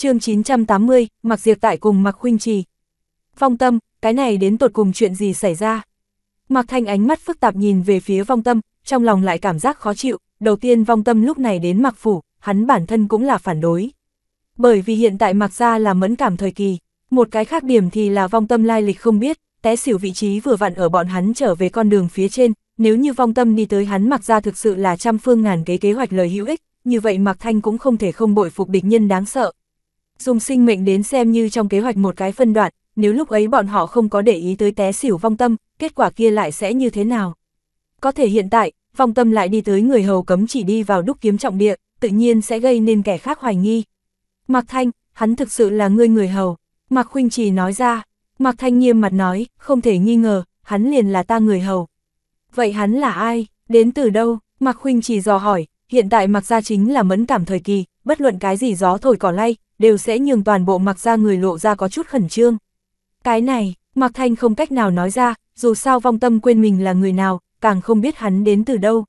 chương 980, Mạc Diệp tại cùng Mạc Khuynh Trì. Phong Tâm, cái này đến tột cùng chuyện gì xảy ra? Mạc Thanh ánh mắt phức tạp nhìn về phía Vong Tâm, trong lòng lại cảm giác khó chịu, đầu tiên Vong Tâm lúc này đến Mạc Phủ, hắn bản thân cũng là phản đối. Bởi vì hiện tại Mạc Gia là mẫn cảm thời kỳ, một cái khác điểm thì là Vong Tâm lai lịch không biết, té xỉu vị trí vừa vặn ở bọn hắn trở về con đường phía trên, nếu như Vong Tâm đi tới hắn Mạc Gia thực sự là trăm phương ngàn kế kế hoạch lời hữu ích, như vậy Mạc Thanh cũng không thể không bội phục địch nhân đáng sợ, dùng sinh mệnh đến xem như trong kế hoạch một cái phân đoạn, nếu lúc ấy bọn họ không có để ý tới té xỉu vong tâm, kết quả kia lại sẽ như thế nào. Có thể hiện tại, vong tâm lại đi tới người hầu cấm chỉ đi vào đúc kiếm trọng địa, tự nhiên sẽ gây nên kẻ khác hoài nghi. Mạc Thanh, hắn thực sự là người người hầu. Mạc Khuynh Trì nói ra, Mạc Thanh nghiêm mặt nói, không thể nghi ngờ, hắn liền là ta người hầu. Vậy hắn là ai, đến từ đâu? Mạc Khuynh Trì dò hỏi, hiện tại Mạc Gia chính là mẫn cảm thời kỳ, bất luận cái gì gió thổi cỏ lay, đều sẽ nhường toàn bộ mặc ra người lộ ra có chút khẩn trương. Cái này, mặc Thanh không cách nào nói ra, dù sao vong tâm quên mình là người nào, càng không biết hắn đến từ đâu.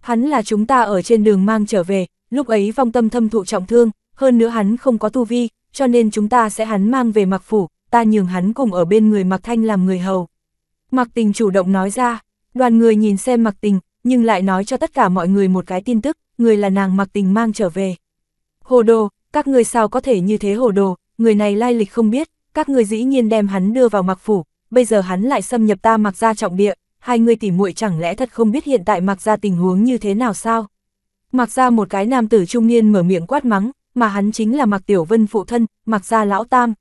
Hắn là chúng ta ở trên đường mang trở về, lúc ấy vong tâm thâm thụ trọng thương, hơn nữa hắn không có tu vi, cho nên chúng ta sẽ hắn mang về mặc Phủ, ta nhường hắn cùng ở bên người mặc Thanh làm người hầu. mặc Tình chủ động nói ra, đoàn người nhìn xem mặc Tình, nhưng lại nói cho tất cả mọi người một cái tin tức, người là nàng mặc Tình mang trở về. Hồ đồ, các người sao có thể như thế hồ đồ, người này lai lịch không biết, các người dĩ nhiên đem hắn đưa vào mặc phủ, bây giờ hắn lại xâm nhập ta mặc ra trọng địa, hai người tỉ muội chẳng lẽ thật không biết hiện tại mặc ra tình huống như thế nào sao? Mặc ra một cái nam tử trung niên mở miệng quát mắng, mà hắn chính là mặc tiểu vân phụ thân, mặc ra lão tam.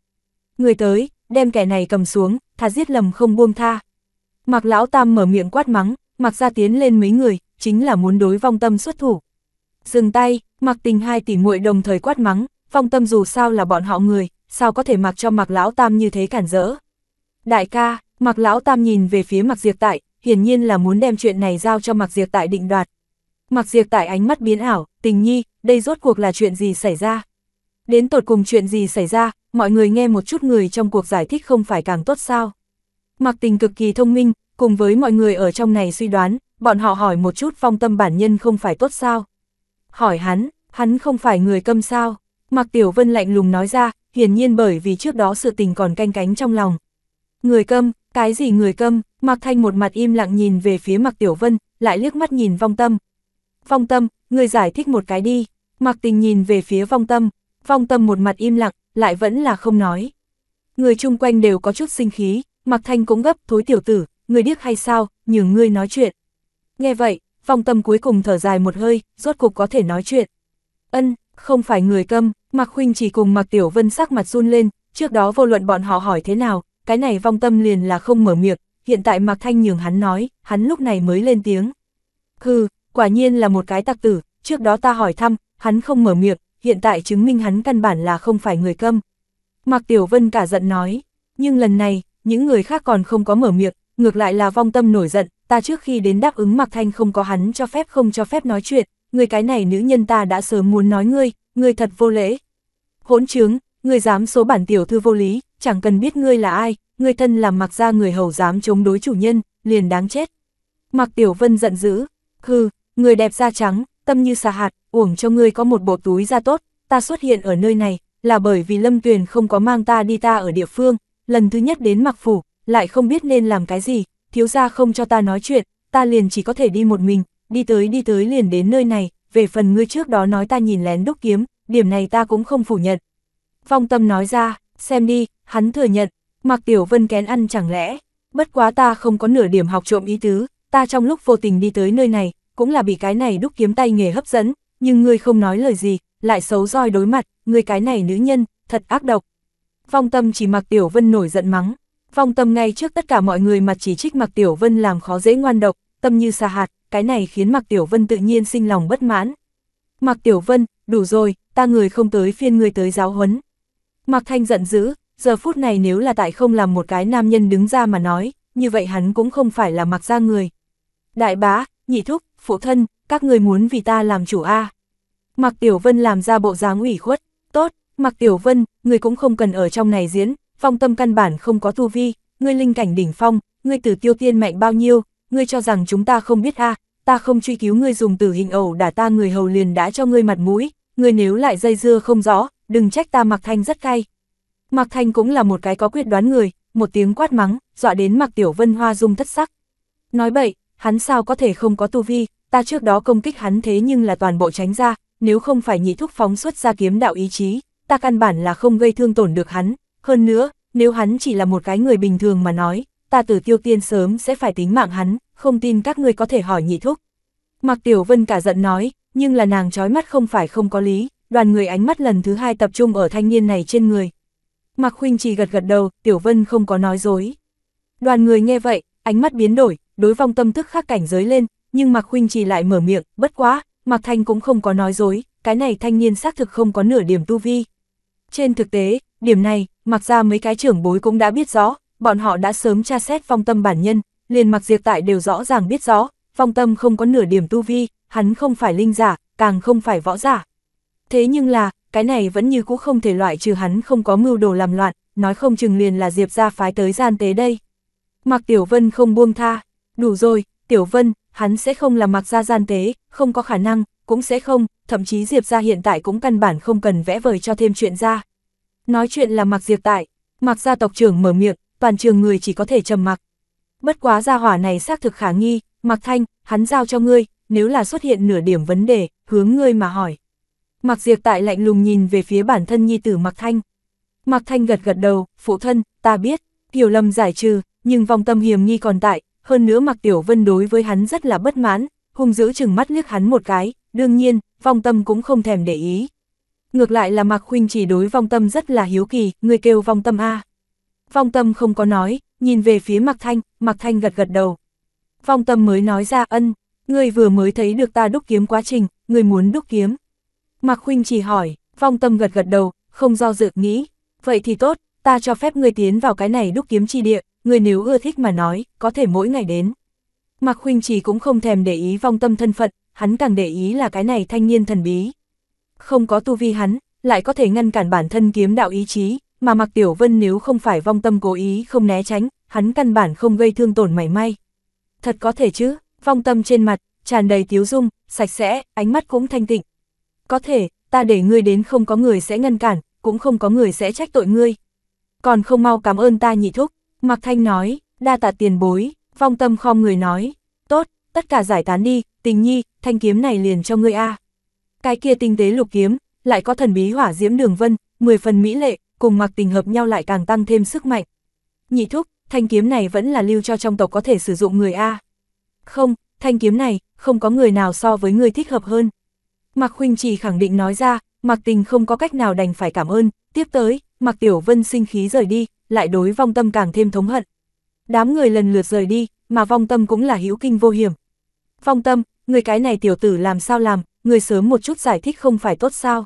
Người tới, đem kẻ này cầm xuống, thà giết lầm không buông tha. Mặc lão tam mở miệng quát mắng, mặc ra tiến lên mấy người, chính là muốn đối vong tâm xuất thủ. Dừng tay, Mạc tình hai tỷ muội đồng thời quát mắng, phong tâm dù sao là bọn họ người, sao có thể mặc cho Mạc lão tam như thế cản rỡ. Đại ca, Mạc lão tam nhìn về phía Mạc diệt tại, hiển nhiên là muốn đem chuyện này giao cho Mạc diệt tại định đoạt. Mạc diệt tại ánh mắt biến ảo, tình nhi, đây rốt cuộc là chuyện gì xảy ra? Đến tột cùng chuyện gì xảy ra, mọi người nghe một chút người trong cuộc giải thích không phải càng tốt sao? Mạc tình cực kỳ thông minh, cùng với mọi người ở trong này suy đoán, bọn họ hỏi một chút phong tâm bản nhân không phải tốt sao? Hỏi hắn, Hắn không phải người câm sao? Mạc Tiểu Vân lạnh lùng nói ra, hiển nhiên bởi vì trước đó sự tình còn canh cánh trong lòng. Người câm, cái gì người câm? Mạc Thanh một mặt im lặng nhìn về phía Mạc Tiểu Vân, lại liếc mắt nhìn Vong Tâm. Vong Tâm, người giải thích một cái đi. Mạc Tình nhìn về phía Vong Tâm, Vong Tâm một mặt im lặng, lại vẫn là không nói. Người chung quanh đều có chút sinh khí, Mạc Thanh cũng gấp, thối tiểu tử, người điếc hay sao, nhường ngươi nói chuyện. Nghe vậy, Vong Tâm cuối cùng thở dài một hơi, rốt cục có thể nói chuyện. Ân, không phải người câm, Mạc Khuynh chỉ cùng Mạc Tiểu Vân sắc mặt run lên, trước đó vô luận bọn họ hỏi thế nào, cái này vong tâm liền là không mở miệng, hiện tại Mạc Thanh nhường hắn nói, hắn lúc này mới lên tiếng. Hừ, quả nhiên là một cái tặc tử, trước đó ta hỏi thăm, hắn không mở miệng, hiện tại chứng minh hắn căn bản là không phải người câm. Mạc Tiểu Vân cả giận nói, nhưng lần này, những người khác còn không có mở miệng, ngược lại là vong tâm nổi giận, ta trước khi đến đáp ứng Mạc Thanh không có hắn cho phép không cho phép nói chuyện, người cái này nữ nhân ta đã sớm muốn nói ngươi, ngươi thật vô lễ. Hỗn trướng, ngươi dám số bản tiểu thư vô lý, chẳng cần biết ngươi là ai, ngươi thân làm mặc ra người hầu dám chống đối chủ nhân, liền đáng chết. Mặc tiểu vân giận dữ, hừ, người đẹp da trắng, tâm như xà hạt, uổng cho ngươi có một bộ túi da tốt, ta xuất hiện ở nơi này, là bởi vì lâm tuyền không có mang ta đi ta ở địa phương, lần thứ nhất đến mặc phủ, lại không biết nên làm cái gì, thiếu gia không cho ta nói chuyện, ta liền chỉ có thể đi một mình, đi tới đi tới liền đến nơi này, về phần ngươi trước đó nói ta nhìn lén đúc kiếm, điểm này ta cũng không phủ nhận. Phong tâm nói ra, xem đi, hắn thừa nhận, Mặc Tiểu Vân kén ăn chẳng lẽ, bất quá ta không có nửa điểm học trộm ý tứ, ta trong lúc vô tình đi tới nơi này, cũng là bị cái này đúc kiếm tay nghề hấp dẫn, nhưng ngươi không nói lời gì, lại xấu roi đối mặt, ngươi cái này nữ nhân, thật ác độc. Phong tâm chỉ Mặc Tiểu Vân nổi giận mắng, phong tâm ngay trước tất cả mọi người mặt chỉ trích Mặc Tiểu Vân làm khó dễ ngoan độc, tâm như xa hạt, cái này khiến Mạc Tiểu Vân tự nhiên sinh lòng bất mãn. Mạc Tiểu Vân, đủ rồi, ta người không tới phiên người tới giáo huấn. Mạc Thanh giận dữ, giờ phút này nếu là tại không làm một cái nam nhân đứng ra mà nói, như vậy hắn cũng không phải là Mạc ra người. Đại bá, nhị thúc, phụ thân, các người muốn vì ta làm chủ A. À. Mạc Tiểu Vân làm ra bộ dáng ủy khuất, tốt, Mạc Tiểu Vân, người cũng không cần ở trong này diễn, phong tâm căn bản không có tu vi, người linh cảnh đỉnh phong, người từ tiêu tiên mạnh bao nhiêu, ngươi cho rằng chúng ta không biết a ta không truy cứu ngươi dùng tử hình ẩu đả ta người hầu liền đã cho ngươi mặt mũi, ngươi nếu lại dây dưa không rõ, đừng trách ta Mạc Thanh rất cay. Mạc Thanh cũng là một cái có quyết đoán người, một tiếng quát mắng, dọa đến Mạc Tiểu Vân hoa dung thất sắc. Nói bậy, hắn sao có thể không có tu vi, ta trước đó công kích hắn thế nhưng là toàn bộ tránh ra, nếu không phải nhị thúc phóng xuất ra kiếm đạo ý chí, ta căn bản là không gây thương tổn được hắn, hơn nữa, nếu hắn chỉ là một cái người bình thường mà nói, ta từ tiêu tiên sớm sẽ phải tính mạng hắn, không tin các ngươi có thể hỏi nhị thúc. Mặc Tiểu Vân cả giận nói, nhưng là nàng trói mắt không phải không có lý, đoàn người ánh mắt lần thứ hai tập trung ở thanh niên này trên người. Mặc Huynh chỉ gật gật đầu, Tiểu Vân không có nói dối. Đoàn người nghe vậy, ánh mắt biến đổi, đối vong tâm thức khác cảnh giới lên, nhưng mặc Huynh chỉ lại mở miệng, bất quá, mặc Thanh cũng không có nói dối, cái này thanh niên xác thực không có nửa điểm tu vi. Trên thực tế, điểm này, mặc ra mấy cái trưởng bối cũng đã biết rõ, bọn họ đã sớm tra xét phong tâm bản nhân, liền mặc diệt tại đều rõ ràng biết rõ, phong tâm không có nửa điểm tu vi, hắn không phải linh giả, càng không phải võ giả. Thế nhưng là, cái này vẫn như cũ không thể loại trừ hắn không có mưu đồ làm loạn, nói không chừng liền là diệp ra phái tới gian tế đây. mặc Tiểu Vân không buông tha, đủ rồi, Tiểu Vân, hắn sẽ không là mặc ra gian tế, không có khả năng, cũng sẽ không, thậm chí Diệp ra hiện tại cũng căn bản không cần vẽ vời cho thêm chuyện ra. Nói chuyện là mặc Diệp tại, mặc gia tộc trưởng mở miệng, toàn trường người chỉ có thể trầm mặc. Bất quá gia hỏa này xác thực khả nghi, Mạc Thanh, hắn giao cho ngươi, nếu là xuất hiện nửa điểm vấn đề, hướng ngươi mà hỏi. Mạc Diệp tại lạnh lùng nhìn về phía bản thân nhi tử Mạc Thanh. Mạc Thanh gật gật đầu, phụ thân, ta biết, hiểu lầm giải trừ, nhưng vòng tâm hiểm nghi còn tại, hơn nữa Mạc Tiểu Vân đối với hắn rất là bất mãn, hung dữ chừng mắt liếc hắn một cái, đương nhiên, vòng tâm cũng không thèm để ý. Ngược lại là Mạc Khuynh chỉ đối vong tâm rất là hiếu kỳ, người kêu vong tâm A. Vong Tâm không có nói, nhìn về phía Mạc Thanh, Mạc Thanh gật gật đầu. Vong Tâm mới nói ra ân, người vừa mới thấy được ta đúc kiếm quá trình, người muốn đúc kiếm. Mạc Khuynh chỉ hỏi, Vong Tâm gật gật đầu, không do dự nghĩ, vậy thì tốt, ta cho phép ngươi tiến vào cái này đúc kiếm chi địa, Người nếu ưa thích mà nói, có thể mỗi ngày đến. Mạc Khuynh chỉ cũng không thèm để ý Vong Tâm thân phận, hắn càng để ý là cái này thanh niên thần bí. Không có tu vi hắn, lại có thể ngăn cản bản thân kiếm đạo ý chí, mà Mạc Tiểu Vân nếu không phải vong tâm cố ý không né tránh, hắn căn bản không gây thương tổn mảy may. Thật có thể chứ, vong tâm trên mặt, tràn đầy tiếu dung, sạch sẽ, ánh mắt cũng thanh tịnh. Có thể, ta để ngươi đến không có người sẽ ngăn cản, cũng không có người sẽ trách tội ngươi. Còn không mau cảm ơn ta nhị thúc, Mạc Thanh nói, đa tạ tiền bối, vong tâm khom người nói, tốt, tất cả giải tán đi, tình nhi, thanh kiếm này liền cho ngươi a. Cái kia tinh tế lục kiếm, lại có thần bí hỏa diễm đường vân, 10 phần mỹ lệ, cùng mặc tình hợp nhau lại càng tăng thêm sức mạnh. Nhị thúc, thanh kiếm này vẫn là lưu cho trong tộc có thể sử dụng người A. Không, thanh kiếm này, không có người nào so với người thích hợp hơn. mặc huynh chỉ khẳng định nói ra, mặc Tình không có cách nào đành phải cảm ơn, tiếp tới, mặc Tiểu Vân sinh khí rời đi, lại đối vong tâm càng thêm thống hận. Đám người lần lượt rời đi, mà vong tâm cũng là hữu kinh vô hiểm. Vong tâm, người cái này tiểu tử làm sao làm, người sớm một chút giải thích không phải tốt sao.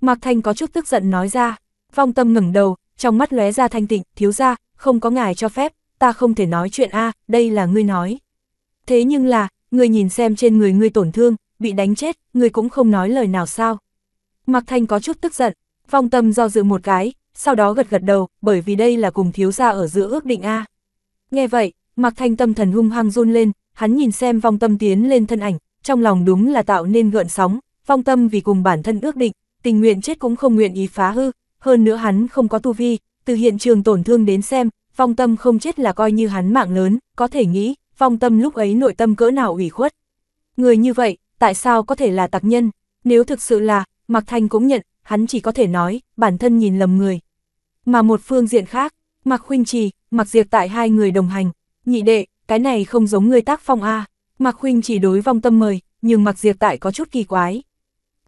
Mạc Thanh có chút tức giận nói ra. Phong tâm ngẩng đầu, trong mắt lóe ra thanh tịnh, thiếu ra, không có ngài cho phép, ta không thể nói chuyện a đây là ngươi nói. Thế nhưng là, ngươi nhìn xem trên người ngươi tổn thương, bị đánh chết, ngươi cũng không nói lời nào sao. Mặc Thanh có chút tức giận, phong tâm do dự một cái, sau đó gật gật đầu, bởi vì đây là cùng thiếu gia ở giữa ước định a. Nghe vậy, Mặc Thanh tâm thần hung hăng run lên, hắn nhìn xem Phong tâm tiến lên thân ảnh, trong lòng đúng là tạo nên gợn sóng, Phong tâm vì cùng bản thân ước định, tình nguyện chết cũng không nguyện ý phá hư, hơn nữa hắn không có tu vi, từ hiện trường tổn thương đến xem, phong tâm không chết là coi như hắn mạng lớn, có thể nghĩ, phong tâm lúc ấy nội tâm cỡ nào ủy khuất. Người như vậy, tại sao có thể là tặc nhân? Nếu thực sự là, Mạc Thanh cũng nhận, hắn chỉ có thể nói, bản thân nhìn lầm người. Mà một phương diện khác, Mạc huynh Trì, Mạc Diệp tại hai người đồng hành, nhị đệ, cái này không giống người tác phong A. Mạc huynh trì đối vong tâm mời, nhưng Mạc Diệp tại có chút kỳ quái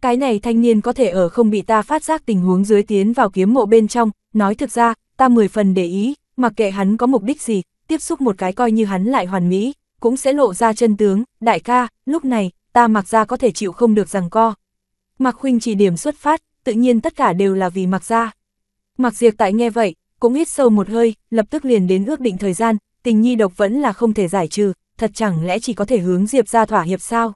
cái này thanh niên có thể ở không bị ta phát giác tình huống dưới tiến vào kiếm mộ bên trong, nói thực ra, ta mười phần để ý, mặc kệ hắn có mục đích gì, tiếp xúc một cái coi như hắn lại hoàn mỹ, cũng sẽ lộ ra chân tướng, đại ca, lúc này, ta mặc ra có thể chịu không được rằng co. Mặc huynh chỉ điểm xuất phát, tự nhiên tất cả đều là vì mặc ra. Mặc diệt tại nghe vậy, cũng hít sâu một hơi, lập tức liền đến ước định thời gian, tình nhi độc vẫn là không thể giải trừ, thật chẳng lẽ chỉ có thể hướng Diệp ra thỏa hiệp sao?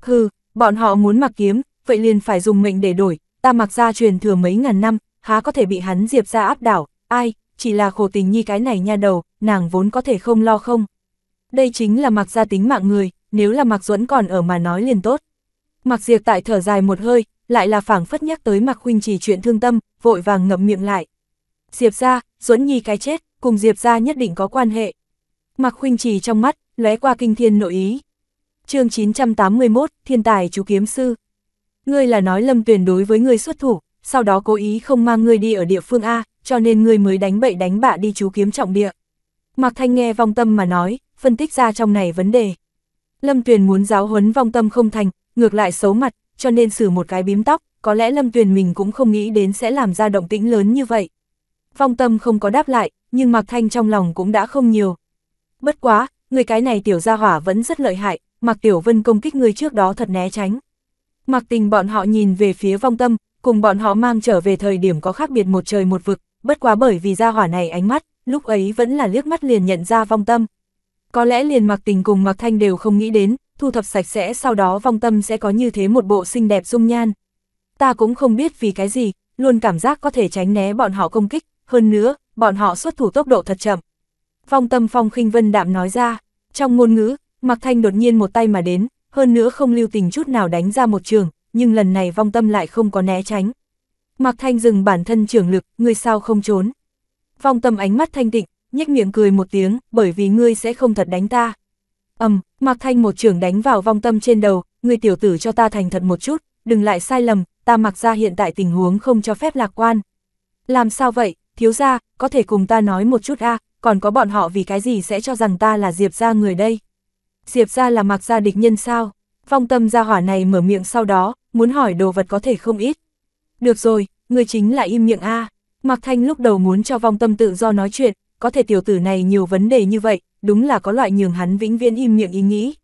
Hừ, bọn họ muốn mặc kiếm, vậy liền phải dùng mệnh để đổi, ta mặc ra truyền thừa mấy ngàn năm, há có thể bị hắn diệp ra áp đảo, ai, chỉ là khổ tình nhi cái này nha đầu, nàng vốn có thể không lo không. Đây chính là mặc ra tính mạng người, nếu là mặc duẫn còn ở mà nói liền tốt. Mặc diệp tại thở dài một hơi, lại là phảng phất nhắc tới mặc huynh chỉ chuyện thương tâm, vội vàng ngậm miệng lại. Diệp ra, duẫn nhi cái chết, cùng diệp ra nhất định có quan hệ. Mặc huynh chỉ trong mắt, lóe qua kinh thiên nội ý. chương 981, Thiên tài chú kiếm sư ngươi là nói Lâm Tuyền đối với ngươi xuất thủ, sau đó cố ý không mang ngươi đi ở địa phương A, cho nên ngươi mới đánh bậy đánh bạ đi chú kiếm trọng địa. Mạc Thanh nghe vong tâm mà nói, phân tích ra trong này vấn đề. Lâm Tuyền muốn giáo huấn vong tâm không thành, ngược lại xấu mặt, cho nên xử một cái bím tóc, có lẽ Lâm Tuyền mình cũng không nghĩ đến sẽ làm ra động tĩnh lớn như vậy. Vong tâm không có đáp lại, nhưng Mạc Thanh trong lòng cũng đã không nhiều. Bất quá, người cái này tiểu gia hỏa vẫn rất lợi hại, Mạc Tiểu Vân công kích người trước đó thật né tránh. Mặc tình bọn họ nhìn về phía vong tâm, cùng bọn họ mang trở về thời điểm có khác biệt một trời một vực, bất quá bởi vì ra hỏa này ánh mắt, lúc ấy vẫn là liếc mắt liền nhận ra vong tâm. Có lẽ liền mặc tình cùng mặc thanh đều không nghĩ đến, thu thập sạch sẽ sau đó vong tâm sẽ có như thế một bộ xinh đẹp dung nhan. Ta cũng không biết vì cái gì, luôn cảm giác có thể tránh né bọn họ công kích, hơn nữa, bọn họ xuất thủ tốc độ thật chậm. Vong tâm phong khinh vân đạm nói ra, trong ngôn ngữ, Mạc Thanh đột nhiên một tay mà đến, hơn nữa không lưu tình chút nào đánh ra một trường, nhưng lần này vong tâm lại không có né tránh. Mạc Thanh dừng bản thân trường lực, ngươi sao không trốn. Vong tâm ánh mắt thanh tịnh, nhếch miệng cười một tiếng, bởi vì ngươi sẽ không thật đánh ta. ầm, um, Mạc Thanh một trường đánh vào vong tâm trên đầu, ngươi tiểu tử cho ta thành thật một chút, đừng lại sai lầm, ta mặc ra hiện tại tình huống không cho phép lạc quan. Làm sao vậy, thiếu gia, có thể cùng ta nói một chút a còn có bọn họ vì cái gì sẽ cho rằng ta là Diệp ra người đây. Diệp ra là mặc gia địch nhân sao? Phong tâm ra hỏa này mở miệng sau đó, muốn hỏi đồ vật có thể không ít. Được rồi, người chính là im miệng A. Mặc Thanh lúc đầu muốn cho vong tâm tự do nói chuyện, có thể tiểu tử này nhiều vấn đề như vậy, đúng là có loại nhường hắn vĩnh viễn im miệng ý nghĩ.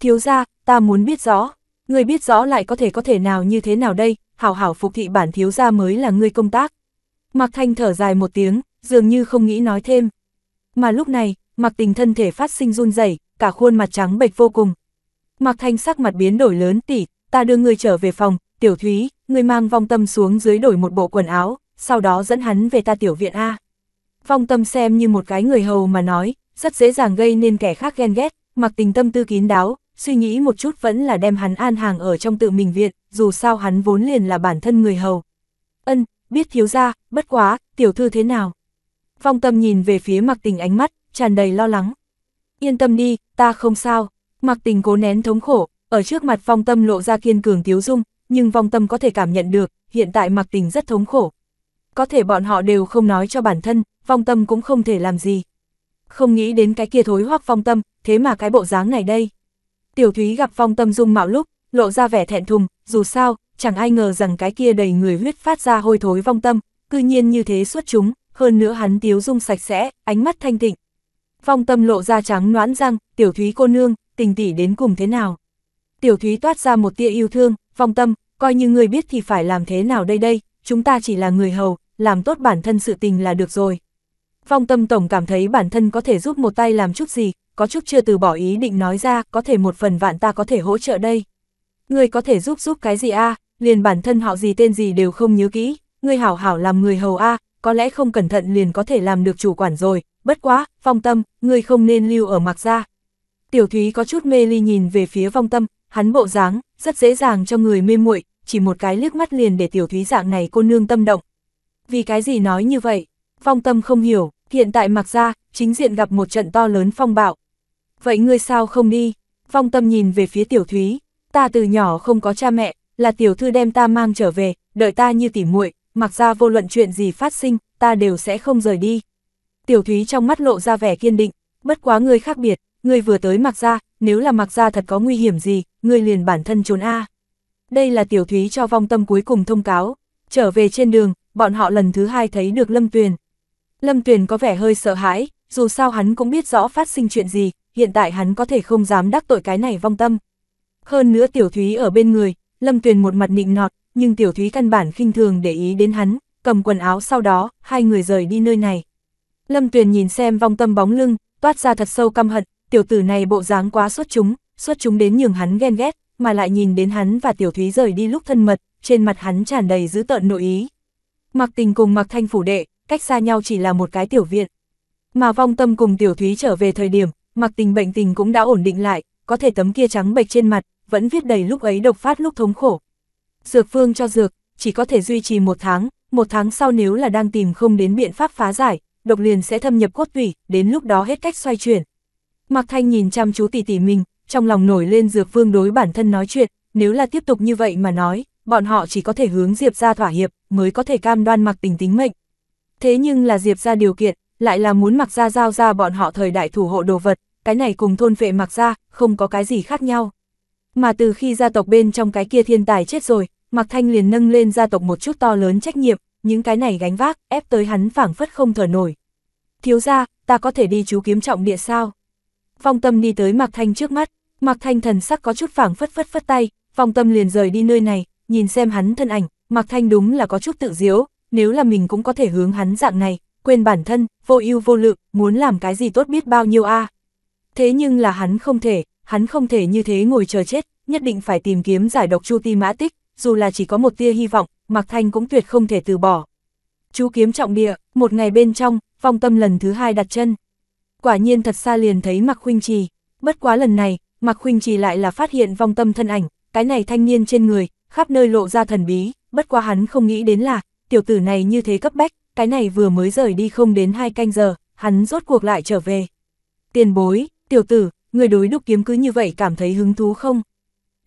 Thiếu ra, ta muốn biết rõ, người biết rõ lại có thể có thể nào như thế nào đây, hảo hảo phục thị bản thiếu ra mới là người công tác. Mặc Thanh thở dài một tiếng, dường như không nghĩ nói thêm. Mà lúc này, Mặc Tình thân thể phát sinh run rẩy cả khuôn mặt trắng bệch vô cùng. Mạc Thanh sắc mặt biến đổi lớn tỷ, ta đưa ngươi trở về phòng, tiểu thúy, ngươi mang vong tâm xuống dưới đổi một bộ quần áo, sau đó dẫn hắn về ta tiểu viện A. Vong tâm xem như một cái người hầu mà nói, rất dễ dàng gây nên kẻ khác ghen ghét, mặc tình tâm tư kín đáo, suy nghĩ một chút vẫn là đem hắn an hàng ở trong tự mình viện, dù sao hắn vốn liền là bản thân người hầu. Ân, biết thiếu ra, bất quá, tiểu thư thế nào? Vong tâm nhìn về phía mặc tình ánh mắt, tràn đầy lo lắng yên tâm đi, ta không sao. Mặc tình cố nén thống khổ, ở trước mặt Phong tâm lộ ra kiên cường tiếu dung, nhưng vong tâm có thể cảm nhận được, hiện tại mặc tình rất thống khổ. Có thể bọn họ đều không nói cho bản thân, vong tâm cũng không thể làm gì. Không nghĩ đến cái kia thối hoắc Phong tâm, thế mà cái bộ dáng này đây. Tiểu thúy gặp Phong tâm dung mạo lúc, lộ ra vẻ thẹn thùng, dù sao, chẳng ai ngờ rằng cái kia đầy người huyết phát ra hôi thối vong tâm, cư nhiên như thế xuất chúng, hơn nữa hắn tiếu dung sạch sẽ, ánh mắt thanh tịnh, Phong tâm lộ ra trắng noãn răng, tiểu thúy cô nương, tình tỷ đến cùng thế nào. Tiểu thúy toát ra một tia yêu thương, phong tâm, coi như người biết thì phải làm thế nào đây đây, chúng ta chỉ là người hầu, làm tốt bản thân sự tình là được rồi. Phong tâm tổng cảm thấy bản thân có thể giúp một tay làm chút gì, có chút chưa từ bỏ ý định nói ra, có thể một phần vạn ta có thể hỗ trợ đây. Người có thể giúp giúp cái gì a à? liền bản thân họ gì tên gì đều không nhớ kỹ, người hảo hảo làm người hầu a có lẽ không cẩn thận liền có thể làm được chủ quản rồi, bất quá, phong tâm, ngươi không nên lưu ở mặc ra. Tiểu thúy có chút mê ly nhìn về phía phong tâm, hắn bộ dáng, rất dễ dàng cho người mê muội chỉ một cái liếc mắt liền để tiểu thúy dạng này cô nương tâm động. Vì cái gì nói như vậy? Phong tâm không hiểu, hiện tại mặc ra, chính diện gặp một trận to lớn phong bạo. Vậy ngươi sao không đi? Phong tâm nhìn về phía tiểu thúy, ta từ nhỏ không có cha mẹ, là tiểu thư đem ta mang trở về, đợi ta như tỉ muội mặc ra vô luận chuyện gì phát sinh, ta đều sẽ không rời đi. Tiểu Thúy trong mắt lộ ra vẻ kiên định, bất quá ngươi khác biệt, ngươi vừa tới mặc ra, nếu là mặc ra thật có nguy hiểm gì, ngươi liền bản thân trốn A. Đây là Tiểu Thúy cho vong tâm cuối cùng thông cáo, trở về trên đường, bọn họ lần thứ hai thấy được Lâm Tuyền. Lâm Tuyền có vẻ hơi sợ hãi, dù sao hắn cũng biết rõ phát sinh chuyện gì, hiện tại hắn có thể không dám đắc tội cái này vong tâm. Hơn nữa Tiểu Thúy ở bên người, Lâm Tuyền một mặt nịnh nọt, nhưng Tiểu Thúy căn bản khinh thường để ý đến hắn, cầm quần áo sau đó, hai người rời đi nơi này. Lâm Tuyền nhìn xem vong tâm bóng lưng, toát ra thật sâu căm hận, tiểu tử này bộ dáng quá xuất chúng, xuất chúng đến nhường hắn ghen ghét, mà lại nhìn đến hắn và tiểu thúy rời đi lúc thân mật, trên mặt hắn tràn đầy dữ tợn nội ý. Mặc tình cùng mặc thanh phủ đệ, cách xa nhau chỉ là một cái tiểu viện. Mà vong tâm cùng tiểu thúy trở về thời điểm, mặc tình bệnh tình cũng đã ổn định lại, có thể tấm kia trắng bệch trên mặt, vẫn viết đầy lúc ấy độc phát lúc thống khổ. Dược phương cho dược, chỉ có thể duy trì một tháng, một tháng sau nếu là đang tìm không đến biện pháp phá giải, độc liền sẽ thâm nhập cốt tủy, đến lúc đó hết cách xoay chuyển. Mạc Thanh nhìn chăm chú tỷ tỷ mình, trong lòng nổi lên dược phương đối bản thân nói chuyện, nếu là tiếp tục như vậy mà nói, bọn họ chỉ có thể hướng Diệp ra thỏa hiệp, mới có thể cam đoan mặc tình tính mệnh. Thế nhưng là Diệp ra điều kiện, lại là muốn mặc ra giao ra bọn họ thời đại thủ hộ đồ vật, cái này cùng thôn vệ mặc ra, không có cái gì khác nhau. Mà từ khi gia tộc bên trong cái kia thiên tài chết rồi, Mạc Thanh liền nâng lên gia tộc một chút to lớn trách nhiệm, những cái này gánh vác, ép tới hắn phảng phất không thở nổi. Thiếu ra, ta có thể đi chú kiếm trọng địa sao? Phong tâm đi tới Mạc Thanh trước mắt, Mạc Thanh thần sắc có chút phảng phất phất phất tay, Phong tâm liền rời đi nơi này, nhìn xem hắn thân ảnh, Mạc Thanh đúng là có chút tự diếu, nếu là mình cũng có thể hướng hắn dạng này, quên bản thân, vô ưu vô lự, muốn làm cái gì tốt biết bao nhiêu a. Thế nhưng là hắn không thể, hắn không thể như thế ngồi chờ chết, nhất định phải tìm kiếm giải độc chu ti mã tích, dù là chỉ có một tia hy vọng, Mạc Thanh cũng tuyệt không thể từ bỏ. Chú kiếm trọng địa, một ngày bên trong, vong tâm lần thứ hai đặt chân. Quả nhiên thật xa liền thấy Mạc Khuynh Trì, bất quá lần này, Mạc Khuynh Trì lại là phát hiện vong tâm thân ảnh, cái này thanh niên trên người, khắp nơi lộ ra thần bí, bất quá hắn không nghĩ đến là, tiểu tử này như thế cấp bách, cái này vừa mới rời đi không đến hai canh giờ, hắn rốt cuộc lại trở về. Tiền bối, tiểu tử, người đối đúc kiếm cứ như vậy cảm thấy hứng thú không?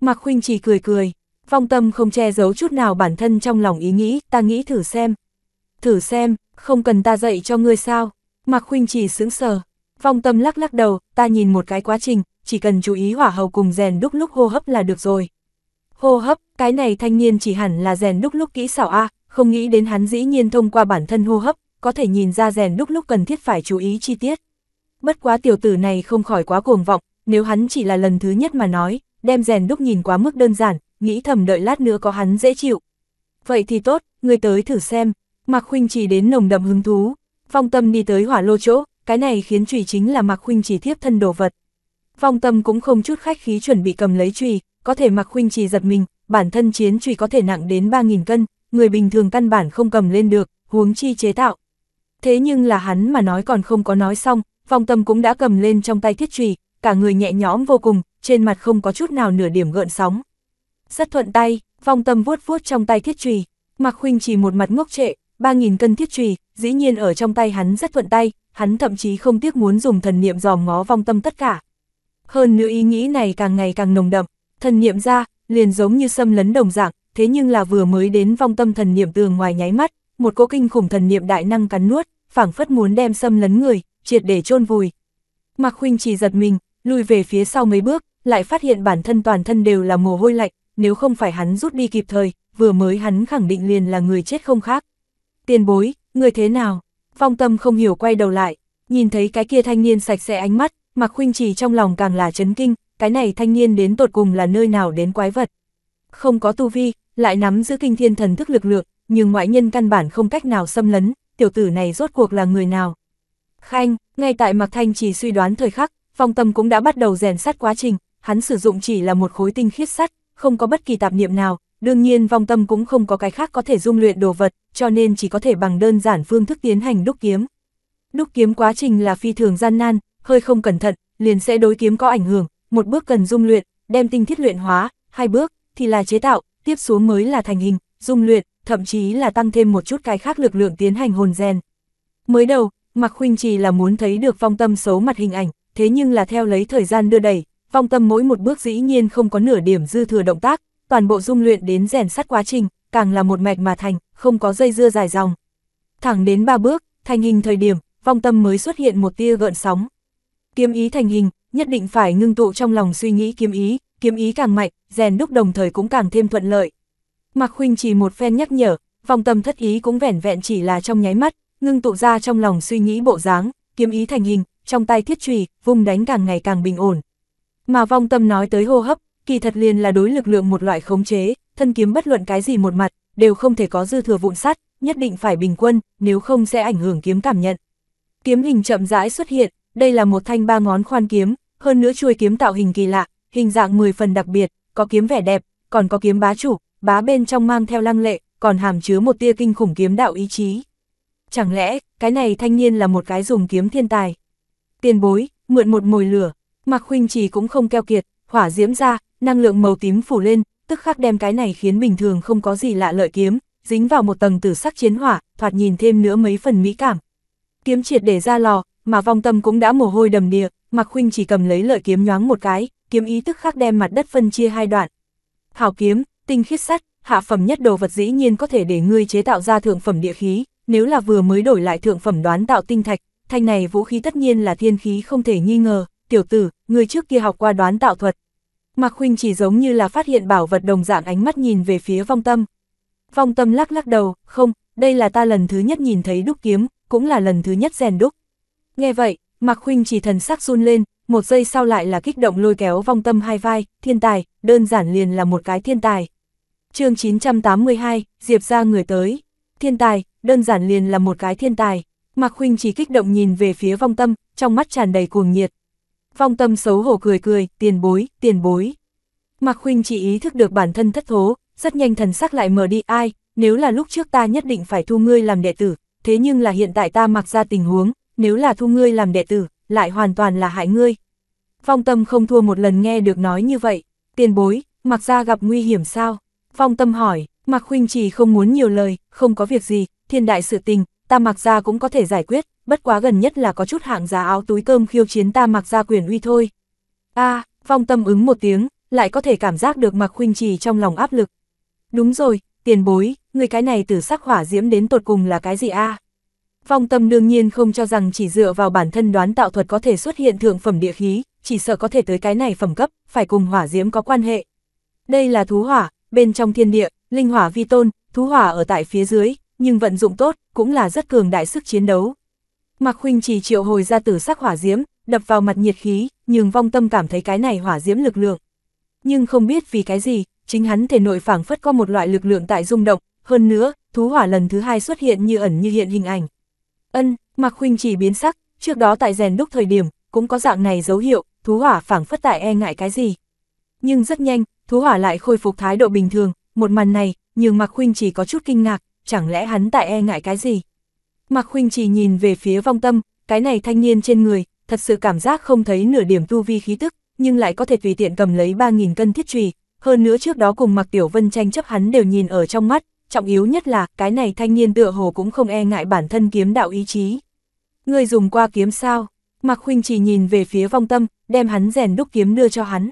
Mạc Khuynh Trì cười cười, Phong tâm không che giấu chút nào bản thân trong lòng ý nghĩ, ta nghĩ thử xem. Thử xem, không cần ta dạy cho ngươi sao. Mạc Khuynh chỉ sững sờ. Phong tâm lắc lắc đầu, ta nhìn một cái quá trình, chỉ cần chú ý hỏa hầu cùng rèn đúc lúc hô hấp là được rồi. Hô hấp, cái này thanh niên chỉ hẳn là rèn đúc lúc kỹ xảo A, không nghĩ đến hắn dĩ nhiên thông qua bản thân hô hấp, có thể nhìn ra rèn đúc lúc cần thiết phải chú ý chi tiết. Bất quá tiểu tử này không khỏi quá cuồng vọng, nếu hắn chỉ là lần thứ nhất mà nói, đem rèn đúc nhìn quá mức đơn giản, nghĩ thầm đợi lát nữa có hắn dễ chịu. Vậy thì tốt, người tới thử xem, Mạc Khuynh chỉ đến nồng đậm hứng thú, Phong tâm đi tới hỏa lô chỗ, cái này khiến Trùy chính là Mạc Khuynh chỉ thiếp thân đồ vật. Phong tâm cũng không chút khách khí chuẩn bị cầm lấy chùy, có thể Mạc Khuynh chỉ giật mình, bản thân chiến chùy có thể nặng đến 3.000 cân, người bình thường căn bản không cầm lên được, huống chi chế tạo. Thế nhưng là hắn mà nói còn không có nói xong, Phong tâm cũng đã cầm lên trong tay thiết trùy, cả người nhẹ nhõm vô cùng, trên mặt không có chút nào nửa điểm gợn sóng, rất thuận tay, phong tâm vuốt vuốt trong tay thiết trùy. mặc Khuynh chỉ một mặt ngốc trệ, 3.000 cân thiết trùy, dĩ nhiên ở trong tay hắn rất thuận tay, hắn thậm chí không tiếc muốn dùng thần niệm dò ngó phong tâm tất cả. Hơn nữa ý nghĩ này càng ngày càng nồng đậm, thần niệm ra, liền giống như xâm lấn đồng dạng, thế nhưng là vừa mới đến phong tâm thần niệm tường ngoài nháy mắt, một cỗ kinh khủng thần niệm đại năng cắn nuốt, phảng phất muốn đem xâm lấn người, triệt để chôn vùi. Mạc Khuynh chỉ giật mình, lùi về phía sau mấy bước, lại phát hiện bản thân toàn thân đều là mồ hôi lạnh, nếu không phải hắn rút đi kịp thời, vừa mới hắn khẳng định liền là người chết không khác. Tiền bối, người thế nào? Phong tâm không hiểu quay đầu lại, nhìn thấy cái kia thanh niên sạch sẽ ánh mắt, mặc khuynh trì trong lòng càng là chấn kinh, cái này thanh niên đến tột cùng là nơi nào đến quái vật. Không có tu vi, lại nắm giữ kinh thiên thần thức lực lượng, nhưng ngoại nhân căn bản không cách nào xâm lấn, tiểu tử này rốt cuộc là người nào. Khanh, ngay tại mặc Thanh chỉ suy đoán thời khắc, phong tâm cũng đã bắt đầu rèn sắt quá trình, hắn sử dụng chỉ là một khối tinh khiết sắt, không có bất kỳ tạp niệm nào, đương nhiên vong tâm cũng không có cái khác có thể dung luyện đồ vật, cho nên chỉ có thể bằng đơn giản phương thức tiến hành đúc kiếm. Đúc kiếm quá trình là phi thường gian nan, hơi không cẩn thận, liền sẽ đối kiếm có ảnh hưởng, một bước cần dung luyện, đem tinh thiết luyện hóa, hai bước thì là chế tạo, tiếp xuống mới là thành hình, dung luyện, thậm chí là tăng thêm một chút cái khác lực lượng tiến hành hồn rèn. Mới đầu, Mạc Khuynh Trì là muốn thấy được vong tâm xấu mặt hình ảnh, thế nhưng là theo lấy thời gian đưa đẩy, vong tâm mỗi một bước dĩ nhiên không có nửa điểm dư thừa động tác, toàn bộ dung luyện đến rèn sắt quá trình, càng là một mạch mà thành, không có dây dưa dài dòng. Thẳng đến ba bước, thành hình thời điểm, vong tâm mới xuất hiện một tia gợn sóng. Kiếm ý thành hình, nhất định phải ngưng tụ trong lòng suy nghĩ kiếm ý, kiếm ý càng mạnh, rèn đúc đồng thời cũng càng thêm thuận lợi. Mạc Khuynh chỉ một phen nhắc nhở, vong tâm thất ý cũng vẻn vẹn chỉ là trong nháy mắt, ngưng tụ ra trong lòng suy nghĩ bộ dáng, kiếm ý thành hình, trong tay thiết chùy, vung đánh càng ngày càng bình ổn, mà vong tâm nói tới hô hấp, kỳ thật liền là đối lực lượng một loại khống chế, thân kiếm bất luận cái gì một mặt, đều không thể có dư thừa vụn sắt, nhất định phải bình quân, nếu không sẽ ảnh hưởng kiếm cảm nhận. Kiếm hình chậm rãi xuất hiện, đây là một thanh ba ngón khoan kiếm, hơn nữa chuôi kiếm tạo hình kỳ lạ, hình dạng 10 phần đặc biệt, có kiếm vẻ đẹp, còn có kiếm bá chủ, bá bên trong mang theo lăng lệ, còn hàm chứa một tia kinh khủng kiếm đạo ý chí. Chẳng lẽ, cái này thanh niên là một cái dùng kiếm thiên tài? Tiền bối, mượn một mồi lửa, Mạc Khuynh Trì cũng không keo kiệt, hỏa diễm ra, năng lượng màu tím phủ lên, tức khắc đem cái này khiến bình thường không có gì lạ lợi kiếm, dính vào một tầng tử sắc chiến hỏa, thoạt nhìn thêm nữa mấy phần mỹ cảm. Kiếm triệt để ra lò, mà vong tâm cũng đã mồ hôi đầm đìa, Mạc Khuynh chỉ cầm lấy lợi kiếm nhoáng một cái, kiếm ý tức khắc đem mặt đất phân chia hai đoạn. Hảo kiếm, tinh khiết sắt, hạ phẩm nhất đồ vật dĩ nhiên có thể để ngươi chế tạo ra thượng phẩm địa khí, nếu là vừa mới đổi lại thượng phẩm đoán tạo tinh thạch, thanh này vũ khí tất nhiên là thiên khí không thể nghi ngờ, tiểu tử, người trước kia học qua đoán tạo thuật. Mạc Khuynh chỉ giống như là phát hiện bảo vật đồng dạng ánh mắt nhìn về phía vong tâm. Vong tâm lắc lắc đầu, không, đây là ta lần thứ nhất nhìn thấy đúc kiếm, cũng là lần thứ nhất rèn đúc. Nghe vậy, Mạc Khuynh chỉ thần sắc run lên, một giây sau lại là kích động lôi kéo vong tâm hai vai, thiên tài, đơn giản liền là một cái thiên tài. chương 982, Diệp ra người tới. Thiên tài, đơn giản liền là một cái thiên tài. Mạc Khuynh chỉ kích động nhìn về phía vong tâm, trong mắt tràn đầy cuồng nhiệt, Phong tâm xấu hổ cười cười, tiền bối, tiền bối. Mạc Khuynh chỉ ý thức được bản thân thất thố, rất nhanh thần sắc lại mở đi ai, nếu là lúc trước ta nhất định phải thu ngươi làm đệ tử, thế nhưng là hiện tại ta mặc ra tình huống, nếu là thu ngươi làm đệ tử, lại hoàn toàn là hại ngươi. Phong tâm không thua một lần nghe được nói như vậy, tiền bối, mặc ra gặp nguy hiểm sao? Phong tâm hỏi, Mạc Khuynh chỉ không muốn nhiều lời, không có việc gì, thiên đại sự tình, ta mặc ra cũng có thể giải quyết, bất quá gần nhất là có chút hạng giá áo túi cơm khiêu chiến ta mặc ra quyền uy thôi. a à, vong tâm ứng một tiếng, lại có thể cảm giác được mặc khuynh trì trong lòng áp lực. Đúng rồi, tiền bối, người cái này từ sắc hỏa diễm đến tột cùng là cái gì a à? Vong tâm đương nhiên không cho rằng chỉ dựa vào bản thân đoán tạo thuật có thể xuất hiện thượng phẩm địa khí, chỉ sợ có thể tới cái này phẩm cấp, phải cùng hỏa diễm có quan hệ. Đây là thú hỏa, bên trong thiên địa, linh hỏa vi tôn, thú hỏa ở tại phía dưới, nhưng vận dụng tốt, cũng là rất cường đại sức chiến đấu. Mạc Khuynh chỉ triệu hồi ra tử sắc hỏa diễm, đập vào mặt nhiệt khí, nhưng vong tâm cảm thấy cái này hỏa diễm lực lượng. Nhưng không biết vì cái gì, chính hắn thể nội phảng phất có một loại lực lượng tại rung động, hơn nữa, thú hỏa lần thứ hai xuất hiện như ẩn như hiện hình ảnh. Ân, Mạc Khuynh chỉ biến sắc, trước đó tại rèn đúc thời điểm, cũng có dạng này dấu hiệu, thú hỏa phảng phất tại e ngại cái gì. Nhưng rất nhanh, thú hỏa lại khôi phục thái độ bình thường, một màn này, nhưng Mạc Khuynh chỉ có chút kinh ngạc, chẳng lẽ hắn tại e ngại cái gì? Mạc Khuynh chỉ nhìn về phía vong tâm, cái này thanh niên trên người, thật sự cảm giác không thấy nửa điểm tu vi khí tức, nhưng lại có thể tùy tiện cầm lấy 3.000 cân thiết trùy, hơn nữa trước đó cùng Mạc Tiểu Vân tranh chấp hắn đều nhìn ở trong mắt, trọng yếu nhất là cái này thanh niên tựa hồ cũng không e ngại bản thân kiếm đạo ý chí. Người dùng qua kiếm sao? Mạc Khuynh chỉ nhìn về phía vong tâm, đem hắn rèn đúc kiếm đưa cho hắn.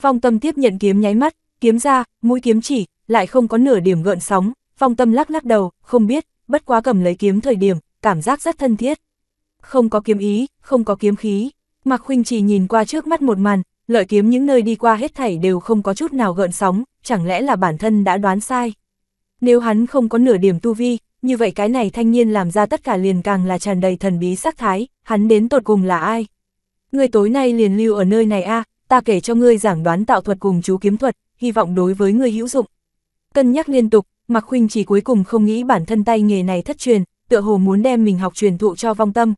Vong tâm tiếp nhận kiếm nháy mắt, kiếm ra, mũi kiếm chỉ, lại không có nửa điểm gợn sóng, Phong tâm lắc lắc đầu, không biết, bất quá cầm lấy kiếm thời điểm, cảm giác rất thân thiết. Không có kiếm ý, không có kiếm khí. Mạc Khuynh chỉ nhìn qua trước mắt một màn, lợi kiếm những nơi đi qua hết thảy đều không có chút nào gợn sóng, chẳng lẽ là bản thân đã đoán sai. Nếu hắn không có nửa điểm tu vi, như vậy cái này thanh niên làm ra tất cả liền càng là tràn đầy thần bí sắc thái, hắn đến tột cùng là ai? Ngươi tối nay liền lưu ở nơi này a, ta kể cho ngươi giảng đoán tạo thuật cùng chú kiếm thuật, hy vọng đối với ngươi hữu dụng. Cân nhắc liên tục, Mạc Khuynh chỉ cuối cùng không nghĩ bản thân tay nghề này thất truyền, tựa hồ muốn đem mình học truyền thụ cho vong tâm.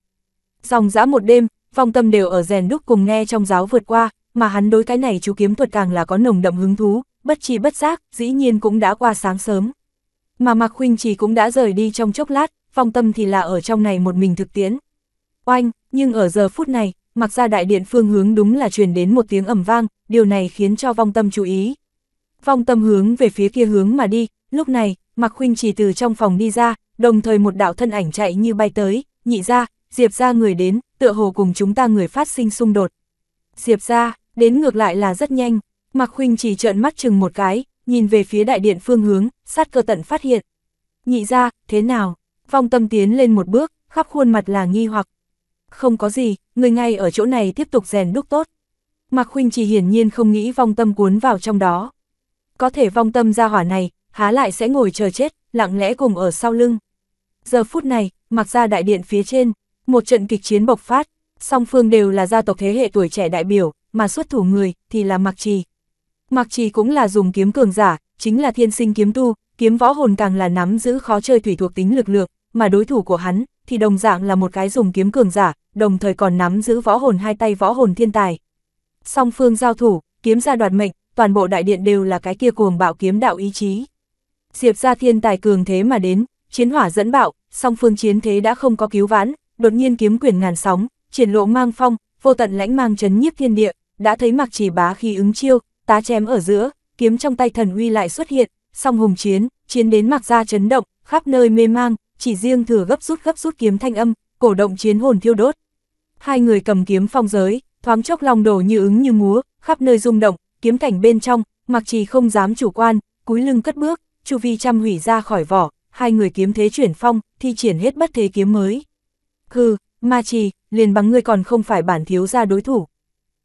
Dòng dã một đêm, vong tâm đều ở rèn đúc cùng nghe trong giáo vượt qua, mà hắn đối cái này chú kiếm thuật càng là có nồng đậm hứng thú, bất chi bất giác, dĩ nhiên cũng đã qua sáng sớm. Mà Mạc Khuynh chỉ cũng đã rời đi trong chốc lát, vong tâm thì là ở trong này một mình thực tiễn. Oanh, nhưng ở giờ phút này, mặc ra đại điện phương hướng đúng là truyền đến một tiếng ẩm vang, điều này khiến cho vong tâm chú ý. Vong tâm hướng về phía kia hướng mà đi, Lúc này, Mạc Khuynh chỉ từ trong phòng đi ra, đồng thời một đạo thân ảnh chạy như bay tới, nhị ra, Diệp ra người đến, tựa hồ cùng chúng ta người phát sinh xung đột. Diệp ra, đến ngược lại là rất nhanh, Mạc Khuynh chỉ trợn mắt chừng một cái, nhìn về phía đại điện phương hướng, sát cơ tận phát hiện. Nhị ra, thế nào? Vong tâm tiến lên một bước, khắp khuôn mặt là nghi hoặc. Không có gì, người ngay ở chỗ này tiếp tục rèn đúc tốt. Mạc Khuynh chỉ hiển nhiên không nghĩ vong tâm cuốn vào trong đó. Có thể vong tâm ra hỏa này, há lại sẽ ngồi chờ chết, lặng lẽ cùng ở sau lưng. Giờ phút này, mặc ra đại điện phía trên, một trận kịch chiến bộc phát, song phương đều là gia tộc thế hệ tuổi trẻ đại biểu, mà xuất thủ người thì là mặc Trì. mặc Trì cũng là dùng kiếm cường giả, chính là thiên sinh kiếm tu, kiếm võ hồn càng là nắm giữ khó chơi thủy thuộc tính lực lượng, mà đối thủ của hắn thì đồng dạng là một cái dùng kiếm cường giả, đồng thời còn nắm giữ võ hồn hai tay võ hồn thiên tài. Song phương giao thủ, kiếm ra đoạt mệnh, toàn bộ đại điện đều là cái kia cuồng bạo kiếm đạo ý chí. Diệp gia thiên tài cường thế mà đến, chiến hỏa dẫn bạo, song phương chiến thế đã không có cứu vãn, đột nhiên kiếm quyền ngàn sóng, triển lộ mang phong, vô tận lãnh mang chấn nhiếp thiên địa, đã thấy mặc chỉ bá khi ứng chiêu, tá chém ở giữa, kiếm trong tay thần uy lại xuất hiện, song hùng chiến, chiến đến mặc gia chấn động, khắp nơi mê mang, chỉ riêng thừa gấp rút gấp rút kiếm thanh âm, cổ động chiến hồn thiêu đốt. Hai người cầm kiếm phong giới, thoáng chốc lòng đổ như ứng như múa, khắp nơi rung động, kiếm cảnh bên trong, mặc trì không dám chủ quan, cúi lưng cất bước, chu vi trăm hủy ra khỏi vỏ, hai người kiếm thế chuyển phong, thi triển hết bất thế kiếm mới. Hừ, ma trì, liền bằng ngươi còn không phải bản thiếu ra đối thủ.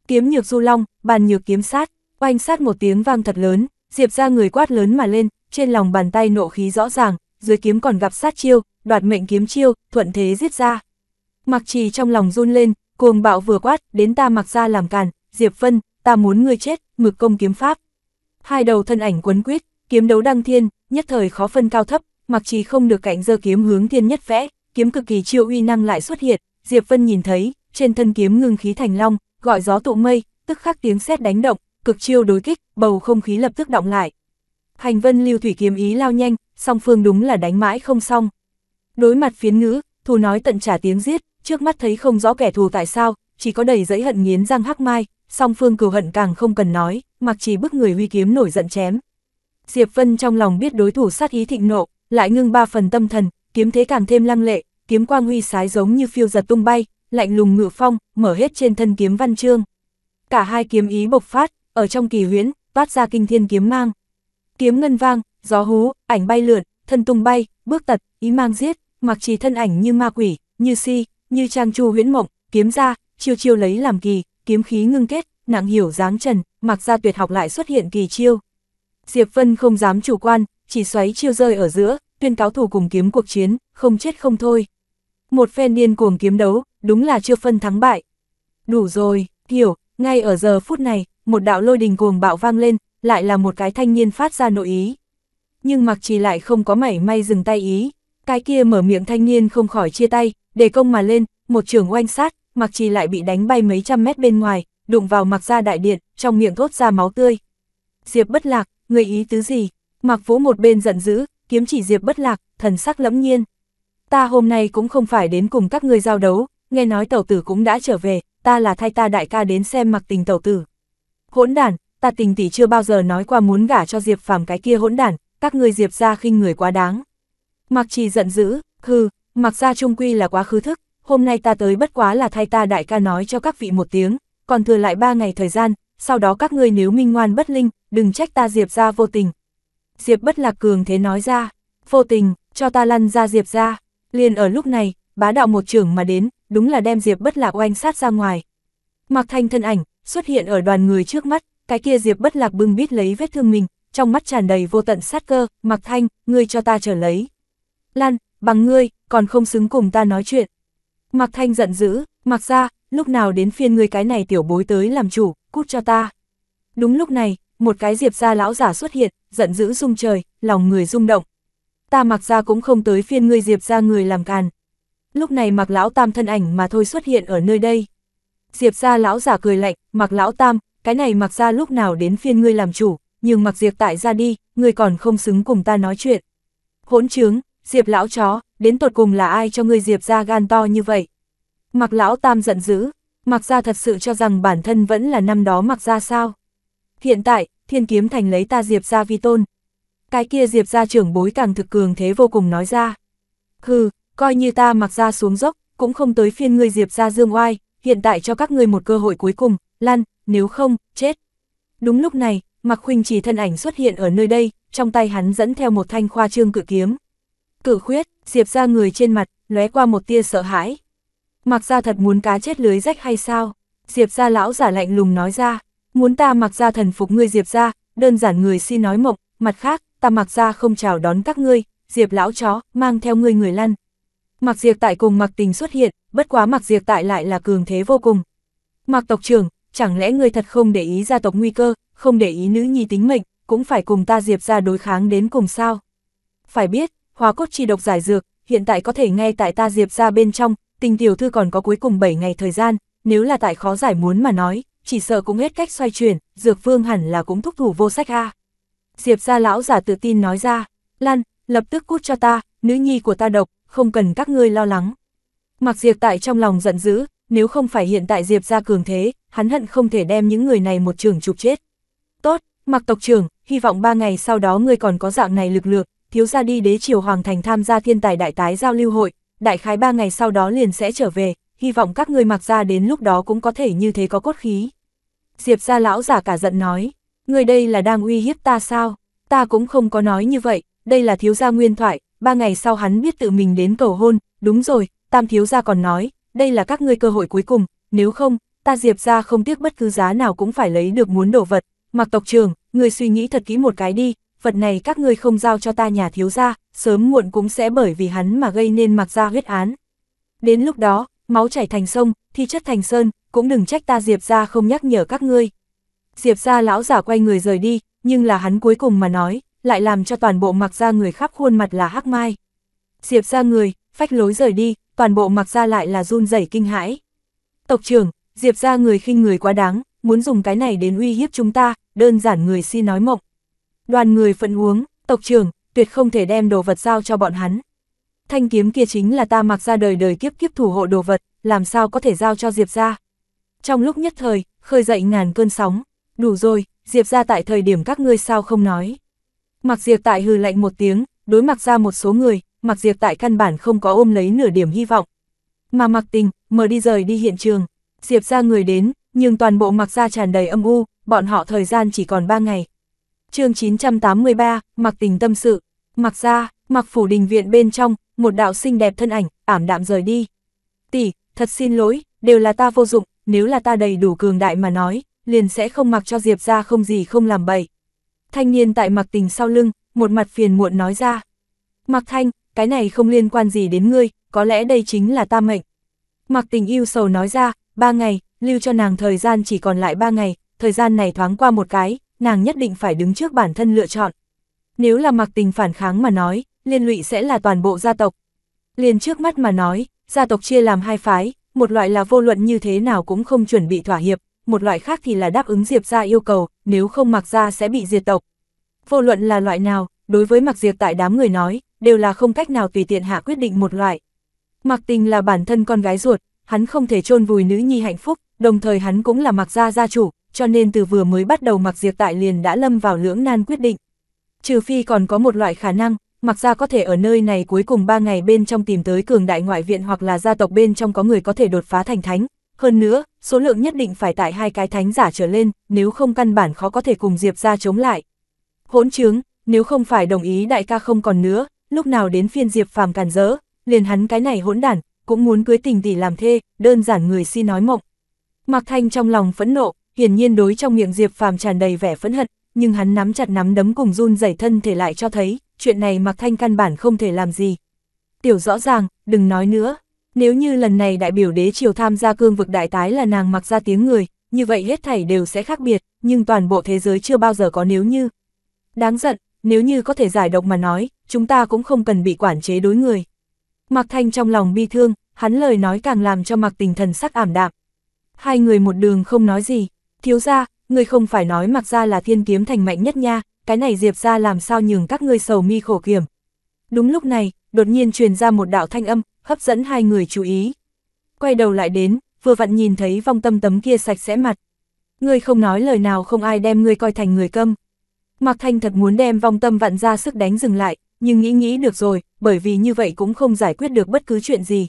Kiếm nhược du long, bàn nhược kiếm sát, quanh sát một tiếng vang thật lớn, diệp ra người quát lớn mà lên, trên lòng bàn tay nộ khí rõ ràng, dưới kiếm còn gặp sát chiêu, đoạt mệnh kiếm chiêu, thuận thế giết ra. Mặc trì trong lòng run lên, cuồng bạo vừa quát, đến ta mặc ra làm càn, Diệp phân ta muốn ngươi chết, mực công kiếm pháp. Hai đầu thân ảnh quấn quyết, kiếm đấu đăng thiên, nhất thời khó phân cao thấp, mặc trì không được cảnh giơ kiếm hướng thiên nhất vẽ, kiếm cực kỳ chiêu uy năng lại xuất hiện, Diệp Vân nhìn thấy, trên thân kiếm ngưng khí thành long, gọi gió tụ mây, tức khắc tiếng sét đánh động, cực chiêu đối kích, bầu không khí lập tức động lại. Hành Vân Lưu Thủy kiếm ý lao nhanh, song phương đúng là đánh mãi không xong. Đối mặt phiến ngữ, thù nói tận trả tiếng giết, trước mắt thấy không rõ kẻ thù tại sao, chỉ có đầy dẫy hận nghiến răng hắc mai, song phương cừu hận càng không cần nói, mặc chỉ bức người huy kiếm nổi giận chém, Diệp Vân trong lòng biết đối thủ sát ý thịnh nộ, lại ngưng ba phần tâm thần, kiếm thế càng thêm lăng lệ, kiếm quang huy sái giống như phiêu giật tung bay, lạnh lùng ngự phong, mở hết trên thân kiếm văn chương. Cả hai kiếm ý bộc phát, ở trong kỳ huyễn, toát ra kinh thiên kiếm mang. Kiếm ngân vang, gió hú, ảnh bay lượn, thân tung bay, bước tật, ý mang giết, mặc trì thân ảnh như ma quỷ, như si, như trang chu huyễn mộng, kiếm ra, chiêu chiêu lấy làm kỳ, kiếm khí ngưng kết, nặng hiểu dáng trần, mặc ra tuyệt học lại xuất hiện kỳ chiêu. Diệp Vân không dám chủ quan, chỉ xoáy chiêu rơi ở giữa, tuyên cáo thủ cùng kiếm cuộc chiến, không chết không thôi. Một phen điên cuồng kiếm đấu, đúng là chưa phân thắng bại. Đủ rồi, hiểu, ngay ở giờ phút này, một đạo lôi đình cuồng bạo vang lên, lại là một cái thanh niên phát ra nội ý. Nhưng mặc trì lại không có mảy may dừng tay ý, cái kia mở miệng thanh niên không khỏi chia tay, để công mà lên, một trường oanh sát, mặc trì lại bị đánh bay mấy trăm mét bên ngoài, đụng vào mặc ra đại điện, trong miệng thốt ra máu tươi. Diệp bất lạc, người ý tứ gì? Mặc vũ một bên giận dữ, kiếm chỉ diệp bất lạc, thần sắc lẫm nhiên. Ta hôm nay cũng không phải đến cùng các người giao đấu, nghe nói tẩu tử cũng đã trở về, ta là thay ta đại ca đến xem mặc tình tẩu tử. Hỗn đản, ta tình tỷ chưa bao giờ nói qua muốn gả cho diệp phàm cái kia hỗn đản, các ngươi diệp ra khinh người quá đáng. Mặc trì giận dữ, hừ, mặc ra trung quy là quá khứ thức, hôm nay ta tới bất quá là thay ta đại ca nói cho các vị một tiếng, còn thừa lại ba ngày thời gian, sau đó các ngươi nếu minh ngoan bất linh, đừng trách ta Diệp ra vô tình. Diệp bất lạc cường thế nói ra, vô tình, cho ta lăn ra Diệp ra. Liền ở lúc này, bá đạo một trưởng mà đến, đúng là đem Diệp bất lạc oanh sát ra ngoài. Mặc Thanh thân ảnh, xuất hiện ở đoàn người trước mắt, cái kia Diệp bất lạc bưng bít lấy vết thương mình, trong mắt tràn đầy vô tận sát cơ, Mặc Thanh, ngươi cho ta trở lấy. Lan, bằng ngươi, còn không xứng cùng ta nói chuyện. Mặc Thanh giận dữ, mặc ra, lúc nào đến phiên ngươi cái này tiểu bối tới làm chủ, cút cho ta. Đúng lúc này, một cái diệp gia lão giả xuất hiện, giận dữ rung trời, lòng người rung động. Ta mặc ra cũng không tới phiên ngươi diệp gia người làm càn. Lúc này mặc lão tam thân ảnh mà thôi xuất hiện ở nơi đây. Diệp gia lão giả cười lạnh, mặc lão tam, cái này mặc ra lúc nào đến phiên ngươi làm chủ, nhưng mặc diệp tại ra đi, ngươi còn không xứng cùng ta nói chuyện. Hỗn trướng, diệp lão chó, đến tột cùng là ai cho ngươi diệp gia gan to như vậy. Mặc lão tam giận dữ, mặc ra thật sự cho rằng bản thân vẫn là năm đó mặc ra sao. Hiện tại, thiên kiếm thành lấy ta Diệp ra vi tôn. Cái kia Diệp ra trưởng bối càng thực cường thế vô cùng nói ra. Hừ, coi như ta mặc ra xuống dốc, cũng không tới phiên ngươi Diệp ra dương oai, hiện tại cho các ngươi một cơ hội cuối cùng, lăn, nếu không, chết. Đúng lúc này, Mạc Khuynh chỉ thân ảnh xuất hiện ở nơi đây, trong tay hắn dẫn theo một thanh khoa trương cự kiếm. Cự khuyết, Diệp ra người trên mặt, lóe qua một tia sợ hãi. Mặc ra thật muốn cá chết lưới rách hay sao? Diệp ra lão giả lạnh lùng nói ra. Muốn ta mặc ra thần phục ngươi Diệp ra, đơn giản người xin nói mộc, mặt khác, ta mặc ra không chào đón các ngươi, Diệp lão chó, mang theo ngươi người lăn. Mặc diệt tại cùng mặc tình xuất hiện, bất quá mặc diệt tại lại là cường thế vô cùng. Mặc tộc trưởng, chẳng lẽ ngươi thật không để ý gia tộc nguy cơ, không để ý nữ nhi tính mệnh, cũng phải cùng ta diệp ra đối kháng đến cùng sao? Phải biết, hóa cốt chi độc giải dược, hiện tại có thể ngay tại ta diệp ra bên trong, tình tiểu thư còn có cuối cùng 7 ngày thời gian, nếu là tại khó giải muốn mà nói, chỉ sợ cũng hết cách xoay chuyển, Dược Vương hẳn là cũng thúc thủ vô sách a. Diệp gia lão giả tự tin nói ra, lăn lập tức cút cho ta, nữ nhi của ta độc, không cần các ngươi lo lắng. Mặc Diệp tại trong lòng giận dữ, nếu không phải hiện tại Diệp gia cường thế, hắn hận không thể đem những người này một trường chụp chết. Tốt, Mặc tộc trưởng, hy vọng ba ngày sau đó ngươi còn có dạng này lực lượng, thiếu gia đi đế triều hoàng thành tham gia thiên tài đại tái giao lưu hội, đại khái ba ngày sau đó liền sẽ trở về, hy vọng các ngươi mặc ra đến lúc đó cũng có thể như thế có cốt khí. Diệp ra lão giả cả giận nói, người đây là đang uy hiếp ta sao, ta cũng không có nói như vậy, đây là thiếu gia nguyên thoại, ba ngày sau hắn biết tự mình đến cầu hôn, đúng rồi, tam thiếu gia còn nói, đây là các ngươi cơ hội cuối cùng, nếu không, ta diệp ra không tiếc bất cứ giá nào cũng phải lấy được muốn đồ vật, mặc tộc trường, người suy nghĩ thật kỹ một cái đi, vật này các ngươi không giao cho ta nhà thiếu gia, sớm muộn cũng sẽ bởi vì hắn mà gây nên mặc ra huyết án. Đến lúc đó, máu chảy thành sông, thi chất thành sơn, cũng đừng trách ta Diệp ra không nhắc nhở các ngươi. Diệp ra lão giả quay người rời đi, nhưng là hắn cuối cùng mà nói, lại làm cho toàn bộ mặc ra người khắp khuôn mặt là hắc mai. Diệp ra người, phách lối rời đi, toàn bộ mặc ra lại là run rẩy kinh hãi. Tộc trưởng, Diệp ra người khinh người quá đáng, muốn dùng cái này đến uy hiếp chúng ta, đơn giản người si nói mộng. Đoàn người phận uống, tộc trưởng, tuyệt không thể đem đồ vật giao cho bọn hắn, thanh kiếm kia chính là ta mặc ra đời đời kiếp kiếp thủ hộ đồ vật, làm sao có thể giao cho Diệp ra. Trong lúc nhất thời, khơi dậy ngàn cơn sóng, đủ rồi, Diệp ra tại thời điểm các ngươi sao không nói. Mặc Diệp tại hừ lạnh một tiếng, đối mặt ra một số người, mặc Diệp tại căn bản không có ôm lấy nửa điểm hy vọng. Mà mặc tình, mở đi rời đi hiện trường, Diệp ra người đến, nhưng toàn bộ mặc ra tràn đầy âm u, bọn họ thời gian chỉ còn 3 ngày. chương 983, mặc tình tâm sự, mặc ra, Mặc phủ đình viện bên trong, một đạo xinh đẹp thân ảnh, ảm đạm rời đi. Tỷ, thật xin lỗi, đều là ta vô dụng, nếu là ta đầy đủ cường đại mà nói, liền sẽ không mặc cho Diệp ra không gì không làm bậy. Thanh niên tại mặc tình sau lưng, một mặt phiền muộn nói ra. Mặc thanh, cái này không liên quan gì đến ngươi, có lẽ đây chính là ta mệnh. Mặc tình yêu sầu nói ra, ba ngày, lưu cho nàng thời gian chỉ còn lại ba ngày, thời gian này thoáng qua một cái, nàng nhất định phải đứng trước bản thân lựa chọn. Nếu là mặc tình phản kháng mà nói, liên lụy sẽ là toàn bộ gia tộc. Liền trước mắt mà nói, gia tộc chia làm hai phái, một loại là vô luận như thế nào cũng không chuẩn bị thỏa hiệp, một loại khác thì là đáp ứng Diệp ra yêu cầu, nếu không mặc ra sẽ bị diệt tộc. Vô luận là loại nào, đối với mặc diệp tại đám người nói, đều là không cách nào tùy tiện hạ quyết định một loại. Mặc tình là bản thân con gái ruột, hắn không thể chôn vùi nữ nhi hạnh phúc, đồng thời hắn cũng là mặc gia gia chủ, cho nên từ vừa mới bắt đầu mặc diệp tại liền đã lâm vào lưỡng nan quyết định. Trừ phi còn có một loại khả năng, mặc ra có thể ở nơi này cuối cùng 3 ngày bên trong tìm tới cường đại ngoại viện hoặc là gia tộc bên trong có người có thể đột phá thành thánh. Hơn nữa, số lượng nhất định phải tại hai cái thánh giả trở lên, nếu không căn bản khó có thể cùng Diệp ra chống lại. Hỗn trướng, nếu không phải đồng ý đại ca không còn nữa, lúc nào đến phiên Diệp phàm càn rỡ, liền hắn cái này hỗn đản, cũng muốn cưới tình tỷ làm thê, đơn giản người si nói mộng. Mạc Thanh trong lòng phẫn nộ, hiển nhiên đối trong miệng Diệp phàm tràn đầy vẻ phẫn hận, nhưng hắn nắm chặt nắm đấm cùng run rẩy thân thể lại cho thấy, chuyện này mặc Thanh căn bản không thể làm gì. Tiểu rõ ràng, đừng nói nữa, nếu như lần này đại biểu đế triều tham gia cương vực đại tái là nàng mặc ra tiếng người, như vậy hết thảy đều sẽ khác biệt, nhưng toàn bộ thế giới chưa bao giờ có nếu như. Đáng giận, nếu như có thể giải độc mà nói, chúng ta cũng không cần bị quản chế đối người. mặc Thanh trong lòng bi thương, hắn lời nói càng làm cho mặc Tình thần sắc ảm đạm. Hai người một đường không nói gì, thiếu ra, người không phải nói mặc ra là thiên kiếm thành mạnh nhất nha, cái này Diệp ra làm sao nhường các ngươi sầu mi khổ kiểm. Đúng lúc này, đột nhiên truyền ra một đạo thanh âm, hấp dẫn hai người chú ý. Quay đầu lại đến, vừa vặn nhìn thấy vong tâm tấm kia sạch sẽ mặt. Ngươi không nói lời nào không ai đem ngươi coi thành người câm. Mạc Thanh thật muốn đem vong tâm vặn ra sức đánh dừng lại, nhưng nghĩ nghĩ được rồi, bởi vì như vậy cũng không giải quyết được bất cứ chuyện gì.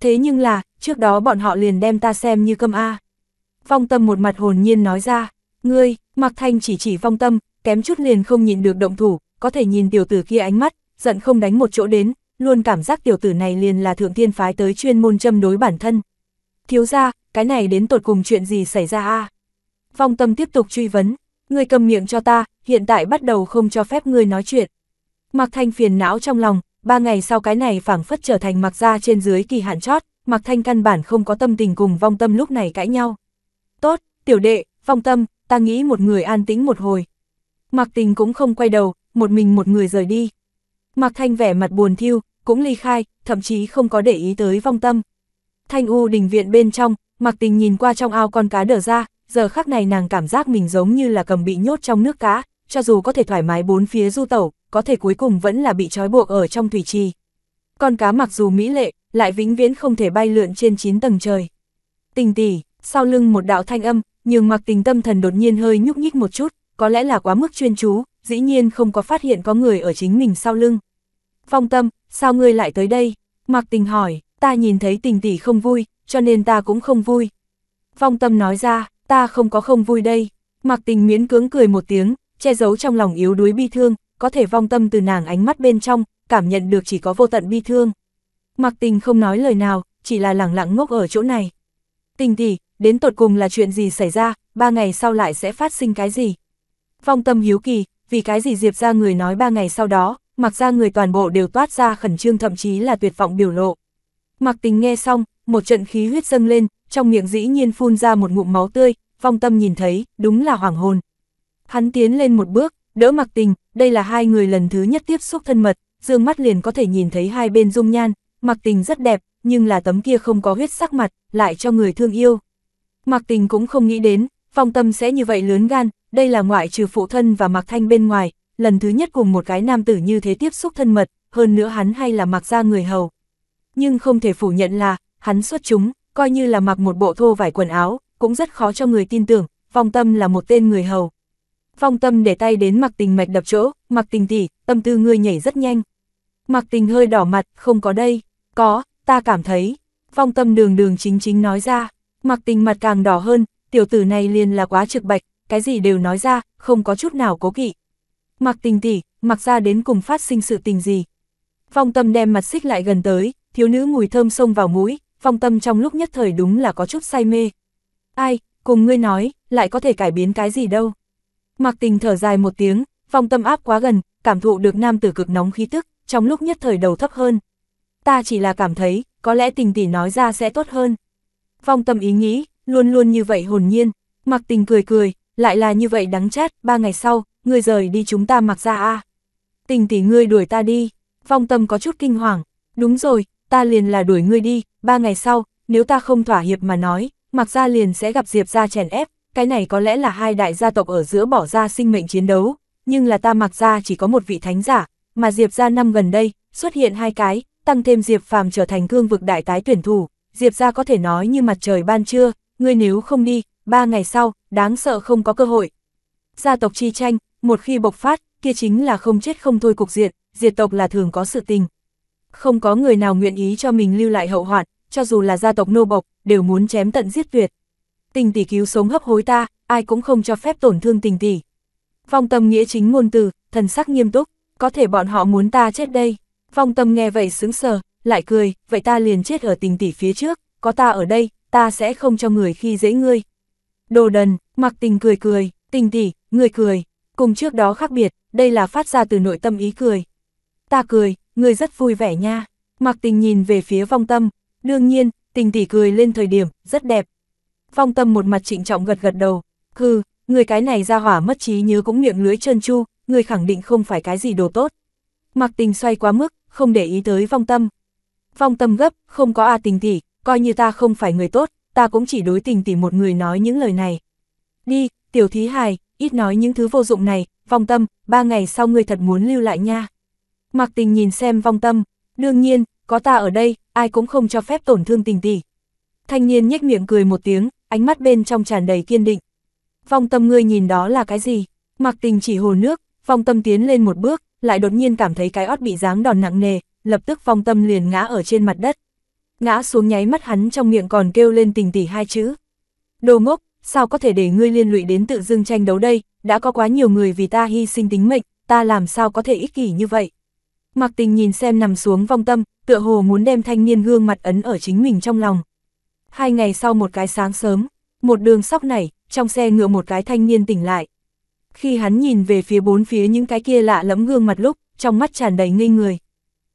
Thế nhưng là, trước đó bọn họ liền đem ta xem như câm A. Vong tâm một mặt hồn nhiên nói ra, ngươi, Mạc Thanh chỉ chỉ vong tâm, kém chút liền không nhịn được động thủ, có thể nhìn tiểu tử kia ánh mắt, giận không đánh một chỗ đến, luôn cảm giác tiểu tử này liền là thượng tiên phái tới chuyên môn châm đối bản thân. Thiếu ra, cái này đến tột cùng chuyện gì xảy ra a à? Vong tâm tiếp tục truy vấn, người cầm miệng cho ta, hiện tại bắt đầu không cho phép người nói chuyện. Mặc Thanh phiền não trong lòng, ba ngày sau cái này phảng phất trở thành mặc ra trên dưới kỳ hạn chót, Mặc Thanh căn bản không có tâm tình cùng vong tâm lúc này cãi nhau. Tốt, tiểu đệ, vong tâm, ta nghĩ một người an tĩnh một hồi, Mạc Tình cũng không quay đầu, một mình một người rời đi. Mạc Thanh vẻ mặt buồn thiêu, cũng ly khai, thậm chí không có để ý tới vong tâm. Thanh U đình viện bên trong, Mạc Tình nhìn qua trong ao con cá đờ ra, giờ khắc này nàng cảm giác mình giống như là cầm bị nhốt trong nước cá, cho dù có thể thoải mái bốn phía du tẩu, có thể cuối cùng vẫn là bị trói buộc ở trong thủy trì. Con cá mặc dù mỹ lệ, lại vĩnh viễn không thể bay lượn trên 9 tầng trời. Tình tỷ, sau lưng một đạo thanh âm, nhưng Mạc tình tâm thần đột nhiên hơi nhúc nhích một chút, có lẽ là quá mức chuyên chú, dĩ nhiên không có phát hiện có người ở chính mình sau lưng. Phong tâm, sao ngươi lại tới đây? Mạc tình hỏi, ta nhìn thấy tình tỷ không vui, cho nên ta cũng không vui. Phong tâm nói ra, ta không có không vui đây. Mạc tình miễn cưỡng cười một tiếng, che giấu trong lòng yếu đuối bi thương, có thể vong tâm từ nàng ánh mắt bên trong, cảm nhận được chỉ có vô tận bi thương. Mạc tình không nói lời nào, chỉ là lặng lặng ngốc ở chỗ này. Tình tỷ, đến tột cùng là chuyện gì xảy ra, ba ngày sau lại sẽ phát sinh cái gì? Phong tâm hiếu kỳ, vì cái gì Diệp ra người nói ba ngày sau đó, mặc ra người toàn bộ đều toát ra khẩn trương thậm chí là tuyệt vọng biểu lộ. Mặc tình nghe xong, một trận khí huyết dâng lên, trong miệng dĩ nhiên phun ra một ngụm máu tươi, Phong tâm nhìn thấy, đúng là hoàng hồn. Hắn tiến lên một bước, đỡ mặc tình, đây là hai người lần thứ nhất tiếp xúc thân mật, dương mắt liền có thể nhìn thấy hai bên dung nhan, mặc tình rất đẹp, nhưng là tấm kia không có huyết sắc mặt, lại cho người thương yêu. Mặc tình cũng không nghĩ đến, Phong tâm sẽ như vậy lớn gan, đây là ngoại trừ phụ thân và Mạc Thanh bên ngoài, lần thứ nhất cùng một cái nam tử như thế tiếp xúc thân mật, hơn nữa hắn hay là Mạc ra người hầu. Nhưng không thể phủ nhận là, hắn xuất chúng, coi như là mặc một bộ thô vải quần áo, cũng rất khó cho người tin tưởng, Phong tâm là một tên người hầu. Phong tâm để tay đến mặc tình mạch đập chỗ, mặc tình tỷ, tâm tư ngươi nhảy rất nhanh. Mặc tình hơi đỏ mặt, không có đây, có, ta cảm thấy, Phong tâm đường đường chính chính nói ra, mặc tình mặt càng đỏ hơn, tiểu tử này liền là quá trực bạch, cái gì đều nói ra, không có chút nào cố kỵ. Mặc tình tỷ, mặc ra đến cùng phát sinh sự tình gì. Phong tâm đem mặt xích lại gần tới, thiếu nữ mùi thơm xông vào mũi, phong tâm trong lúc nhất thời đúng là có chút say mê. Ai, cùng ngươi nói, lại có thể cải biến cái gì đâu. Mặc tình thở dài một tiếng, phong tâm áp quá gần, cảm thụ được nam tử cực nóng khí tức, trong lúc nhất thời đầu thấp hơn. Ta chỉ là cảm thấy, có lẽ tình tỷ nói ra sẽ tốt hơn. Phong tâm ý nghĩ, luôn luôn như vậy hồn nhiên, mặc tình cười cười, lại là như vậy đắng chát, ba ngày sau, ngươi rời đi chúng ta mặc ra a Tình tỷ ngươi đuổi ta đi, phong tâm có chút kinh hoàng, đúng rồi, ta liền là đuổi ngươi đi, ba ngày sau, nếu ta không thỏa hiệp mà nói, mặc ra liền sẽ gặp diệp ra chèn ép, cái này có lẽ là hai đại gia tộc ở giữa bỏ ra sinh mệnh chiến đấu, nhưng là ta mặc ra chỉ có một vị thánh giả, mà diệp ra năm gần đây, xuất hiện hai cái, tăng thêm diệp phàm trở thành cương vực đại tái tuyển thủ, diệp ra có thể nói như mặt trời ban trưa, ngươi nếu không đi, ba ngày sau, đáng sợ không có cơ hội. Gia tộc chi tranh, một khi bộc phát, kia chính là không chết không thôi cục diện, diệt tộc là thường có sự tình. Không có người nào nguyện ý cho mình lưu lại hậu hoạn, cho dù là gia tộc nô bộc, đều muốn chém tận giết tuyệt. Tình tỷ cứu sống hấp hối ta, ai cũng không cho phép tổn thương tình tỷ. phong tâm nghĩa chính ngôn từ, thần sắc nghiêm túc, có thể bọn họ muốn ta chết đây. phong tâm nghe vậy sướng sờ, lại cười, vậy ta liền chết ở tình tỷ phía trước, có ta ở đây, ta sẽ không cho người khi dễ ngươi đồ đần, mặc tình cười cười, tình tỷ người cười, cùng trước đó khác biệt, đây là phát ra từ nội tâm ý cười. Ta cười, người rất vui vẻ nha, mặc tình nhìn về phía vong tâm, đương nhiên, tình tỷ cười lên thời điểm, rất đẹp. Vong tâm một mặt trịnh trọng gật gật đầu, hừ, người cái này ra hỏa mất trí nhớ cũng miệng lưới trơn chu, người khẳng định không phải cái gì đồ tốt. Mặc tình xoay quá mức, không để ý tới vong tâm. Vong tâm gấp, không có a tình tỷ, coi như ta không phải người tốt, ta cũng chỉ đối tình tỷ một người nói những lời này. Đi, tiểu thí hài, ít nói những thứ vô dụng này, vong tâm, ba ngày sau ngươi thật muốn lưu lại nha. Mặc tình nhìn xem vong tâm, đương nhiên, có ta ở đây, ai cũng không cho phép tổn thương tình tỷ. Thanh niên nhếch miệng cười một tiếng, ánh mắt bên trong tràn đầy kiên định. Vong tâm ngươi nhìn đó là cái gì? Mặc tình chỉ hồ nước, vong tâm tiến lên một bước, lại đột nhiên cảm thấy cái ót bị giáng đòn nặng nề, lập tức vong tâm liền ngã ở trên mặt đất ngã xuống nháy mắt hắn trong miệng còn kêu lên tình tỉ hai chữ. Đồ ngốc, sao có thể để ngươi liên lụy đến tự dưng tranh đấu đây, đã có quá nhiều người vì ta hy sinh tính mệnh, ta làm sao có thể ích kỷ như vậy. Mặc tình nhìn xem nằm xuống vong tâm, tựa hồ muốn đem thanh niên gương mặt ấn ở chính mình trong lòng. Hai ngày sau một cái sáng sớm, một đường sóc này, trong xe ngựa một cái thanh niên tỉnh lại. Khi hắn nhìn về phía bốn phía những cái kia lạ lẫm gương mặt lúc, trong mắt tràn đầy ngây người.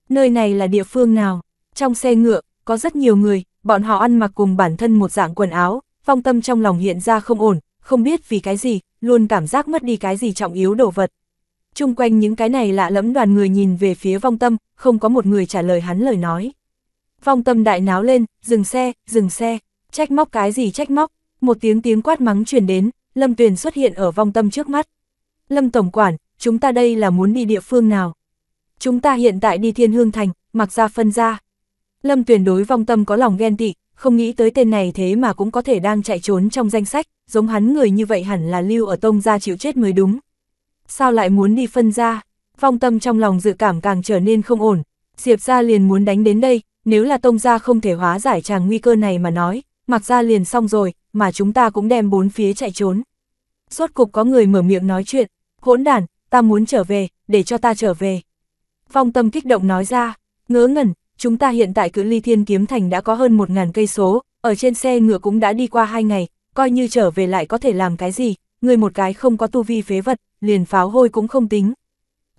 Nơi này là địa phương nào? Trong xe ngựa, có rất nhiều người, bọn họ ăn mặc cùng bản thân một dạng quần áo, phong tâm trong lòng hiện ra không ổn, không biết vì cái gì, luôn cảm giác mất đi cái gì trọng yếu đồ vật. Trung quanh những cái này lạ lẫm đoàn người nhìn về phía vong tâm, không có một người trả lời hắn lời nói. Vong tâm đại náo lên, dừng xe, dừng xe, trách móc cái gì trách móc, một tiếng tiếng quát mắng truyền đến, Lâm Tuyền xuất hiện ở vong tâm trước mắt. Lâm Tổng Quản, chúng ta đây là muốn đi địa phương nào? Chúng ta hiện tại đi Thiên Hương Thành, mặc ra phân ra. Lâm Tuyền đối vong tâm có lòng ghen tị, không nghĩ tới tên này thế mà cũng có thể đang chạy trốn trong danh sách, giống hắn người như vậy hẳn là lưu ở tông gia chịu chết mới đúng. Sao lại muốn đi phân ra? Vong tâm trong lòng dự cảm càng trở nên không ổn, Diệp gia liền muốn đánh đến đây, nếu là tông gia không thể hóa giải tràng nguy cơ này mà nói, mặc ra liền xong rồi, mà chúng ta cũng đem bốn phía chạy trốn. Suốt cục có người mở miệng nói chuyện, hỗn đản, ta muốn trở về, để cho ta trở về. Vong tâm kích động nói ra, ngớ ngẩn, chúng ta hiện tại cự ly thiên kiếm thành đã có hơn 1.000 cây số, ở trên xe ngựa cũng đã đi qua hai ngày, coi như trở về lại có thể làm cái gì, người một cái không có tu vi phế vật, liền pháo hôi cũng không tính.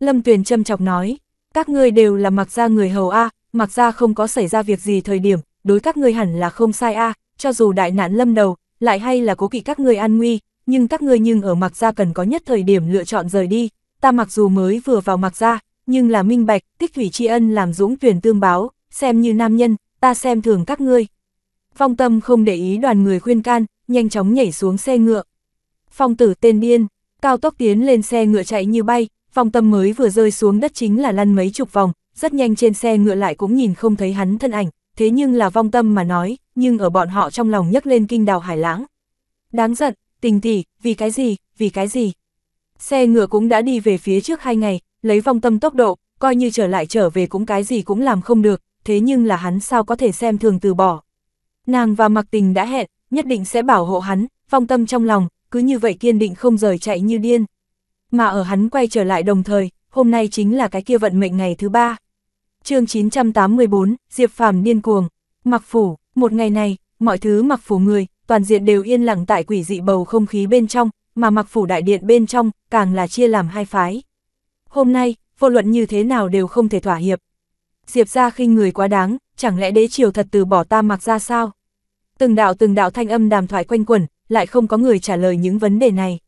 Lâm Tuyền châm chọc nói, các ngươi đều là mặc ra người hầu A, mặc ra không có xảy ra việc gì thời điểm, đối các ngươi hẳn là không sai A, cho dù đại nạn lâm đầu, lại hay là cố kỵ các ngươi an nguy, nhưng các ngươi nhưng ở mặc ra cần có nhất thời điểm lựa chọn rời đi, ta mặc dù mới vừa vào mặc ra, nhưng là minh bạch, tích thủy tri ân làm dũng tuyển tương báo, xem như nam nhân, ta xem thường các ngươi. Phong tâm không để ý đoàn người khuyên can, nhanh chóng nhảy xuống xe ngựa. Phong tử tên điên, cao tốc tiến lên xe ngựa chạy như bay, phong tâm mới vừa rơi xuống đất chính là lăn mấy chục vòng, rất nhanh trên xe ngựa lại cũng nhìn không thấy hắn thân ảnh, thế nhưng là phong tâm mà nói, nhưng ở bọn họ trong lòng nhấc lên kinh đào hải lãng. Đáng giận, tình tỉ, vì cái gì, vì cái gì. Xe ngựa cũng đã đi về phía trước hai ngày, lấy vong tâm tốc độ, coi như trở lại trở về cũng cái gì cũng làm không được, thế nhưng là hắn sao có thể xem thường từ bỏ. Nàng và mặc tình đã hẹn, nhất định sẽ bảo hộ hắn, vong tâm trong lòng, cứ như vậy kiên định không rời chạy như điên. Mà ở hắn quay trở lại đồng thời, hôm nay chính là cái kia vận mệnh ngày thứ ba. chương 984, Diệp Phàm điên cuồng, mặc phủ, một ngày này, mọi thứ mặc phủ người, toàn diện đều yên lặng tại quỷ dị bầu không khí bên trong, mà mặc phủ đại điện bên trong, càng là chia làm hai phái hôm nay, vô luận như thế nào đều không thể thỏa hiệp. Diệp ra khinh người quá đáng, chẳng lẽ đế triều thật từ bỏ ta mặc ra sao? Từng đạo từng đạo thanh âm đàm thoại quanh quẩn, lại không có người trả lời những vấn đề này.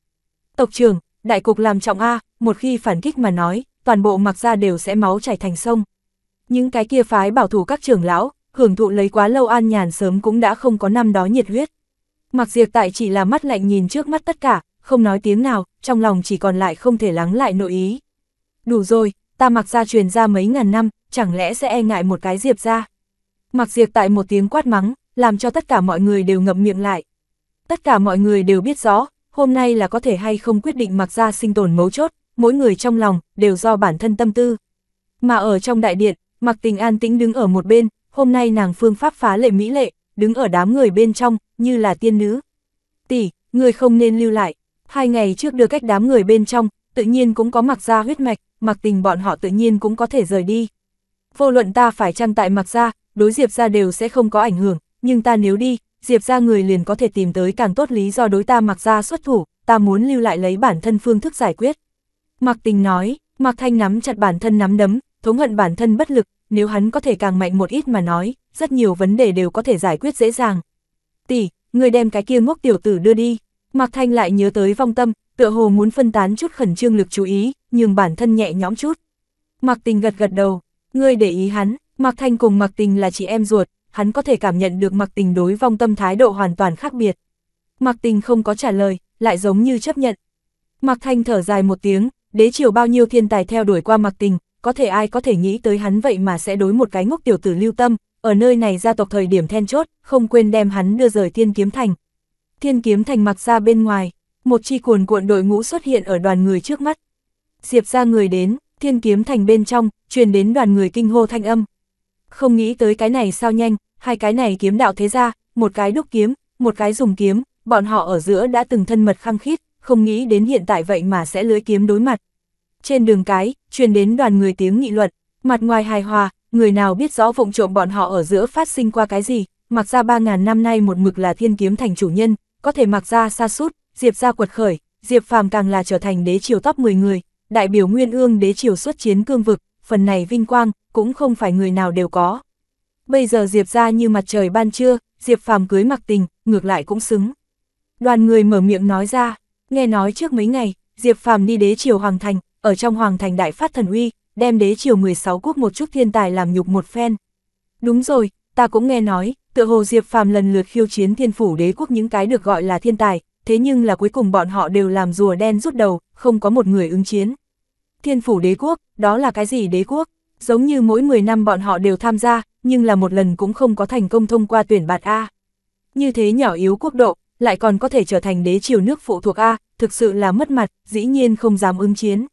Tộc trưởng, đại cục làm trọng A, một khi phản kích mà nói, toàn bộ mặc ra đều sẽ máu chảy thành sông. Những cái kia phái bảo thủ các trưởng lão, hưởng thụ lấy quá lâu an nhàn sớm cũng đã không có năm đó nhiệt huyết. Mặc diệt tại chỉ là mắt lạnh nhìn trước mắt tất cả, không nói tiếng nào, trong lòng chỉ còn lại không thể lắng lại nội ý đủ rồi, ta mặc ra truyền ra mấy ngàn năm, chẳng lẽ sẽ e ngại một cái diệp ra. Mặc diệp tại một tiếng quát mắng, làm cho tất cả mọi người đều ngậm miệng lại. Tất cả mọi người đều biết rõ, hôm nay là có thể hay không quyết định mặc ra sinh tồn mấu chốt, mỗi người trong lòng, đều do bản thân tâm tư. Mà ở trong đại điện, mặc tình an tĩnh đứng ở một bên, hôm nay nàng phương pháp phá lệ mỹ lệ, đứng ở đám người bên trong, như là tiên nữ. Tỷ, người không nên lưu lại. Hai ngày trước đưa cách đám người bên trong, tự nhiên cũng có mặc gia huyết mạch, mặc tình bọn họ tự nhiên cũng có thể rời đi. Vô luận ta phải chăng tại mặc gia, đối diệp gia đều sẽ không có ảnh hưởng, nhưng ta nếu đi, diệp gia người liền có thể tìm tới càng tốt lý do đối ta mặc gia xuất thủ, ta muốn lưu lại lấy bản thân phương thức giải quyết. Mặc tình nói, mặc thanh nắm chặt bản thân nắm đấm, thống hận bản thân bất lực, nếu hắn có thể càng mạnh một ít mà nói, rất nhiều vấn đề đều có thể giải quyết dễ dàng. Tỷ, người đem cái kia ngốc tiểu tử đưa đi. mặc Thanh lại nhớ tới vong tâm, tựa hồ muốn phân tán chút khẩn trương lực chú ý, nhưng bản thân nhẹ nhõm chút. Mạc Tình gật gật đầu, ngươi để ý hắn, Mạc Thanh cùng Mạc Tình là chị em ruột, hắn có thể cảm nhận được Mạc Tình đối vong tâm thái độ hoàn toàn khác biệt. Mạc Tình không có trả lời, lại giống như chấp nhận. Mạc Thanh thở dài một tiếng, đế chiều bao nhiêu thiên tài theo đuổi qua Mạc Tình, có thể ai có thể nghĩ tới hắn vậy mà sẽ đối một cái ngốc tiểu tử lưu tâm, ở nơi này gia tộc thời điểm then chốt, không quên đem hắn đưa rời thiên kiếm thành. Thiên kiếm thành mặc ra bên ngoài, một chi cuồn cuộn đội ngũ xuất hiện ở đoàn người trước mắt. Diệp ra người đến, thiên kiếm thành bên trong, truyền đến đoàn người kinh hô thanh âm. Không nghĩ tới cái này sao nhanh, hai cái này kiếm đạo thế ra, một cái đúc kiếm, một cái dùng kiếm, bọn họ ở giữa đã từng thân mật khăng khít, không nghĩ đến hiện tại vậy mà sẽ lưới kiếm đối mặt. Trên đường cái, truyền đến đoàn người tiếng nghị luận, mặt ngoài hài hòa, người nào biết rõ vụng trộm bọn họ ở giữa phát sinh qua cái gì, mặc ra 3.000 năm nay một mực là thiên kiếm thành chủ nhân, có thể mặc ra xa sút Diệp ra quật khởi, Diệp Phàm càng là trở thành đế triều top 10 người, đại biểu nguyên ương đế triều xuất chiến cương vực, phần này vinh quang, cũng không phải người nào đều có. Bây giờ Diệp ra như mặt trời ban trưa, Diệp Phàm cưới mặc tình, ngược lại cũng xứng. Đoàn người mở miệng nói ra, nghe nói trước mấy ngày, Diệp Phàm đi đế triều Hoàng Thành, ở trong Hoàng Thành đại phát thần uy, đem đế triều 16 quốc một chút thiên tài làm nhục một phen. Đúng rồi, ta cũng nghe nói, tựa hồ Diệp Phàm lần lượt khiêu chiến thiên phủ đế quốc những cái được gọi là thiên tài, thế nhưng là cuối cùng bọn họ đều làm rùa đen rút đầu, không có một người ứng chiến. Thiên phủ đế quốc, đó là cái gì đế quốc? Giống như mỗi 10 năm bọn họ đều tham gia, nhưng là một lần cũng không có thành công thông qua tuyển bạt A. Như thế nhỏ yếu quốc độ, lại còn có thể trở thành đế triều nước phụ thuộc A, thực sự là mất mặt, dĩ nhiên không dám ứng chiến.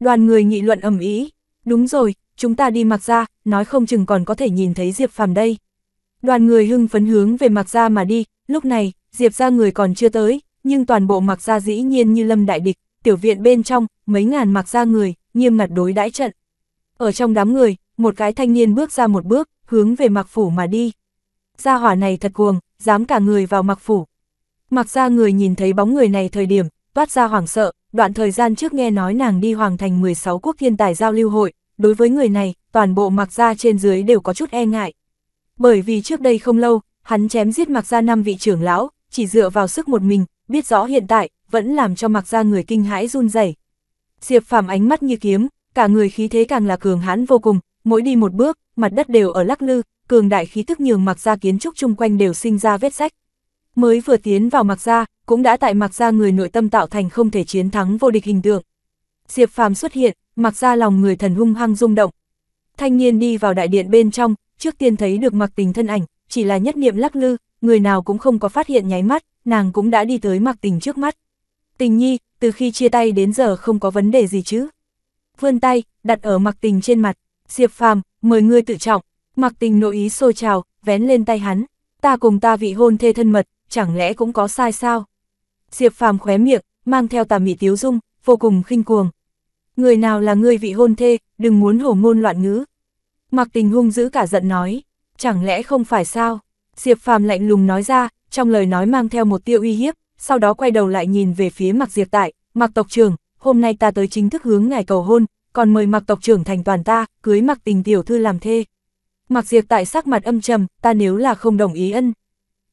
Đoàn người nghị luận ầm ý, đúng rồi, chúng ta đi mặc ra, nói không chừng còn có thể nhìn thấy Diệp Phàm đây. Đoàn người hưng phấn hướng về mặc ra mà đi, lúc này, Diệp ra người còn chưa tới, nhưng toàn bộ mặc ra dĩ nhiên như lâm đại địch, tiểu viện bên trong, mấy ngàn mặc ra người, nghiêm ngặt đối đãi trận. Ở trong đám người, một cái thanh niên bước ra một bước, hướng về mặc phủ mà đi. Gia hỏa này thật cuồng, dám cả người vào mặc phủ. Mặc ra người nhìn thấy bóng người này thời điểm, toát ra hoảng sợ, đoạn thời gian trước nghe nói nàng đi hoàng thành 16 quốc thiên tài giao lưu hội, đối với người này, toàn bộ mặc ra trên dưới đều có chút e ngại. Bởi vì trước đây không lâu, hắn chém giết mặc ra năm vị trưởng lão, chỉ dựa vào sức một mình, biết rõ hiện tại, vẫn làm cho mặc ra người kinh hãi run rẩy. Diệp Phàm ánh mắt như kiếm, cả người khí thế càng là cường hãn vô cùng, mỗi đi một bước, mặt đất đều ở lắc lư, cường đại khí tức nhường mặc ra kiến trúc chung quanh đều sinh ra vết rách. Mới vừa tiến vào mặc ra, cũng đã tại mặc ra người nội tâm tạo thành không thể chiến thắng vô địch hình tượng. Diệp Phàm xuất hiện, mặc ra lòng người thần hung hăng rung động. Thanh niên đi vào đại điện bên trong, trước tiên thấy được mặc tình thân ảnh, chỉ là nhất niệm lắc lư, người nào cũng không có phát hiện nháy mắt, nàng cũng đã đi tới mặc tình trước mắt. Tình nhi, từ khi chia tay đến giờ không có vấn đề gì chứ. Vươn tay, đặt ở mặc tình trên mặt, Diệp Phàm, mời ngươi tự trọng, mặc tình nội ý xô trào, vén lên tay hắn, ta cùng ta vị hôn thê thân mật, chẳng lẽ cũng có sai sao? Diệp Phàm khóe miệng, mang theo tà mị tiếu dung, vô cùng khinh cuồng. Người nào là người vị hôn thê, đừng muốn hổ ngôn loạn ngữ. Mặc tình hung dữ cả giận nói, chẳng lẽ không phải sao? Diệp Phàm lạnh lùng nói ra, trong lời nói mang theo một tiêu uy hiếp, sau đó quay đầu lại nhìn về phía Mạc Diệp Tại, Mạc Tộc trưởng, hôm nay ta tới chính thức hướng ngài cầu hôn, còn mời Mạc Tộc trưởng thành toàn ta, cưới Mạc Tình Tiểu Thư làm thê. Mạc Diệp Tại sắc mặt âm trầm, ta nếu là không đồng ý ân.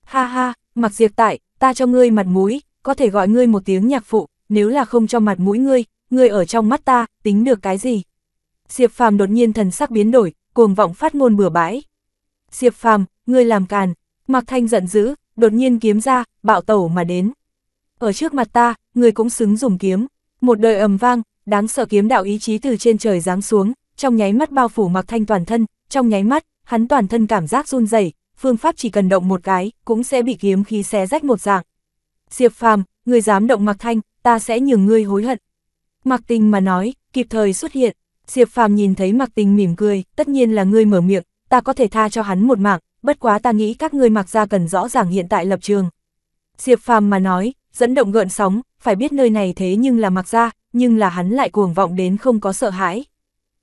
Ha ha, Mạc Diệp Tại, ta cho ngươi mặt mũi, có thể gọi ngươi một tiếng nhạc phụ, nếu là không cho mặt mũi ngươi, ngươi ở trong mắt ta, tính được cái gì? Diệp Phàm đột nhiên thần sắc biến đổi, cuồng vọng phát ngôn bừa bãi. Diệp Phàm, ngươi làm càn, Mạc Thanh giận dữ, đột nhiên kiếm ra, bạo tẩu mà đến. Ở trước mặt ta, người cũng xứng dùng kiếm. Một đời ầm vang, đáng sợ kiếm đạo ý chí từ trên trời giáng xuống, trong nháy mắt bao phủ Mạc Thanh toàn thân, trong nháy mắt, hắn toàn thân cảm giác run rẩy, phương pháp chỉ cần động một cái, cũng sẽ bị kiếm khí xé rách một dạng. Diệp Phàm, người dám động Mạc Thanh, ta sẽ nhường ngươi hối hận. Mạc Tình mà nói, kịp thời xuất hiện, Diệp Phàm nhìn thấy Mạc Tình mỉm cười, tất nhiên là ngươi mở miệng, ta có thể tha cho hắn một mạng, bất quá ta nghĩ các ngươi mặc ra cần rõ ràng hiện tại lập trường. Diệp Phàm mà nói, dẫn động gợn sóng, phải biết nơi này thế nhưng là mặc ra, nhưng là hắn lại cuồng vọng đến không có sợ hãi.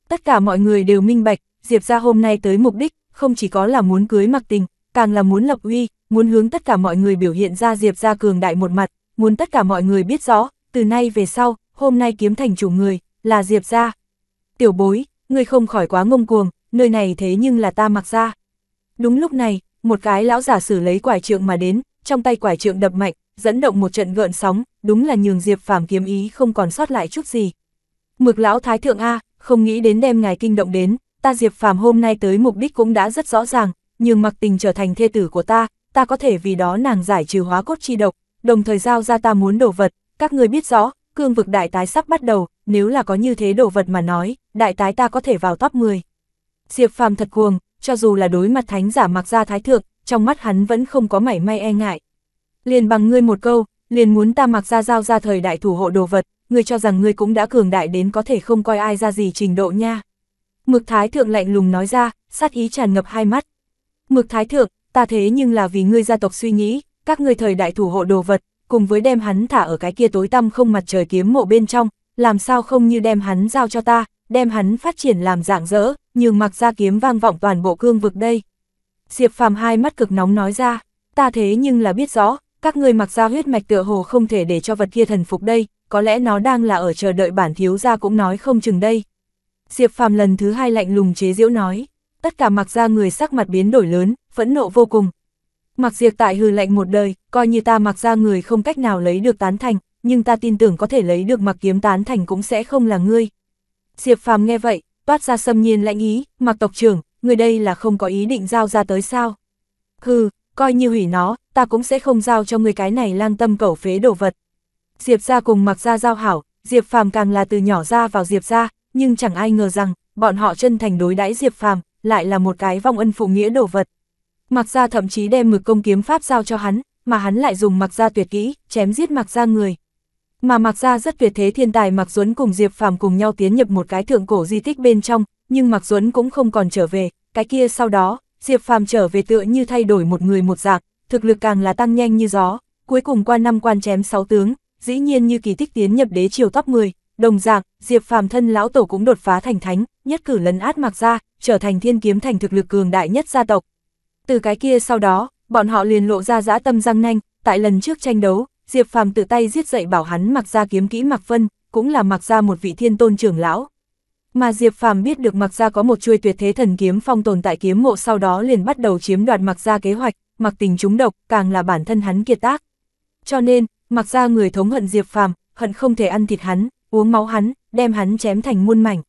Tất cả mọi người đều minh bạch, Diệp ra hôm nay tới mục đích, không chỉ có là muốn cưới mặc tình, càng là muốn lập uy, muốn hướng tất cả mọi người biểu hiện ra Diệp ra cường đại một mặt, muốn tất cả mọi người biết rõ, từ nay về sau, hôm nay kiếm thành chủ người, là Diệp ra. Tiểu bối, người không khỏi quá ngông cuồng, nơi này thế nhưng là ta mặc ra. Đúng lúc này, một cái lão giả sử lấy quải trượng mà đến, trong tay quải trượng đập mạnh, dẫn động một trận gợn sóng, đúng là nhường Diệp Phàm kiếm ý không còn sót lại chút gì. Mực lão thái thượng a, không nghĩ đến đem ngài kinh động đến, ta Diệp Phàm hôm nay tới mục đích cũng đã rất rõ ràng, nhưng Mặc Tình trở thành thê tử của ta, ta có thể vì đó nàng giải trừ hóa cốt chi độc, đồng thời giao ra ta muốn đồ vật, các người biết rõ, cương vực đại tái sắp bắt đầu, nếu là có như thế đồ vật mà nói, đại tái ta có thể vào top 10. Diệp Phàm thật cuồng, cho dù là đối mặt thánh giả mặc ra thái thượng, trong mắt hắn vẫn không có mảy may e ngại. Liền bằng ngươi một câu, liền muốn ta mặc ra giao ra thời đại thủ hộ đồ vật, ngươi cho rằng ngươi cũng đã cường đại đến có thể không coi ai ra gì trình độ nha. Mực thái thượng lạnh lùng nói ra, sát ý tràn ngập hai mắt. Mực thái thượng, ta thế nhưng là vì ngươi gia tộc suy nghĩ, các ngươi thời đại thủ hộ đồ vật, cùng với đem hắn thả ở cái kia tối tăm không mặt trời kiếm mộ bên trong, làm sao không như đem hắn giao cho ta, đem hắn phát triển làm dạng dỡ, nhường mặc ra kiếm vang vọng toàn bộ cương vực đây. Diệp phàm hai mắt cực nóng nói ra, ta thế nhưng là biết rõ, các ngươi mặc ra huyết mạch tựa hồ không thể để cho vật kia thần phục đây, có lẽ nó đang là ở chờ đợi bản thiếu gia cũng nói không chừng đây. Diệp phàm lần thứ hai lạnh lùng chế diễu nói, tất cả mặc ra người sắc mặt biến đổi lớn, phẫn nộ vô cùng. Mặc diệt tại hư lạnh một đời, coi như ta mặc ra người không cách nào lấy được tán thành, nhưng ta tin tưởng có thể lấy được mặc kiếm tán thành cũng sẽ không là ngươi. Diệp Phàm nghe vậy, toát ra sâm nhiên lạnh ý, mặc tộc trưởng, người đây là không có ý định giao ra tới sao. Hừ, coi như hủy nó, ta cũng sẽ không giao cho người cái này lang tâm cẩu phế đồ vật. Diệp ra cùng mặc ra giao hảo, Diệp Phàm càng là từ nhỏ ra vào Diệp ra, nhưng chẳng ai ngờ rằng, bọn họ chân thành đối đãi Diệp Phàm lại là một cái vong ân phụ nghĩa đồ vật. Mặc ra thậm chí đem mực công kiếm pháp giao cho hắn, mà hắn lại dùng mặc ra tuyệt kỹ, chém giết mặc ra người. Mà mặc ra rất tuyệt thế thiên tài Mặc Duấn cùng Diệp Phàm cùng nhau tiến nhập một cái thượng cổ di tích bên trong, nhưng Mặc Duấn cũng không còn trở về, cái kia sau đó, Diệp Phàm trở về tựa như thay đổi một người một dạng, thực lực càng là tăng nhanh như gió, cuối cùng qua năm quan chém sáu tướng, dĩ nhiên như kỳ tích tiến nhập đế triều top 10, đồng dạng, Diệp Phàm thân lão tổ cũng đột phá thành thánh, nhất cử lấn át mặc ra trở thành thiên kiếm thành thực lực cường đại nhất gia tộc. Từ cái kia sau đó, bọn họ liền lộ ra dã tâm răng nanh, tại lần trước tranh đấu, Diệp Phàm tự tay giết dậy bảo hắn mặc ra kiếm kỹ Mạc Vân, cũng là mặc ra một vị thiên tôn trưởng lão. Mà Diệp Phàm biết được mặc ra có một chuôi tuyệt thế thần kiếm phong tồn tại kiếm mộ sau đó liền bắt đầu chiếm đoạt mặc ra kế hoạch, mặc tình chúng độc, càng là bản thân hắn kiệt tác. Cho nên, mặc ra người thống hận Diệp Phàm, hận không thể ăn thịt hắn, uống máu hắn, đem hắn chém thành muôn mảnh.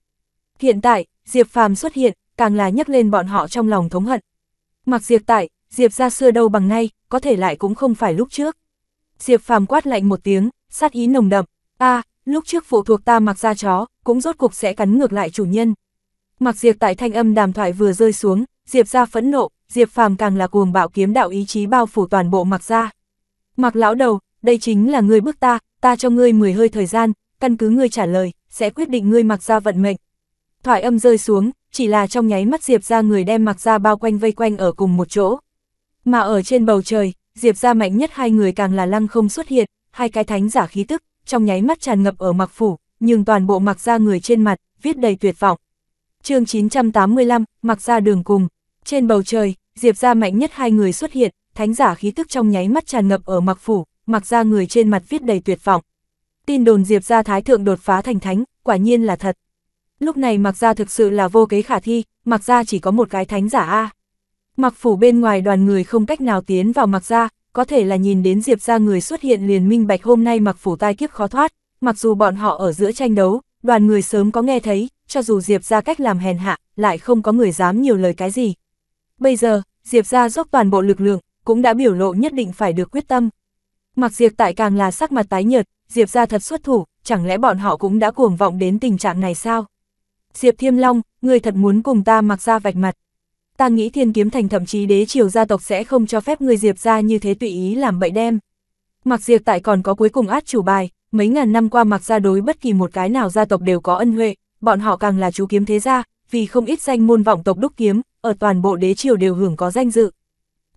Hiện tại, Diệp Phàm xuất hiện, càng là nhắc lên bọn họ trong lòng thống hận. Mặc Diệp tại, Diệp ra xưa đâu bằng nay, có thể lại cũng không phải lúc trước. Diệp Phàm quát lạnh một tiếng, sát ý nồng đậm, a, lúc trước phụ thuộc ta mặc ra chó, cũng rốt cuộc sẽ cắn ngược lại chủ nhân. Mặc Diệp tại thanh âm đàm thoại vừa rơi xuống, Diệp ra phẫn nộ, Diệp Phàm càng là cuồng bạo kiếm đạo ý chí bao phủ toàn bộ mặc ra. Mặc lão đầu, đây chính là ngươi bức ta, ta cho ngươi 10 hơi thời gian, căn cứ ngươi trả lời, sẽ quyết định ngươi mặc ra vận mệnh. Thoại âm rơi xuống, chỉ là trong nháy mắt Diệp ra người đem mặc ra bao quanh vây quanh ở cùng một chỗ. Mà ở trên bầu trời, Diệp ra mạnh nhất hai người càng là lăng không xuất hiện, hai cái thánh giả khí tức, trong nháy mắt tràn ngập ở mặc phủ, nhưng toàn bộ mặc ra người trên mặt, viết đầy tuyệt vọng. chương 985, mặc ra đường cùng, trên bầu trời, Diệp ra mạnh nhất hai người xuất hiện, thánh giả khí tức trong nháy mắt tràn ngập ở mặc phủ, mặc ra người trên mặt viết đầy tuyệt vọng. Tin đồn Diệp ra thái thượng đột phá thành thánh, quả nhiên là thật. Lúc này mặc ra thực sự là vô kế khả thi, mặc ra chỉ có một cái thánh giả A. Mặc phủ bên ngoài đoàn người không cách nào tiến vào mặc ra, có thể là nhìn đến Diệp ra người xuất hiện liền minh bạch hôm nay mặc phủ tai kiếp khó thoát, mặc dù bọn họ ở giữa tranh đấu, đoàn người sớm có nghe thấy, cho dù Diệp ra cách làm hèn hạ, lại không có người dám nhiều lời cái gì. Bây giờ, Diệp ra dốc toàn bộ lực lượng, cũng đã biểu lộ nhất định phải được quyết tâm. Mặc diệt tại càng là sắc mặt tái nhợt, Diệp ra thật xuất thủ, chẳng lẽ bọn họ cũng đã cuồng vọng đến tình trạng này sao? Diệp Thiêm Long, người thật muốn cùng ta mặc ra vạch mặt ta nghĩ thiên kiếm thành thậm chí đế triều gia tộc sẽ không cho phép người Diệp ra như thế tùy ý làm bậy đem. Mặc Diệp tại còn có cuối cùng át chủ bài, mấy ngàn năm qua mặc ra đối bất kỳ một cái nào gia tộc đều có ân huệ, bọn họ càng là chú kiếm thế gia, vì không ít danh môn vọng tộc đúc kiếm, ở toàn bộ đế triều đều hưởng có danh dự.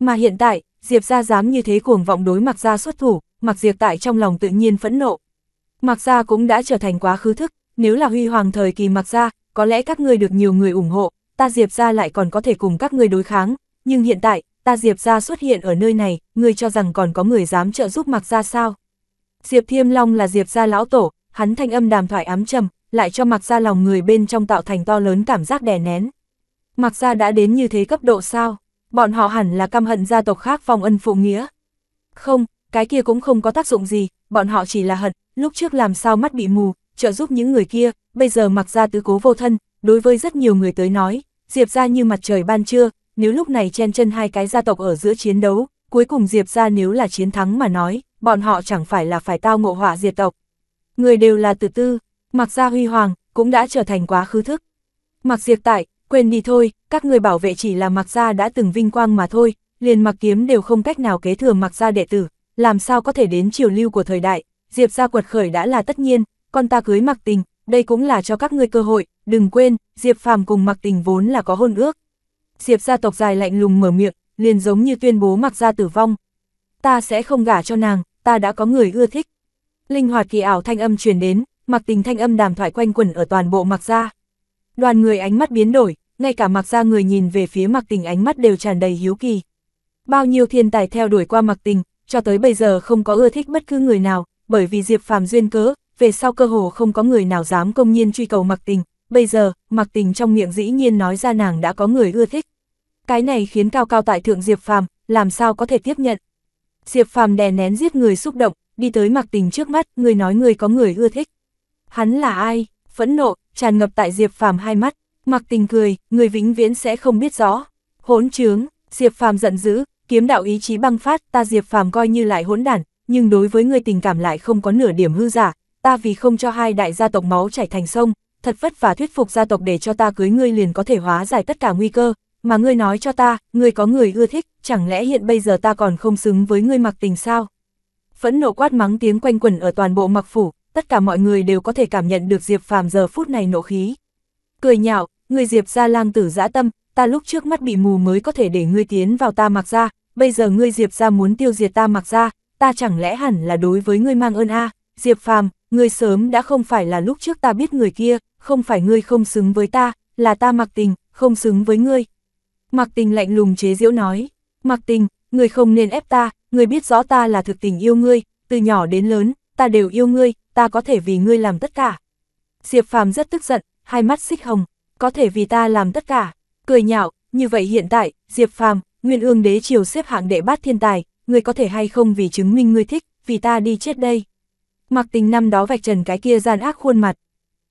Mà hiện tại, Diệp ra dám như thế cuồng vọng đối mặc ra xuất thủ, mặc Diệp tại trong lòng tự nhiên phẫn nộ. Mặc ra cũng đã trở thành quá khứ thức, nếu là huy hoàng thời kỳ mặc ra, có lẽ các ngươi được nhiều người ủng hộ, ta Diệp ra lại còn có thể cùng các ngươi đối kháng, nhưng hiện tại, ta Diệp ra xuất hiện ở nơi này, ngươi cho rằng còn có người dám trợ giúp mặc ra sao. Diệp Thiêm Long là Diệp ra lão tổ, hắn thanh âm đàm thoại ám trầm, lại cho mặc ra lòng người bên trong tạo thành to lớn cảm giác đè nén. Mặc ra đã đến như thế cấp độ sao, bọn họ hẳn là căm hận gia tộc khác phong ân phụ nghĩa. Không, cái kia cũng không có tác dụng gì, bọn họ chỉ là hận, lúc trước làm sao mắt bị mù, trợ giúp những người kia, bây giờ mặc ra tứ cố vô thân, đối với rất nhiều người tới nói, Diệp ra như mặt trời ban trưa, nếu lúc này chen chân hai cái gia tộc ở giữa chiến đấu, cuối cùng Diệp ra nếu là chiến thắng mà nói, bọn họ chẳng phải là phải tao ngộ họa diệt tộc. Người đều là từ tư, mặc ra huy hoàng, cũng đã trở thành quá khứ thức. Mặc diệt tại, quên đi thôi, các người bảo vệ chỉ là mặc ra đã từng vinh quang mà thôi, liền mặc kiếm đều không cách nào kế thừa mặc ra đệ tử, làm sao có thể đến chiều lưu của thời đại, Diệp ra quật khởi đã là tất nhiên, con ta cưới mặc tình, đây cũng là cho các ngươi cơ hội, đừng quên, Diệp Phàm cùng Mạc Tình vốn là có hôn ước. Diệp gia tộc dài lạnh lùng mở miệng, liền giống như tuyên bố Mạc gia tử vong. Ta sẽ không gả cho nàng, ta đã có người ưa thích. Linh hoạt kỳ ảo thanh âm truyền đến, Mạc Tình thanh âm đàm thoại quanh quẩn ở toàn bộ Mạc gia. Đoàn người ánh mắt biến đổi, ngay cả Mạc gia người nhìn về phía Mạc Tình ánh mắt đều tràn đầy hiếu kỳ. Bao nhiêu thiên tài theo đuổi qua Mạc Tình, cho tới bây giờ không có ưa thích bất cứ người nào, bởi vì Diệp Phàm duyên cớ, về sau cơ hồ không có người nào dám công nhiên truy cầu mặc tình, bây giờ, mặc tình trong miệng dĩ nhiên nói ra nàng đã có người ưa thích. Cái này khiến cao cao tại thượng Diệp Phàm làm sao có thể tiếp nhận. Diệp Phàm đè nén giết người xúc động, đi tới mặc tình trước mắt, người nói người có người ưa thích. Hắn là ai? Phẫn nộ, tràn ngập tại Diệp Phàm hai mắt, mặc tình cười, người vĩnh viễn sẽ không biết rõ. Hỗn trướng, Diệp Phàm giận dữ, kiếm đạo ý chí băng phát, ta Diệp Phàm coi như lại hỗn đản, nhưng đối với người tình cảm lại không có nửa điểm hư giả, ta vì không cho hai đại gia tộc máu chảy thành sông, thật vất vả thuyết phục gia tộc để cho ta cưới ngươi liền có thể hóa giải tất cả nguy cơ, mà ngươi nói cho ta, ngươi có người ưa thích, chẳng lẽ hiện bây giờ ta còn không xứng với ngươi mặc tình sao? Phẫn nộ quát mắng tiếng quanh quẩn ở toàn bộ mặc phủ, tất cả mọi người đều có thể cảm nhận được Diệp Phàm giờ phút này nộ khí. Cười nhạo, ngươi Diệp gia lang tử dã tâm, ta lúc trước mắt bị mù mới có thể để ngươi tiến vào ta mặc ra, bây giờ ngươi Diệp gia muốn tiêu diệt ta mặc ra, ta chẳng lẽ hẳn là đối với ngươi mang ơn a? Diệp Phàm, ngươi sớm đã không phải là lúc trước ta biết người kia, không phải ngươi không xứng với ta, là ta mặc tình, không xứng với ngươi. Mặc tình lạnh lùng chế diễu nói, mặc tình, ngươi không nên ép ta, ngươi biết rõ ta là thực tình yêu ngươi, từ nhỏ đến lớn, ta đều yêu ngươi, ta có thể vì ngươi làm tất cả. Diệp Phàm rất tức giận, hai mắt xích hồng, có thể vì ta làm tất cả, cười nhạo, như vậy hiện tại, Diệp Phàm, Nguyên Ương Đế triều xếp hạng đệ bát thiên tài, ngươi có thể hay không vì chứng minh ngươi thích, vì ta đi chết đây. Mạc tình năm đó vạch trần cái kia gian ác khuôn mặt.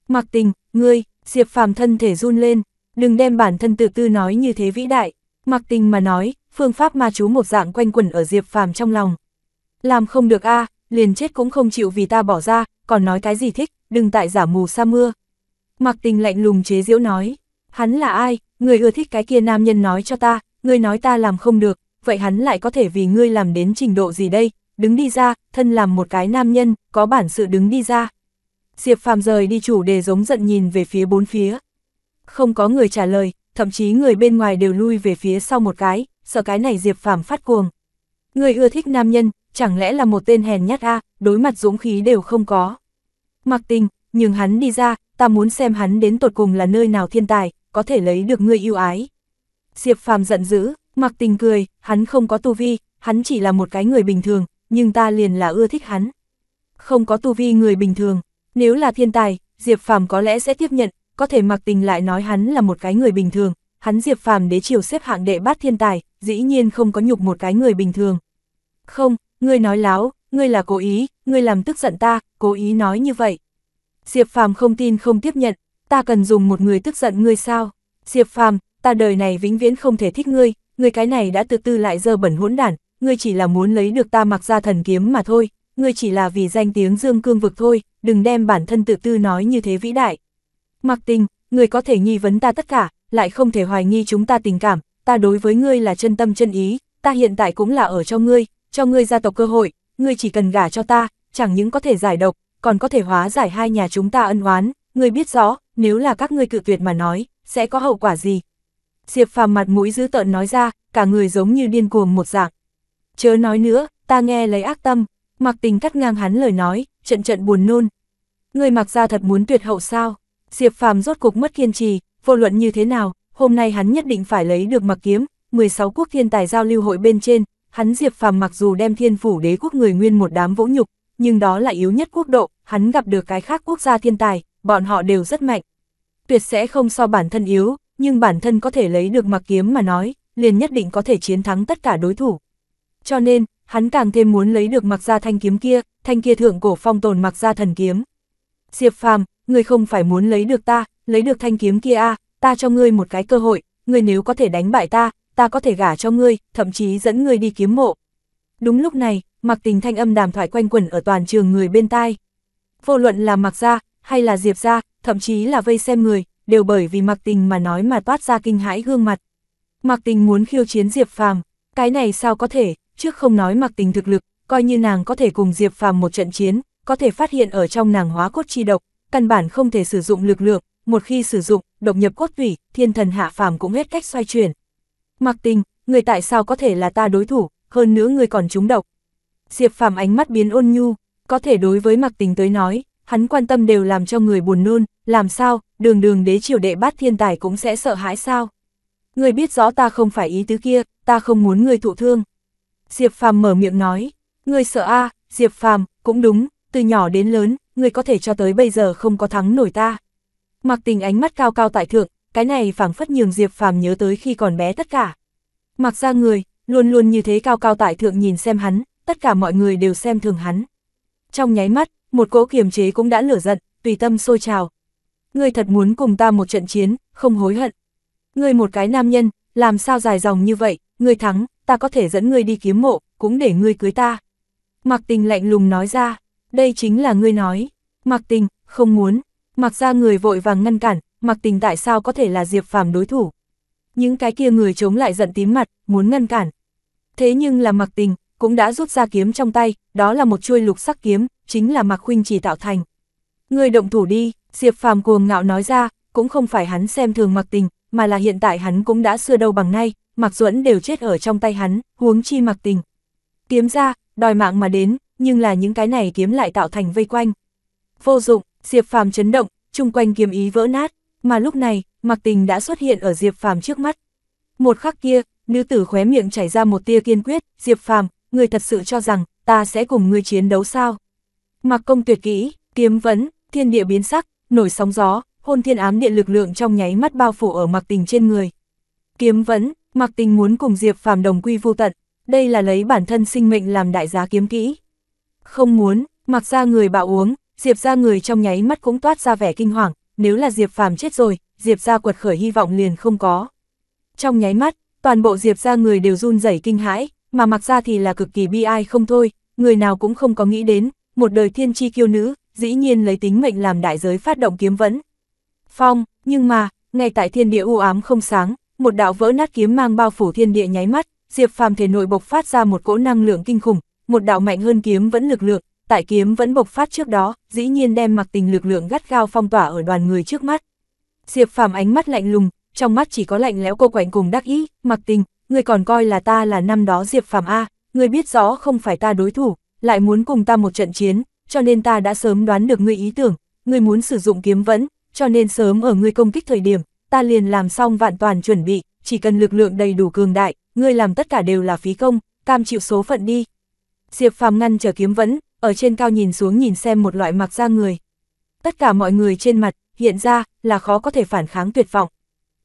Mạc tình, ngươi, Diệp Phàm thân thể run lên, đừng đem bản thân tự tư nói như thế vĩ đại. Mạc tình mà nói, phương pháp ma chú một dạng quanh quẩn ở Diệp Phàm trong lòng. Làm không được a liền chết cũng không chịu vì ta bỏ ra, còn nói cái gì thích, đừng tại giả mù sa mưa. Mạc tình lạnh lùng chế diễu nói, hắn là ai, người ưa thích cái kia nam nhân nói cho ta, ngươi nói ta làm không được, vậy hắn lại có thể vì ngươi làm đến trình độ gì đây, đứng đi ra, thân làm một cái nam nhân, có bản sự đứng đi ra. Diệp Phàm rời đi chủ đề giống giận nhìn về phía bốn phía. Không có người trả lời, thậm chí người bên ngoài đều lui về phía sau một cái, sợ cái này Diệp Phàm phát cuồng. Người ưa thích nam nhân, chẳng lẽ là một tên hèn nhát a, đối mặt dũng khí đều không có. Mặc tình, nhưng hắn đi ra, ta muốn xem hắn đến tột cùng là nơi nào thiên tài, có thể lấy được người yêu ái. Diệp Phàm giận dữ, mặc tình cười, hắn không có tu vi, hắn chỉ là một cái người bình thường, nhưng ta liền là ưa thích hắn. Không có tu vi người bình thường, nếu là thiên tài, Diệp Phàm có lẽ sẽ tiếp nhận, có thể mặc tình lại nói hắn là một cái người bình thường, hắn Diệp Phàm đế chiều xếp hạng đệ bát thiên tài, dĩ nhiên không có nhục một cái người bình thường. Không, ngươi nói láo, ngươi là cố ý, ngươi làm tức giận ta, cố ý nói như vậy. Diệp Phàm không tin không tiếp nhận, ta cần dùng một người tức giận ngươi sao? Diệp Phàm, ta đời này vĩnh viễn không thể thích ngươi, ngươi cái này đã từ từ lại dơ bẩn hỗn đản, ngươi chỉ là muốn lấy được ta mặc ra thần kiếm mà thôi, ngươi chỉ là vì danh tiếng dương cương vực thôi, đừng đem bản thân tự tư nói như thế vĩ đại. Mặc tình, ngươi có thể nghi vấn ta tất cả, lại không thể hoài nghi chúng ta tình cảm, ta đối với ngươi là chân tâm chân ý, ta hiện tại cũng là ở cho ngươi, cho ngươi gia tộc cơ hội, ngươi chỉ cần gả cho ta, chẳng những có thể giải độc, còn có thể hóa giải hai nhà chúng ta ân oán, ngươi biết rõ, nếu là các ngươi cự tuyệt mà nói, sẽ có hậu quả gì. Diệp phàm mặt mũi dữ tợn nói ra, cả người giống như điên cuồng một dạng chớ nói nữa, ta nghe lấy ác tâm, mặc tình cắt ngang hắn lời nói, trận trận buồn nôn. Người mặc ra thật muốn tuyệt hậu sao, Diệp Phàm rốt cục mất kiên trì, vô luận như thế nào, hôm nay hắn nhất định phải lấy được mặc kiếm, 16 quốc thiên tài giao lưu hội bên trên, hắn Diệp Phàm mặc dù đem thiên phủ đế quốc người nguyên một đám vỗ nhục, nhưng đó là yếu nhất quốc độ, hắn gặp được cái khác quốc gia thiên tài, bọn họ đều rất mạnh. Tuyệt sẽ không so bản thân yếu, nhưng bản thân có thể lấy được mặc kiếm mà nói, liền nhất định có thể chiến thắng tất cả đối thủ cho nên, hắn càng thêm muốn lấy được mặc gia thanh kiếm kia, thanh kia thượng cổ phong tồn mặc gia thần kiếm. Diệp Phàm, ngươi không phải muốn lấy được ta, lấy được thanh kiếm kia a, à, ta cho ngươi một cái cơ hội, ngươi nếu có thể đánh bại ta, ta có thể gả cho ngươi, thậm chí dẫn ngươi đi kiếm mộ. Đúng lúc này, mặc tình thanh âm đàm thoại quanh quẩn ở toàn trường người bên tai. Vô luận là mặc gia, hay là diệp gia, thậm chí là vây xem người, đều bởi vì mặc tình mà nói mà toát ra kinh hãi gương mặt. Mặc tình muốn khiêu chiến diệp phàm, cái này sao có thể, trước không nói mặc tình thực lực, coi như nàng có thể cùng Diệp Phàm một trận chiến, có thể phát hiện ở trong nàng hóa cốt chi độc, căn bản không thể sử dụng lực lượng, một khi sử dụng, độc nhập cốt tủy, thiên thần hạ phàm cũng hết cách xoay chuyển. Mặc tình, người tại sao có thể là ta đối thủ, hơn nữa người còn trúng độc. Diệp Phàm ánh mắt biến ôn nhu, có thể đối với mặc tình tới nói, hắn quan tâm đều làm cho người buồn nôn, làm sao, đường đường đế triều đệ bát thiên tài cũng sẽ sợ hãi sao. Người biết rõ ta không phải ý tứ kia, ta không muốn người thụ thương. Diệp Phàm mở miệng nói, ngươi sợ a Diệp Phàm cũng đúng, từ nhỏ đến lớn, ngươi có thể cho tới bây giờ không có thắng nổi ta. Mặc tình ánh mắt cao cao tại thượng, cái này phảng phất nhường Diệp Phàm nhớ tới khi còn bé tất cả. Mặc ra người, luôn luôn như thế cao cao tại thượng nhìn xem hắn, tất cả mọi người đều xem thường hắn. Trong nháy mắt, một cỗ kiềm chế cũng đã lửa giận, tùy tâm sôi trào. Ngươi thật muốn cùng ta một trận chiến, không hối hận. Ngươi một cái nam nhân, làm sao dài dòng như vậy, Ngươi thắng, ta có thể dẫn ngươi đi kiếm mộ, cũng để ngươi cưới ta. Mạc tình lạnh lùng nói ra, đây chính là ngươi nói. Mạc tình, không muốn. Mạc ra người vội vàng ngăn cản, Mạc tình tại sao có thể là Diệp phàm đối thủ. Những cái kia người chống lại giận tím mặt, muốn ngăn cản. Thế nhưng là Mạc tình, cũng đã rút ra kiếm trong tay, đó là một chuôi lục sắc kiếm, chính là Mạc Khuynh chỉ tạo thành. Người động thủ đi, Diệp phàm cuồng ngạo nói ra, cũng không phải hắn xem thường Mạc tình, mà là hiện tại hắn cũng đã xưa đâu bằng nay, Mạc Duẫn đều chết ở trong tay hắn, huống chi Mạc Tình. Kiếm ra, đòi mạng mà đến, nhưng là những cái này kiếm lại tạo thành vây quanh. Vô dụng, Diệp Phàm chấn động, chung quanh kiếm ý vỡ nát, mà lúc này, Mạc Tình đã xuất hiện ở Diệp Phàm trước mắt. Một khắc kia, nữ tử khóe miệng chảy ra một tia kiên quyết, "Diệp Phàm, người thật sự cho rằng ta sẽ cùng ngươi chiến đấu sao?" Mạc Công tuyệt kỹ, kiếm vấn, thiên địa biến sắc, nổi sóng gió, hôn thiên ám địa lực lượng trong nháy mắt bao phủ ở Mạc Tình trên người. Kiếm vấn, Mặc tình muốn cùng Diệp Phạm đồng quy vô tận, đây là lấy bản thân sinh mệnh làm đại giá kiếm kỹ. Không muốn, mặc ra người bạo uống, Diệp ra người trong nháy mắt cũng toát ra vẻ kinh hoàng, nếu là Diệp Phàm chết rồi, Diệp ra quật khởi hy vọng liền không có. Trong nháy mắt, toàn bộ Diệp ra người đều run rẩy kinh hãi, mà mặc ra thì là cực kỳ bi ai không thôi, người nào cũng không có nghĩ đến, một đời thiên chi kiêu nữ, dĩ nhiên lấy tính mệnh làm đại giới phát động kiếm vẫn. Phong, nhưng mà, ngay tại thiên địa u ám không sáng, một đạo vỡ nát kiếm mang bao phủ thiên địa nháy mắt, Diệp Phàm thể nội bộc phát ra một cỗ năng lượng kinh khủng, một đạo mạnh hơn kiếm vẫn lực lượng, tại kiếm vẫn bộc phát trước đó, dĩ nhiên đem mặc tình lực lượng gắt gao phong tỏa ở đoàn người trước mắt. Diệp Phàm ánh mắt lạnh lùng, trong mắt chỉ có lạnh lẽo cô quạnh cùng đắc ý, mặc tình, người còn coi là ta là năm đó Diệp Phàm A, người biết rõ không phải ta đối thủ, lại muốn cùng ta một trận chiến, cho nên ta đã sớm đoán được ngươi ý tưởng, ngươi muốn sử dụng kiếm vẫn, cho nên sớm ở ngươi công kích thời điểm, ta liền làm xong vạn toàn chuẩn bị, chỉ cần lực lượng đầy đủ cường đại, ngươi làm tất cả đều là phí công, cam chịu số phận đi. Diệp Phàm ngăn trở kiếm vẫn, ở trên cao nhìn xuống nhìn xem một loại mặc ra người. Tất cả mọi người trên mặt, hiện ra, là khó có thể phản kháng tuyệt vọng.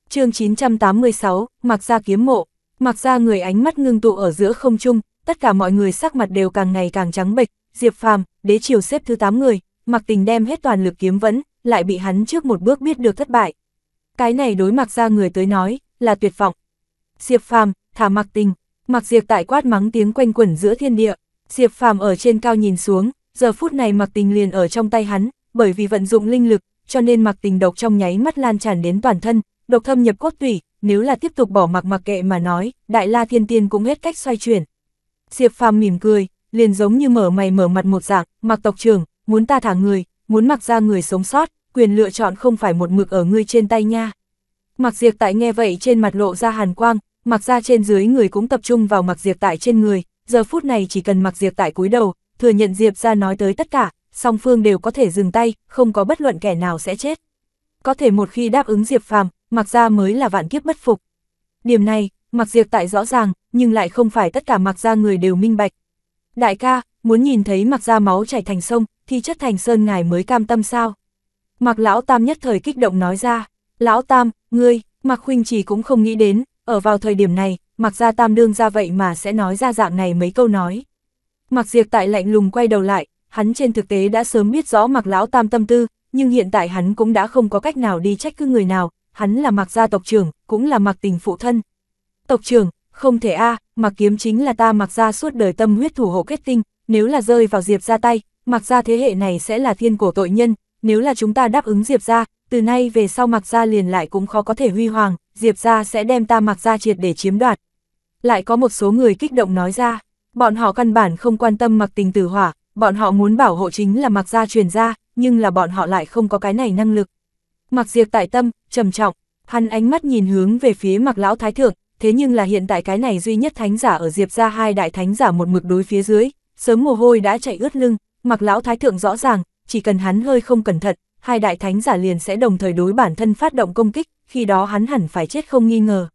chương 986, mặc ra kiếm mộ, mặc ra người ánh mắt ngưng tụ ở giữa không trung, tất cả mọi người sắc mặt đều càng ngày càng trắng bệch, Diệp Phàm, đế triều xếp thứ 8 người, mặc tình đem hết toàn lực kiếm vẫn, lại bị hắn trước một bước biết được thất bại, cái này đối mặt ra người tới nói, là tuyệt vọng. Diệp Phàm, thả mặc tình, mặc diệp tại quát mắng tiếng quanh quẩn giữa thiên địa, Diệp Phàm ở trên cao nhìn xuống, giờ phút này mặc tình liền ở trong tay hắn, bởi vì vận dụng linh lực, cho nên mặc tình độc trong nháy mắt lan tràn đến toàn thân, độc thâm nhập cốt tủy, nếu là tiếp tục bỏ mặc mặc kệ mà nói, đại la thiên tiên cũng hết cách xoay chuyển. Diệp Phàm mỉm cười, liền giống như mở mày mở mặt một dạng, mặc tộc trưởng, muốn ta thả người, muốn mặc ra người sống sót, quyền lựa chọn không phải một mực ở ngươi trên tay nha. Mặc diệt tại nghe vậy trên mặt lộ ra hàn quang, mặc ra trên dưới người cũng tập trung vào mặc diệt tại trên người, giờ phút này chỉ cần mặc diệt tại cúi đầu, thừa nhận diệp ra nói tới tất cả, song phương đều có thể dừng tay, không có bất luận kẻ nào sẽ chết. Có thể một khi đáp ứng diệp phàm, mặc ra mới là vạn kiếp bất phục. Điểm này, mặc diệt tại rõ ràng, nhưng lại không phải tất cả mặc ra người đều minh bạch. Đại ca, muốn nhìn thấy mặc ra máu chảy thành sông, thì chất thành sơn ngài mới cam tâm sao? Mạc Lão Tam nhất thời kích động nói ra, Lão Tam, ngươi, Mạc Huynh trì cũng không nghĩ đến, ở vào thời điểm này, Mạc Gia Tam đương ra vậy mà sẽ nói ra dạng này mấy câu nói. Mạc Diệp tại lạnh lùng quay đầu lại, hắn trên thực tế đã sớm biết rõ Mạc Lão Tam tâm tư, nhưng hiện tại hắn cũng đã không có cách nào đi trách cứ người nào, hắn là Mạc Gia tộc trưởng, cũng là Mạc Tình phụ thân. Tộc trưởng, không thể a, à, Mạc Kiếm chính là ta Mạc Gia suốt đời tâm huyết thủ hộ kết tinh, nếu là rơi vào Diệp ra tay, Mạc Gia thế hệ này sẽ là thiên cổ tội nhân, nếu là chúng ta đáp ứng Diệp ra, từ nay về sau mặc ra liền lại cũng khó có thể huy hoàng, Diệp ra sẽ đem ta mặc ra triệt để chiếm đoạt. Lại có một số người kích động nói ra, bọn họ căn bản không quan tâm mặc tình tử hỏa, bọn họ muốn bảo hộ chính là mặc ra truyền ra, nhưng là bọn họ lại không có cái này năng lực. Mặc diệt tại tâm, trầm trọng, hắn ánh mắt nhìn hướng về phía mặc lão thái thượng, thế nhưng là hiện tại cái này duy nhất thánh giả ở diệp ra hai đại thánh giả một mực đối phía dưới, sớm mồ hôi đã chạy ướt lưng, mặc lão thái thượng rõ ràng, chỉ cần hắn hơi không cẩn thận, hai đại thánh giả liền sẽ đồng thời đối bản thân phát động công kích, khi đó hắn hẳn phải chết không nghi ngờ.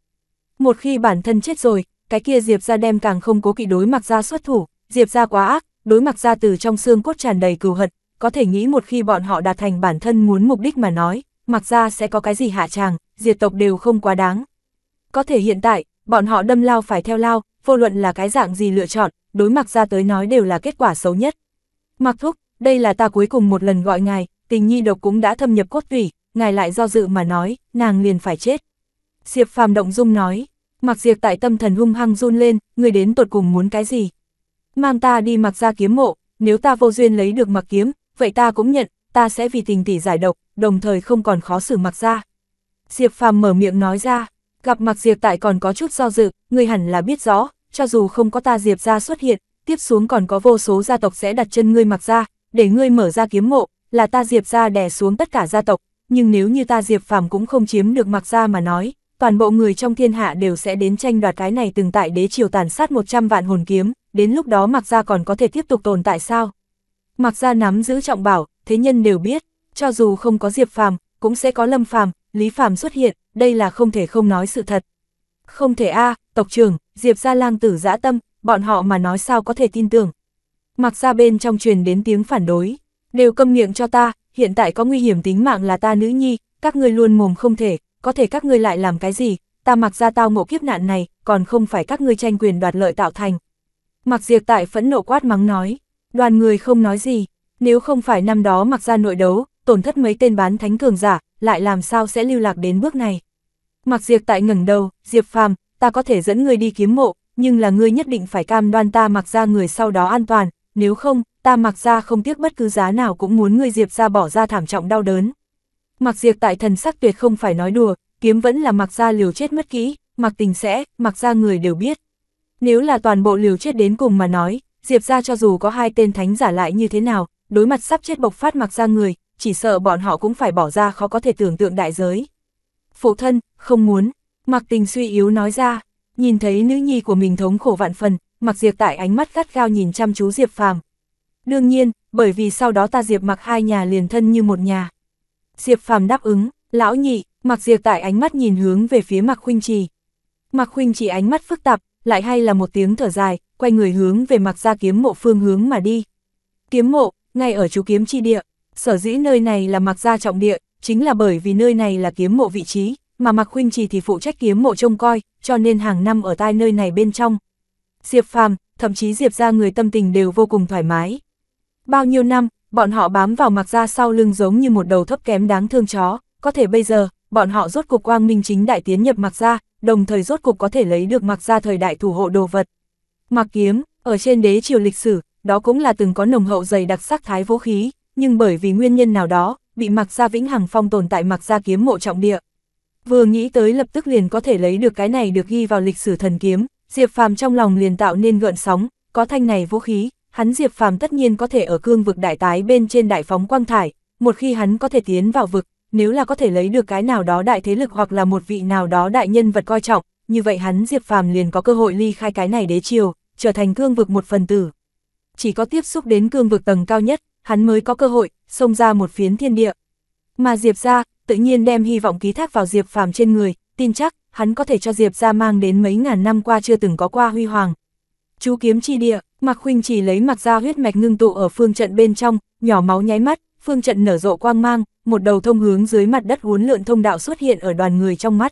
Một khi bản thân chết rồi, cái kia Diệp ra đem càng không cố kỵ đối mặc ra xuất thủ, Diệp ra quá ác, đối mặc ra từ trong xương cốt tràn đầy cừu hận, có thể nghĩ một khi bọn họ đạt thành bản thân muốn mục đích mà nói, mặc ra sẽ có cái gì hạ tràng, diệt tộc đều không quá đáng. Có thể hiện tại, bọn họ đâm lao phải theo lao, vô luận là cái dạng gì lựa chọn, đối mặc ra tới nói đều là kết quả xấu nhất. Mặc thúc, đây là ta cuối cùng một lần gọi ngài, tình nhi độc cũng đã thâm nhập cốt tủy, ngài lại do dự mà nói, nàng liền phải chết. Diệp phàm động dung nói, mặc diệt tại tâm thần hung hăng run lên, người đến tột cùng muốn cái gì? Mang ta đi mặc ra kiếm mộ, nếu ta vô duyên lấy được mặc kiếm, vậy ta cũng nhận, ta sẽ vì tình tỷ giải độc, đồng thời không còn khó xử mặc ra. Diệp phàm mở miệng nói ra, gặp mặc diệt tại còn có chút do dự, người hẳn là biết rõ, cho dù không có ta diệp ra xuất hiện, tiếp xuống còn có vô số gia tộc sẽ đặt chân ngươi mặc ra, để ngươi mở ra kiếm mộ, là ta Diệp ra đè xuống tất cả gia tộc, nhưng nếu như ta Diệp Phàm cũng không chiếm được mặc ra mà nói, toàn bộ người trong thiên hạ đều sẽ đến tranh đoạt cái này từng tại đế triều tàn sát 100 vạn hồn kiếm, đến lúc đó mặc ra còn có thể tiếp tục tồn tại sao? Mặc ra nắm giữ trọng bảo, thế nhân đều biết, cho dù không có Diệp Phàm, cũng sẽ có Lâm Phàm, Lý Phàm xuất hiện, đây là không thể không nói sự thật. Không thể a, tộc trưởng, Diệp gia lang tử dã tâm, bọn họ mà nói sao có thể tin tưởng, mặc ra bên trong truyền đến tiếng phản đối, đều câm miệng cho ta, hiện tại có nguy hiểm tính mạng là ta nữ nhi, các ngươi luôn mồm không thể, có thể các ngươi lại làm cái gì, ta mặc ra tao ngộ kiếp nạn này, còn không phải các ngươi tranh quyền đoạt lợi tạo thành. Mặc diệt tại phẫn nộ quát mắng nói, đoàn người không nói gì, nếu không phải năm đó mặc ra nội đấu, tổn thất mấy tên bán thánh cường giả, lại làm sao sẽ lưu lạc đến bước này. Mặc diệt tại ngẩng đầu, diệp phàm, ta có thể dẫn người đi kiếm mộ, nhưng là ngươi nhất định phải cam đoan ta mặc ra người sau đó an toàn, nếu không, ta mặc ra không tiếc bất cứ giá nào cũng muốn ngươi Diệp ra bỏ ra thảm trọng đau đớn. Mặc diệp tại thần sắc tuyệt không phải nói đùa, kiếm vẫn là mặc ra liều chết mất kỹ, mặc tình sẽ, mặc ra người đều biết. Nếu là toàn bộ liều chết đến cùng mà nói, diệp ra cho dù có hai tên thánh giả lại như thế nào, đối mặt sắp chết bộc phát mặc ra người, chỉ sợ bọn họ cũng phải bỏ ra khó có thể tưởng tượng đại giới. Phụ thân, không muốn, mặc tình suy yếu nói ra, nhìn thấy nữ nhi của mình thống khổ vạn phần, mặc Diệp tại ánh mắt gắt gao nhìn chăm chú Diệp Phàm. Đương nhiên, bởi vì sau đó ta Diệp mặc hai nhà liền thân như một nhà. Diệp Phàm đáp ứng, lão nhị, mặc Diệp tại ánh mắt nhìn hướng về phía mặc Khuynh Trì. mặc Khuynh Trì ánh mắt phức tạp, lại hay là một tiếng thở dài, quay người hướng về mặc gia kiếm mộ phương hướng mà đi. Kiếm mộ, ngay ở chú kiếm chi địa, sở dĩ nơi này là mặc gia trọng địa, chính là bởi vì nơi này là kiếm mộ vị trí, mà mặc Khuynh Trì thì phụ trách kiếm mộ trông coi, cho nên hàng năm ở tai nơi này bên trong, Diệp Phàm, thậm chí Diệp ra người tâm tình đều vô cùng thoải mái. Bao nhiêu năm, bọn họ bám vào mặc ra sau lưng giống như một đầu thấp kém đáng thương chó, có thể bây giờ, bọn họ rốt cục quang minh chính đại tiến nhập mặc ra, đồng thời rốt cục có thể lấy được mặc ra thời đại thủ hộ đồ vật. Mặc kiếm, ở trên đế triều lịch sử, đó cũng là từng có nồng hậu dày đặc sắc thái vũ khí, nhưng bởi vì nguyên nhân nào đó, bị mặc ra vĩnh hằng phong tồn tại mặc ra kiếm mộ trọng địa. Vừa nghĩ tới lập tức liền có thể lấy được cái này được ghi vào lịch sử thần kiếm, Diệp Phàm trong lòng liền tạo nên gợn sóng, có thanh này vũ khí, hắn Diệp Phàm tất nhiên có thể ở cương vực đại tái bên trên đại phóng quang thải, một khi hắn có thể tiến vào vực, nếu là có thể lấy được cái nào đó đại thế lực hoặc là một vị nào đó đại nhân vật coi trọng, như vậy hắn Diệp Phàm liền có cơ hội ly khai cái này đế triều, trở thành cương vực một phần tử. Chỉ có tiếp xúc đến cương vực tầng cao nhất, hắn mới có cơ hội xông ra một phiến thiên địa. Mà Diệp gia tự nhiên đem hy vọng ký thác vào Diệp Phàm trên người, tin chắc hắn có thể cho Diệp ra mang đến mấy ngàn năm qua chưa từng có qua huy hoàng. Chú kiếm chi địa, Mạc Khuynh chỉ lấy mặt ra huyết mạch ngưng tụ ở phương trận bên trong, nhỏ máu nháy mắt, phương trận nở rộ quang mang, một đầu thông hướng dưới mặt đất uốn lượn thông đạo xuất hiện ở đoàn người trong mắt.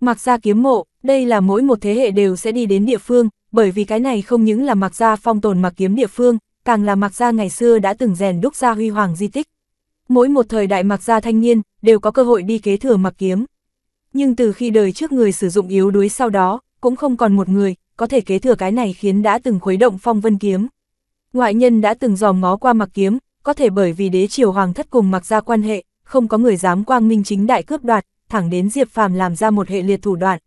Mặc gia kiếm mộ, đây là mỗi một thế hệ đều sẽ đi đến địa phương, bởi vì cái này không những là mặc gia phong tồn mặc kiếm địa phương, càng là mặc gia ngày xưa đã từng rèn đúc ra huy hoàng di tích. Mỗi một thời đại mặc gia thanh niên, đều có cơ hội đi kế thừa mặc kiếm nhưng từ khi đời trước người sử dụng yếu đuối sau đó, cũng không còn một người, có thể kế thừa cái này khiến đã từng khuấy động phong vân kiếm. Ngoại nhân đã từng dòm ngó qua mặc kiếm, có thể bởi vì đế triều hoàng thất cùng mặc ra quan hệ, không có người dám quang minh chính đại cướp đoạt, thẳng đến Diệp Phàm làm ra một hệ liệt thủ đoạn.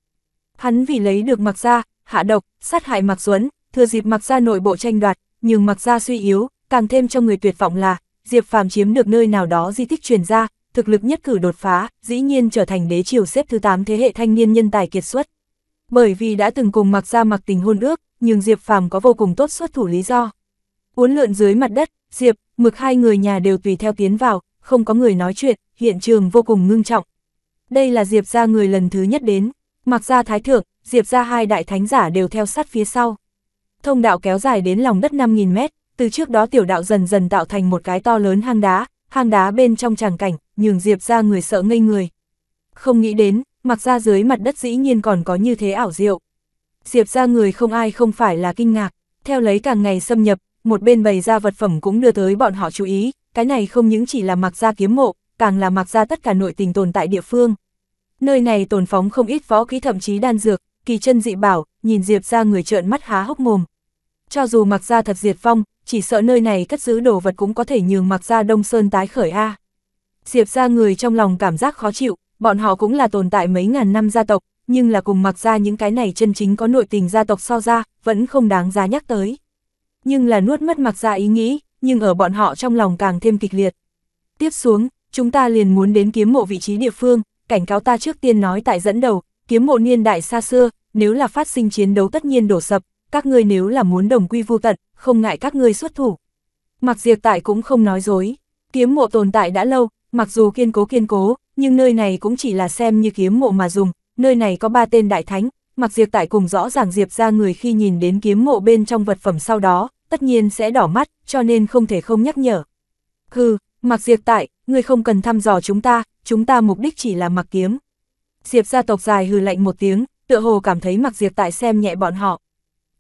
Hắn vì lấy được mặc ra, hạ độc, sát hại mặc duẫn, thừa dịp mặc ra nội bộ tranh đoạt, nhưng mặc ra suy yếu, càng thêm cho người tuyệt vọng là, Diệp Phàm chiếm được nơi nào đó di tích truyền ra, thực lực nhất cử đột phá, dĩ nhiên trở thành đế triều xếp thứ 8 thế hệ thanh niên nhân tài kiệt xuất. Bởi vì đã từng cùng mặc ra mặc tình hôn ước, nhưng Diệp Phàm có vô cùng tốt xuất thủ lý do. Uốn lượn dưới mặt đất, Diệp, mực hai người nhà đều tùy theo tiến vào, không có người nói chuyện, hiện trường vô cùng ngưng trọng. Đây là Diệp gia người lần thứ nhất đến, mặc ra thái thượng, Diệp ra hai đại thánh giả đều theo sát phía sau. Thông đạo kéo dài đến lòng đất 5.000 mét, từ trước đó tiểu đạo dần dần tạo thành một cái to lớn hang đá, hang đá bên trong tràng cảnh, nhường Diệp ra người sợ ngây người. Không nghĩ đến, mặc ra dưới mặt đất dĩ nhiên còn có như thế ảo diệu. Diệp ra người không ai không phải là kinh ngạc, theo lấy càng ngày xâm nhập, một bên bày ra vật phẩm cũng đưa tới bọn họ chú ý, cái này không những chỉ là mặc ra kiếm mộ, càng là mặc ra tất cả nội tình tồn tại địa phương. Nơi này tồn phóng không ít võ kỹ thậm chí đan dược, kỳ chân dị bảo, nhìn Diệp ra người trợn mắt há hốc mồm. Cho dù mặc ra thật diệt phong chỉ sợ nơi này cất giữ đồ vật cũng có thể nhường mặc ra Đông Sơn tái khởi A. Diệp ra người trong lòng cảm giác khó chịu, bọn họ cũng là tồn tại mấy ngàn năm gia tộc, nhưng là cùng mặc ra những cái này chân chính có nội tình gia tộc so ra, vẫn không đáng giá nhắc tới. Nhưng là nuốt mất mặc ra ý nghĩ, nhưng ở bọn họ trong lòng càng thêm kịch liệt. Tiếp xuống, chúng ta liền muốn đến kiếm mộ vị trí địa phương, cảnh cáo ta trước tiên nói tại dẫn đầu, kiếm mộ niên đại xa xưa, nếu là phát sinh chiến đấu tất nhiên đổ sập, các ngươi nếu là muốn đồng quy vu tận, không ngại các ngươi xuất thủ. Mặc diệt tại cũng không nói dối, kiếm mộ tồn tại đã lâu, mặc dù kiên cố kiên cố, nhưng nơi này cũng chỉ là xem như kiếm mộ mà dùng, nơi này có ba tên đại thánh, mặc diệp tại cùng rõ ràng diệp ra người khi nhìn đến kiếm mộ bên trong vật phẩm sau đó, tất nhiên sẽ đỏ mắt, cho nên không thể không nhắc nhở. Hừ, mặc diệp tại, người không cần thăm dò chúng ta, chúng ta mục đích chỉ là mặc kiếm. Diệp gia tộc dài hừ lạnh một tiếng, tựa hồ cảm thấy mặc diệp tại xem nhẹ bọn họ.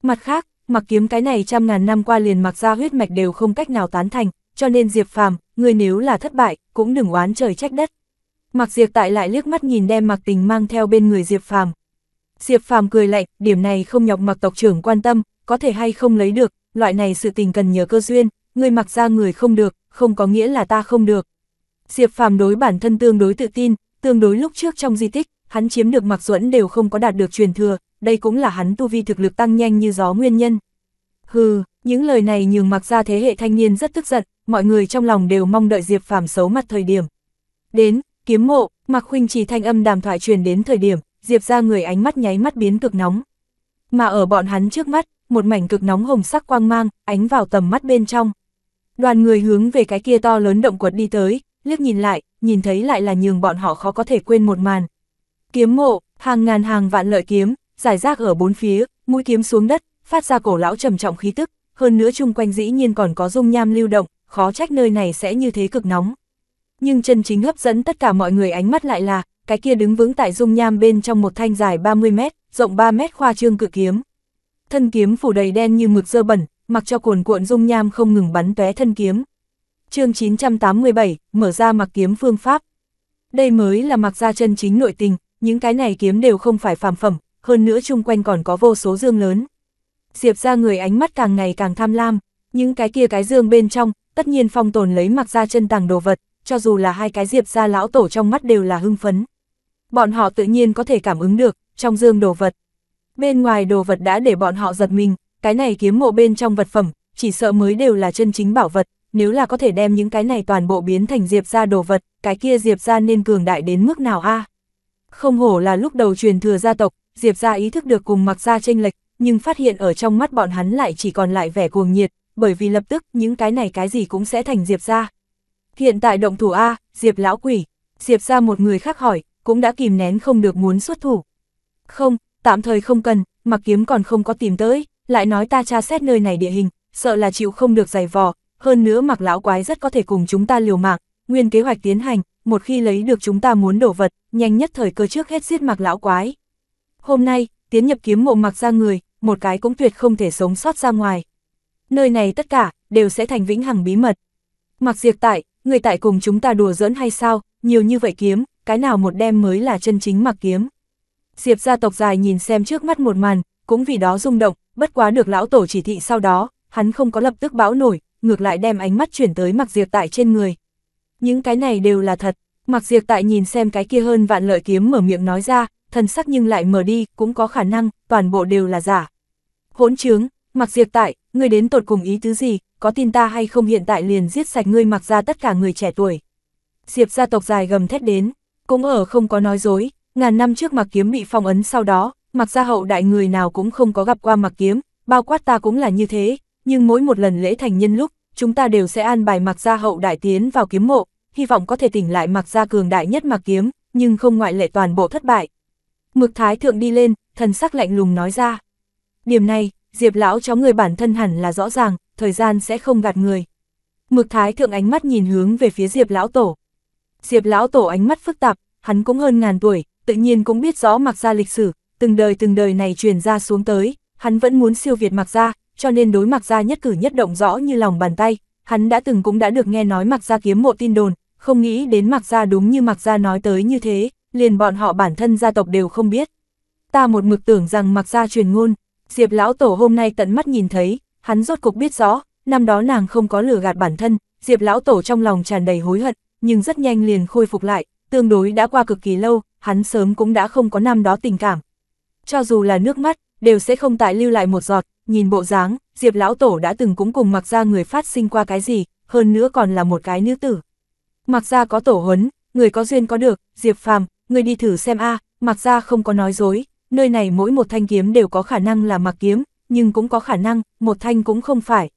Mặt khác, mặc kiếm cái này trăm ngàn năm qua liền mặc ra huyết mạch đều không cách nào tán thành, cho nên diệp phàm, người nếu là thất bại, cũng đừng oán trời trách đất. Mặc Diệp Tại lại liếc mắt nhìn đem Mặc Tình mang theo bên người Diệp Phàm. Diệp Phàm cười lạnh, điểm này không nhọc Mặc tộc trưởng quan tâm, có thể hay không lấy được, loại này sự tình cần nhờ cơ duyên, người mặc ra người không được, không có nghĩa là ta không được. Diệp Phàm đối bản thân tương đối tự tin, tương đối lúc trước trong di tích, hắn chiếm được Mặc Duẫn đều không có đạt được truyền thừa, đây cũng là hắn tu vi thực lực tăng nhanh như gió nguyên nhân. Hừ, những lời này nhường Mặc ra thế hệ thanh niên rất tức giận, mọi người trong lòng đều mong đợi Diệp Phàm xấu mặt thời điểm. Đến, kiếm mộ, Mạc Khuynh chỉ thanh âm đàm thoại truyền đến thời điểm, Diệp ra người ánh mắt nháy mắt biến cực nóng. Mà ở bọn hắn trước mắt, một mảnh cực nóng hồng sắc quang mang, ánh vào tầm mắt bên trong. Đoàn người hướng về cái kia to lớn động quật đi tới, liếc nhìn lại, nhìn thấy lại là nhường bọn họ khó có thể quên một màn. Kiếm mộ, hàng ngàn hàng vạn lợi kiếm, giải rác ở bốn phía, mũi kiếm xuống đất, phát ra cổ lão trầm trọng khí tức, hơn nữa chung quanh dĩ nhiên còn có dung nham lưu động, khó trách nơi này sẽ như thế cực nóng. Nhưng chân chính hấp dẫn tất cả mọi người ánh mắt lại là, cái kia đứng vững tại dung nham bên trong một thanh dài 30 mét, rộng 3 mét khoa trương cự kiếm. Thân kiếm phủ đầy đen như mực dơ bẩn, mặc cho cuồn cuộn dung nham không ngừng bắn tóe thân kiếm. chương 987, mở ra mặc kiếm phương pháp. Đây mới là mặc ra chân chính nội tình, những cái này kiếm đều không phải phàm phẩm, hơn nữa chung quanh còn có vô số dương lớn. Diệp ra người ánh mắt càng ngày càng tham lam, những cái kia cái dương bên trong, tất nhiên phong tồn lấy mặc ra chân tàng đồ vật, cho dù là hai cái diệp ra lão tổ trong mắt đều là hưng phấn. Bọn họ tự nhiên có thể cảm ứng được, trong dương đồ vật. Bên ngoài đồ vật đã để bọn họ giật mình, cái này kiếm mộ bên trong vật phẩm, chỉ sợ mới đều là chân chính bảo vật, nếu là có thể đem những cái này toàn bộ biến thành diệp ra đồ vật, cái kia diệp ra nên cường đại đến mức nào a Không hổ là lúc đầu truyền thừa gia tộc, diệp ra ý thức được cùng mặc ra tranh lệch, nhưng phát hiện ở trong mắt bọn hắn lại chỉ còn lại vẻ cuồng nhiệt, bởi vì lập tức những cái này cái gì cũng sẽ thành Diệp ra. Hiện tại động thủ A, Diệp lão quỷ, Diệp ra một người khác hỏi, cũng đã kìm nén không được muốn xuất thủ. Không, tạm thời không cần, mặc kiếm còn không có tìm tới, lại nói ta tra xét nơi này địa hình, sợ là chịu không được giày vò, hơn nữa mặc lão quái rất có thể cùng chúng ta liều mạng, nguyên kế hoạch tiến hành, một khi lấy được chúng ta muốn đổ vật, nhanh nhất thời cơ trước hết giết mặc lão quái. Hôm nay, tiến nhập kiếm mộ mặc ra người, một cái cũng tuyệt không thể sống sót ra ngoài nơi này tất cả, đều sẽ thành vĩnh hằng bí mật. Mặc diệt tại, người tại cùng chúng ta đùa giỡn hay sao, nhiều như vậy kiếm, cái nào một đem mới là chân chính mặc kiếm. Diệp gia tộc dài nhìn xem trước mắt một màn, cũng vì đó rung động, bất quá được lão tổ chỉ thị sau đó, hắn không có lập tức bão nổi, ngược lại đem ánh mắt chuyển tới mặc diệt tại trên người. Những cái này đều là thật, mặc diệt tại nhìn xem cái kia hơn vạn lợi kiếm mở miệng nói ra, thần sắc nhưng lại mở đi, cũng có khả năng, toàn bộ đều là giả. Hỗn trướng, Mặc Diệp tại, ngươi đến tột cùng ý tứ gì, có tin ta hay không hiện tại liền giết sạch ngươi mặc ra tất cả người trẻ tuổi. Diệp gia tộc dài gầm thét đến, cũng ở không có nói dối, ngàn năm trước mặc kiếm bị phong ấn sau đó, mặc gia hậu đại người nào cũng không có gặp qua mặc kiếm, bao quát ta cũng là như thế, nhưng mỗi một lần lễ thành nhân lúc, chúng ta đều sẽ an bài mặc gia hậu đại tiến vào kiếm mộ, hy vọng có thể tỉnh lại mặc gia cường đại nhất mặc kiếm, nhưng không ngoại lệ toàn bộ thất bại. Mực thái thượng đi lên, thần sắc lạnh lùng nói ra. Điểm này, Diệp lão cháu người bản thân hẳn là rõ ràng, thời gian sẽ không gạt người. Mực thái thượng ánh mắt nhìn hướng về phía Diệp lão tổ. Diệp lão tổ ánh mắt phức tạp, hắn cũng hơn ngàn tuổi, tự nhiên cũng biết rõ mặc ra lịch sử, từng đời từng đời này truyền ra xuống tới, hắn vẫn muốn siêu việt mặc ra, cho nên đối mặc ra nhất cử nhất động rõ như lòng bàn tay, hắn đã từng cũng đã được nghe nói mặc ra kiếm mộ tin đồn, không nghĩ đến mặc ra đúng như mặc ra nói tới như thế, liền bọn họ bản thân gia tộc đều không biết. Ta một mực tưởng rằng mặc ra truyền ngôn, Diệp lão tổ hôm nay tận mắt nhìn thấy, hắn rốt cục biết rõ, năm đó nàng không có lừa gạt bản thân, Diệp lão tổ trong lòng tràn đầy hối hận, nhưng rất nhanh liền khôi phục lại, tương đối đã qua cực kỳ lâu, hắn sớm cũng đã không có năm đó tình cảm. Cho dù là nước mắt, đều sẽ không tại lưu lại một giọt, nhìn bộ dáng, Diệp lão tổ đã từng cũng cùng mặc ra người phát sinh qua cái gì, hơn nữa còn là một cái nữ tử. Mặc ra có tổ huấn, người có duyên có được, Diệp phàm, người đi thử xem a mặc ra không có nói dối, nơi này mỗi một thanh kiếm đều có khả năng là mặc kiếm, nhưng cũng có khả năng, một thanh cũng không phải.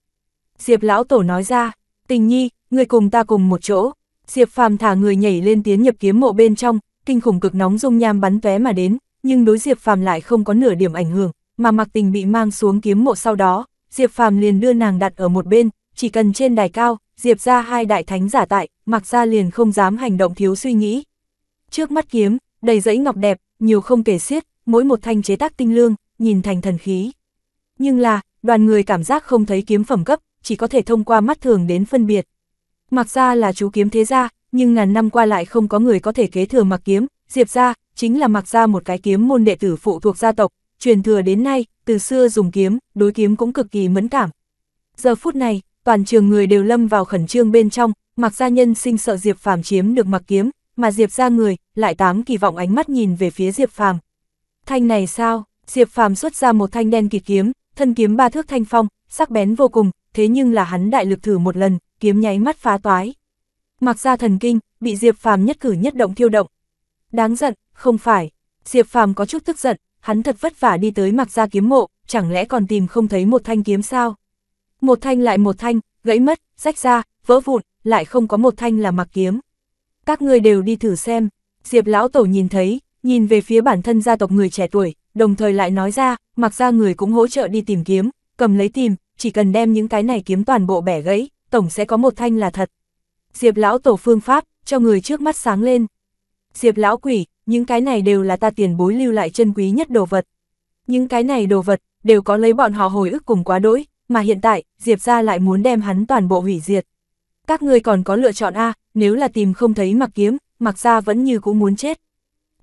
Diệp lão tổ nói ra, tình nhi, người cùng ta cùng một chỗ. Diệp phàm thả người nhảy lên tiến nhập kiếm mộ bên trong, kinh khủng cực nóng dung nham bắn vé mà đến, nhưng đối Diệp phàm lại không có nửa điểm ảnh hưởng, mà mặc tình bị mang xuống kiếm mộ sau đó, Diệp phàm liền đưa nàng đặt ở một bên, chỉ cần trên đài cao, Diệp ra hai đại thánh giả tại, mặc ra liền không dám hành động thiếu suy nghĩ. Trước mắt kiếm, đầy dãy ngọc đẹp, nhiều không kể xiết, mỗi một thanh chế tác tinh lương, nhìn thành thần khí. Nhưng là, đoàn người cảm giác không thấy kiếm phẩm cấp, chỉ có thể thông qua mắt thường đến phân biệt. Mặc ra là chú kiếm thế gia, nhưng ngàn năm qua lại không có người có thể kế thừa mặc kiếm, diệp ra, chính là mặc ra một cái kiếm môn đệ tử phụ thuộc gia tộc, truyền thừa đến nay, từ xưa dùng kiếm, đối kiếm cũng cực kỳ mẫn cảm. Giờ phút này, toàn trường người đều lâm vào khẩn trương bên trong, mặc gia nhân sinh sợ Diệp Phàm chiếm được mặc kiếm, mà Diệp gia người lại tám kỳ vọng ánh mắt nhìn về phía Diệp Phàm. Thanh này sao? Diệp Phàm xuất ra một thanh đen kịt kiếm, thân kiếm ba thước thanh phong, sắc bén vô cùng, thế nhưng là hắn đại lực thử một lần, kiếm nháy mắt phá toái. Mặc ra thần kinh, bị Diệp Phàm nhất cử nhất động thiêu động. Đáng giận, không phải. Diệp Phàm có chút tức giận, hắn thật vất vả đi tới mặc ra kiếm mộ, chẳng lẽ còn tìm không thấy một thanh kiếm sao? Một thanh lại một thanh, gãy mất, rách ra, vỡ vụn, lại không có một thanh là mặc kiếm. Các ngươi đều đi thử xem. Diệp lão tổ nhìn thấy, nhìn về phía bản thân gia tộc người trẻ tuổi, đồng thời lại nói ra, mặc ra người cũng hỗ trợ đi tìm kiếm, cầm lấy tìm, chỉ cần đem những cái này kiếm toàn bộ bẻ gãy, tổng sẽ có một thanh là thật. Diệp lão tổ phương pháp, cho người trước mắt sáng lên. Diệp lão quỷ, những cái này đều là ta tiền bối lưu lại chân quý nhất đồ vật. Những cái này đồ vật, đều có lấy bọn họ hồi ức cùng quá đỗi, mà hiện tại, Diệp ra lại muốn đem hắn toàn bộ hủy diệt. Các ngươi còn có lựa chọn A, nếu là tìm không thấy mặc kiếm, mặc ra vẫn như cũng muốn chết,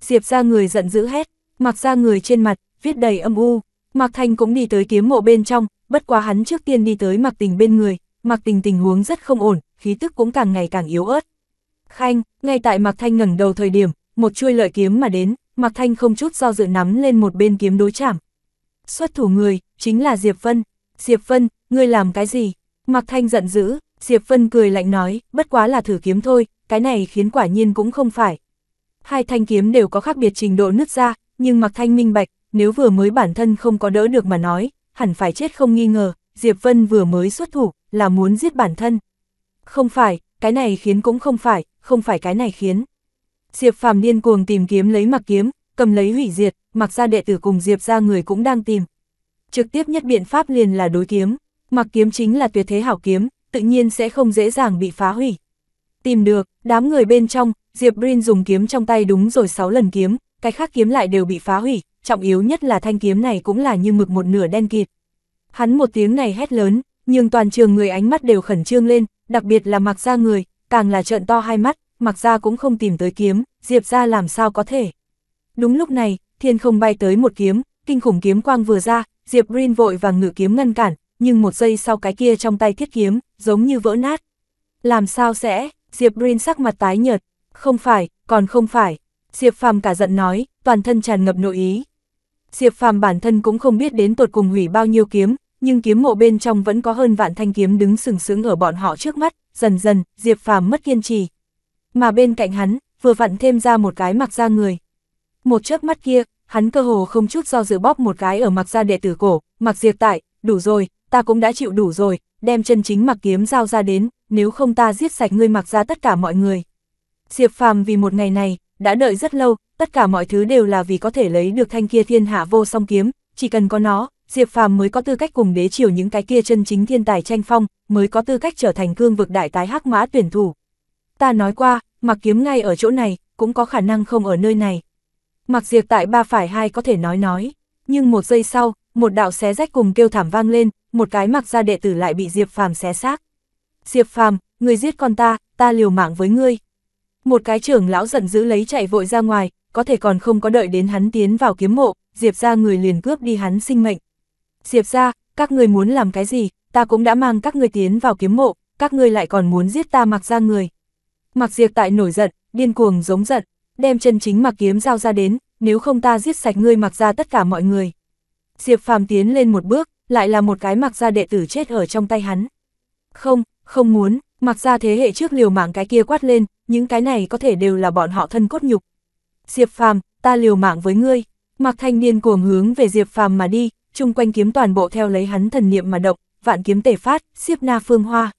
Diệp ra người giận dữ hét, mặc ra người trên mặt, viết đầy âm u. Mạc Thành cũng đi tới kiếm mộ bên trong, bất quá hắn trước tiên đi tới Mạc Tình bên người, Mạc Tình tình huống rất không ổn, khí tức cũng càng ngày càng yếu ớt. Khanh, ngay tại Mạc Thanh ngẩng đầu thời điểm, một chuôi lợi kiếm mà đến, Mạc Thanh không chút do dự nắm lên một bên kiếm đối chạm. Xuất thủ người, chính là Diệp Vân. Diệp Vân, ngươi làm cái gì? Mạc Thanh giận dữ, Diệp Vân cười lạnh nói, bất quá là thử kiếm thôi, cái này khiến quả nhiên cũng không phải, Hai thanh kiếm đều có khác biệt trình độ nứt ra, nhưng Mạc Thanh minh bạch, nếu vừa mới bản thân không có đỡ được mà nói, hẳn phải chết không nghi ngờ, Diệp Vân vừa mới xuất thủ, là muốn giết bản thân. Không phải, cái này khiến cũng không phải, không phải cái này khiến. Diệp Phàm điên cuồng tìm kiếm lấy Mạc kiếm, cầm lấy hủy diệt, Mạc gia đệ tử cùng Diệp gia người cũng đang tìm. Trực tiếp nhất biện pháp liền là đối kiếm, Mạc kiếm chính là tuyệt thế hảo kiếm, tự nhiên sẽ không dễ dàng bị phá hủy. Tìm được, đám người bên trong, Diệp Brin dùng kiếm trong tay đúng rồi 6 lần kiếm, cái khác kiếm lại đều bị phá hủy, trọng yếu nhất là thanh kiếm này cũng là như mực một nửa đen kịt. Hắn một tiếng này hét lớn, nhưng toàn trường người ánh mắt đều khẩn trương lên, đặc biệt là mặc ra người, càng là trợn to hai mắt, mặc ra cũng không tìm tới kiếm, Diệp ra làm sao có thể. Đúng lúc này, thiên không bay tới một kiếm, kinh khủng kiếm quang vừa ra, Diệp Brin vội vàng ngự kiếm ngăn cản, nhưng một giây sau cái kia trong tay thiết kiếm, giống như vỡ nát. Làm sao sẽ... Diệp Rin sắc mặt tái nhợt, không phải, còn không phải. Diệp Phàm cả giận nói, toàn thân tràn ngập nội ý. Diệp Phàm bản thân cũng không biết đến tột cùng hủy bao nhiêu kiếm, nhưng kiếm mộ bên trong vẫn có hơn vạn thanh kiếm đứng sừng sững ở bọn họ trước mắt, dần dần, Diệp Phàm mất kiên trì. Mà bên cạnh hắn, vừa vặn thêm ra một cái mặc ra người. Một chớp mắt kia, hắn cơ hồ không chút do dự bóp một cái ở mặc ra đệ tử cổ, mặc diệt tại, đủ rồi, ta cũng đã chịu đủ rồi, đem chân chính mặc kiếm giao ra đến, nếu không ta giết sạch ngươi mặc ra tất cả mọi người. Diệp Phàm vì một ngày này, đã đợi rất lâu, tất cả mọi thứ đều là vì có thể lấy được thanh kia thiên hạ vô song kiếm, chỉ cần có nó, Diệp Phàm mới có tư cách cùng đế triều những cái kia chân chính thiên tài tranh phong, mới có tư cách trở thành cương vực đại tái hắc mã tuyển thủ. Ta nói qua, mặc kiếm ngay ở chỗ này, cũng có khả năng không ở nơi này. Mặc diệt tại ba phải hai có thể nói nói, nhưng một giây sau, một đạo xé rách cùng kêu thảm vang lên, một cái mặc ra đệ tử lại bị diệp phàm xé xác. Diệp Phàm, người giết con ta, ta liều mạng với ngươi. Một cái trưởng lão giận dữ lấy chạy vội ra ngoài, có thể còn không có đợi đến hắn tiến vào kiếm mộ, Diệp ra người liền cướp đi hắn sinh mệnh. Diệp ra, các người muốn làm cái gì, ta cũng đã mang các người tiến vào kiếm mộ, các ngươi lại còn muốn giết ta mặc ra người. Mặc Diệp tại nổi giận, điên cuồng giống giận, đem chân chính mặc kiếm giao ra đến, nếu không ta giết sạch ngươi mặc ra tất cả mọi người. Diệp phàm tiến lên một bước, lại là một cái mặc ra đệ tử chết ở trong tay hắn. Không, không muốn, mặc ra thế hệ trước liều mạng cái kia quát lên, những cái này có thể đều là bọn họ thân cốt nhục. Diệp Phàm, ta liều mạng với ngươi. Mặc thanh niên cuồng hướng về Diệp Phàm mà đi, chung quanh kiếm toàn bộ theo lấy hắn thần niệm mà động, vạn kiếm tể phát, siếp na phương hoa.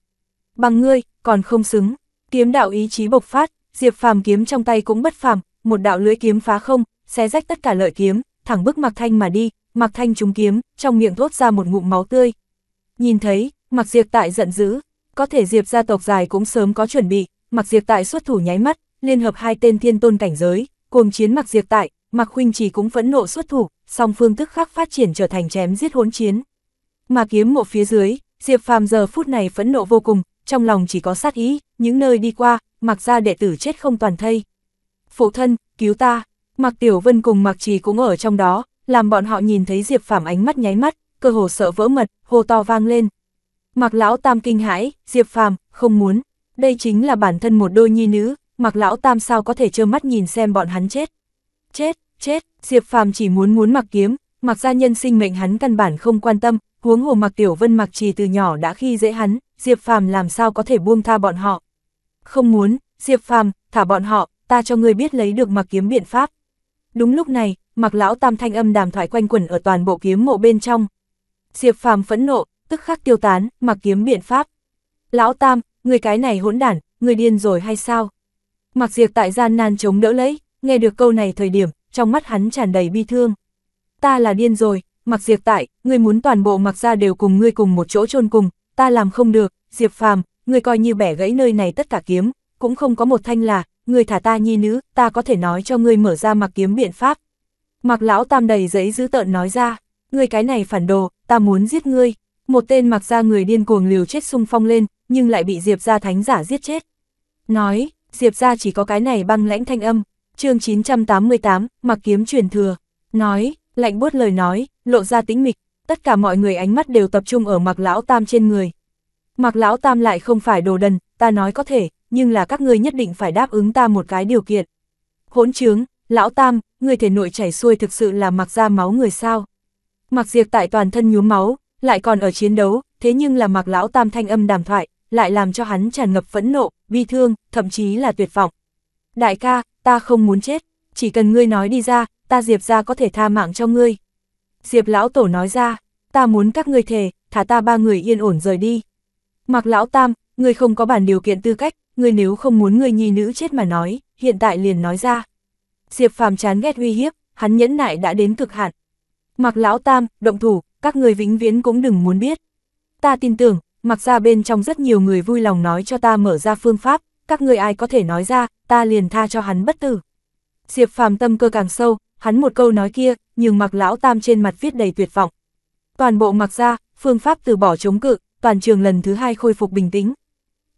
Bằng ngươi, còn không xứng. Kiếm đạo ý chí bộc phát, Diệp Phàm kiếm trong tay cũng bất phàm, một đạo lưỡi kiếm phá không, xé rách tất cả lợi kiếm, thẳng bức mặc Thanh mà đi, mặc Thanh trúng kiếm, trong miệng thốt ra một ngụm máu tươi. Nhìn thấy, mặc diệt tại giận dữ, có thể Diệp gia tộc dài cũng sớm có chuẩn bị, mặc Diệp tại xuất thủ nháy mắt, liên hợp hai tên thiên tôn cảnh giới, cuồng chiến mặc Diệp tại, mặc Huynh trì cũng phẫn nộ xuất thủ, song phương thức khắc phát triển trở thành chém giết hỗn chiến. Mà kiếm mộ phía dưới, Diệp Phàm giờ phút này phẫn nộ vô cùng, trong lòng chỉ có sát ý, những nơi đi qua, mặc gia đệ tử chết không toàn thây. Phụ thân, cứu ta, mặc Tiểu Vân cùng mặc Trì cũng ở trong đó, làm bọn họ nhìn thấy Diệp Phàm ánh mắt nháy mắt, cơ hồ sợ vỡ mật, hô to vang lên, Mạc Lão Tam kinh hãi, Diệp Phàm không muốn. Đây chính là bản thân một đôi nhi nữ, Mạc Lão Tam sao có thể trơ mắt nhìn xem bọn hắn chết. Chết, chết, Diệp Phàm chỉ muốn muốn Mạc Kiếm, Mạc gia nhân sinh mệnh hắn căn bản không quan tâm, huống hồ Mạc Tiểu Vân Mạc Trì từ nhỏ đã khi dễ hắn, Diệp Phàm làm sao có thể buông tha bọn họ. Không muốn, Diệp Phàm thả bọn họ, ta cho ngươi biết lấy được Mạc Kiếm biện pháp. Đúng lúc này, Mạc Lão Tam thanh âm đàm thoại quanh quẩn ở toàn bộ kiếm mộ bên trong. Diệp Phàm phẫn nộ, tức khắc tiêu tán, mặc kiếm biện pháp. Lão Tam, người cái này hỗn đản, người điên rồi hay sao? Mặc diệt tại gian nan chống đỡ lấy, nghe được câu này thời điểm, trong mắt hắn tràn đầy bi thương. Ta là điên rồi, mặc diệt tại, người muốn toàn bộ mặc ra đều cùng ngươi cùng một chỗ chôn cùng, ta làm không được, diệp phàm, người coi như bẻ gãy nơi này tất cả kiếm, cũng không có một thanh là, người thả ta nhi nữ, ta có thể nói cho ngươi mở ra mặc kiếm biện pháp. Mặc lão tam đầy giấy dữ tợn nói ra, người cái này phản đồ, ta muốn giết ngươi một tên mặc ra người điên cuồng liều chết sung phong lên, nhưng lại bị Diệp ra thánh giả giết chết. Nói, Diệp ra chỉ có cái này băng lãnh thanh âm, chương 988, mặc kiếm truyền thừa. Nói, lạnh buốt lời nói, lộ ra tĩnh mịch, tất cả mọi người ánh mắt đều tập trung ở mặc lão tam trên người. Mặc lão tam lại không phải đồ đần, ta nói có thể, nhưng là các ngươi nhất định phải đáp ứng ta một cái điều kiện. Hỗn trướng, lão tam, người thể nội chảy xuôi thực sự là mặc ra máu người sao. Mặc diệt tại toàn thân nhuốm máu, lại còn ở chiến đấu, thế nhưng là mặc lão tam thanh âm đàm thoại, lại làm cho hắn tràn ngập phẫn nộ, bi thương, thậm chí là tuyệt vọng. Đại ca, ta không muốn chết, chỉ cần ngươi nói đi ra, ta Diệp ra có thể tha mạng cho ngươi. Diệp lão tổ nói ra, ta muốn các ngươi thề, thả ta ba người yên ổn rời đi. Mặc lão tam, ngươi không có bản điều kiện tư cách, ngươi nếu không muốn người nhi nữ chết mà nói, hiện tại liền nói ra. Diệp phàm chán ghét uy hiếp, hắn nhẫn nại đã đến cực hạn. Mặc lão tam, động thủ, các người vĩnh viễn cũng đừng muốn biết. Ta tin tưởng, mặc ra bên trong rất nhiều người vui lòng nói cho ta mở ra phương pháp, các người ai có thể nói ra, ta liền tha cho hắn bất tử. Diệp phàm tâm cơ càng sâu, hắn một câu nói kia, nhưng mặc lão tam trên mặt viết đầy tuyệt vọng. Toàn bộ mặc ra, phương pháp từ bỏ chống cự, toàn trường lần thứ hai khôi phục bình tĩnh.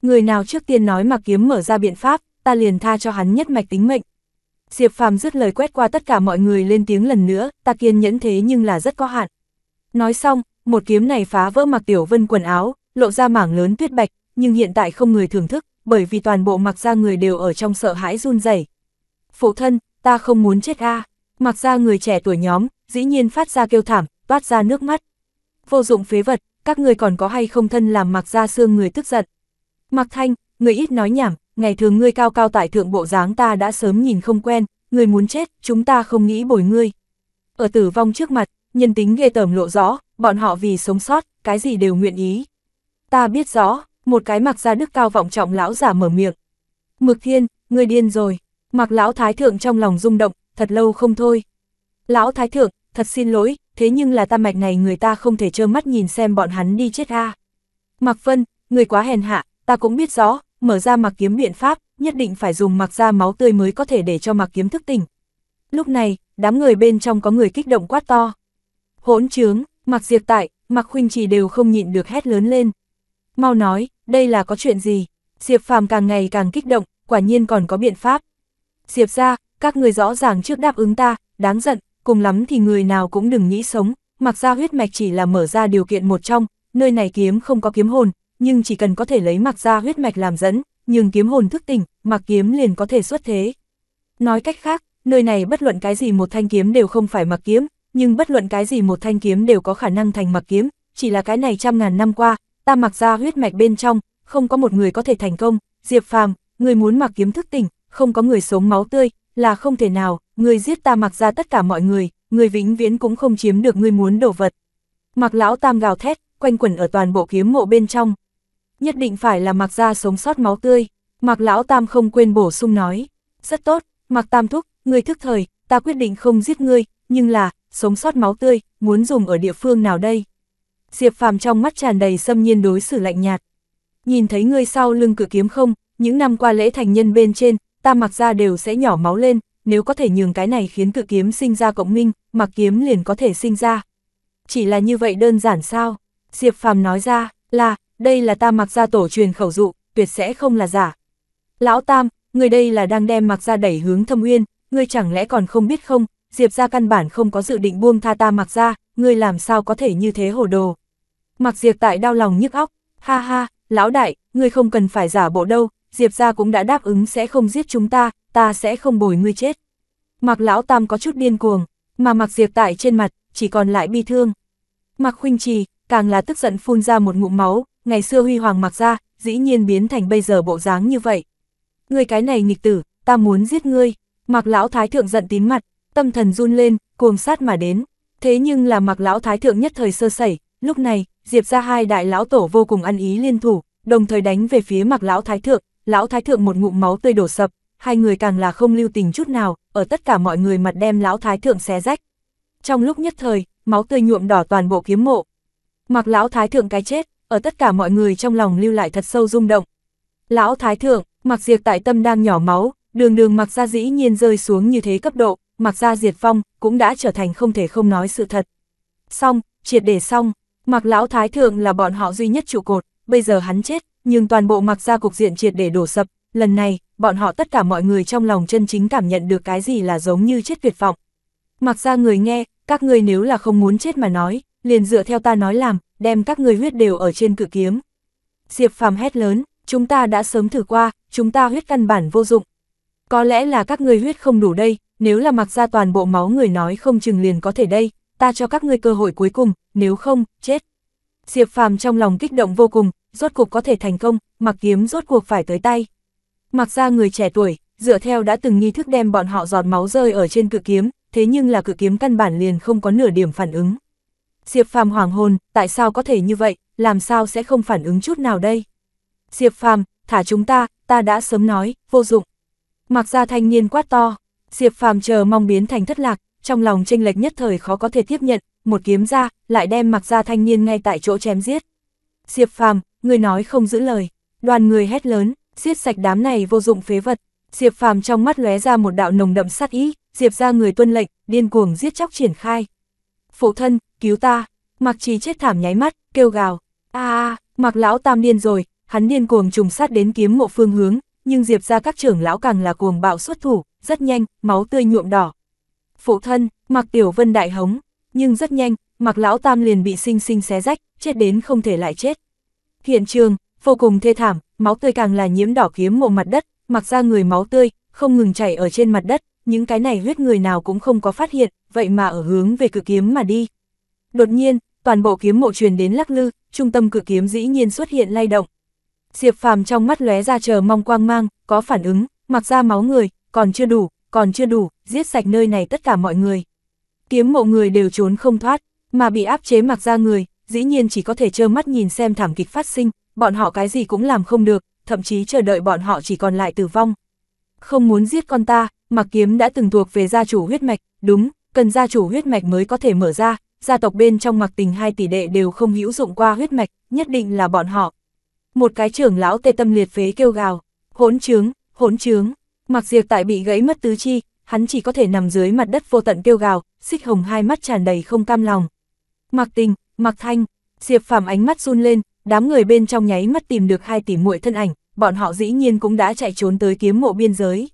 Người nào trước tiên nói mặc kiếm mở ra biện pháp, ta liền tha cho hắn nhất mạch tính mệnh. Diệp phàm dứt lời quét qua tất cả mọi người lên tiếng lần nữa, ta kiên nhẫn thế nhưng là rất có hạn. Nói xong, một kiếm này phá vỡ mặc tiểu vân quần áo, lộ ra mảng lớn tuyết bạch, nhưng hiện tại không người thưởng thức, bởi vì toàn bộ mặc ra người đều ở trong sợ hãi run rẩy. Phụ thân, ta không muốn chết a Mặc ra người trẻ tuổi nhóm, dĩ nhiên phát ra kêu thảm, toát ra nước mắt. Vô dụng phế vật, các người còn có hay không thân làm mặc ra xương người tức giận. Mặc thanh, người ít nói nhảm, ngày thường ngươi cao cao tại thượng bộ dáng ta đã sớm nhìn không quen, người muốn chết, chúng ta không nghĩ bồi ngươi. Ở tử vong trước mặt, nhân tính ghê tởm lộ rõ, bọn họ vì sống sót, cái gì đều nguyện ý. Ta biết rõ, một cái mặc ra đức cao vọng trọng lão giả mở miệng. Mực thiên, người điên rồi, mặc lão thái thượng trong lòng rung động, thật lâu không thôi. Lão thái thượng, thật xin lỗi, thế nhưng là ta mạch này người ta không thể trơ mắt nhìn xem bọn hắn đi chết a. Mặc phân người quá hèn hạ, ta cũng biết rõ, mở ra mặc kiếm biện pháp, nhất định phải dùng mặc ra máu tươi mới có thể để cho mặc kiếm thức tỉnh. Lúc này, đám người bên trong có người kích động quát to hỗn trướng, mặc diệt tại, mặc huynh chỉ đều không nhịn được hét lớn lên. Mau nói, đây là có chuyện gì? Diệp phàm càng ngày càng kích động, quả nhiên còn có biện pháp. Diệp ra, các người rõ ràng trước đáp ứng ta, đáng giận, cùng lắm thì người nào cũng đừng nghĩ sống, mặc ra huyết mạch chỉ là mở ra điều kiện một trong, nơi này kiếm không có kiếm hồn, nhưng chỉ cần có thể lấy mặc ra huyết mạch làm dẫn, nhưng kiếm hồn thức tỉnh, mặc kiếm liền có thể xuất thế. Nói cách khác, nơi này bất luận cái gì một thanh kiếm đều không phải mặc kiếm, nhưng bất luận cái gì một thanh kiếm đều có khả năng thành mặc kiếm, chỉ là cái này trăm ngàn năm qua, ta mặc ra huyết mạch bên trong, không có một người có thể thành công, Diệp Phàm, người muốn mặc kiếm thức tỉnh, không có người sống máu tươi, là không thể nào, người giết ta mặc ra tất cả mọi người, người vĩnh viễn cũng không chiếm được người muốn đổ vật. Mặc lão tam gào thét, quanh quẩn ở toàn bộ kiếm mộ bên trong. Nhất định phải là mặc ra sống sót máu tươi, mặc lão tam không quên bổ sung nói. Rất tốt, mặc tam thúc, người thức thời, ta quyết định không giết ngươi, nhưng là, sống sót máu tươi, muốn dùng ở địa phương nào đây? Diệp Phàm trong mắt tràn đầy xâm nhiên đối xử lạnh nhạt. Nhìn thấy ngươi sau lưng cử kiếm không, những năm qua lễ thành nhân bên trên, ta mặc ra đều sẽ nhỏ máu lên, nếu có thể nhường cái này khiến cự kiếm sinh ra cộng minh, mặc kiếm liền có thể sinh ra. Chỉ là như vậy đơn giản sao? Diệp Phàm nói ra, là, đây là ta mặc ra tổ truyền khẩu dụ, tuyệt sẽ không là giả. Lão Tam, người đây là đang đem mặc ra đẩy hướng thâm uyên, ngươi chẳng lẽ còn không biết không, Diệp ra căn bản không có dự định buông tha ta mặc ra, ngươi làm sao có thể như thế hồ đồ. Mặc diệp tại đau lòng nhức óc, ha ha, lão đại, ngươi không cần phải giả bộ đâu, diệp ra cũng đã đáp ứng sẽ không giết chúng ta, ta sẽ không bồi ngươi chết. Mặc lão tam có chút điên cuồng, mà mặc diệp tại trên mặt, chỉ còn lại bi thương. Mặc huynh trì, càng là tức giận phun ra một ngụm máu, ngày xưa huy hoàng mặc ra, dĩ nhiên biến thành bây giờ bộ dáng như vậy. Ngươi cái này nghịch tử, ta muốn giết ngươi. Mặc lão thái thượng giận tín mặt, tâm thần run lên, cuồng sát mà đến. Thế nhưng là mặc lão thái thượng nhất thời sơ sẩy, lúc này, Diệp ra hai đại lão tổ vô cùng ăn ý liên thủ, đồng thời đánh về phía mặc lão thái thượng, lão thái thượng một ngụm máu tươi đổ sập, hai người càng là không lưu tình chút nào, ở tất cả mọi người mặt đem lão thái thượng xé rách. Trong lúc nhất thời, máu tươi nhuộm đỏ toàn bộ kiếm mộ. Mặc lão thái thượng cái chết, ở tất cả mọi người trong lòng lưu lại thật sâu rung động. Lão thái thượng, mặc diệt tại tâm đang nhỏ máu, đường đường mặc ra dĩ nhiên rơi xuống như thế cấp độ, Mạc gia diệt phong cũng đã trở thành không thể không nói sự thật. Xong, triệt để xong, mặc lão thái thượng là bọn họ duy nhất trụ cột, bây giờ hắn chết, nhưng toàn bộ mặc gia cục diện triệt để đổ sập, lần này, bọn họ tất cả mọi người trong lòng chân chính cảm nhận được cái gì là giống như chết tuyệt vọng. Mặc gia người nghe, các người nếu là không muốn chết mà nói, liền dựa theo ta nói làm, đem các người huyết đều ở trên cự kiếm. Diệp phàm hét lớn, chúng ta đã sớm thử qua, chúng ta huyết căn bản vô dụng. Có lẽ là các người huyết không đủ đây, nếu là mặc ra toàn bộ máu người nói không chừng liền có thể đây, ta cho các ngươi cơ hội cuối cùng, nếu không, chết. Diệp Phàm trong lòng kích động vô cùng, rốt cuộc có thể thành công, mặc kiếm rốt cuộc phải tới tay. Mặc ra người trẻ tuổi, dựa theo đã từng nghi thức đem bọn họ giọt máu rơi ở trên cự kiếm, thế nhưng là cự kiếm căn bản liền không có nửa điểm phản ứng. Diệp Phàm hoàng hồn, tại sao có thể như vậy, làm sao sẽ không phản ứng chút nào đây? Diệp Phàm, thả chúng ta, ta đã sớm nói, vô dụng. Mặc ra thanh niên quát to. Diệp Phàm chờ mong biến thành thất lạc, trong lòng chênh lệch nhất thời khó có thể tiếp nhận, một kiếm ra, lại đem mặc ra thanh niên ngay tại chỗ chém giết. Diệp Phàm, người nói không giữ lời, đoàn người hét lớn, giết sạch đám này vô dụng phế vật. Diệp Phàm trong mắt lóe ra một đạo nồng đậm sát ý, Diệp ra người tuân lệnh, điên cuồng giết chóc triển khai. Phụ thân, cứu ta, mặc trí chết thảm nháy mắt, kêu gào, a à, mặc lão tam điên rồi, hắn điên cuồng trùng sát đến kiếm mộ phương hướng, nhưng Diệp ra các trưởng lão càng là cuồng bạo xuất thủ, rất nhanh, máu tươi nhuộm đỏ. Phụ thân, mặc tiểu vân đại hống, nhưng rất nhanh, mặc lão tam liền bị sinh sinh xé rách, chết đến không thể lại chết. Hiện trường, vô cùng thê thảm, máu tươi càng là nhiễm đỏ kiếm mộ mặt đất, mặc ra người máu tươi, không ngừng chảy ở trên mặt đất, những cái này huyết người nào cũng không có phát hiện, vậy mà ở hướng về cự kiếm mà đi. Đột nhiên, toàn bộ kiếm mộ truyền đến lắc lư, trung tâm cự kiếm dĩ nhiên xuất hiện lay động, Diệp Phàm trong mắt lóe ra chờ mong quang mang, có phản ứng, mặc ra máu người, còn chưa đủ, còn chưa đủ, giết sạch nơi này tất cả mọi người. Kiếm mộ người đều trốn không thoát, mà bị áp chế mặc ra người, dĩ nhiên chỉ có thể trơ mắt nhìn xem thảm kịch phát sinh, bọn họ cái gì cũng làm không được, thậm chí chờ đợi bọn họ chỉ còn lại tử vong. Không muốn giết con ta, mặc kiếm đã từng thuộc về gia chủ huyết mạch, đúng, cần gia chủ huyết mạch mới có thể mở ra, gia tộc bên trong mặc tình hai tỷ đệ đều không hữu dụng qua huyết mạch, nhất định là bọn họ, một cái trưởng lão tê tâm liệt phế kêu gào, hỗn trướng, hỗn trướng, mặc diệt tại bị gãy mất tứ chi, hắn chỉ có thể nằm dưới mặt đất vô tận kêu gào, xích hồng hai mắt tràn đầy không cam lòng. Mặc tình, mặc thanh, diệp phàm ánh mắt run lên, đám người bên trong nháy mắt tìm được hai tỷ muội thân ảnh, bọn họ dĩ nhiên cũng đã chạy trốn tới kiếm mộ biên giới.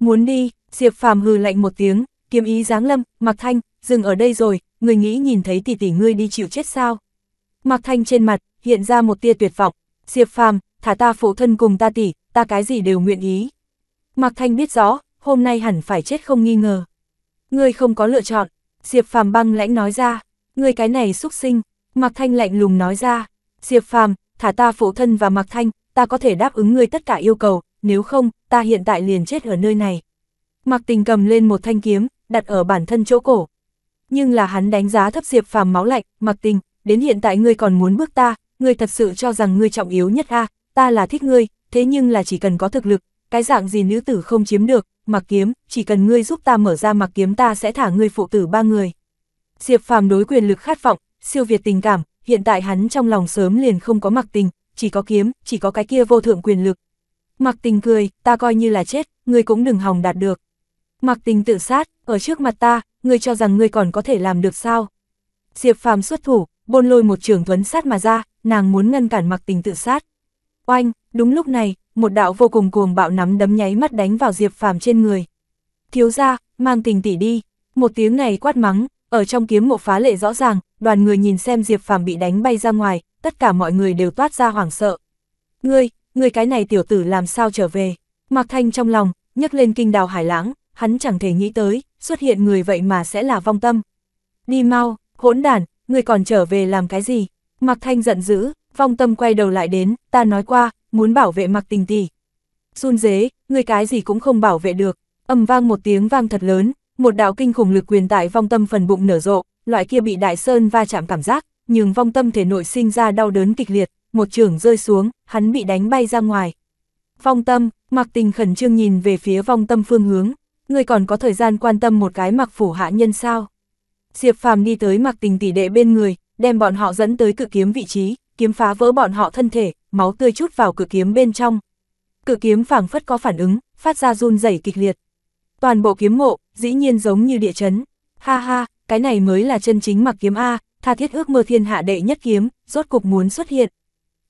Muốn đi, diệp phàm hừ lạnh một tiếng, kiếm ý giáng lâm, mặc thanh, dừng ở đây rồi, người nghĩ nhìn thấy tỷ tỷ ngươi đi chịu chết sao. Mặc thanh trên mặt, hiện ra một tia tuyệt vọng, Diệp Phàm, thả ta phụ thân cùng ta tỷ, ta cái gì đều nguyện ý. Mạc Thanh biết rõ, hôm nay hẳn phải chết không nghi ngờ. Ngươi không có lựa chọn, Diệp Phàm băng lãnh nói ra, ngươi cái này xúc sinh, Mạc Thanh lạnh lùng nói ra, Diệp Phàm, thả ta phụ thân và Mạc Thanh, ta có thể đáp ứng ngươi tất cả yêu cầu, nếu không, ta hiện tại liền chết ở nơi này. Mạc Tình cầm lên một thanh kiếm, đặt ở bản thân chỗ cổ. Nhưng là hắn đánh giá thấp Diệp Phàm máu lạnh, Mạc Tình, đến hiện tại ngươi còn muốn bước ta, ngươi thật sự cho rằng ngươi trọng yếu nhất a ta là thích ngươi, thế nhưng là chỉ cần có thực lực, cái dạng gì nữ tử không chiếm được, mặc kiếm, chỉ cần ngươi giúp ta mở ra mặc kiếm ta sẽ thả ngươi phụ tử ba người. Diệp phàm đối quyền lực khát vọng, siêu việt tình cảm, hiện tại hắn trong lòng sớm liền không có mặc tình, chỉ có kiếm, chỉ có cái kia vô thượng quyền lực. Mặc tình cười, ta coi như là chết, ngươi cũng đừng hòng đạt được. Mặc tình tự sát, ở trước mặt ta, ngươi cho rằng ngươi còn có thể làm được sao? Diệp phàm xuất thủ, bôn lôi một trường thuấn sát mà ra, nàng muốn ngăn cản mặc tình tự sát. Oanh, đúng lúc này, một đạo vô cùng cuồng bạo nắm đấm nháy mắt đánh vào Diệp Phàm trên người. Thiếu ra, mang tình tỷ đi, một tiếng này quát mắng, ở trong kiếm mộ phá lệ rõ ràng, đoàn người nhìn xem Diệp Phàm bị đánh bay ra ngoài, tất cả mọi người đều toát ra hoảng sợ. Ngươi, ngươi cái này tiểu tử làm sao trở về? Mạc Thanh trong lòng, nhấc lên kinh đào hải lãng, hắn chẳng thể nghĩ tới, xuất hiện người vậy mà sẽ là vong tâm. Đi mau, hỗn đản, người còn trở về làm cái gì? Mạc Thanh giận dữ, vong tâm quay đầu lại đến, ta nói qua, muốn bảo vệ Mạc Tình Tỷ. Run dế, người cái gì cũng không bảo vệ được, âm vang một tiếng vang thật lớn, một đạo kinh khủng lực quyền tại vong tâm phần bụng nở rộ, loại kia bị đại sơn va chạm cảm giác, nhưng vong tâm thể nội sinh ra đau đớn kịch liệt, một trường rơi xuống, hắn bị đánh bay ra ngoài. Vong tâm, Mạc Tình khẩn trương nhìn về phía vong tâm phương hướng, người còn có thời gian quan tâm một cái Mạc Phủ hạ nhân sao? Diệp Phàm đi tới Mạc Tình tỷ đệ bên người, đem bọn họ dẫn tới cự kiếm vị trí, kiếm phá vỡ bọn họ thân thể, máu tươi chút vào cự kiếm bên trong. Cự kiếm phảng phất có phản ứng, phát ra run rẩy kịch liệt. Toàn bộ kiếm mộ, dĩ nhiên giống như địa chấn. Ha ha, cái này mới là chân chính mặc kiếm A, tha thiết ước mơ thiên hạ đệ nhất kiếm, rốt cục muốn xuất hiện.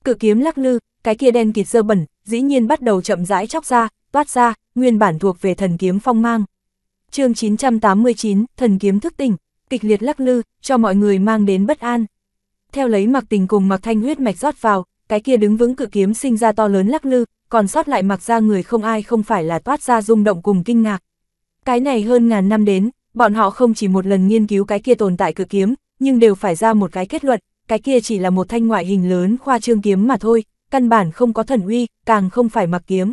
Cự kiếm lắc lư, cái kia đen kịt dơ bẩn, dĩ nhiên bắt đầu chậm rãi chóc ra, toát ra, nguyên bản thuộc về thần kiếm phong mang. chương 989, thần kiếm thức tỉnh kịch liệt lắc lư, cho mọi người mang đến bất an. Theo lấy mặc tình cùng mặc thanh huyết mạch rót vào, cái kia đứng vững cự kiếm sinh ra to lớn lắc lư, còn sót lại mặc ra người không ai không phải là toát ra rung động cùng kinh ngạc. Cái này hơn ngàn năm đến, bọn họ không chỉ một lần nghiên cứu cái kia tồn tại cự kiếm, nhưng đều phải ra một cái kết luận, cái kia chỉ là một thanh ngoại hình lớn khoa trương kiếm mà thôi, căn bản không có thần uy, càng không phải mặc kiếm.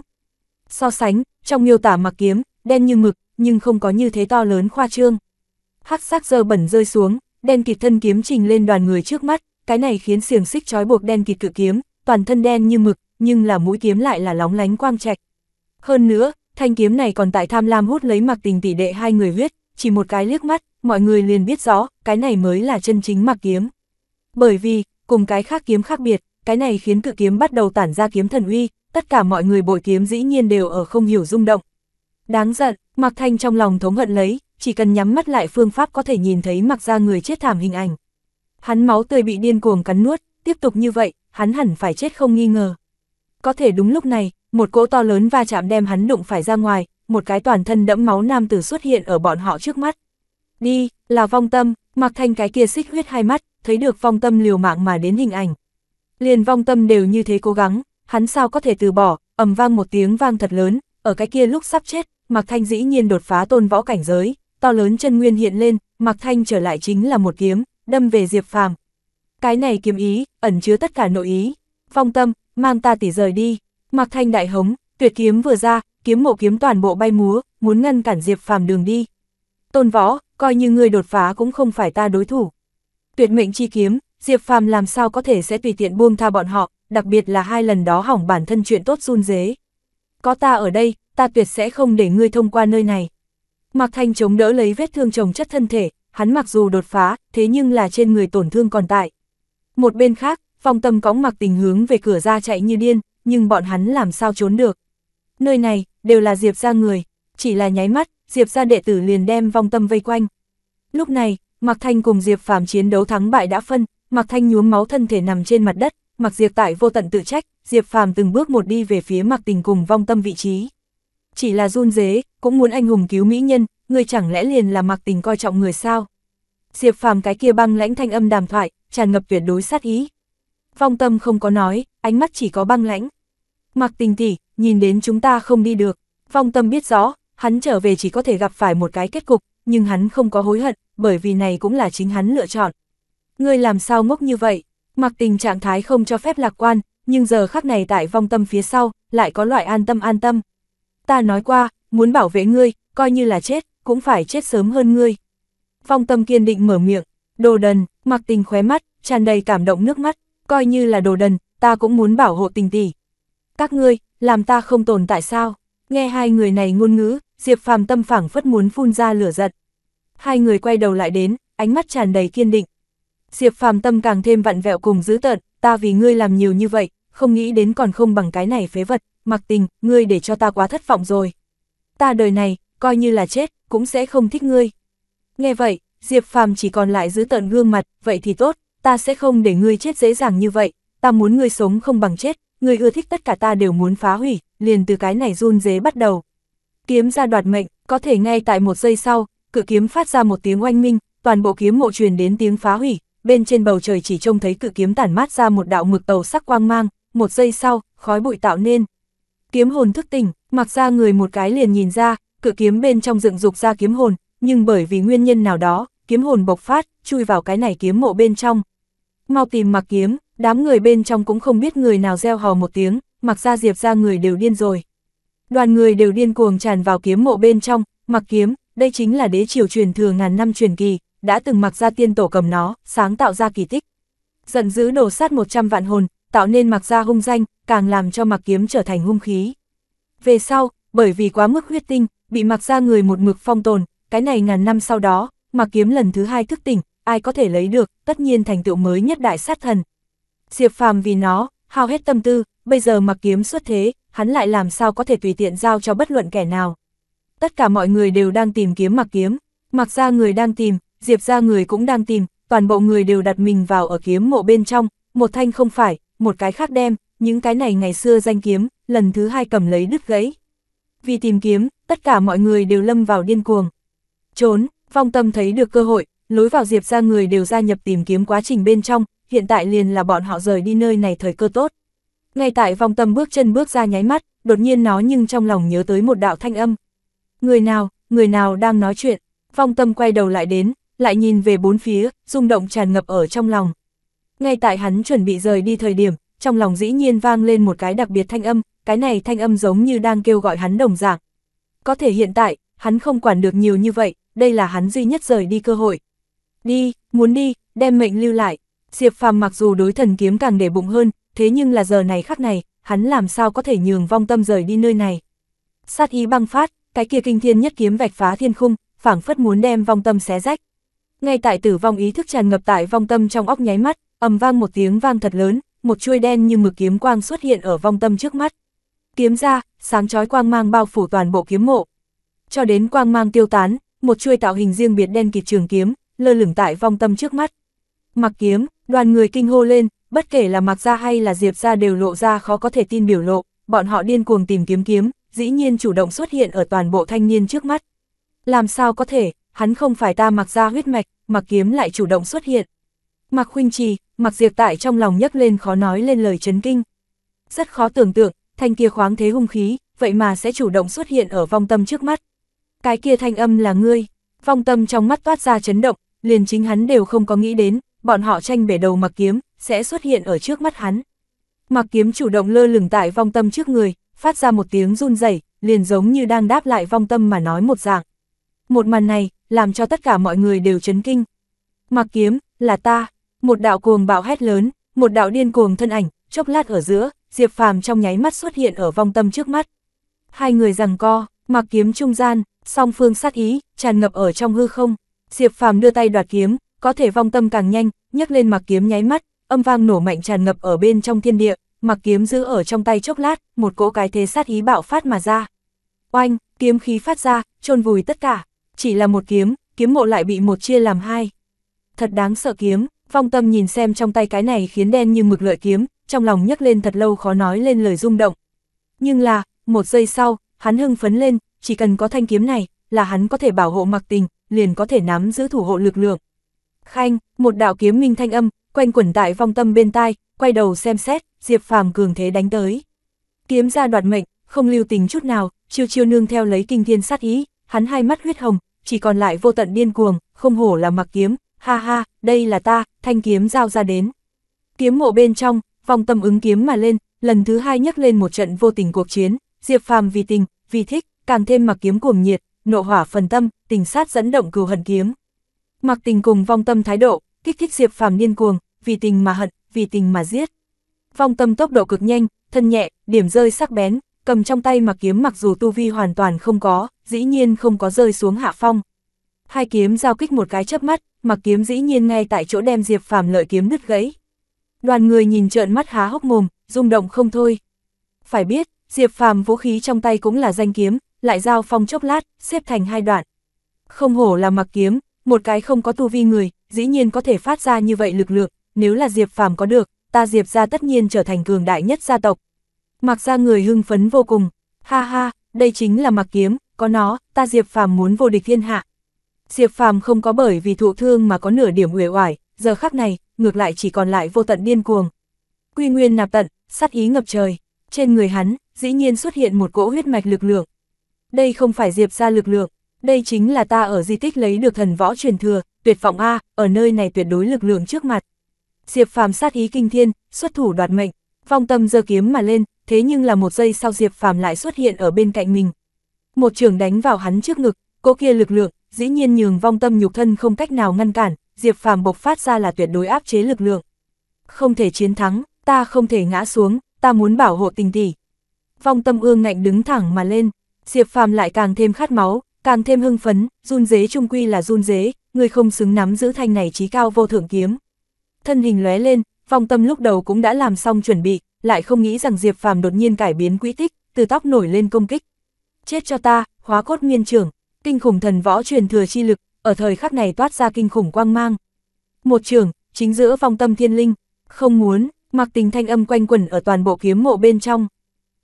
So sánh, trong miêu tả mặc kiếm, đen như mực, nhưng không có như thế to lớn khoa trương hắc sắc dơ bẩn rơi xuống, đen kịt thân kiếm trình lên đoàn người trước mắt, cái này khiến xiềng xích trói buộc đen kịt cự kiếm, toàn thân đen như mực, nhưng là mũi kiếm lại là lóng lánh quang trạch. Hơn nữa, thanh kiếm này còn tại tham lam hút lấy mặc tình tỷ đệ hai người huyết, chỉ một cái liếc mắt, mọi người liền biết rõ, cái này mới là chân chính mặc kiếm. Bởi vì, cùng cái khác kiếm khác biệt, cái này khiến cự kiếm bắt đầu tản ra kiếm thần uy, tất cả mọi người bội kiếm dĩ nhiên đều ở không hiểu rung động, Đáng giận, Mạc Thanh trong lòng thống hận lấy, chỉ cần nhắm mắt lại phương pháp có thể nhìn thấy Mạc ra người chết thảm hình ảnh. Hắn máu tươi bị điên cuồng cắn nuốt, tiếp tục như vậy, hắn hẳn phải chết không nghi ngờ. Có thể đúng lúc này, một cỗ to lớn va chạm đem hắn đụng phải ra ngoài, một cái toàn thân đẫm máu nam tử xuất hiện ở bọn họ trước mắt. Đi, là vong tâm, Mạc Thanh cái kia xích huyết hai mắt, thấy được vong tâm liều mạng mà đến hình ảnh. Liền vong tâm đều như thế cố gắng, hắn sao có thể từ bỏ, ầm vang một tiếng vang thật lớn, ở cái kia lúc sắp chết, Mạc Thanh dĩ nhiên đột phá tôn võ cảnh giới, to lớn chân nguyên hiện lên, Mạc Thanh trở lại chính là một kiếm, đâm về Diệp Phàm. Cái này kiếm ý, ẩn chứa tất cả nội ý, phong tâm, mang ta tỉ rời đi. Mạc Thanh đại hống, tuyệt kiếm vừa ra, kiếm mộ kiếm toàn bộ bay múa, muốn ngăn cản Diệp Phàm đường đi. Tôn võ, coi như người đột phá cũng không phải ta đối thủ. Tuyệt mệnh chi kiếm, Diệp Phàm làm sao có thể sẽ tùy tiện buông tha bọn họ, đặc biệt là hai lần đó hỏng bản thân chuyện tốt run dế có ta ở đây, ta tuyệt sẽ không để ngươi thông qua nơi này. Mạc Thanh chống đỡ lấy vết thương chồng chất thân thể, hắn mặc dù đột phá, thế nhưng là trên người tổn thương còn tại. Một bên khác, phong tâm cõng mặc Tình hướng về cửa ra chạy như điên, nhưng bọn hắn làm sao trốn được. Nơi này, đều là Diệp ra người, chỉ là nháy mắt, Diệp ra đệ tử liền đem vong tâm vây quanh. Lúc này, Mạc Thanh cùng Diệp Phàm chiến đấu thắng bại đã phân, Mạc Thanh nhuốm máu thân thể nằm trên mặt đất, mặc diệt tại vô tận tự trách, Diệp Phàm từng bước một đi về phía mặc tình cùng vong tâm vị trí. Chỉ là run dế, cũng muốn anh hùng cứu mỹ nhân, người chẳng lẽ liền là mặc tình coi trọng người sao? Diệp Phàm cái kia băng lãnh thanh âm đàm thoại, tràn ngập tuyệt đối sát ý. Vong tâm không có nói, ánh mắt chỉ có băng lãnh. Mặc tình tỉ, nhìn đến chúng ta không đi được. Vong tâm biết rõ, hắn trở về chỉ có thể gặp phải một cái kết cục, nhưng hắn không có hối hận, bởi vì này cũng là chính hắn lựa chọn. người làm sao ngốc như vậy? Mặc tình trạng thái không cho phép lạc quan, nhưng giờ khắc này tại vong tâm phía sau, lại có loại an tâm an tâm. Ta nói qua, muốn bảo vệ ngươi, coi như là chết, cũng phải chết sớm hơn ngươi. Vong tâm kiên định mở miệng, đồ đần, mặc tình khóe mắt, tràn đầy cảm động nước mắt, coi như là đồ đần, ta cũng muốn bảo hộ tình tỷ. Các ngươi, làm ta không tồn tại sao? Nghe hai người này ngôn ngữ, Diệp Phàm tâm phảng phất muốn phun ra lửa giật. Hai người quay đầu lại đến, ánh mắt tràn đầy kiên định. Diệp Phàm tâm càng thêm vặn vẹo cùng dữ tợn, ta vì ngươi làm nhiều như vậy, không nghĩ đến còn không bằng cái này phế vật, mặc tình, ngươi để cho ta quá thất vọng rồi. Ta đời này, coi như là chết, cũng sẽ không thích ngươi. Nghe vậy, Diệp Phàm chỉ còn lại dữ tợn gương mặt, vậy thì tốt, ta sẽ không để ngươi chết dễ dàng như vậy, ta muốn ngươi sống không bằng chết, ngươi ưa thích tất cả ta đều muốn phá hủy, liền từ cái này run dế bắt đầu. Kiếm ra đoạt mệnh, có thể ngay tại một giây sau, cự kiếm phát ra một tiếng oanh minh, toàn bộ kiếm mộ truyền đến tiếng phá hủy, bên trên bầu trời chỉ trông thấy cự kiếm tản mát ra một đạo mực tàu sắc quang mang, một giây sau, khói bụi tạo nên. Kiếm hồn thức tỉnh, mặc ra người một cái liền nhìn ra, cự kiếm bên trong dựng dục ra kiếm hồn, nhưng bởi vì nguyên nhân nào đó, kiếm hồn bộc phát, chui vào cái này kiếm mộ bên trong. Mau tìm mặc kiếm, đám người bên trong cũng không biết người nào gieo hò một tiếng, mặc ra diệp ra người đều điên rồi. Đoàn người đều điên cuồng tràn vào kiếm mộ bên trong, mặc kiếm, đây chính là đế triều truyền thừa ngàn năm truyền kỳ, đã từng mặc ra tiên tổ cầm nó, sáng tạo ra kỳ tích. Giận dữ nổ sát 100 vạn hồn, tạo nên mặc ra hung danh, càng làm cho mặc kiếm trở thành hung khí. Về sau, bởi vì quá mức huyết tinh, bị mặc ra người một mực phong tồn, cái này ngàn năm sau đó, mặc kiếm lần thứ hai thức tỉnh, ai có thể lấy được, tất nhiên thành tựu mới nhất đại sát thần. Diệp phàm vì nó, hao hết tâm tư, bây giờ mặc kiếm xuất thế, hắn lại làm sao có thể tùy tiện giao cho bất luận kẻ nào. Tất cả mọi người đều đang tìm kiếm mặc kiếm, mặc ra người đang tìm, Diệp ra người cũng đang tìm, toàn bộ người đều đặt mình vào ở kiếm mộ bên trong, một thanh không phải, một cái khác đem, những cái này ngày xưa danh kiếm, lần thứ hai cầm lấy đứt gãy. Vì tìm kiếm, tất cả mọi người đều lâm vào điên cuồng. Trốn, vong tâm thấy được cơ hội, lối vào Diệp ra người đều gia nhập tìm kiếm quá trình bên trong, hiện tại liền là bọn họ rời đi nơi này thời cơ tốt. Ngay tại vong tâm bước chân bước ra nháy mắt, đột nhiên nó nhưng trong lòng nhớ tới một đạo thanh âm. Người nào, người nào đang nói chuyện, vong tâm quay đầu lại đến, lại nhìn về bốn phía, rung động tràn ngập ở trong lòng. Ngay tại hắn chuẩn bị rời đi thời điểm, trong lòng dĩ nhiên vang lên một cái đặc biệt thanh âm, cái này thanh âm giống như đang kêu gọi hắn đồng dạng. Có thể hiện tại, hắn không quản được nhiều như vậy, đây là hắn duy nhất rời đi cơ hội. Đi, muốn đi, đem mệnh lưu lại. Diệp Phàm mặc dù đối thần kiếm càng để bụng hơn, thế nhưng là giờ này khắc này, hắn làm sao có thể nhường vong tâm rời đi nơi này. Sát ý băng phát, cái kia kinh thiên nhất kiếm vạch phá thiên khung, phảng phất muốn đem vong tâm xé rách ngay tại tử vong ý thức tràn ngập tại vong tâm trong óc nháy mắt, ầm vang một tiếng vang thật lớn, một chuôi đen như mực kiếm quang xuất hiện ở vong tâm trước mắt. Kiếm ra, sáng chói quang mang bao phủ toàn bộ kiếm mộ. Cho đến quang mang tiêu tán, một chuôi tạo hình riêng biệt đen kịt trường kiếm, lơ lửng tại vong tâm trước mắt. Mặc kiếm, đoàn người kinh hô lên, bất kể là mặc ra hay là diệp ra đều lộ ra khó có thể tin biểu lộ, bọn họ điên cuồng tìm kiếm kiếm, dĩ nhiên chủ động xuất hiện ở toàn bộ thanh niên trước mắt. Làm sao có thể, hắn không phải ta mặc ra huyết mạch, Mạc Kiếm lại chủ động xuất hiện. Mạc Khuynh Trì, Mạc Diệp Tại trong lòng nhấc lên khó nói lên lời chấn kinh. Rất khó tưởng tượng, thanh kia khoáng thế hung khí, vậy mà sẽ chủ động xuất hiện ở vong tâm trước mắt. Cái kia thanh âm là ngươi, vong tâm trong mắt toát ra chấn động, liền chính hắn đều không có nghĩ đến, bọn họ tranh bể đầu Mạc Kiếm, sẽ xuất hiện ở trước mắt hắn. Mạc Kiếm chủ động lơ lửng tại vong tâm trước người, phát ra một tiếng run rẩy liền giống như đang đáp lại vong tâm mà nói một dạng. Một màn này, làm cho tất cả mọi người đều chấn kinh. Mặc kiếm, là ta, một đạo cuồng bạo hét lớn, một đạo điên cuồng thân ảnh, chốc lát ở giữa, Diệp Phàm trong nháy mắt xuất hiện ở vong tâm trước mắt. Hai người rằng co, mặc kiếm trung gian, song phương sát ý, tràn ngập ở trong hư không. Diệp Phàm đưa tay đoạt kiếm, có thể vong tâm càng nhanh, nhấc lên mặc kiếm nháy mắt, âm vang nổ mạnh tràn ngập ở bên trong thiên địa, mặc kiếm giữ ở trong tay chốc lát, một cỗ cái thế sát ý bạo phát mà ra. Oanh, kiếm khí phát ra, chôn vùi tất cả chỉ là một kiếm, kiếm mộ lại bị một chia làm hai. Thật đáng sợ kiếm, Phong tâm nhìn xem trong tay cái này khiến đen như mực lợi kiếm, trong lòng nhấc lên thật lâu khó nói lên lời rung động. Nhưng là, một giây sau, hắn hưng phấn lên, chỉ cần có thanh kiếm này, là hắn có thể bảo hộ mặc tình, liền có thể nắm giữ thủ hộ lực lượng. Khanh, một đạo kiếm minh thanh âm, quanh quẩn tại Phong tâm bên tai, quay đầu xem xét, Diệp Phàm cường thế đánh tới. Kiếm ra đoạt mệnh, không lưu tình chút nào, chiêu chiêu nương theo lấy kinh thiên sát ý, hắn hai mắt huyết hồng, chỉ còn lại vô tận điên cuồng, không hổ là mặc kiếm, ha ha, đây là ta, thanh kiếm giao ra đến. Kiếm mộ bên trong, vòng tâm ứng kiếm mà lên, lần thứ hai nhấc lên một trận vô tình cuộc chiến, Diệp Phàm vì tình, vì thích, càng thêm mặc kiếm cuồng nhiệt, nộ hỏa phần tâm, tình sát dẫn động cừu hận kiếm. Mặc tình cùng vong tâm thái độ, kích thích Diệp Phàm điên cuồng, vì tình mà hận, vì tình mà giết. Vong tâm tốc độ cực nhanh, thân nhẹ, điểm rơi sắc bén, cầm trong tay mà kiếm mặc dù tu vi hoàn toàn không có, dĩ nhiên không có rơi xuống hạ phong. Hai kiếm giao kích một cái chớp mắt, mặc kiếm dĩ nhiên ngay tại chỗ đem Diệp Phàm lợi kiếm đứt gãy. Đoàn người nhìn trợn mắt há hốc mồm, rung động không thôi. Phải biết, Diệp Phàm vũ khí trong tay cũng là danh kiếm, lại giao phong chốc lát, xếp thành hai đoạn. Không hổ là mặc kiếm, một cái không có tu vi người, dĩ nhiên có thể phát ra như vậy lực lượng, nếu là Diệp Phàm có được, ta Diệp ra tất nhiên trở thành cường đại nhất gia tộc, Mặc ra người hưng phấn vô cùng, ha ha, đây chính là mặc kiếm, có nó, ta Diệp Phàm muốn vô địch thiên hạ. Diệp Phàm không có bởi vì thụ thương mà có nửa điểm uể oải, giờ khắc này, ngược lại chỉ còn lại vô tận điên cuồng. Quy nguyên nạp tận, sát ý ngập trời, trên người hắn, dĩ nhiên xuất hiện một cỗ huyết mạch lực lượng. Đây không phải Diệp ra lực lượng, đây chính là ta ở di tích lấy được thần võ truyền thừa, tuyệt vọng A, ở nơi này tuyệt đối lực lượng trước mặt. Diệp phàm sát ý kinh thiên, xuất thủ đoạt mệnh, vong tâm giơ kiếm mà lên, thế nhưng là một giây sau Diệp Phàm lại xuất hiện ở bên cạnh mình. Một trường đánh vào hắn trước ngực, cô kia lực lượng, dĩ nhiên nhường vong tâm nhục thân không cách nào ngăn cản, Diệp Phàm bộc phát ra là tuyệt đối áp chế lực lượng. Không thể chiến thắng, ta không thể ngã xuống, ta muốn bảo hộ tình tỷ. Vong tâm ương ngạnh đứng thẳng mà lên, Diệp Phàm lại càng thêm khát máu, càng thêm hưng phấn, run dế trung quy là run dế, người không xứng nắm giữ thanh này trí cao vô thượng kiếm. Thân hình lóe lên, Phong tâm lúc đầu cũng đã làm xong chuẩn bị, lại không nghĩ rằng Diệp Phàm đột nhiên cải biến quỹ tích, từ tóc nổi lên công kích. Chết cho ta, hóa cốt nguyên trưởng, kinh khủng thần võ truyền thừa chi lực, ở thời khắc này toát ra kinh khủng quang mang. Một trường, chính giữa phong tâm thiên linh, không muốn, mặc tình thanh âm quanh quẩn ở toàn bộ kiếm mộ bên trong.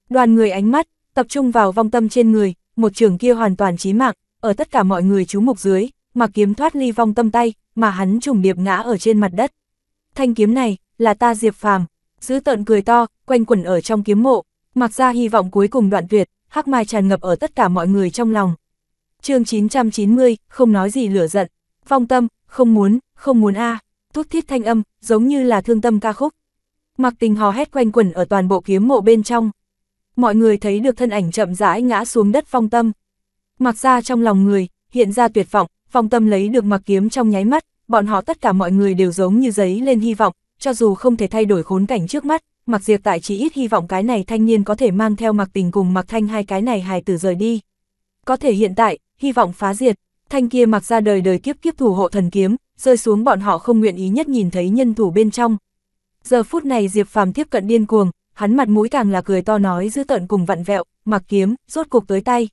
Đoàn người ánh mắt, tập trung vào vong tâm trên người, một trường kia hoàn toàn chí mạng, ở tất cả mọi người chú mục dưới, mà kiếm thoát ly vong tâm tay, mà hắn trùng điệp ngã ở trên mặt đất. Thanh kiếm này, là ta Diệp Phàm, giữ tợn cười to, quanh quẩn ở trong kiếm mộ, mặc ra hy vọng cuối cùng đoạn tuyệt, hắc mai tràn ngập ở tất cả mọi người trong lòng. chương 990, không nói gì lửa giận, phong tâm, không muốn, không muốn a à, thiết thanh âm, giống như là thương tâm ca khúc. Mặc tình hò hét quanh quẩn ở toàn bộ kiếm mộ bên trong. Mọi người thấy được thân ảnh chậm rãi ngã xuống đất phong tâm. Mặc ra trong lòng người, hiện ra tuyệt vọng, phong tâm lấy được mặc kiếm trong nháy mắt, bọn họ tất cả mọi người đều giống như giấy lên hy vọng, cho dù không thể thay đổi khốn cảnh trước mắt, Mạc Diệp tại chỉ ít hy vọng cái này thanh niên có thể mang theo Mạc Tình cùng Mạc Thanh hai cái này hài tử rời đi. Có thể hiện tại, hy vọng phá diệt, thanh kia mặc ra đời đời kiếp kiếp thủ hộ thần kiếm, rơi xuống bọn họ không nguyện ý nhất nhìn thấy nhân thủ bên trong. Giờ phút này Diệp Phàm tiếp cận điên cuồng, hắn mặt mũi càng là cười to nói giữ tận cùng vặn vẹo, mặc kiếm, rốt cục tới tay.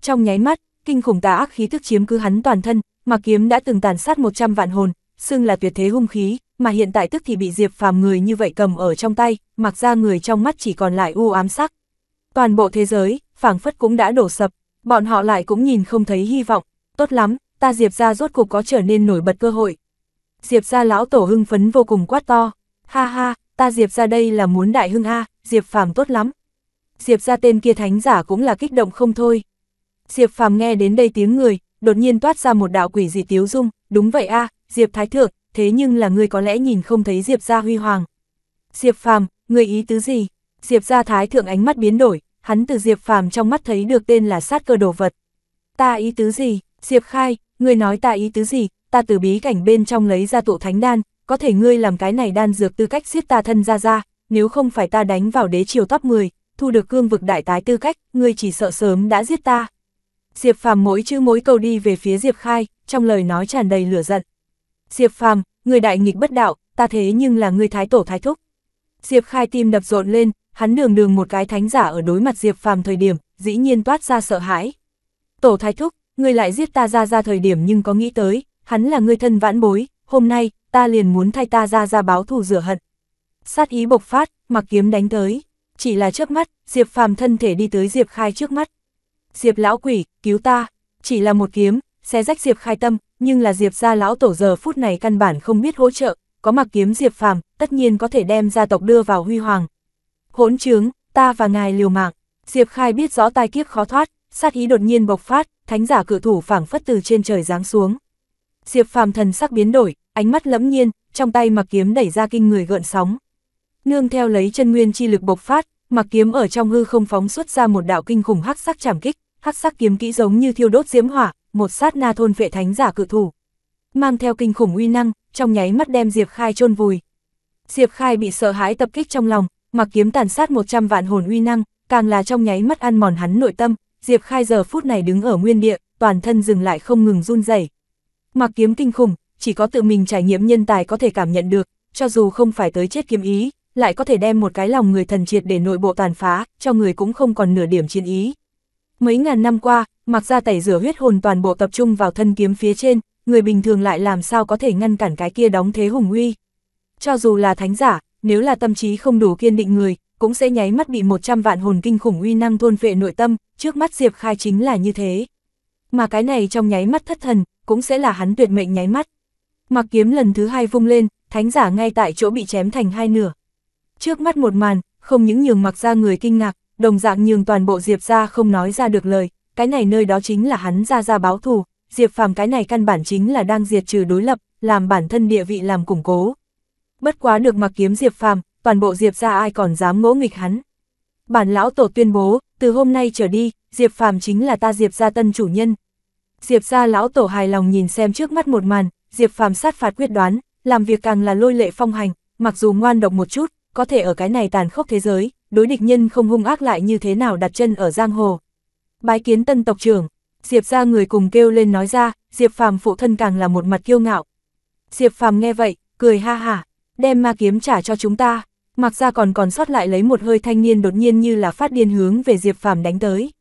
Trong nháy mắt, kinh khủng tà ác khí thức chiếm cứ hắn toàn thân, mặc kiếm đã từng tàn sát 100 vạn hồn, xưng là tuyệt thế hung khí, mà hiện tại tức thì bị Diệp Phàm người như vậy cầm ở trong tay, mặc ra người trong mắt chỉ còn lại u ám sắc. Toàn bộ thế giới, phảng phất cũng đã đổ sập, bọn họ lại cũng nhìn không thấy hy vọng, tốt lắm, ta Diệp ra rốt cục có trở nên nổi bật cơ hội. Diệp ra lão tổ hưng phấn vô cùng quát to, ha ha, ta Diệp ra đây là muốn đại hưng ha, Diệp Phàm tốt lắm. Diệp ra tên kia thánh giả cũng là kích động không thôi. Diệp Phàm nghe đến đây tiếng người, đột nhiên toát ra một đạo quỷ dị tiếu dung, đúng vậy a, Diệp Thái Thượng, thế nhưng là ngươi có lẽ nhìn không thấy Diệp gia huy hoàng. Diệp Phàm, ngươi ý tứ gì? Diệp gia Thái Thượng ánh mắt biến đổi, hắn từ Diệp Phàm trong mắt thấy được tên là sát cơ đồ vật. Ta ý tứ gì? Diệp Khai, ngươi nói ta ý tứ gì? Ta từ bí cảnh bên trong lấy ra tụ thánh đan, có thể ngươi làm cái này đan dược tư cách giết ta thân ra ra, nếu không phải ta đánh vào đế triều top 10, thu được cương vực đại tái tư cách, ngươi chỉ sợ sớm đã giết ta. Diệp Phàm mỗi chữ mỗi câu đi về phía Diệp Khai, trong lời nói tràn đầy lửa giận. Diệp Phàm, người đại nghịch bất đạo, ta thế nhưng là người thái tổ thái thúc. Diệp Khai tim đập rộn lên, hắn đường đường một cái thánh giả ở đối mặt Diệp Phàm thời điểm, dĩ nhiên toát ra sợ hãi. Tổ thái thúc, người lại giết ta ra ra thời điểm nhưng có nghĩ tới, hắn là người thân vãn bối, hôm nay, ta liền muốn thay ta ra ra báo thù rửa hận. Sát ý bộc phát, mặc kiếm đánh tới, chỉ là trước mắt, Diệp Phàm thân thể đi tới Diệp Khai trước mắt. Diệp lão quỷ, cứu ta, chỉ là một kiếm, xé rách Diệp Khai tâm, nhưng là Diệp gia lão tổ giờ phút này căn bản không biết hỗ trợ, có mặc kiếm Diệp phàm, tất nhiên có thể đem gia tộc đưa vào huy hoàng. Hỗn trướng, ta và ngài liều mạng, Diệp Khai biết rõ tai kiếp khó thoát, sát ý đột nhiên bộc phát, thánh giả cự thủ phảng phất từ trên trời giáng xuống. Diệp phàm thần sắc biến đổi, ánh mắt lẫm nhiên, trong tay mặc kiếm đẩy ra kinh người gợn sóng. Nương theo lấy chân nguyên chi lực bộc phát, mặc kiếm ở trong hư không phóng xuất ra một đạo kinh khủng hắc sắc chảm kích, hắc sắc kiếm kỹ giống như thiêu đốt diễm hỏa, một sát na thôn vệ thánh giả cự thủ. Mang theo kinh khủng uy năng, trong nháy mắt đem Diệp Khai chôn vùi. Diệp Khai bị sợ hãi tập kích trong lòng, Mặc kiếm tàn sát 100 vạn hồn uy năng, càng là trong nháy mắt ăn mòn hắn nội tâm, Diệp Khai giờ phút này đứng ở nguyên địa, toàn thân dừng lại không ngừng run rẩy. Mặc kiếm kinh khủng, chỉ có tự mình trải nghiệm nhân tài có thể cảm nhận được, cho dù không phải tới chết kiếm ý, lại có thể đem một cái lòng người thần triệt để nội bộ tàn phá, cho người cũng không còn nửa điểm chiến ý. Mấy ngàn năm qua, mặc ra tẩy rửa huyết hồn toàn bộ tập trung vào thân kiếm phía trên, người bình thường lại làm sao có thể ngăn cản cái kia đóng thế hùng uy. Cho dù là thánh giả, nếu là tâm trí không đủ kiên định người, cũng sẽ nháy mắt bị 100 vạn hồn kinh khủng uy năng thôn vệ nội tâm, trước mắt Diệp Khai chính là như thế. Mà cái này trong nháy mắt thất thần, cũng sẽ là hắn tuyệt mệnh nháy mắt. Mặc kiếm lần thứ hai vung lên, thánh giả ngay tại chỗ bị chém thành hai nửa. Trước mắt một màn, không những nhường mặc ra người kinh ngạc, đồng dạng nhường toàn bộ Diệp ra không nói ra được lời, cái này nơi đó chính là hắn ra ra báo thù, Diệp Phàm cái này căn bản chính là đang diệt trừ đối lập, làm bản thân địa vị làm củng cố. Bất quá được mặc kiếm Diệp Phàm, toàn bộ Diệp ra ai còn dám ngỗ nghịch hắn. Bản lão tổ tuyên bố, từ hôm nay trở đi, Diệp Phàm chính là ta Diệp gia tân chủ nhân. Diệp gia lão tổ hài lòng nhìn xem trước mắt một màn, Diệp Phàm sát phạt quyết đoán, làm việc càng là lôi lệ phong hành, mặc dù ngoan độc một chút, có thể ở cái này tàn khốc thế giới, đối địch nhân không hung ác lại như thế nào đặt chân ở giang hồ. Bái kiến tân tộc trưởng, Diệp ra người cùng kêu lên nói ra, Diệp Phàm phụ thân càng là một mặt kiêu ngạo. Diệp Phàm nghe vậy, cười ha hả, đem ma kiếm trả cho chúng ta, mặc ra còn còn sót lại lấy một hơi thanh niên đột nhiên như là phát điên hướng về Diệp Phàm đánh tới.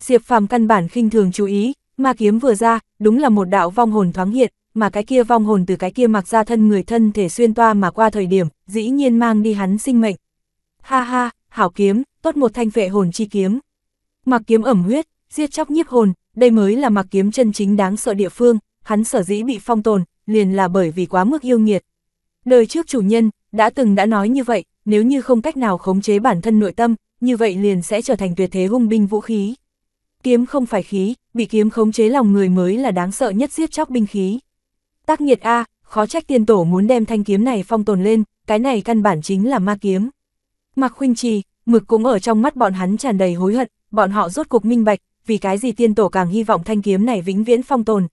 Diệp Phàm căn bản khinh thường chú ý, ma kiếm vừa ra, đúng là một đạo vong hồn thoáng hiện, mà cái kia vong hồn từ cái kia mặc ra thân người thân thể xuyên toa mà qua thời điểm, dĩ nhiên mang đi hắn sinh mệnh. Ha ha, hảo kiếm, tốt một thanh vệ hồn chi kiếm. Mặc kiếm ẩm huyết, giết chóc nhiếp hồn, đây mới là mặc kiếm chân chính đáng sợ địa phương, hắn sở dĩ bị phong tồn, liền là bởi vì quá mức yêu nghiệt. Đời trước chủ nhân, đã từng đã nói như vậy, nếu như không cách nào khống chế bản thân nội tâm, như vậy liền sẽ trở thành tuyệt thế hung binh vũ khí. Kiếm không phải khí, bị kiếm khống chế lòng người mới là đáng sợ nhất giết chóc binh khí. Tác nghiệt A, khó trách tiên tổ muốn đem thanh kiếm này phong tồn lên, cái này căn bản chính là ma kiếm. Mạc Khuynh Trì, Mực cũng ở trong mắt bọn hắn tràn đầy hối hận, bọn họ rốt cuộc minh bạch, vì cái gì tiên tổ càng hy vọng thanh kiếm này vĩnh viễn phong tồn.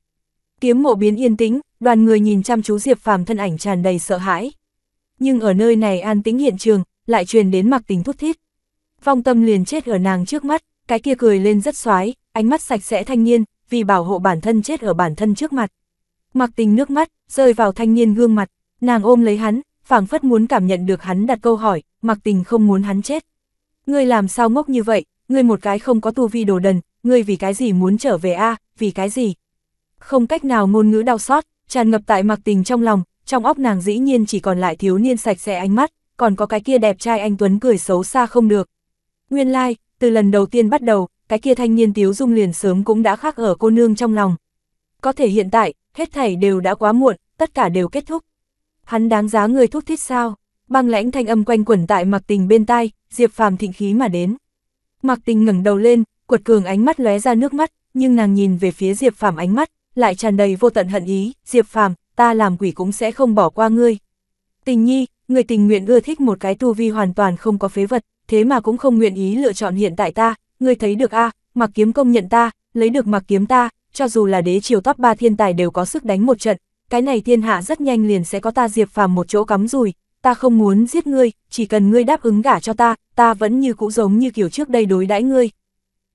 Kiếm mộ biến yên tĩnh, đoàn người nhìn chăm chú Diệp Phàm thân ảnh tràn đầy sợ hãi. Nhưng ở nơi này an tĩnh hiện trường, lại truyền đến Mạc Tình thút thít. Phong Tâm liền chết ở nàng trước mắt, cái kia cười lên rất xoái, ánh mắt sạch sẽ thanh niên, vì bảo hộ bản thân chết ở bản thân trước mặt. Mạc Tình nước mắt rơi vào thanh niên gương mặt, nàng ôm lấy hắn, phảng phất muốn cảm nhận được hắn đặt câu hỏi, mặc tình không muốn hắn chết. Ngươi làm sao ngốc như vậy, ngươi một cái không có tu vi đồ đần, ngươi vì cái gì muốn trở về a vì cái gì? Không cách nào ngôn ngữ đau xót, tràn ngập tại mặc tình trong lòng, trong óc nàng dĩ nhiên chỉ còn lại thiếu niên sạch sẽ ánh mắt, còn có cái kia đẹp trai anh Tuấn cười xấu xa không được. Nguyên lai, like, từ lần đầu tiên bắt đầu, cái kia thanh niên tiếu dung liền sớm cũng đã khác ở cô nương trong lòng. Có thể hiện tại, hết thảy đều đã quá muộn, tất cả đều kết thúc. Hắn đáng giá người thúc thiết sao? Băng lãnh thanh âm quanh quẩn tại Mạc Tình bên tai, Diệp Phàm thịnh khí mà đến. Mạc Tình ngẩng đầu lên, quật cường ánh mắt lóe ra nước mắt, nhưng nàng nhìn về phía Diệp Phàm ánh mắt lại tràn đầy vô tận hận ý, "Diệp Phàm, ta làm quỷ cũng sẽ không bỏ qua ngươi." Tình Nhi, người tình nguyện ưa thích một cái tu vi hoàn toàn không có phế vật, thế mà cũng không nguyện ý lựa chọn hiện tại ta, ngươi thấy được a, à, Mặc Kiếm công nhận ta, lấy được Mặc Kiếm ta, cho dù là đế triều top 3 thiên tài đều có sức đánh một trận, cái này thiên hạ rất nhanh liền sẽ có ta Diệp Phàm một chỗ cắm rùi, ta không muốn giết ngươi, chỉ cần ngươi đáp ứng gả cho ta, ta vẫn như cũ giống như kiểu trước đây đối đãi ngươi.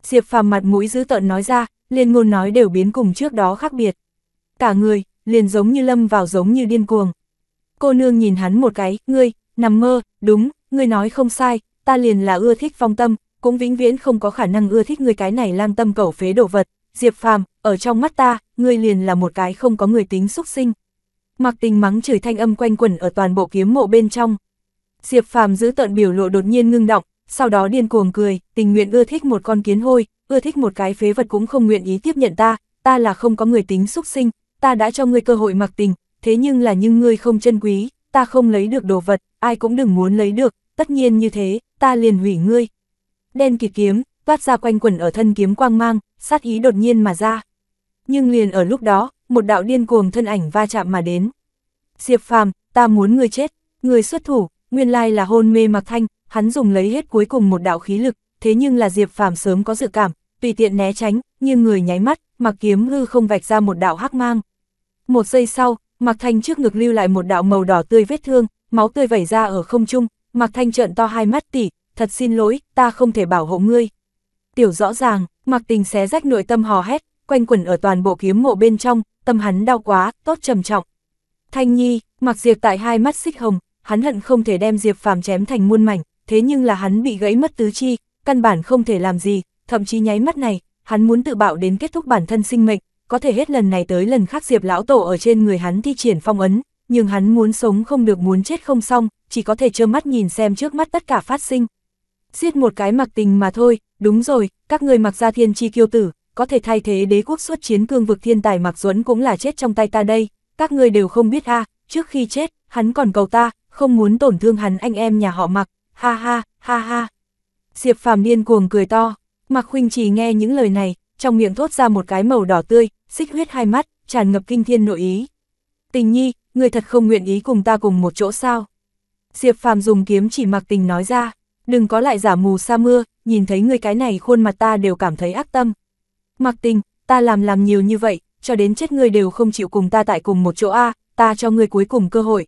Diệp Phàm mặt mũi dữ tợn nói ra, liên ngôn nói đều biến cùng trước đó khác biệt. Cả người, liền giống như lâm vào giống như điên cuồng. Cô nương nhìn hắn một cái, ngươi, nằm mơ, đúng, ngươi nói không sai, ta liền là ưa thích phong tâm, cũng vĩnh viễn không có khả năng ưa thích người cái này lang tâm cẩu phế đồ vật. Diệp Phàm, ở trong mắt ta, ngươi liền là một cái không có người tính xúc sinh. Mặc tình mắng chửi thanh âm quanh quẩn ở toàn bộ kiếm mộ bên trong. Diệp phàm giữ tợn biểu lộ đột nhiên ngưng động, sau đó điên cuồng cười, tình nguyện ưa thích một con kiến hôi, ưa thích một cái phế vật cũng không nguyện ý tiếp nhận ta, ta là không có người tính xúc sinh, ta đã cho ngươi cơ hội mặc tình, thế nhưng là nhưng ngươi không chân quý, ta không lấy được đồ vật, ai cũng đừng muốn lấy được, tất nhiên như thế, ta liền hủy ngươi. Đen kỳ kiếm, toát ra quanh quẩn ở thân kiếm quang mang, sát ý đột nhiên mà ra nhưng liền ở lúc đó, một đạo điên cuồng thân ảnh va chạm mà đến. Diệp Phàm, ta muốn người chết, người xuất thủ, nguyên lai là hôn mê mặc thanh, hắn dùng lấy hết cuối cùng một đạo khí lực, thế nhưng là Diệp Phàm sớm có dự cảm, tùy tiện né tránh, nhưng người nháy mắt, mặc kiếm hư không vạch ra một đạo hắc mang. Một giây sau, mặc thanh trước ngực lưu lại một đạo màu đỏ tươi vết thương, máu tươi vẩy ra ở không trung, mặc thanh trợn to hai mắt tỉ, thật xin lỗi, ta không thể bảo hộ ngươi. Tiểu rõ ràng, mặc tình xé rách nội tâm hò hét, quanh quẩn ở toàn bộ kiếm mộ bên trong, tâm hắn đau quá, tốt trầm trọng. Thanh Nhi, mặc diệp tại hai mắt xích hồng, hắn hận không thể đem Diệp Phàm chém thành muôn mảnh, thế nhưng là hắn bị gãy mất tứ chi, căn bản không thể làm gì, thậm chí nháy mắt này, hắn muốn tự bạo đến kết thúc bản thân sinh mệnh, có thể hết lần này tới lần khác Diệp lão tổ ở trên người hắn thi triển phong ấn, nhưng hắn muốn sống không được muốn chết không xong, chỉ có thể trơ mắt nhìn xem trước mắt tất cả phát sinh. Giết một cái mặc tình mà thôi, đúng rồi, các người mặc ra thiên chi kiêu tử, có thể thay thế đế quốc xuất chiến cương vực thiên tài Mạc Duẫn cũng là chết trong tay ta đây, các ngươi đều không biết ha, trước khi chết, hắn còn cầu ta, không muốn tổn thương hắn anh em nhà họ Mạc, ha ha, ha ha. Diệp Phàm điên cuồng cười to, Mạc huynh Trì nghe những lời này, trong miệng thốt ra một cái màu đỏ tươi, xích huyết hai mắt, tràn ngập kinh thiên nội ý. Tình nhi, người thật không nguyện ý cùng ta cùng một chỗ sao? Diệp Phàm dùng kiếm chỉ Mạc Tình nói ra, đừng có lại giả mù sa mưa, nhìn thấy người cái này khuôn mặt ta đều cảm thấy ác tâm. Mặc tình, ta làm làm nhiều như vậy, cho đến chết ngươi đều không chịu cùng ta tại cùng một chỗ A, ta cho ngươi cuối cùng cơ hội.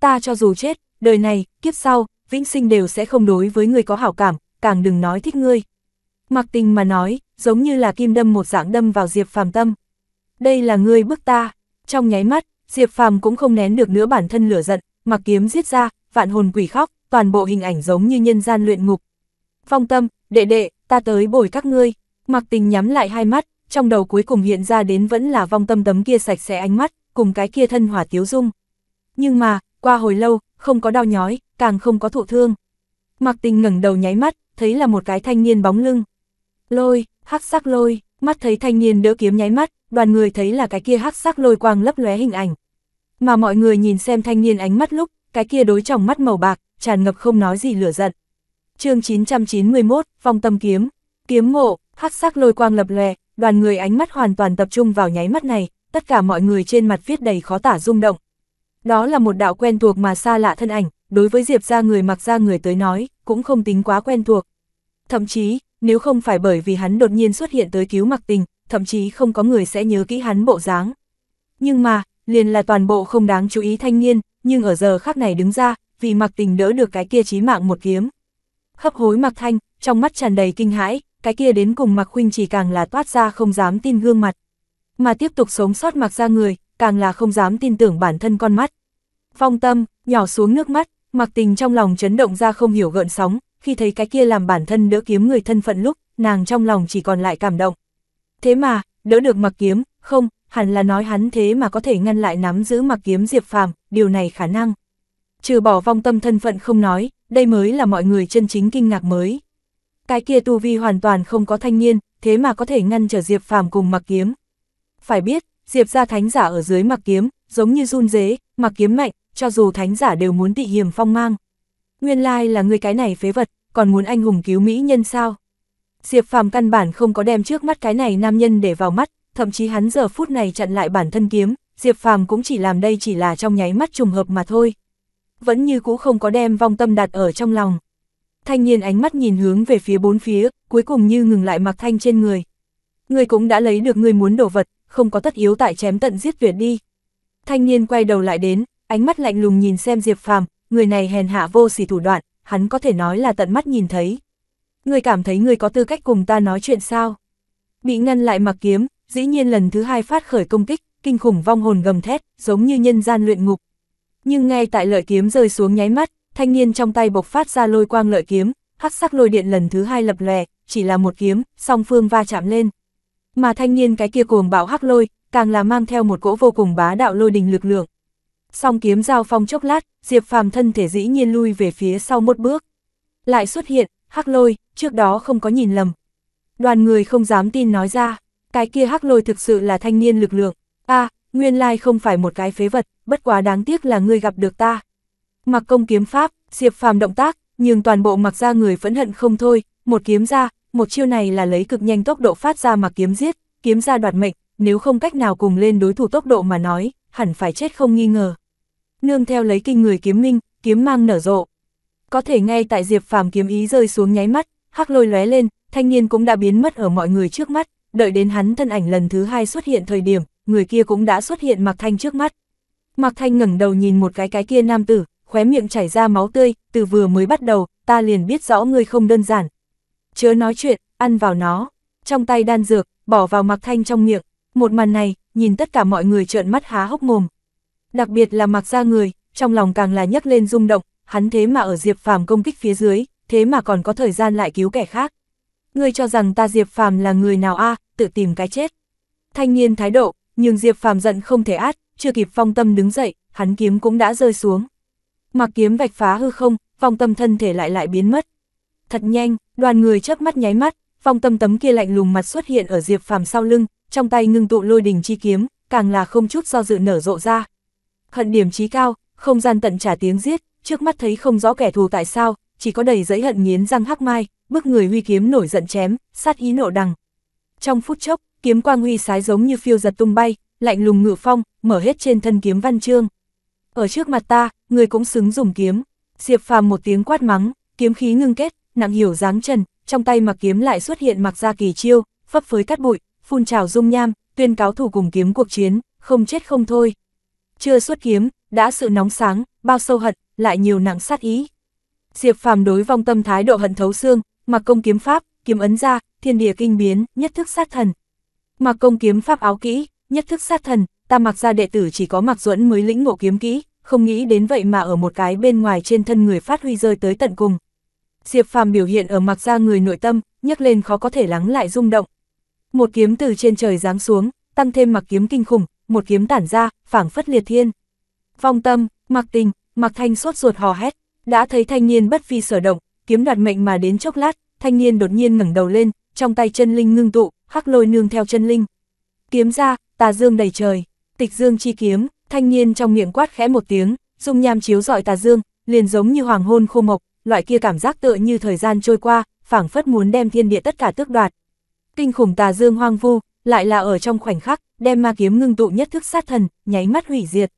Ta cho dù chết, đời này, kiếp sau, vĩnh sinh đều sẽ không đối với ngươi có hảo cảm, càng đừng nói thích ngươi. Mặc tình mà nói, giống như là kim đâm một dạng đâm vào Diệp Phàm tâm. Đây là ngươi bức ta, trong nháy mắt, Diệp Phàm cũng không nén được nữa bản thân lửa giận, mặc kiếm giết ra, vạn hồn quỷ khóc, toàn bộ hình ảnh giống như nhân gian luyện ngục. Phong tâm, đệ đệ, ta tới bồi các ngươi, Mạc tình nhắm lại hai mắt, trong đầu cuối cùng hiện ra đến vẫn là vong tâm tấm kia sạch sẽ ánh mắt, cùng cái kia thân hỏa tiếu dung. Nhưng mà, qua hồi lâu, không có đau nhói, càng không có thụ thương. Mạc tình ngẩng đầu nháy mắt, thấy là một cái thanh niên bóng lưng. Lôi, hắc sắc lôi, mắt thấy thanh niên đỡ kiếm nháy mắt, đoàn người thấy là cái kia hắc sắc lôi quang lấp lóe hình ảnh. Mà mọi người nhìn xem thanh niên ánh mắt lúc, cái kia đối trọng mắt màu bạc, tràn ngập không nói gì lửa giận. chương 991, Phong Tâm Kiếm, Kiếm Ngộ, hắc sắc lôi quang lập lòe, đoàn người ánh mắt hoàn toàn tập trung vào nháy mắt này, tất cả mọi người trên mặt viết đầy khó tả rung động. Đó là một đạo quen thuộc mà xa lạ thân ảnh, đối với Diệp ra người mặc ra người tới nói, cũng không tính quá quen thuộc. Thậm chí, nếu không phải bởi vì hắn đột nhiên xuất hiện tới cứu mặc tình, thậm chí không có người sẽ nhớ kỹ hắn bộ dáng. Nhưng mà, liền là toàn bộ không đáng chú ý thanh niên, nhưng ở giờ khắc này đứng ra, vì mặc tình đỡ được cái kia chí mạng một kiếm. Hấp hối mặc thanh, trong mắt tràn đầy kinh hãi, cái kia đến cùng mặc Khuynh chỉ càng là toát ra không dám tin gương mặt. Mà tiếp tục sống sót mặc ra người, càng là không dám tin tưởng bản thân con mắt. Phong tâm, nhỏ xuống nước mắt, mặc tình trong lòng chấn động ra không hiểu gợn sóng, khi thấy cái kia làm bản thân đỡ kiếm người thân phận lúc, nàng trong lòng chỉ còn lại cảm động. Thế mà, đỡ được mặc kiếm, không, hẳn là nói hắn thế mà có thể ngăn lại nắm giữ mặc kiếm Diệp Phàm, điều này khả năng. Trừ bỏ vong tâm thân phận không nói, đây mới là mọi người chân chính kinh ngạc mới cái kia tu vi hoàn toàn không có thanh niên, thế mà có thể ngăn trở Diệp Phàm cùng mặc kiếm. Phải biết, Diệp gia thánh giả ở dưới mặc kiếm, giống như run dế, mặc kiếm mạnh, cho dù thánh giả đều muốn tị hiểm phong mang. Nguyên lai là người cái này phế vật, còn muốn anh hùng cứu mỹ nhân sao? Diệp Phàm căn bản không có đem trước mắt cái này nam nhân để vào mắt, thậm chí hắn giờ phút này chặn lại bản thân kiếm, Diệp Phàm cũng chỉ làm đây chỉ là trong nháy mắt trùng hợp mà thôi. Vẫn như cũ không có đem vong tâm đặt ở trong lòng thanh niên ánh mắt nhìn hướng về phía bốn phía, cuối cùng như ngừng lại mặc thanh trên người. Người cũng đã lấy được người muốn đổ vật, không có tất yếu tại chém tận giết tuyệt đi. Thanh niên quay đầu lại đến, ánh mắt lạnh lùng nhìn xem Diệp Phàm, người này hèn hạ vô sỉ thủ đoạn, hắn có thể nói là tận mắt nhìn thấy. Người cảm thấy người có tư cách cùng ta nói chuyện sao? Bị ngăn lại mặc kiếm, dĩ nhiên lần thứ hai phát khởi công kích, kinh khủng vong hồn gầm thét, giống như nhân gian luyện ngục. Nhưng ngay tại lợi kiếm rơi xuống nháy mắt, thanh niên trong tay bộc phát ra lôi quang lợi kiếm, hắc sắc lôi điện lần thứ hai lập lòe, chỉ là một kiếm, song phương va chạm lên. Mà thanh niên cái kia cuồng bạo hắc lôi, càng là mang theo một cỗ vô cùng bá đạo lôi đình lực lượng. Song kiếm giao phong chốc lát, Diệp Phàm thân thể dĩ nhiên lui về phía sau một bước. Lại xuất hiện, hắc lôi, trước đó không có nhìn lầm. Đoàn người không dám tin nói ra, cái kia hắc lôi thực sự là thanh niên lực lượng. a nguyên lai không phải một cái phế vật, bất quá đáng tiếc là ngươi gặp được ta. Mặc công kiếm pháp, Diệp Phàm động tác, nhưng toàn bộ mặc ra người phẫn hận không thôi, một kiếm ra, một chiêu này là lấy cực nhanh tốc độ phát ra mà kiếm giết, kiếm ra đoạt mệnh, nếu không cách nào cùng lên đối thủ tốc độ mà nói, hẳn phải chết không nghi ngờ. Nương theo lấy kinh người kiếm minh, kiếm mang nở rộ. Có thể ngay tại Diệp Phàm kiếm ý rơi xuống nháy mắt, hắc lôi lóe lên, thanh niên cũng đã biến mất ở mọi người trước mắt, đợi đến hắn thân ảnh lần thứ hai xuất hiện thời điểm, người kia cũng đã xuất hiện mặc Thanh trước mắt. Mạc Thanh ngẩng đầu nhìn một cái cái kia nam tử, khóe miệng chảy ra máu tươi, từ vừa mới bắt đầu, ta liền biết rõ ngươi không đơn giản. Chớ nói chuyện, ăn vào nó, trong tay đan dược, bỏ vào mặc thanh trong miệng, một màn này, nhìn tất cả mọi người trợn mắt há hốc mồm. Đặc biệt là mặc ra người, trong lòng càng là nhấc lên rung động, hắn thế mà ở Diệp Phàm công kích phía dưới, thế mà còn có thời gian lại cứu kẻ khác. Ngươi cho rằng ta Diệp Phàm là người nào a, tự tìm cái chết. Thanh niên thái độ, nhưng Diệp Phàm giận không thể át, chưa kịp phong tâm đứng dậy, hắn kiếm cũng đã rơi xuống mà kiếm vạch phá hư không, vòng tâm thân thể lại lại biến mất. Thật nhanh, đoàn người chớp mắt nháy mắt, vòng tâm tấm kia lạnh lùng mặt xuất hiện ở Diệp Phàm sau lưng, trong tay ngưng tụ lôi đình chi kiếm, càng là không chút do dự nở rộ ra. Hận điểm chí cao, không gian tận trả tiếng giết, trước mắt thấy không rõ kẻ thù tại sao, chỉ có đầy giấy hận nghiến răng hắc mai, bước người huy kiếm nổi giận chém, sát ý nộ đằng. Trong phút chốc, kiếm quang huy sái giống như phiêu giật tung bay, lạnh lùng ngự phong, mở hết trên thân kiếm văn chương. Ở trước mặt ta, người cũng xứng dùng kiếm. Diệp phàm một tiếng quát mắng, kiếm khí ngưng kết, nặng hiểu dáng trần, trong tay mặc kiếm lại xuất hiện mặc ra kỳ chiêu, phấp phới cắt bụi, phun trào dung nham, tuyên cáo thủ cùng kiếm cuộc chiến, không chết không thôi. Chưa xuất kiếm, đã sự nóng sáng, bao sâu hận, lại nhiều nặng sát ý. Diệp phàm đối vong tâm thái độ hận thấu xương, mặc công kiếm pháp, kiếm ấn ra, thiên địa kinh biến, nhất thức sát thần. Mặc công kiếm pháp áo kỹ, nhất thức sát thần, ta mặc ra đệ tử chỉ có mặc duẫn mới lĩnh ngộ kiếm kỹ, không nghĩ đến vậy mà ở một cái bên ngoài trên thân người phát huy rơi tới tận cùng. Diệp Phàm biểu hiện ở mặc ra người nội tâm, nhấc lên khó có thể lắng lại rung động. Một kiếm từ trên trời giáng xuống, tăng thêm mặc kiếm kinh khủng, một kiếm tản ra, phảng phất liệt thiên. Phong tâm, mặc tình, mặc thanh sốt ruột hò hét, đã thấy thanh niên bất vi sở động, kiếm đoạt mệnh mà đến chốc lát, thanh niên đột nhiên ngẩng đầu lên, trong tay chân linh ngưng tụ, hắc lôi nương theo chân linh. Kiếm ra, tà dương đầy trời, tịch dương chi kiếm, thanh niên trong miệng quát khẽ một tiếng, dung nham chiếu rọi tà dương, liền giống như hoàng hôn khô mộc, loại kia cảm giác tựa như thời gian trôi qua, phảng phất muốn đem thiên địa tất cả tước đoạt. Kinh khủng tà dương hoang vu, lại là ở trong khoảnh khắc, đem ma kiếm ngưng tụ nhất thức sát thần, nháy mắt hủy diệt.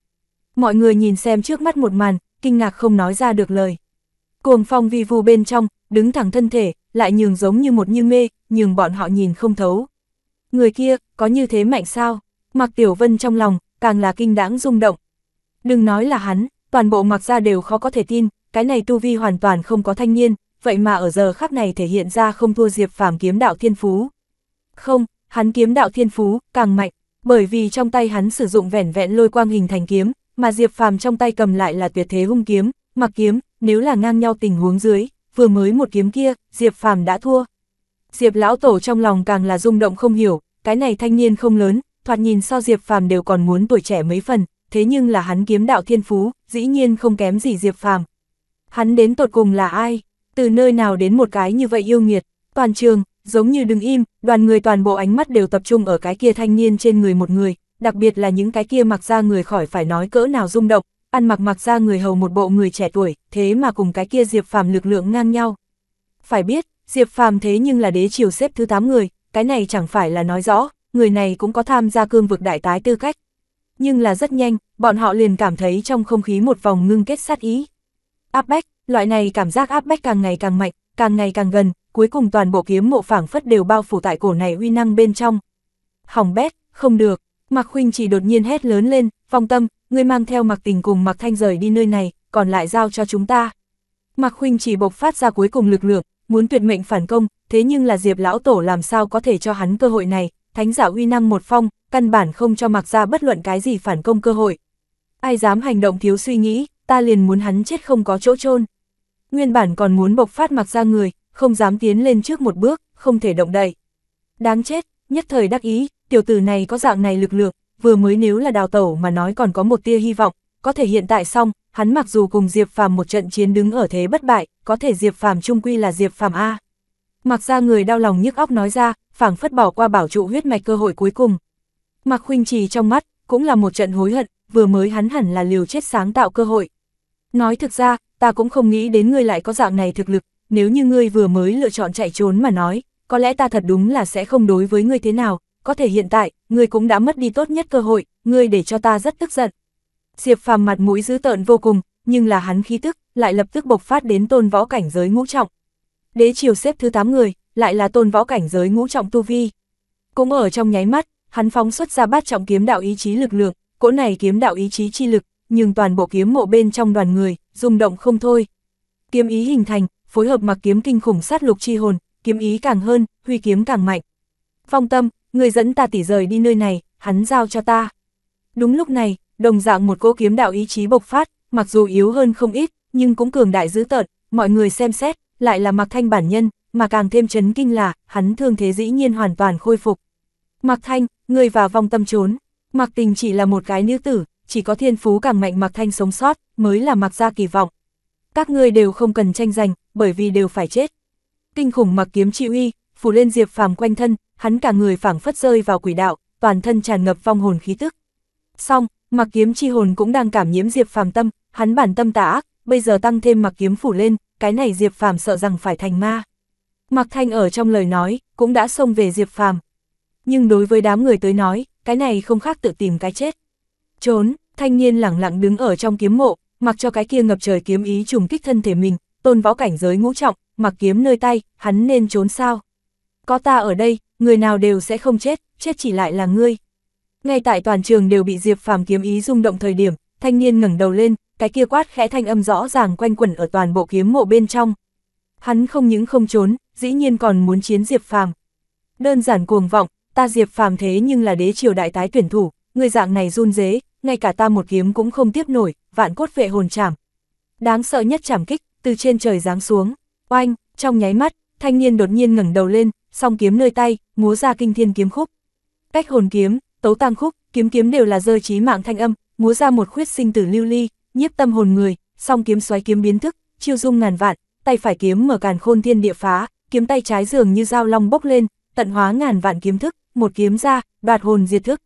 Mọi người nhìn xem trước mắt một màn, kinh ngạc không nói ra được lời. Cuồng phong vi vu bên trong, đứng thẳng thân thể, lại nhường giống như một như mê, nhường bọn họ nhìn không thấu. Người kia, có như thế mạnh sao? Mặc Tiểu Vân trong lòng, càng là kinh đáng rung động. Đừng nói là hắn, toàn bộ mặc ra đều khó có thể tin, cái này tu vi hoàn toàn không có thanh niên, vậy mà ở giờ khắc này thể hiện ra không thua Diệp Phàm kiếm đạo thiên phú. Không, hắn kiếm đạo thiên phú càng mạnh, bởi vì trong tay hắn sử dụng vẻn vẹn lôi quang hình thành kiếm, mà Diệp Phàm trong tay cầm lại là tuyệt thế hung kiếm, mặc kiếm, nếu là ngang nhau tình huống dưới, vừa mới một kiếm kia, Diệp Phàm đã thua. Diệp lão tổ trong lòng càng là rung động không hiểu, cái này thanh niên không lớn, thoạt nhìn so Diệp Phàm đều còn muốn tuổi trẻ mấy phần, thế nhưng là hắn kiếm đạo thiên phú, dĩ nhiên không kém gì Diệp Phàm. Hắn đến tột cùng là ai? Từ nơi nào đến một cái như vậy yêu nghiệt? Toàn trường, giống như đứng im, đoàn người toàn bộ ánh mắt đều tập trung ở cái kia thanh niên trên người một người, đặc biệt là những cái kia mặc ra người khỏi phải nói cỡ nào rung động, ăn mặc mặc ra người hầu một bộ người trẻ tuổi, thế mà cùng cái kia Diệp Phàm lực lượng ngang nhau. Phải biết, Diệp Phàm thế nhưng là đế triều xếp thứ 8 người, cái này chẳng phải là nói rõ, người này cũng có tham gia cương vực đại tái tư cách. Nhưng là rất nhanh, bọn họ liền cảm thấy trong không khí một vòng ngưng kết sát ý. Áp bách, loại này cảm giác áp bách càng ngày càng mạnh, càng ngày càng gần, cuối cùng toàn bộ kiếm mộ phảng phất đều bao phủ tại cổ này uy năng bên trong. Hỏng bét, không được, Mạc Khuynh chỉ đột nhiên hét lớn lên, phong tâm, ngươi mang theo Mạc Tình cùng Mạc Thanh rời đi nơi này, còn lại giao cho chúng ta. Mạc Khuynh chỉ bộc phát ra cuối cùng lực lượng, muốn tuyệt mệnh phản công, thế nhưng là Diệp lão tổ làm sao có thể cho hắn cơ hội này, thánh giả uy năng một phong, căn bản không cho mặc ra bất luận cái gì phản công cơ hội. Ai dám hành động thiếu suy nghĩ, ta liền muốn hắn chết không có chỗ chôn Nguyên bản còn muốn bộc phát mặc ra người, không dám tiến lên trước một bước, không thể động đậy. Đáng chết, nhất thời đắc ý, tiểu tử này có dạng này lực lượng, vừa mới nếu là đào tẩu mà nói còn có một tia hy vọng, có thể hiện tại xong, hắn mặc dù cùng Diệp Phàm một trận chiến đứng ở thế bất bại, có thể Diệp Phàm trung quy là Diệp Phàm a. Mặc ra người đau lòng nhức óc nói ra, phảng phất bỏ qua bảo trụ huyết mạch cơ hội cuối cùng. Mạc Khuynh Trì trong mắt, cũng là một trận hối hận, vừa mới hắn hẳn là liều chết sáng tạo cơ hội. Nói thực ra, ta cũng không nghĩ đến ngươi lại có dạng này thực lực, nếu như ngươi vừa mới lựa chọn chạy trốn mà nói, có lẽ ta thật đúng là sẽ không đối với ngươi thế nào, có thể hiện tại, ngươi cũng đã mất đi tốt nhất cơ hội, ngươi để cho ta rất tức giận. Diệp Phàm mặt mũi dữ tợn vô cùng, nhưng là hắn khí tức, lại lập tức bộc phát đến tôn võ cảnh giới ngũ trọng. Đế triều xếp thứ 8 người, lại là tôn võ cảnh giới ngũ trọng tu vi. Cũng ở trong nháy mắt, hắn phóng xuất ra bát trọng kiếm đạo ý chí lực lượng, cỗ này kiếm đạo ý chí chi lực, nhưng toàn bộ kiếm mộ bên trong đoàn người, rung động không thôi. Kiếm ý hình thành, phối hợp mặc kiếm kinh khủng sát lục chi hồn, kiếm ý càng hơn, huy kiếm càng mạnh. Phong tâm, người dẫn ta tỉ rời đi nơi này, hắn giao cho ta. Đúng lúc này, đồng dạng một cỗ kiếm đạo ý chí bộc phát, mặc dù yếu hơn không ít, nhưng cũng cường đại dữ tợn, mọi người xem xét, lại là mặc thanh bản nhân, mà càng thêm chấn kinh là, hắn thương thế dĩ nhiên hoàn toàn khôi phục. Mạc Thanh, người vào vòng tâm trốn, Mạc Tình chỉ là một cái nữ tử, chỉ có thiên phú càng mạnh Mạc Thanh sống sót, mới là Mạc gia kỳ vọng. Các ngươi đều không cần tranh giành, bởi vì đều phải chết. Kinh khủng Mạc kiếm trị uy, phủ lên Diệp Phàm quanh thân, hắn cả người phảng phất rơi vào quỷ đạo, toàn thân tràn ngập vong hồn khí tức. Song, Mạc kiếm chi hồn cũng đang cảm nhiễm Diệp Phàm tâm, hắn bản tâm tà ác, bây giờ tăng thêm Mạc kiếm phủ lên, cái này Diệp Phàm sợ rằng phải thành ma. Mạc Thanh ở trong lời nói, cũng đã xông về Diệp Phàm. Nhưng đối với đám người tới nói, cái này không khác tự tìm cái chết. Trốn, thanh niên lẳng lặng đứng ở trong kiếm mộ, mặc cho cái kia ngập trời kiếm ý trùng kích thân thể mình, tôn võ cảnh giới ngũ trọng, mặc kiếm nơi tay, hắn nên trốn sao? Có ta ở đây, người nào đều sẽ không chết, chết chỉ lại là ngươi. Ngay tại toàn trường đều bị Diệp Phàm kiếm ý rung động thời điểm, thanh niên ngẩng đầu lên, cái kia quát khẽ thanh âm rõ ràng quanh quẩn ở toàn bộ kiếm mộ bên trong. Hắn không những không trốn, dĩ nhiên còn muốn chiến Diệp Phàm. Đơn giản cuồng vọng, ta Diệp Phàm thế nhưng là đế triều đại tái tuyển thủ, người dạng này run dế, ngay cả ta một kiếm cũng không tiếp nổi, vạn cốt vệ hồn chảm. Đáng sợ nhất chảm kích, từ trên trời giáng xuống, oanh, trong nháy mắt, thanh niên đột nhiên ngẩng đầu lên, song kiếm nơi tay, múa ra kinh thiên kiếm khúc. Cách hồn kiếm, tấu tăng khúc, kiếm kiếm đều là rơi trí mạng thanh âm, múa ra một khuyết sinh tử lưu ly, nhiếp tâm hồn người, song kiếm xoáy kiếm biến thức, chiêu dung ngàn vạn, tay phải kiếm mở càn khôn thiên địa phá, kiếm tay trái dường như dao long bốc lên, tận hóa ngàn vạn kiếm thức, một kiếm ra, đoạt hồn diệt thức.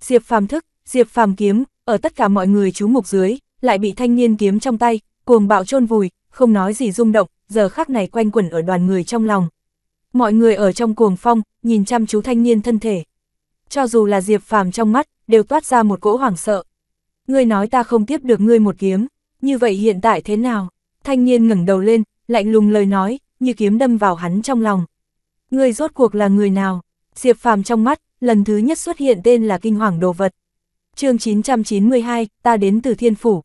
Diệp phàm thức, diệp phàm kiếm, ở tất cả mọi người chú mục dưới, lại bị thanh niên kiếm trong tay, cuồng bạo chôn vùi, không nói gì rung động, giờ khắc này quanh quẩn ở đoàn người trong lòng. Mọi người ở trong cuồng phong, nhìn chăm chú thanh niên thân thể. Cho dù là Diệp Phàm trong mắt, đều toát ra một cỗ hoảng sợ. Ngươi nói ta không tiếp được ngươi một kiếm, như vậy hiện tại thế nào? Thanh niên ngẩng đầu lên, lạnh lùng lời nói, như kiếm đâm vào hắn trong lòng. Người rốt cuộc là người nào? Diệp Phàm trong mắt, lần thứ nhất xuất hiện tên là kinh hoàng đồ vật. chương 992, ta đến từ thiên phủ.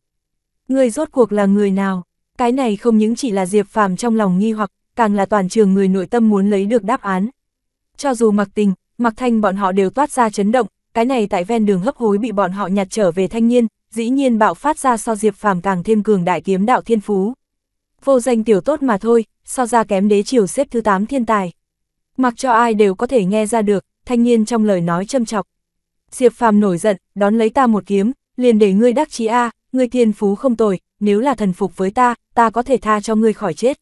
Người rốt cuộc là người nào? Cái này không những chỉ là Diệp Phàm trong lòng nghi hoặc, càng là toàn trường người nội tâm muốn lấy được đáp án. Cho dù mặc tình, mặc thanh bọn họ đều toát ra chấn động, cái này tại ven đường hấp hối bị bọn họ nhặt trở về thanh niên, dĩ nhiên bạo phát ra so Diệp Phàm càng thêm cường đại kiếm đạo thiên phú vô danh tiểu tốt mà thôi, so ra kém đế triều xếp thứ 8 thiên tài. Mặc cho ai đều có thể nghe ra được, thanh niên trong lời nói châm chọc. Diệp Phàm nổi giận, đón lấy ta một kiếm, liền để ngươi đắc chí a, ngươi thiên phú không tồi, nếu là thần phục với ta, ta có thể tha cho ngươi khỏi chết.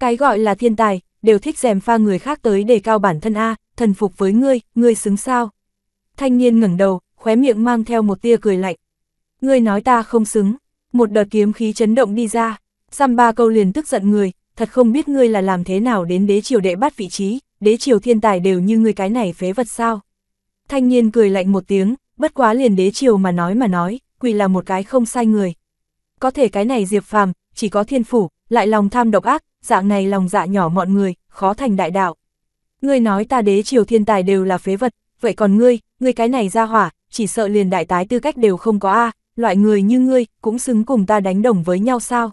Cái gọi là thiên tài, đều thích dèm pha người khác tới để cao bản thân a, thần phục với ngươi, ngươi xứng sao? Thanh niên ngẩng đầu, khóe miệng mang theo một tia cười lạnh. Ngươi nói ta không xứng, một đợt kiếm khí chấn động đi ra. Xăm ba câu liền tức giận người, thật không biết ngươi là làm thế nào đến đế triều đệ bắt vị trí, đế triều thiên tài đều như ngươi cái này phế vật sao. Thanh niên cười lạnh một tiếng, bất quá liền đế triều mà nói mà nói, quỷ là một cái không sai người. Có thể cái này diệp phàm, chỉ có thiên phủ, lại lòng tham độc ác, dạng này lòng dạ nhỏ mọn người, khó thành đại đạo. Ngươi nói ta đế triều thiên tài đều là phế vật, vậy còn ngươi, ngươi cái này ra hỏa, chỉ sợ liền đại tái tư cách đều không có a, loại người như ngươi, cũng xứng cùng ta đánh đồng với nhau sao?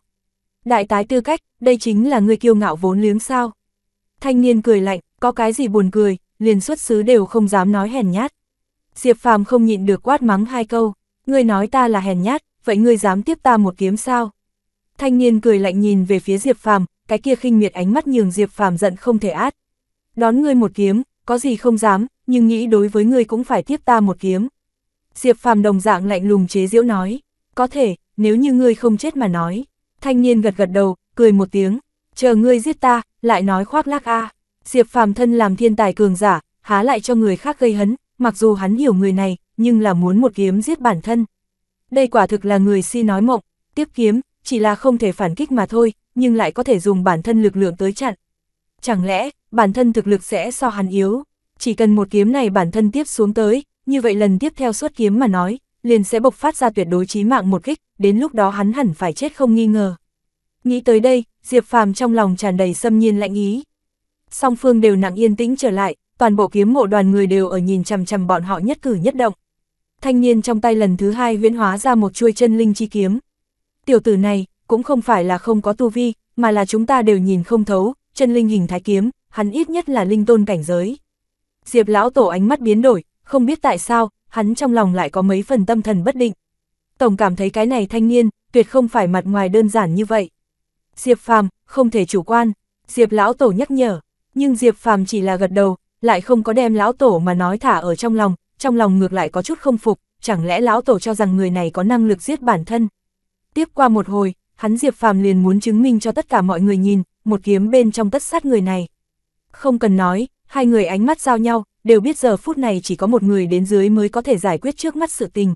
Đại tái tư cách, đây chính là người kiêu ngạo vốn liếng sao. Thanh niên cười lạnh, có cái gì buồn cười, liền xuất xứ đều không dám nói hèn nhát. Diệp phàm không nhịn được quát mắng hai câu, ngươi nói ta là hèn nhát, vậy ngươi dám tiếp ta một kiếm sao? Thanh niên cười lạnh nhìn về phía Diệp Phàm, cái kia khinh miệt ánh mắt nhường Diệp Phàm giận không thể át. Đón ngươi một kiếm, có gì không dám, nhưng nghĩ đối với ngươi cũng phải tiếp ta một kiếm. Diệp Phàm đồng dạng lạnh lùng chế giễu nói, có thể, nếu như ngươi không chết mà nói, Thanh niên gật gật đầu, cười một tiếng, chờ ngươi giết ta, lại nói khoác lác a. Diệp Phàm thân làm thiên tài cường giả, há lại cho người khác gây hấn, mặc dù hắn hiểu người này, nhưng là muốn một kiếm giết bản thân. Đây quả thực là người si nói mộng, tiếp kiếm, chỉ là không thể phản kích mà thôi, nhưng lại có thể dùng bản thân lực lượng tới chặn. Chẳng lẽ, bản thân thực lực sẽ so hắn yếu, chỉ cần một kiếm này bản thân tiếp xuống tới, như vậy lần tiếp theo xuất kiếm mà nói, liền sẽ bộc phát ra tuyệt đối chí mạng một kích, đến lúc đó hắn hẳn phải chết không nghi ngờ. Nghĩ tới đây, Diệp Phàm trong lòng tràn đầy xâm nhiên lạnh ý. Song phương đều nặng yên tĩnh trở lại, toàn bộ kiếm mộ đoàn người đều ở nhìn chằm chằm bọn họ nhất cử nhất động. Thanh niên trong tay lần thứ hai huyễn hóa ra một chuôi chân linh chi kiếm. Tiểu tử này, cũng không phải là không có tu vi, mà là chúng ta đều nhìn không thấu, chân linh hình thái kiếm, hắn ít nhất là linh tôn cảnh giới. Diệp lão tổ ánh mắt biến đổi, không biết tại sao, hắn trong lòng lại có mấy phần tâm thần bất định. Tổng cảm thấy cái này thanh niên, tuyệt không phải mặt ngoài đơn giản như vậy. Diệp Phàm, không thể chủ quan, Diệp lão tổ nhắc nhở, nhưng Diệp Phàm chỉ là gật đầu, lại không có đem lão tổ mà nói thả ở trong lòng, trong lòng ngược lại có chút không phục, chẳng lẽ lão tổ cho rằng người này có năng lực giết bản thân. Tiếp qua một hồi, hắn Diệp Phàm liền muốn chứng minh cho tất cả mọi người nhìn, một kiếm bên trong tất sát người này. Không cần nói, hai người ánh mắt giao nhau, đều biết giờ phút này chỉ có một người đến dưới mới có thể giải quyết trước mắt sự tình.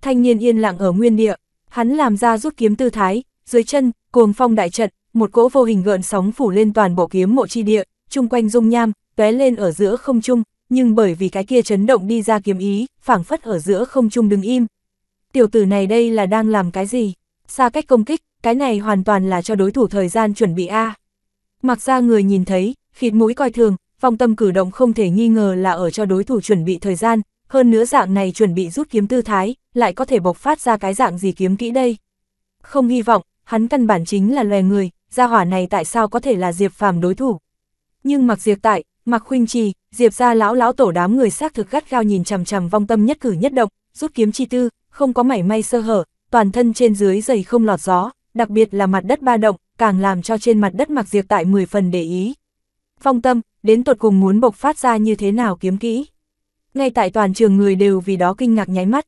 Thanh niên yên lặng ở nguyên địa, hắn làm ra rút kiếm tư thái, dưới chân, cuồng phong đại trận, một cỗ vô hình gợn sóng phủ lên toàn bộ kiếm mộ chi địa, chung quanh dung nham, tóe lên ở giữa không trung, nhưng bởi vì cái kia chấn động đi ra kiếm ý, phảng phất ở giữa không trung đứng im. Tiểu tử này đây là đang làm cái gì? Xa cách công kích, cái này hoàn toàn là cho đối thủ thời gian chuẩn bị A. Mặc ra người nhìn thấy, khịt mũi coi thường, Phong Tâm cử động không thể nghi ngờ là ở cho đối thủ chuẩn bị thời gian, hơn nữa dạng này chuẩn bị rút kiếm tư thái, lại có thể bộc phát ra cái dạng gì kiếm kỹ đây. Không hy vọng, hắn căn bản chính là loài người, gia hỏa này tại sao có thể là Diệp Phàm đối thủ. Nhưng mặc Diệp tại, mặc Khuynh Trì, Diệp gia lão lão tổ đám người xác thực gắt gao nhìn chằm chằm Vong Tâm nhất cử nhất động, rút kiếm chi tư, không có mảy may sơ hở, toàn thân trên dưới dày không lọt gió, đặc biệt là mặt đất ba động, càng làm cho trên mặt đất mặc Diệp tại 10 phần để ý phong tâm, đến tột cùng muốn bộc phát ra như thế nào kiếm kỹ. Ngay tại toàn trường người đều vì đó kinh ngạc nháy mắt.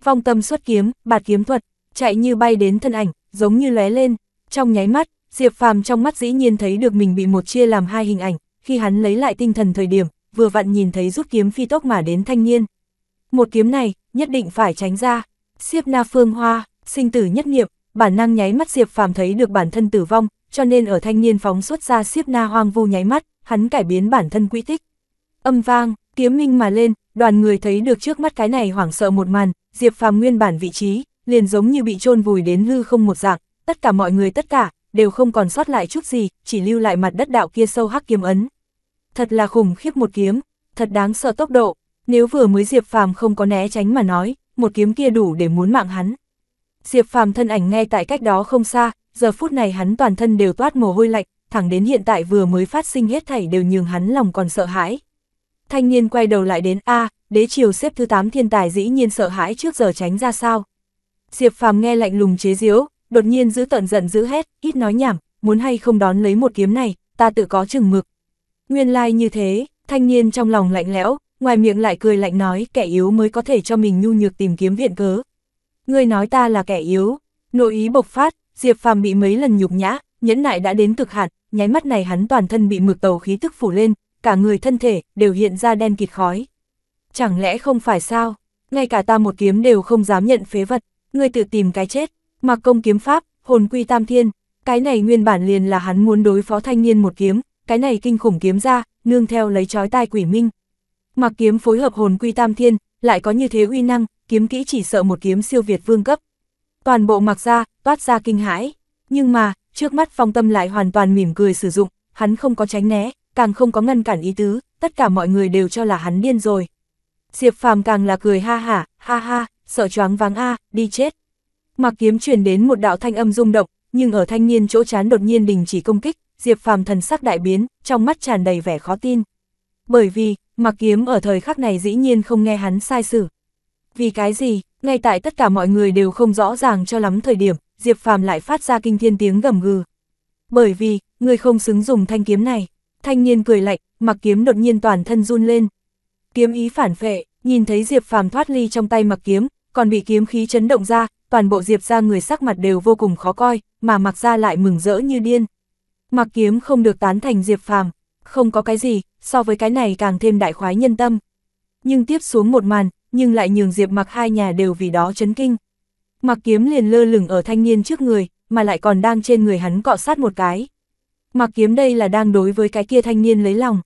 Phong tâm xuất kiếm, bạt kiếm thuật, chạy như bay đến thân ảnh, giống như lóe lên, trong nháy mắt, Diệp Phàm trong mắt dĩ nhiên thấy được mình bị một chia làm hai hình ảnh, khi hắn lấy lại tinh thần thời điểm, vừa vặn nhìn thấy rút kiếm phi tốc mà đến thanh niên. Một kiếm này, nhất định phải tránh ra. Siệp Na Phương Hoa, sinh tử nhất niệm, bản năng nháy mắt Diệp Phàm thấy được bản thân tử vong, cho nên ở thanh niên phóng xuất ra siếp na hoang vu nháy mắt, hắn cải biến bản thân quy tích. Âm vang, kiếm minh mà lên, đoàn người thấy được trước mắt cái này hoảng sợ một màn, Diệp Phàm nguyên bản vị trí, liền giống như bị chôn vùi đến hư không một dạng, tất cả mọi người tất cả đều không còn sót lại chút gì, chỉ lưu lại mặt đất đạo kia sâu hắc kiếm ấn. Thật là khủng khiếp một kiếm, thật đáng sợ tốc độ, nếu vừa mới Diệp Phàm không có né tránh mà nói, một kiếm kia đủ để muốn mạng hắn. Diệp Phàm thân ảnh ngay tại cách đó không xa, giờ phút này hắn toàn thân đều toát mồ hôi lạnh, thẳng đến hiện tại vừa mới phát sinh hết thảy đều nhường hắn lòng còn sợ hãi. Thanh niên quay đầu lại đến A, đế triều xếp thứ 8 thiên tài dĩ nhiên sợ hãi trước giờ tránh ra sao. Diệp phàm nghe lạnh lùng chế diếu, đột nhiên giữ tận giận giữ hết, ít nói nhảm, muốn hay không đón lấy một kiếm này, ta tự có chừng mực. Nguyên lai like như thế, thanh niên trong lòng lạnh lẽo, ngoài miệng lại cười lạnh nói kẻ yếu mới có thể cho mình nhu nhược tìm kiếm viện cớ. Ngươi nói ta là kẻ yếu, nội ý bộc phát, Diệp Phàm bị mấy lần nhục nhã, nhẫn nại đã đến cực hạn, nháy mắt này hắn toàn thân bị mực tàu khí tức phủ lên, cả người thân thể đều hiện ra đen kịt khói. Chẳng lẽ không phải sao, ngay cả ta một kiếm đều không dám nhận phế vật, ngươi tự tìm cái chết, mặc công kiếm pháp, hồn quy tam thiên, cái này nguyên bản liền là hắn muốn đối phó thanh niên một kiếm, cái này kinh khủng kiếm ra, nương theo lấy chói tai quỷ minh. Mặc kiếm phối hợp hồn quy tam thiên, lại có như thế uy năng, kiếm kỹ chỉ sợ một kiếm siêu việt vương cấp toàn bộ mặc ra, toát ra kinh hãi. Nhưng mà, trước mắt phong tâm lại hoàn toàn mỉm cười sử dụng, hắn không có tránh né, càng không có ngăn cản ý tứ, tất cả mọi người đều cho là hắn điên rồi. Diệp phàm càng là cười ha hả, ha, ha ha, sợ choáng váng a, đi chết. Mặc kiếm truyền đến một đạo thanh âm rung động, nhưng ở thanh niên chỗ chán đột nhiên đình chỉ công kích, Diệp phàm thần sắc đại biến, trong mắt tràn đầy vẻ khó tin. Bởi vì, mặc kiếm ở thời khắc này dĩ nhiên không nghe hắn sai xử. Vì cái gì, ngay tại tất cả mọi người đều không rõ ràng cho lắm thời điểm, Diệp Phàm lại phát ra kinh thiên tiếng gầm gừ. Bởi vì, người không xứng dùng thanh kiếm này. Thanh niên cười lạnh, mặc kiếm đột nhiên toàn thân run lên. Kiếm ý phản phệ, nhìn thấy Diệp Phàm thoát ly trong tay mặc kiếm, còn bị kiếm khí chấn động ra, toàn bộ Diệp ra người sắc mặt đều vô cùng khó coi, mà mặc ra lại mừng rỡ như điên. Mặc kiếm không được tán thành Diệp Phàm, không có cái gì, so với cái này càng thêm đại khoái nhân tâm. Nhưng tiếp xuống một màn, nhưng lại nhường Diệp mặc hai nhà đều vì đó chấn kinh. Mặc kiếm liền lơ lửng ở thanh niên trước người, mà lại còn đang trên người hắn cọ sát một cái. Mặc kiếm đây là đang đối với cái kia thanh niên lấy lòng.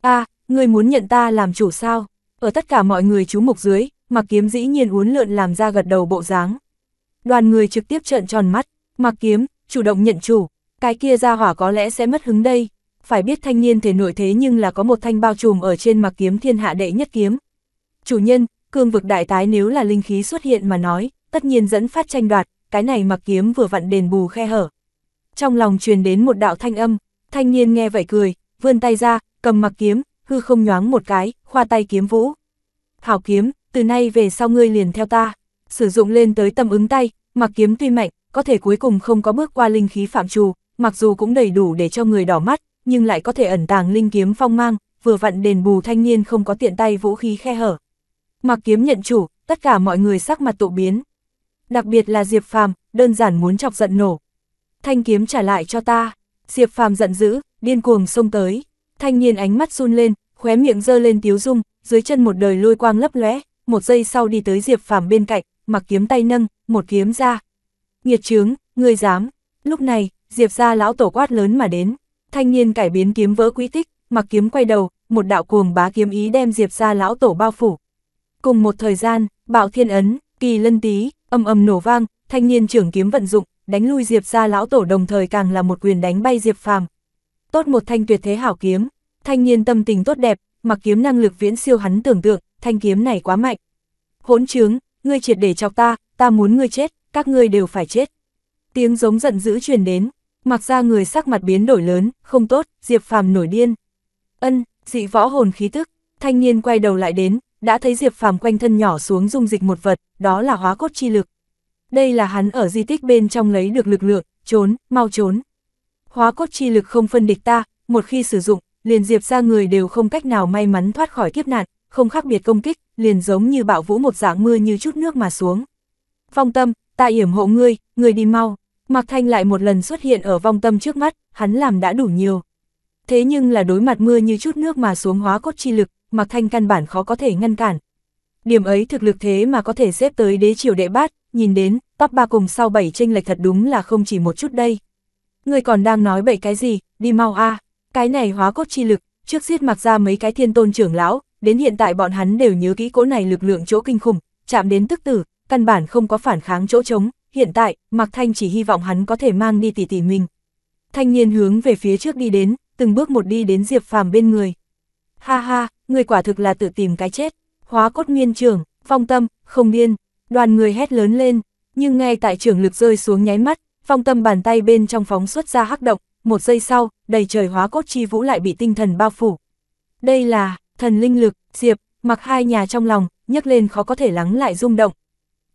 a à, ngươi muốn nhận ta làm chủ sao? Ở tất cả mọi người chú mục dưới, mặc kiếm dĩ nhiên uốn lượn làm ra gật đầu bộ dáng. Đoàn người trực tiếp trợn tròn mắt, mặc kiếm, chủ động nhận chủ, cái kia ra hỏa có lẽ sẽ mất hứng đây. Phải biết thanh niên thể nội thế nhưng là có một thanh bao trùm ở trên mặc kiếm thiên hạ đệ nhất kiếm. Chủ nhân, cương vực đại tái nếu là linh khí xuất hiện mà nói, tất nhiên dẫn phát tranh đoạt, cái này mặc kiếm vừa vặn đền bù khe hở. Trong lòng truyền đến một đạo thanh âm, thanh niên nghe vậy cười, vươn tay ra, cầm mặc kiếm, hư không nhoáng một cái, khoa tay kiếm vũ. thảo kiếm, từ nay về sau ngươi liền theo ta, sử dụng lên tới tâm ứng tay, mặc kiếm tuy mạnh, có thể cuối cùng không có bước qua linh khí phạm trù, mặc dù cũng đầy đủ để cho người đỏ mắt, nhưng lại có thể ẩn tàng linh kiếm phong mang, vừa vặn đền bù thanh niên không có tiện tay vũ khí khe hở. Mặc kiếm nhận chủ, tất cả mọi người sắc mặt tụ biến. Đặc biệt là Diệp Phàm, đơn giản muốn chọc giận nổ. Thanh kiếm trả lại cho ta. Diệp Phàm giận dữ, điên cuồng xông tới. Thanh niên ánh mắt run lên, khóe miệng dơ lên tiếu dung, dưới chân một đời lôi quang lấp lóe, một giây sau đi tới Diệp Phàm bên cạnh, mặc kiếm tay nâng, một kiếm ra. Nghiệt trướng, ngươi dám. Lúc này, Diệp gia lão tổ quát lớn mà đến, thanh niên cải biến kiếm vỡ quý tích, mặc kiếm quay đầu, một đạo cuồng bá kiếm ý đem Diệp gia lão tổ bao phủ, Cùng một thời gian, bạo thiên ấn, kỳ lân tí, âm âm nổ vang, thanh niên trưởng kiếm vận dụng, đánh lui Diệp ra lão tổ đồng thời càng là một quyền đánh bay Diệp phàm. Tốt một thanh tuyệt thế hảo kiếm, thanh niên tâm tình tốt đẹp, mặc kiếm năng lực viễn siêu hắn tưởng tượng, thanh kiếm này quá mạnh. Hỗn trướng, ngươi triệt để chọc ta, ta muốn ngươi chết, các ngươi đều phải chết. Tiếng giống giận dữ truyền đến, mặc ra người sắc mặt biến đổi lớn, không tốt, Diệp phàm nổi điên. Ân, dị võ hồn khí tức, thanh niên quay đầu lại đến, đã thấy Diệp Phàm quanh thân nhỏ xuống dung dịch một vật, đó là hóa cốt chi lực. Đây là hắn ở di tích bên trong lấy được lực lượng, trốn, mau trốn. Hóa cốt chi lực không phân địch ta, một khi sử dụng, liền Diệp ra người đều không cách nào may mắn thoát khỏi kiếp nạn, không khác biệt công kích, liền giống như bạo vũ một dạng mưa như chút nước mà xuống. phong tâm, ta yểm hộ ngươi, ngươi đi mau. Mạc Thanh lại một lần xuất hiện ở vong tâm trước mắt, hắn làm đã đủ nhiều. Thế nhưng là đối mặt mưa như chút nước mà xuống hóa cốt chi lực, Mạc Thanh căn bản khó có thể ngăn cản. Điểm ấy thực lực thế mà có thể xếp tới đế triều đệ bát, nhìn đến, top 3 cùng sau 7 chênh lệch thật đúng là không chỉ một chút đây. Người còn đang nói bậy cái gì, đi mau a cái này hóa cốt chi lực, trước giết mặc ra mấy cái thiên tôn trưởng lão, đến hiện tại bọn hắn đều nhớ kỹ cỗ này lực lượng chỗ kinh khủng, chạm đến tức tử, căn bản không có phản kháng chỗ trống, hiện tại, Mạc Thanh chỉ hy vọng hắn có thể mang đi tỷ tỷ mình. Thanh niên hướng về phía trước đi đến, từng bước một đi đến Diệp Phàm bên người. Ha ha, người quả thực là tự tìm cái chết, hóa cốt nguyên trưởng, phong tâm, không điên, đoàn người hét lớn lên, nhưng ngay tại trường lực rơi xuống nháy mắt, phong tâm bàn tay bên trong phóng xuất ra hắc động, một giây sau, đầy trời hóa cốt chi vũ lại bị tinh thần bao phủ. Đây là, thần linh lực, diệp, mặc hai nhà trong lòng, nhấc lên khó có thể lắng lại rung động.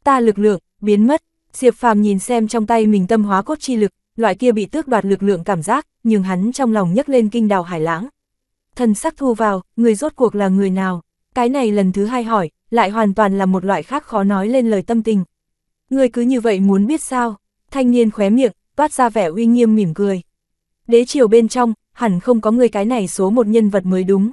Ta lực lượng, biến mất, diệp phàm nhìn xem trong tay mình tâm hóa cốt chi lực, loại kia bị tước đoạt lực lượng cảm giác, nhưng hắn trong lòng nhấc lên kinh đào hải lãng thân sắc thu vào, người rốt cuộc là người nào? Cái này lần thứ hai hỏi, lại hoàn toàn là một loại khác khó nói lên lời tâm tình. Người cứ như vậy muốn biết sao? Thanh niên khóe miệng, toát ra vẻ uy nghiêm mỉm cười. Đế chiều bên trong, hẳn không có người cái này số một nhân vật mới đúng.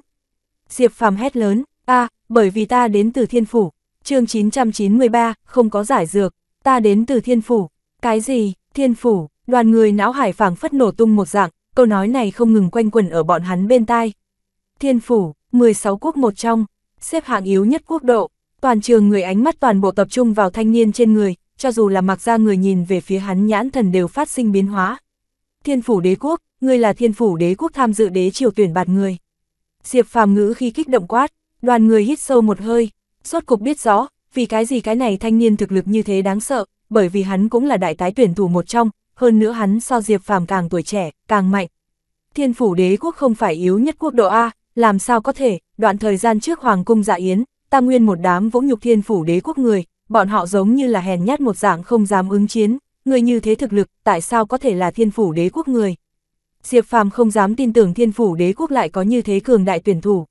Diệp phàm hét lớn, a bởi vì ta đến từ thiên phủ, chương 993, không có giải dược, ta đến từ thiên phủ. Cái gì, thiên phủ, đoàn người não hải phảng phất nổ tung một dạng, câu nói này không ngừng quanh quẩn ở bọn hắn bên tai, Thiên Phủ, 16 quốc một trong, xếp hạng yếu nhất quốc độ, toàn trường người ánh mắt toàn bộ tập trung vào thanh niên trên người, cho dù là mặc ra người nhìn về phía hắn nhãn thần đều phát sinh biến hóa. Thiên Phủ đế quốc, ngươi là Thiên Phủ đế quốc tham dự đế triều tuyển bạt người. Diệp phàm ngữ khi kích động quát, đoàn người hít sâu một hơi, suốt cục biết rõ, vì cái gì cái này thanh niên thực lực như thế đáng sợ, bởi vì hắn cũng là đại tái tuyển thủ một trong, hơn nữa hắn so Diệp Phàm càng tuổi trẻ, càng mạnh. Thiên phủ đế quốc không phải yếu nhất quốc độ A, làm sao có thể, đoạn thời gian trước Hoàng cung dạ yến, ta nguyên một đám vũng nhục thiên phủ đế quốc người, bọn họ giống như là hèn nhát một dạng không dám ứng chiến, người như thế thực lực, tại sao có thể là thiên phủ đế quốc người. Diệp Phàm không dám tin tưởng thiên phủ đế quốc lại có như thế cường đại tuyển thủ.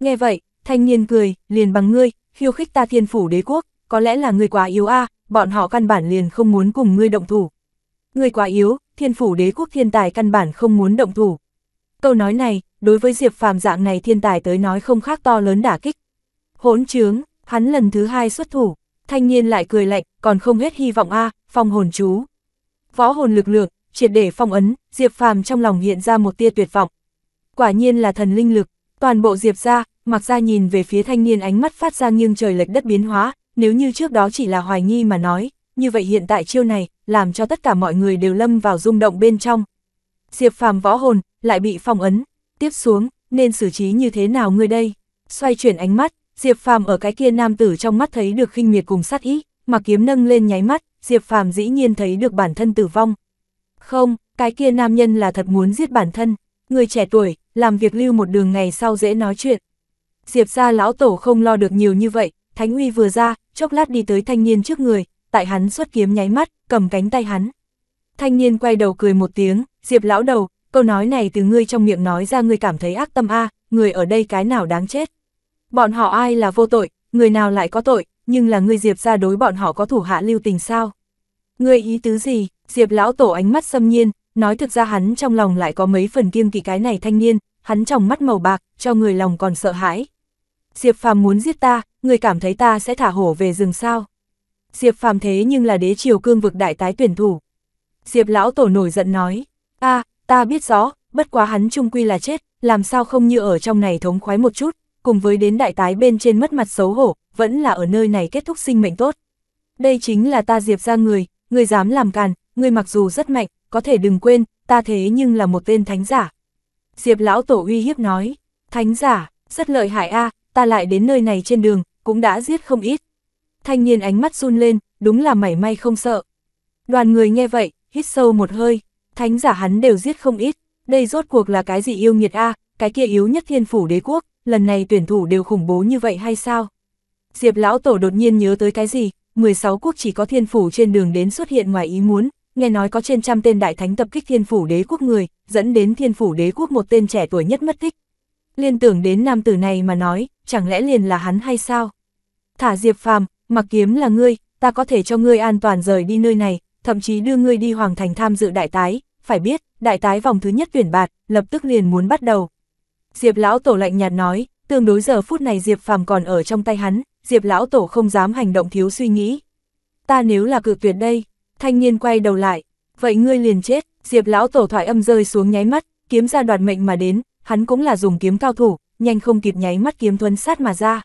Nghe vậy, thanh niên cười, liền bằng ngươi, khiêu khích ta thiên phủ đế quốc, có lẽ là ngươi quá yếu a, bọn họ căn bản liền không muốn cùng ngươi động thủ. Ngươi quá yếu, thiên phủ đế quốc thiên tài căn bản không muốn động thủ. Câu nói này, đối với Diệp Phàm dạng này thiên tài tới nói không khác to lớn đả kích. Hỗn trướng, hắn lần thứ hai xuất thủ, thanh niên lại cười lạnh, còn không hết hy vọng a, à, phong hồn chú. Võ hồn lực lượng, triệt để phong ấn, Diệp Phàm trong lòng hiện ra một tia tuyệt vọng. Quả nhiên là thần linh lực, toàn bộ Diệp gia, Mặc ra nhìn về phía thanh niên ánh mắt phát ra nghiêng trời lệch đất biến hóa, nếu như trước đó chỉ là hoài nghi mà nói, như vậy hiện tại chiêu này, làm cho tất cả mọi người đều lâm vào rung động bên trong. Diệp phàm võ hồn, lại bị phong ấn, tiếp xuống, nên xử trí như thế nào ngươi đây? Xoay chuyển ánh mắt, Diệp Phàm ở cái kia nam tử trong mắt thấy được khinh miệt cùng sát ý, mà kiếm nâng lên nháy mắt, Diệp Phàm dĩ nhiên thấy được bản thân tử vong. Không, cái kia nam nhân là thật muốn giết bản thân, người trẻ tuổi, làm việc lưu một đường ngày sau dễ nói chuyện. Diệp gia lão tổ không lo được nhiều như vậy, Thánh Uy vừa ra, chốc lát đi tới thanh niên trước người, tại hắn xuất kiếm nháy mắt, cầm cánh tay hắn. Thanh niên quay đầu cười một tiếng, Diệp lão đầu, câu nói này từ ngươi trong miệng nói ra ngươi cảm thấy ác tâm a, người ở đây cái nào đáng chết. Bọn họ ai là vô tội, người nào lại có tội, nhưng là ngươi Diệp ra đối bọn họ có thủ hạ lưu tình sao? Ngươi ý tứ gì? Diệp lão tổ ánh mắt xâm nhiên, nói thực ra hắn trong lòng lại có mấy phần kiêng kỵ cái này thanh niên, hắn trong mắt màu bạc, cho người lòng còn sợ hãi. Diệp Phàm muốn giết ta, người cảm thấy ta sẽ thả hổ về rừng sao? Diệp Phàm thế nhưng là đế triều cương vực đại tái tuyển thủ. Diệp lão tổ nổi giận nói, a, ta biết rõ, bất quá hắn trung quy là chết, làm sao không như ở trong này thống khoái một chút, cùng với đến đại tái bên trên mất mặt xấu hổ, vẫn là ở nơi này kết thúc sinh mệnh tốt. Đây chính là ta diệp ra người, người dám làm càn, người mặc dù rất mạnh, có thể đừng quên, ta thế nhưng là một tên thánh giả. Diệp lão tổ uy hiếp nói, thánh giả, rất lợi hại a ta lại đến nơi này trên đường, cũng đã giết không ít. Thanh niên ánh mắt run lên, đúng là mảy may không sợ. Đoàn người nghe vậy, hít sâu một hơi, Thánh giả hắn đều giết không ít, đây rốt cuộc là cái gì yêu nghiệt a cái kia yếu nhất thiên phủ đế quốc, lần này tuyển thủ đều khủng bố như vậy hay sao? Diệp lão tổ đột nhiên nhớ tới cái gì, 16 quốc chỉ có thiên phủ trên đường đến xuất hiện ngoài ý muốn, nghe nói có trên trăm tên đại thánh tập kích thiên phủ đế quốc người, dẫn đến thiên phủ đế quốc một tên trẻ tuổi nhất mất tích. Liên tưởng đến nam tử này mà nói, chẳng lẽ liền là hắn hay sao? Thả Diệp Phàm, mặc kiếm là ngươi, ta có thể cho ngươi an toàn rời đi nơi này, thậm chí đưa ngươi đi hoàng thành tham dự đại tái, phải biết, đại tái vòng thứ nhất tuyển bạt, lập tức liền muốn bắt đầu. Diệp lão tổ lạnh nhạt nói, tương đối giờ phút này Diệp Phàm còn ở trong tay hắn, Diệp lão tổ không dám hành động thiếu suy nghĩ. Ta nếu là cự tuyệt đây, thanh niên quay đầu lại, vậy ngươi liền chết, Diệp lão tổ thoại âm rơi xuống nháy mắt, kiếm ra đoạt mệnh mà đến, hắn cũng là dùng kiếm cao thủ, nhanh không kịp nháy mắt kiếm thuần sát mà ra.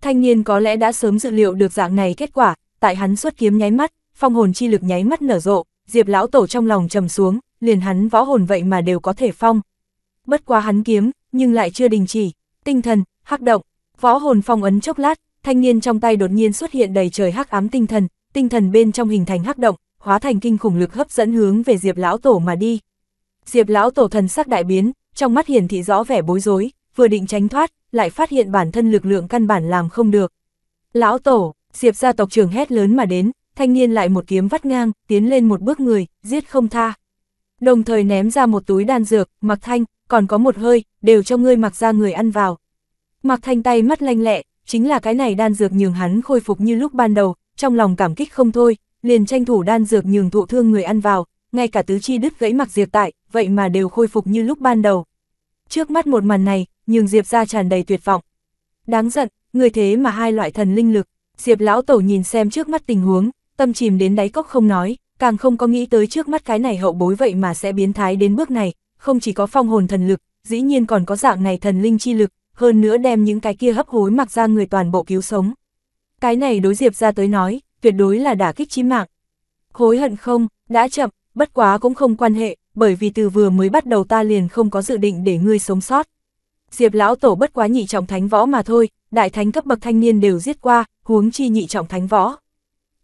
Thanh niên có lẽ đã sớm dự liệu được dạng này kết quả, tại hắn xuất kiếm nháy mắt, phong hồn chi lực nháy mắt nở rộ, Diệp lão tổ trong lòng trầm xuống, liền hắn võ hồn vậy mà đều có thể phong. Bất quá hắn kiếm, nhưng lại chưa đình chỉ, tinh thần, hắc động, võ hồn phong ấn chốc lát, thanh niên trong tay đột nhiên xuất hiện đầy trời hắc ám tinh thần, tinh thần bên trong hình thành hắc động, hóa thành kinh khủng lực hấp dẫn hướng về Diệp lão tổ mà đi. Diệp lão tổ thần sắc đại biến, trong mắt hiển thị rõ vẻ bối rối, vừa định tránh thoát, lại phát hiện bản thân lực lượng căn bản làm không được. Lão tổ, Diệp gia tộc trưởng hét lớn mà đến, thanh niên lại một kiếm vắt ngang, tiến lên một bước người, giết không tha đồng thời ném ra một túi đan dược, Mặc Thanh, còn có một hơi, đều cho ngươi mặc ra người ăn vào. Mặc Thanh tay mắt lanh lẹ, chính là cái này đan dược nhường hắn khôi phục như lúc ban đầu, trong lòng cảm kích không thôi, liền tranh thủ đan dược nhường thụ thương người ăn vào, ngay cả tứ chi đứt gãy mặc diệp tại, vậy mà đều khôi phục như lúc ban đầu. Trước mắt một màn này, nhường diệp ra tràn đầy tuyệt vọng. Đáng giận, người thế mà hai loại thần linh lực, diệp lão tổ nhìn xem trước mắt tình huống, tâm chìm đến đáy cốc không nói, càng không có nghĩ tới trước mắt cái này hậu bối vậy mà sẽ biến thái đến bước này, không chỉ có phong hồn thần lực, dĩ nhiên còn có dạng này thần linh chi lực, hơn nữa đem những cái kia hấp hối mặc ra người toàn bộ cứu sống. Cái này đối diệp ra tới nói, tuyệt đối là đả kích chí mạng. Hối hận không, đã chậm, bất quá cũng không quan hệ, bởi vì từ vừa mới bắt đầu ta liền không có dự định để ngươi sống sót. Diệp lão tổ bất quá nhị trọng thánh võ mà thôi, đại thánh cấp bậc thanh niên đều giết qua, huống chi nhị trọng thánh võ.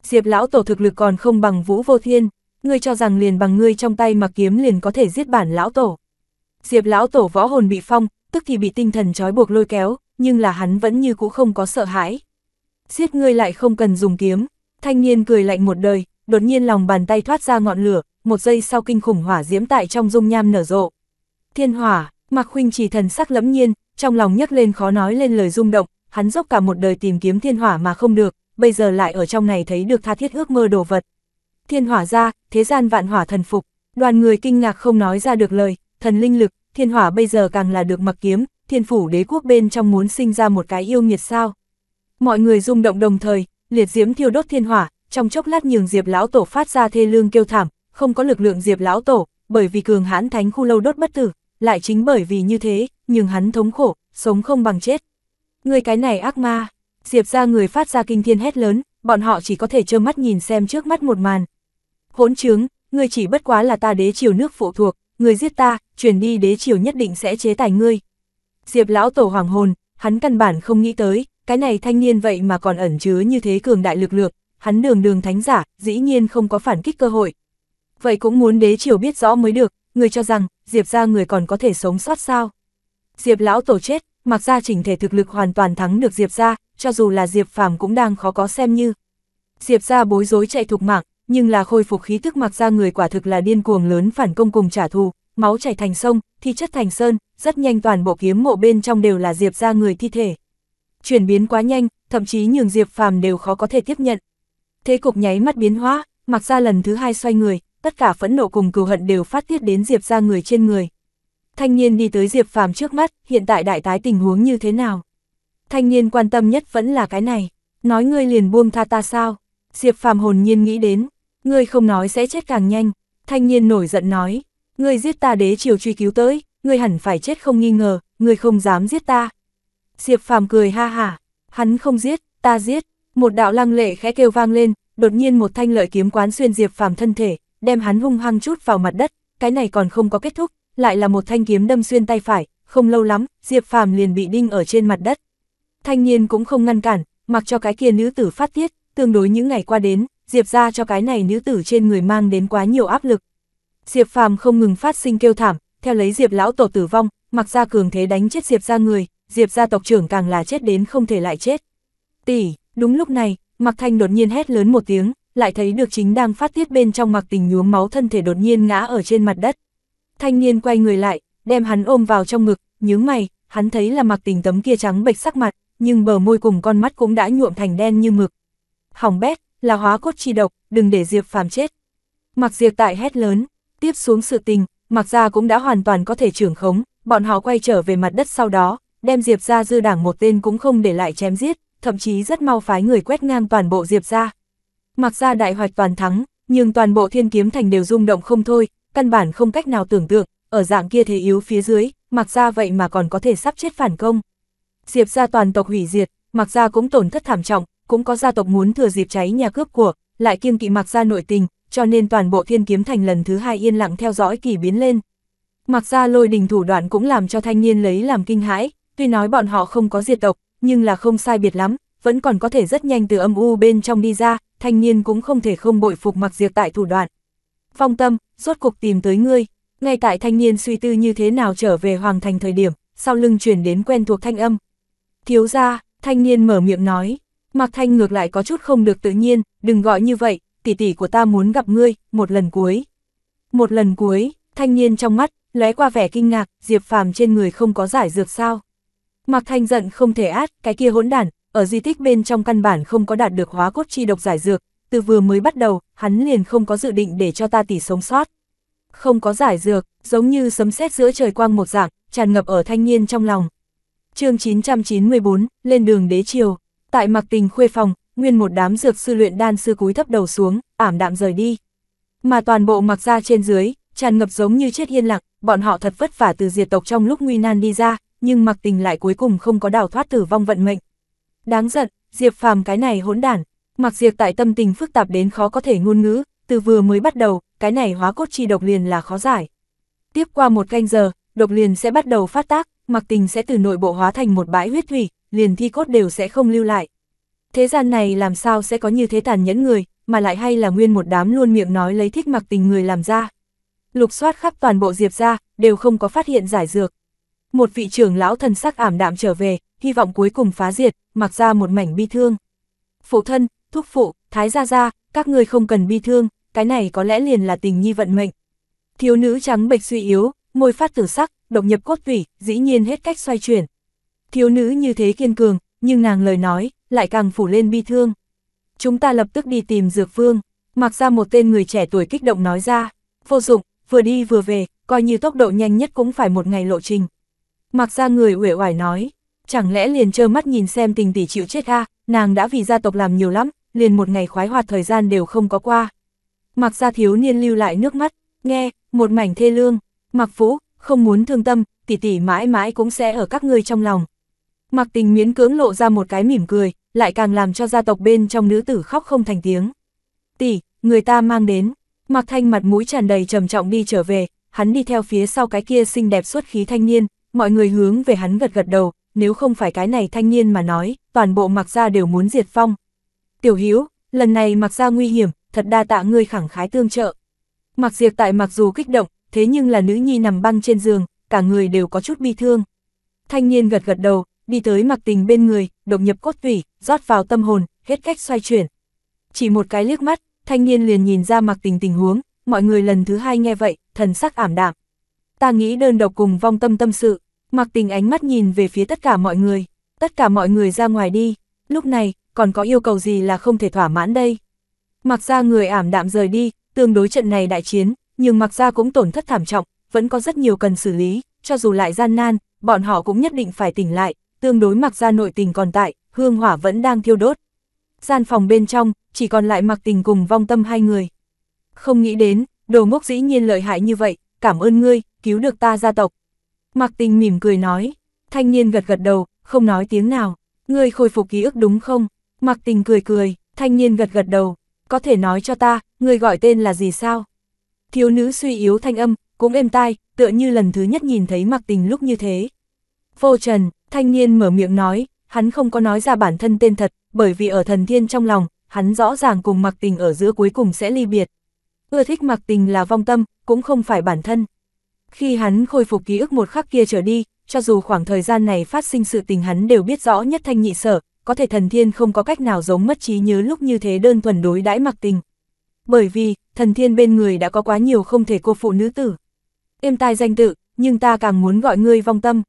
Diệp lão tổ thực lực còn không bằng Vũ Vô Thiên, ngươi cho rằng liền bằng ngươi trong tay mà kiếm liền có thể giết bản lão tổ. Diệp lão tổ võ hồn bị phong, tức thì bị tinh thần trói buộc lôi kéo, nhưng là hắn vẫn như cũ không có sợ hãi. Giết ngươi lại không cần dùng kiếm, thanh niên cười lạnh một đời, đột nhiên lòng bàn tay thoát ra ngọn lửa, một giây sau kinh khủng hỏa diễm tại trong dung nham nở rộ. Thiên hỏa, Mạc Khuynh chỉ thần sắc lẫm nhiên, trong lòng nhấc lên khó nói lên lời rung động, hắn dốc cả một đời tìm kiếm thiên hỏa mà không được, bây giờ lại ở trong này thấy được tha thiết ước mơ đồ vật. Thiên hỏa ra, thế gian vạn hỏa thần phục, đoàn người kinh ngạc không nói ra được lời, thần linh lực, thiên hỏa bây giờ càng là được mặc kiếm, thiên phủ đế quốc bên trong muốn sinh ra một cái yêu nghiệt sao. Mọi người rung động đồng thời, liệt diễm thiêu đốt thiên hỏa, trong chốc lát nhường diệp lão tổ phát ra thê lương kêu thảm, không có lực lượng diệp lão tổ, bởi vì cường hãn thánh khu lâu đốt bất tử, lại chính bởi vì như thế, nhưng hắn thống khổ, sống không bằng chết. Người cái này ác ma, Diệp ra người phát ra kinh thiên hét lớn, bọn họ chỉ có thể trơ mắt nhìn xem trước mắt một màn. Hỗn trướng, ngươi chỉ bất quá là ta đế triều nước phụ thuộc, ngươi giết ta, chuyển đi đế triều nhất định sẽ chế tài ngươi. Diệp lão tổ hoàng hồn, hắn căn bản không nghĩ tới, cái này thanh niên vậy mà còn ẩn chứa như thế cường đại lực lượng, hắn đường đường thánh giả, dĩ nhiên không có phản kích cơ hội. Vậy cũng muốn đế triều biết rõ mới được, người cho rằng, Diệp ra người còn có thể sống sót sao. Diệp lão tổ chết, mặc ra chỉnh thể thực lực hoàn toàn thắng được Diệp ra, cho dù là Diệp Phàm cũng đang khó có xem như. Diệp ra bối rối chạy thục mạng, nhưng là khôi phục khí tức mặc ra người quả thực là điên cuồng lớn phản công cùng trả thù, máu chảy thành sông, thi chất thành sơn, rất nhanh toàn bộ kiếm mộ bên trong đều là Diệp ra người thi thể. Chuyển biến quá nhanh, thậm chí nhường Diệp Phàm đều khó có thể tiếp nhận. Thế cục nháy mắt biến hóa, mặc ra lần thứ hai xoay người, tất cả phẫn nộ cùng cừu hận đều phát tiết đến Diệp ra người trên người. Thanh niên đi tới Diệp Phàm trước mắt, hiện tại đại tái tình huống như thế nào? thanh niên quan tâm nhất vẫn là cái này, nói ngươi liền buông tha ta sao, Diệp Phàm hồn nhiên nghĩ đến, ngươi không nói sẽ chết càng nhanh, thanh niên nổi giận nói, ngươi giết ta đế chiều truy cứu tới, ngươi hẳn phải chết không nghi ngờ, ngươi không dám giết ta. Diệp Phàm cười ha hả, hắn không giết, ta giết, một đạo lăng lệ khẽ kêu vang lên, đột nhiên một thanh lợi kiếm quán xuyên Diệp Phàm thân thể, đem hắn hung hăng chút vào mặt đất, cái này còn không có kết thúc, lại là một thanh kiếm đâm xuyên tay phải, không lâu lắm, Diệp Phàm liền bị đinh ở trên mặt đất. Thanh niên cũng không ngăn cản, mặc cho cái kia nữ tử phát tiết, tương đối những ngày qua đến, Diệp ra cho cái này nữ tử trên người mang đến quá nhiều áp lực. Diệp phàm không ngừng phát sinh kêu thảm, theo lấy Diệp lão tổ tử vong, mặc ra cường thế đánh chết Diệp ra người, Diệp gia tộc trưởng càng là chết đến không thể lại chết. Tỷ, đúng lúc này, Mặc Thanh đột nhiên hét lớn một tiếng, lại thấy được chính đang phát tiết bên trong Mặc Tình nhuốm máu thân thể đột nhiên ngã ở trên mặt đất. Thanh niên quay người lại, đem hắn ôm vào trong ngực, nhướng mày, hắn thấy là Mặc Tình tấm kia trắng bệch sắc mặt, nhưng bờ môi cùng con mắt cũng đã nhuộm thành đen như mực. Hỏng bét, là hóa cốt chi độc, đừng để Diệp phàm chết. Mặc Diệp tại hét lớn, tiếp xuống sự tình, mặc ra cũng đã hoàn toàn có thể trưởng khống, bọn họ quay trở về mặt đất sau đó, đem Diệp ra dư đảng một tên cũng không để lại chém giết, thậm chí rất mau phái người quét ngang toàn bộ Diệp ra. Mặc ra đại hoạch toàn thắng, nhưng toàn bộ thiên kiếm thành đều rung động không thôi, căn bản không cách nào tưởng tượng, ở dạng kia thế yếu phía dưới, mặc ra vậy mà còn có thể sắp chết phản công. Diệp gia toàn tộc hủy diệt, Mạc gia cũng tổn thất thảm trọng, cũng có gia tộc muốn thừa dịp cháy nhà cướp của, lại kiêng kỵ Mạc gia nội tình, cho nên toàn bộ Thiên Kiếm Thành lần thứ hai yên lặng theo dõi kỳ biến lên. Mạc gia lôi đình thủ đoạn cũng làm cho thanh niên lấy làm kinh hãi, tuy nói bọn họ không có diệt tộc, nhưng là không sai biệt lắm, vẫn còn có thể rất nhanh từ âm u bên trong đi ra, thanh niên cũng không thể không bội phục Mạc Diệp tại thủ đoạn. Phong Tâm, rốt cuộc tìm tới ngươi. Ngay tại thanh niên suy tư như thế nào trở về hoàng thành thời điểm, sau lưng truyền đến quen thuộc thanh âm, Thiếu ra, thanh niên mở miệng nói. Mạc Thanh ngược lại có chút không được tự nhiên, đừng gọi như vậy, tỷ tỷ của ta muốn gặp ngươi, một lần cuối. Một lần cuối, thanh niên trong mắt, lóe qua vẻ kinh ngạc, Diệp Phàm trên người không có giải dược sao. Mạc Thanh giận không thể át, cái kia hỗn đản, ở di tích bên trong căn bản không có đạt được hóa cốt chi độc giải dược, từ vừa mới bắt đầu, hắn liền không có dự định để cho ta tỷ sống sót. Không có giải dược, giống như sấm sét giữa trời quang một dạng, tràn ngập ở thanh niên trong lòng chương 994, lên đường đế triều. Tại mặc tình khuê phòng, nguyên một đám dược sư luyện đan sư cúi thấp đầu xuống, ảm đạm rời đi. Mà toàn bộ mặc ra trên dưới, tràn ngập giống như chết yên lặng, bọn họ thật vất vả từ diệt tộc trong lúc nguy nan đi ra, nhưng mặc tình lại cuối cùng không có đào thoát tử vong vận mệnh. Đáng giận, Diệp Phàm cái này hỗn đản, mặc diệt tại tâm tình phức tạp đến khó có thể ngôn ngữ, từ vừa mới bắt đầu, cái này hóa cốt chi độc liền là khó giải. Tiếp qua một canh giờ, độc liền sẽ bắt đầu phát tác, mặc tình sẽ từ nội bộ hóa thành một bãi huyết thủy, liền thi cốt đều sẽ không lưu lại. Thế gian này làm sao sẽ có như thế tàn nhẫn người, mà lại hay là nguyên một đám luôn miệng nói lấy thích mặc tình người làm ra. Lục soát khắp toàn bộ Diệp ra, đều không có phát hiện giải dược. Một vị trưởng lão thần sắc ảm đạm trở về, hy vọng cuối cùng phá diệt, mặc ra một mảnh bi thương. Phụ thân, thúc phụ, thái gia gia, các ngươi không cần bi thương, cái này có lẽ liền là tình nhi vận mệnh. Thiếu nữ trắng bệch suy yếu, môi phát tử sắc, độc nhập cốt vị dĩ nhiên hết cách xoay chuyển. Thiếu nữ như thế kiên cường, nhưng nàng lời nói, lại càng phủ lên bi thương. Chúng ta lập tức đi tìm dược phương, mặc ra một tên người trẻ tuổi kích động nói ra, vô dụng, vừa đi vừa về, coi như tốc độ nhanh nhất cũng phải một ngày lộ trình. Mặc ra người uể oải nói, chẳng lẽ liền trơ mắt nhìn xem tình tỷ chịu chết ha à? nàng đã vì gia tộc làm nhiều lắm, liền một ngày khoái hoạt thời gian đều không có qua. Mặc ra thiếu niên lưu lại nước mắt, nghe, một mảnh thê lương, mặc vũ, không muốn thương tâm, tỷ tỷ mãi mãi cũng sẽ ở các ngươi trong lòng. Mặc tình miễn cưỡng lộ ra một cái mỉm cười, lại càng làm cho gia tộc bên trong nữ tử khóc không thành tiếng. Tỷ, người ta mang đến, mặc thanh mặt mũi tràn đầy trầm trọng đi trở về, hắn đi theo phía sau cái kia xinh đẹp xuất khí thanh niên, mọi người hướng về hắn gật gật đầu, nếu không phải cái này thanh niên mà nói, toàn bộ mặc ra đều muốn diệt phong. Tiểu Hữu lần này mặc ra nguy hiểm, thật đa tạ ngươi khẳng khái tương trợ. Mặc diệt tại mặc dù kích động, thế nhưng là nữ nhi nằm băng trên giường, cả người đều có chút bi thương. Thanh niên gật gật đầu, đi tới mặc tình bên người, độc nhập cốt tủy, rót vào tâm hồn, hết cách xoay chuyển. Chỉ một cái liếc mắt, thanh niên liền nhìn ra mặc tình tình huống, mọi người lần thứ hai nghe vậy, thần sắc ảm đạm. Ta nghĩ đơn độc cùng vong tâm tâm sự, mặc tình ánh mắt nhìn về phía tất cả mọi người, tất cả mọi người ra ngoài đi, lúc này, còn có yêu cầu gì là không thể thỏa mãn đây. Mặc ra người ảm đạm rời đi, tương đối trận này đại chiến, nhưng mặc ra cũng tổn thất thảm trọng, vẫn có rất nhiều cần xử lý, cho dù lại gian nan, bọn họ cũng nhất định phải tỉnh lại, tương đối mặc ra nội tình còn tại, hương hỏa vẫn đang thiêu đốt. Gian phòng bên trong, chỉ còn lại mặc tình cùng vong tâm hai người. Không nghĩ đến, đồ ngốc dĩ nhiên lợi hại như vậy, cảm ơn ngươi, cứu được ta gia tộc. Mặc tình mỉm cười nói, thanh niên gật gật đầu, không nói tiếng nào, ngươi khôi phục ký ức đúng không? Mặc tình cười cười, thanh niên gật gật đầu, có thể nói cho ta, ngươi gọi tên là gì sao? thiếu nữ suy yếu thanh âm, cũng êm tai, tựa như lần thứ nhất nhìn thấy mặc tình lúc như thế. Vô trần, thanh niên mở miệng nói, hắn không có nói ra bản thân tên thật, bởi vì ở thần thiên trong lòng, hắn rõ ràng cùng mặc tình ở giữa cuối cùng sẽ ly biệt. Ưa thích mặc tình là vong tâm, cũng không phải bản thân. Khi hắn khôi phục ký ức một khắc kia trở đi, cho dù khoảng thời gian này phát sinh sự tình hắn đều biết rõ nhất thanh nhị sở, có thể thần thiên không có cách nào giống mất trí nhớ lúc như thế đơn thuần đối đãi mặc tình bởi vì, thần thiên bên người đã có quá nhiều không thể cô phụ nữ tử. Êm tai danh tự, nhưng ta càng muốn gọi ngươi vong tâm.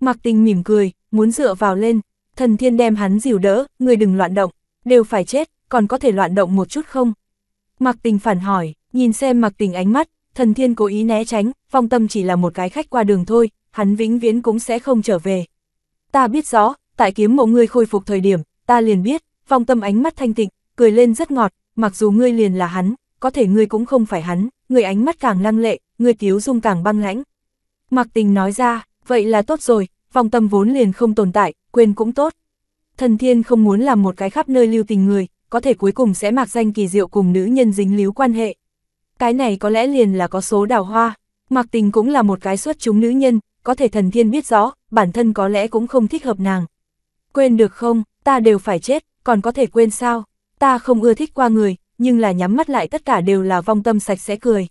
mặc tình mỉm cười, muốn dựa vào lên, thần thiên đem hắn dìu đỡ, ngươi đừng loạn động, đều phải chết, còn có thể loạn động một chút không? mặc tình phản hỏi, nhìn xem mặc tình ánh mắt, thần thiên cố ý né tránh, vong tâm chỉ là một cái khách qua đường thôi, hắn vĩnh viễn cũng sẽ không trở về. Ta biết rõ, tại kiếm mộ ngươi khôi phục thời điểm, ta liền biết, vong tâm ánh mắt thanh tịnh, cười lên rất ngọt, mặc dù ngươi liền là hắn, có thể ngươi cũng không phải hắn, người ánh mắt càng lăng lệ, người tiếu dung càng băng lãnh. Mặc tình nói ra, vậy là tốt rồi, vòng tâm vốn liền không tồn tại, quên cũng tốt. Thần thiên không muốn làm một cái khắp nơi lưu tình người, có thể cuối cùng sẽ mặc danh kỳ diệu cùng nữ nhân dính líu quan hệ. Cái này có lẽ liền là có số đào hoa, mặc tình cũng là một cái xuất chúng nữ nhân, có thể thần thiên biết rõ, bản thân có lẽ cũng không thích hợp nàng. Quên được không, ta đều phải chết, còn có thể quên sao? ta không ưa thích qua người, nhưng là nhắm mắt lại tất cả đều là vong tâm sạch sẽ cười.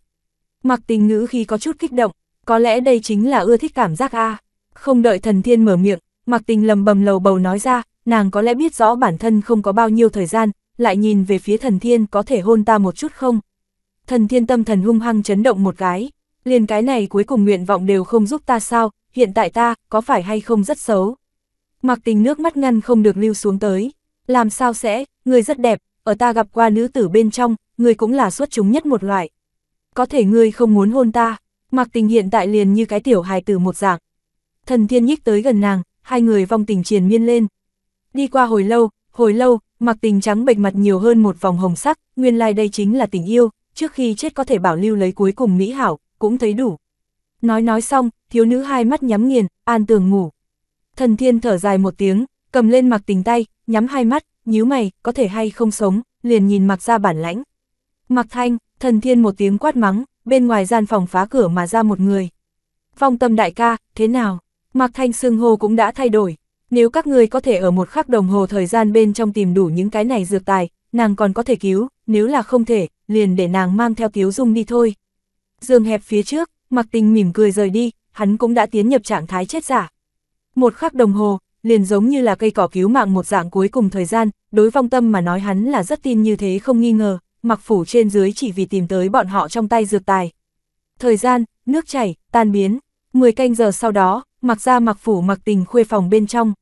Mặc tình ngữ khi có chút kích động, có lẽ đây chính là ưa thích cảm giác a Không đợi thần thiên mở miệng, mặc tình lầm bầm lầu bầu nói ra, nàng có lẽ biết rõ bản thân không có bao nhiêu thời gian, lại nhìn về phía thần thiên có thể hôn ta một chút không. Thần thiên tâm thần hung hăng chấn động một cái, liền cái này cuối cùng nguyện vọng đều không giúp ta sao, hiện tại ta, có phải hay không rất xấu. Mặc tình nước mắt ngăn không được lưu xuống tới, làm sao sẽ, người rất đẹp, ở ta gặp qua nữ tử bên trong, người cũng là xuất chúng nhất một loại. Có thể ngươi không muốn hôn ta, mặc tình hiện tại liền như cái tiểu hài tử một dạng. Thần thiên nhích tới gần nàng, hai người vong tình triền miên lên. Đi qua hồi lâu, hồi lâu, mặc tình trắng bệch mặt nhiều hơn một vòng hồng sắc, nguyên lai like đây chính là tình yêu, trước khi chết có thể bảo lưu lấy cuối cùng mỹ hảo, cũng thấy đủ. Nói nói xong, thiếu nữ hai mắt nhắm nghiền, an tường ngủ. Thần thiên thở dài một tiếng, cầm lên mặc tình tay, nhắm hai mắt, nhíu mày, có thể hay không sống, liền nhìn mặc ra bản lãnh. Mặc thanh, thần thiên một tiếng quát mắng, bên ngoài gian phòng phá cửa mà ra một người. Phong tâm đại ca, thế nào? Mặc thanh xương hô cũng đã thay đổi. Nếu các người có thể ở một khắc đồng hồ thời gian bên trong tìm đủ những cái này dược tài, nàng còn có thể cứu, nếu là không thể, liền để nàng mang theo tiếu dung đi thôi. Dương hẹp phía trước, mặc tình mỉm cười rời đi, hắn cũng đã tiến nhập trạng thái chết giả. Một khắc đồng hồ, liền giống như là cây cỏ cứu mạng một dạng cuối cùng thời gian, đối vong tâm mà nói hắn là rất tin như thế không nghi ngờ, mặc phủ trên dưới chỉ vì tìm tới bọn họ trong tay dược tài. Thời gian, nước chảy, tan biến, 10 canh giờ sau đó, mặc ra mặc phủ mặc tình khuê phòng bên trong.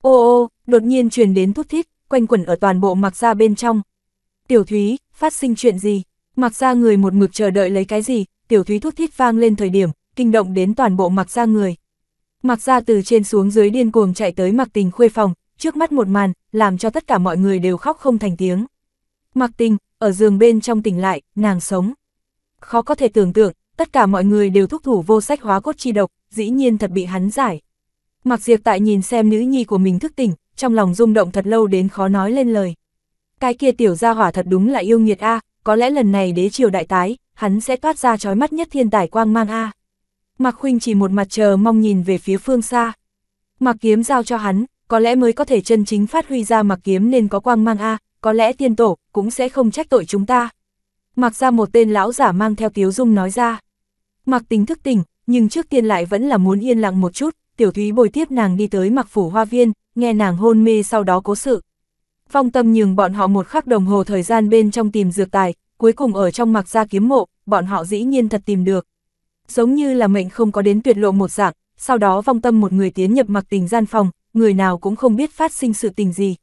Ô ô, đột nhiên truyền đến thút thít, quanh quẩn ở toàn bộ mặc ra bên trong. Tiểu thúy, phát sinh chuyện gì? Mặc ra người một mực chờ đợi lấy cái gì? Tiểu thúy thút thít vang lên thời điểm, kinh động đến toàn bộ mặc ra người. Mặc ra từ trên xuống dưới điên cuồng chạy tới mặc tình khuê phòng, trước mắt một màn, làm cho tất cả mọi người đều khóc không thành tiếng. Mặc tình, ở giường bên trong tỉnh lại, nàng sống. Khó có thể tưởng tượng, tất cả mọi người đều thúc thủ vô sách hóa cốt chi độc, dĩ nhiên thật bị hắn giải. Mặc diệt tại nhìn xem nữ nhi của mình thức tỉnh, trong lòng rung động thật lâu đến khó nói lên lời. Cái kia tiểu gia hỏa thật đúng là yêu nghiệt a, có lẽ lần này đế triều đại tái, hắn sẽ toát ra chói mắt nhất thiên tài quang mang a. Mạc Khuynh chỉ một mặt chờ mong nhìn về phía phương xa. Mạc Kiếm giao cho hắn, có lẽ mới có thể chân chính phát huy ra Mạc Kiếm nên có quang mang a, có lẽ tiên tổ cũng sẽ không trách tội chúng ta. Mạc ra một tên lão giả mang theo tiếu dung nói ra. Mạc Tính thức tỉnh, nhưng trước tiên lại vẫn là muốn yên lặng một chút, Tiểu Thúy bồi tiếp nàng đi tới Mạc phủ hoa viên, nghe nàng hôn mê sau đó cố sự. Phong Tâm nhường bọn họ một khắc đồng hồ thời gian bên trong tìm dược tài, cuối cùng ở trong Mạc gia kiếm mộ, bọn họ dĩ nhiên thật tìm được giống như là mệnh không có đến tuyệt lộ một dạng, sau đó vong tâm một người tiến nhập mặc tình gian phòng, người nào cũng không biết phát sinh sự tình gì.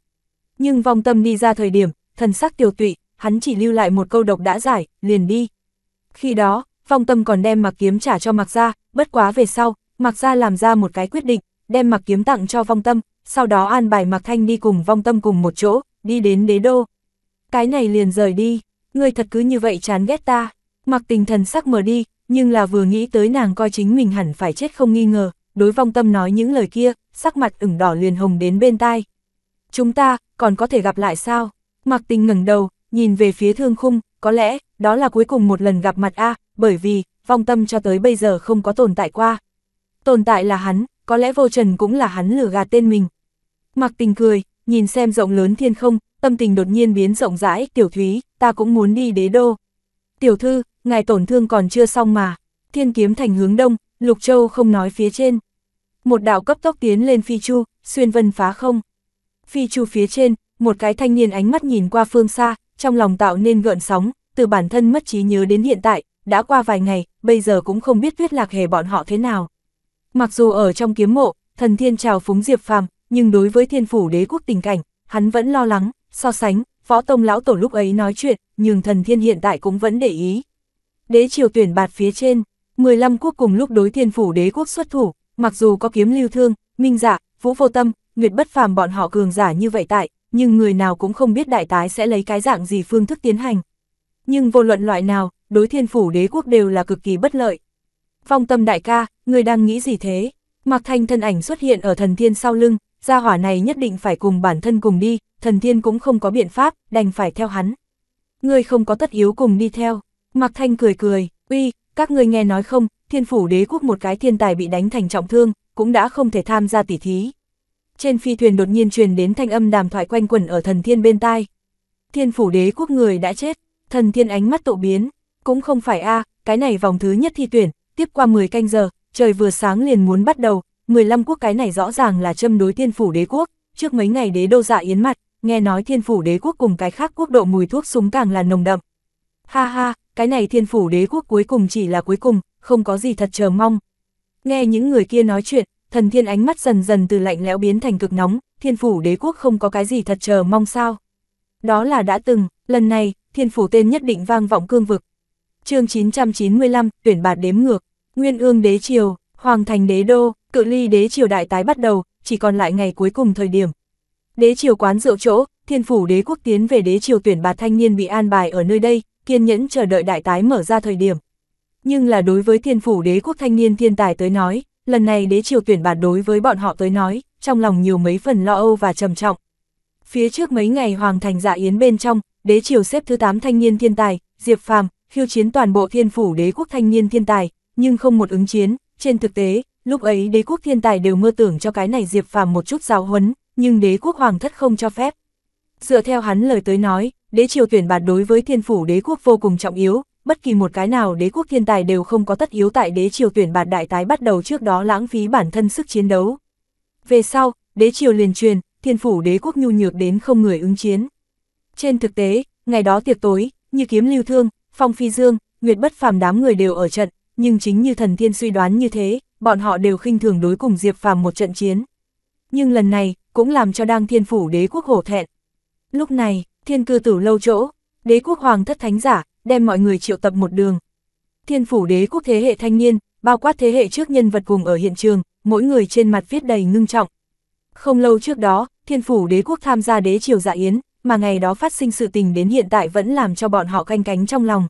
Nhưng vong tâm đi ra thời điểm, thần sắc tiểu tụy, hắn chỉ lưu lại một câu độc đã giải, liền đi. Khi đó, vong tâm còn đem mặc kiếm trả cho mặc ra, bất quá về sau, mặc ra làm ra một cái quyết định, đem mặc kiếm tặng cho vong tâm, sau đó an bài mặc thanh đi cùng vong tâm cùng một chỗ, đi đến đế đô. Cái này liền rời đi, người thật cứ như vậy chán ghét ta, mặc tình thần sắc mở đi, nhưng là vừa nghĩ tới nàng coi chính mình hẳn phải chết không nghi ngờ, đối vong tâm nói những lời kia, sắc mặt ửng đỏ liền hồng đến bên tai. Chúng ta, còn có thể gặp lại sao? Mặc tình ngẩng đầu, nhìn về phía thương khung, có lẽ, đó là cuối cùng một lần gặp mặt A, bởi vì, vong tâm cho tới bây giờ không có tồn tại qua. Tồn tại là hắn, có lẽ vô trần cũng là hắn lừa gạt tên mình. Mặc tình cười, nhìn xem rộng lớn thiên không, tâm tình đột nhiên biến rộng rãi, tiểu thúy, ta cũng muốn đi đế đô. Tiểu thư, ngài tổn thương còn chưa xong mà. Thiên kiếm thành hướng đông, Lục Châu không nói phía trên. Một đạo cấp tốc tiến lên phi chu, xuyên vân phá không. Phi chu phía trên, một cái thanh niên ánh mắt nhìn qua phương xa, trong lòng tạo nên gợn sóng, từ bản thân mất trí nhớ đến hiện tại, đã qua vài ngày, bây giờ cũng không biết viết lạc hề bọn họ thế nào. Mặc dù ở trong kiếm mộ, thần thiên trào phúng diệp phàm, nhưng đối với thiên phủ đế quốc tình cảnh, hắn vẫn lo lắng, so sánh, võ tông lão tổ lúc ấy nói chuyện, nhưng thần thiên hiện tại cũng vẫn để ý, đế triều tuyển bạt phía trên, 15 quốc cùng lúc đối thiên phủ đế quốc xuất thủ, mặc dù có kiếm lưu thương, minh dạ, vũ vô tâm, nguyệt bất phàm bọn họ cường giả như vậy tại, nhưng người nào cũng không biết đại tái sẽ lấy cái dạng gì phương thức tiến hành. Nhưng vô luận loại nào, đối thiên phủ đế quốc đều là cực kỳ bất lợi. Phong tâm đại ca, người đang nghĩ gì thế? Mạc Thanh thân ảnh xuất hiện ở thần thiên sau lưng, gia hỏa này nhất định phải cùng bản thân cùng đi, thần thiên cũng không có biện pháp, đành phải theo hắn. Người không có tất yếu cùng đi theo, Mạc Thanh cười cười, uy, các ngươi nghe nói không, thiên phủ đế quốc một cái thiên tài bị đánh thành trọng thương, cũng đã không thể tham gia tỉ thí. Trên phi thuyền đột nhiên truyền đến thanh âm đàm thoại quanh quẩn ở thần thiên bên tai. Thiên phủ đế quốc người đã chết, thần thiên ánh mắt tộ biến, cũng không phải a cái này vòng thứ nhất thi tuyển, tiếp qua 10 canh giờ, trời vừa sáng liền muốn bắt đầu, 15 quốc cái này rõ ràng là châm đối thiên phủ đế quốc, trước mấy ngày đế đô dạ yến mặt, nghe nói thiên phủ đế quốc cùng cái khác quốc độ mùi thuốc súng càng là nồng đậm. Ha ha, cái này thiên phủ đế quốc cuối cùng chỉ là cuối cùng, không có gì thật chờ mong. Nghe những người kia nói chuyện, thần thiên ánh mắt dần dần từ lạnh lẽo biến thành cực nóng, thiên phủ đế quốc không có cái gì thật chờ mong sao. Đó là đã từng, lần này, thiên phủ tên nhất định vang vọng cương vực. chương 995, tuyển bạt đếm ngược, nguyên ương đế triều, hoàng thành đế đô, cự ly đế triều đại tái bắt đầu, chỉ còn lại ngày cuối cùng thời điểm. Đế triều quán rượu chỗ, thiên phủ đế quốc tiến về đế triều tuyển bạt thanh niên bị an bài ở nơi đây, kiên nhẫn chờ đợi đại tái mở ra thời điểm. Nhưng là đối với thiên phủ đế quốc thanh niên thiên tài tới nói, lần này đế triều tuyển bản đối với bọn họ tới nói, trong lòng nhiều mấy phần lo âu và trầm trọng. Phía trước mấy ngày hoàng thành dạ yến bên trong, đế triều xếp thứ 8 thanh niên thiên tài, Diệp Phàm, khiêu chiến toàn bộ thiên phủ đế quốc thanh niên thiên tài, nhưng không một ứng chiến, trên thực tế, lúc ấy đế quốc thiên tài đều mơ tưởng cho cái này Diệp Phàm một chút giáo huấn, nhưng đế quốc hoàng thất không cho phép. Dựa theo hắn lời tới nói, đế triều tuyển bạt đối với thiên phủ đế quốc vô cùng trọng yếu, bất kỳ một cái nào đế quốc thiên tài đều không có tất yếu tại đế triều tuyển bạt đại tái bắt đầu trước đó lãng phí bản thân sức chiến đấu. Về sau, đế triều liền truyền, thiên phủ đế quốc nhu nhược đến không người ứng chiến. Trên thực tế, ngày đó tiệc tối, như kiếm lưu thương, phong phi dương, nguyệt bất phàm đám người đều ở trận, nhưng chính như thần thiên suy đoán như thế, bọn họ đều khinh thường đối cùng diệp phàm một trận chiến. Nhưng lần này, cũng làm cho đang thiên phủ đế quốc hổ thẹn. Lúc này, thiên cư tử lâu chỗ, đế quốc hoàng thất thánh giả, đem mọi người triệu tập một đường. Thiên phủ đế quốc thế hệ thanh niên, bao quát thế hệ trước nhân vật cùng ở hiện trường, mỗi người trên mặt viết đầy ngưng trọng. Không lâu trước đó, thiên phủ đế quốc tham gia đế triều dạ yến, mà ngày đó phát sinh sự tình đến hiện tại vẫn làm cho bọn họ canh cánh trong lòng.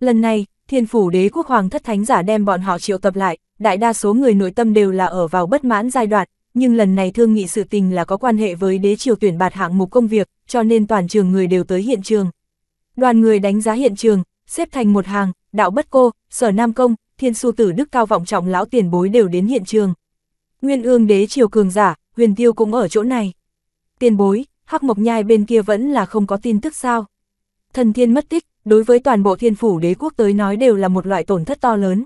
Lần này, thiên phủ đế quốc hoàng thất thánh giả đem bọn họ triệu tập lại, đại đa số người nội tâm đều là ở vào bất mãn giai đoạn, nhưng lần này thương nghị sự tình là có quan hệ với đế triều tuyển bạt hạng mục công việc, cho nên toàn trường người đều tới hiện trường. Đoàn người đánh giá hiện trường, xếp thành một hàng, đạo bất cô, sở nam công, thiên su tử đức cao vọng trọng lão tiền bối đều đến hiện trường. Nguyên ương đế triều cường giả, huyền tiêu cũng ở chỗ này. Tiền bối, hắc mộc nhai bên kia vẫn là không có tin tức sao. Thần thiên mất tích, đối với toàn bộ thiên phủ đế quốc tới nói đều là một loại tổn thất to lớn.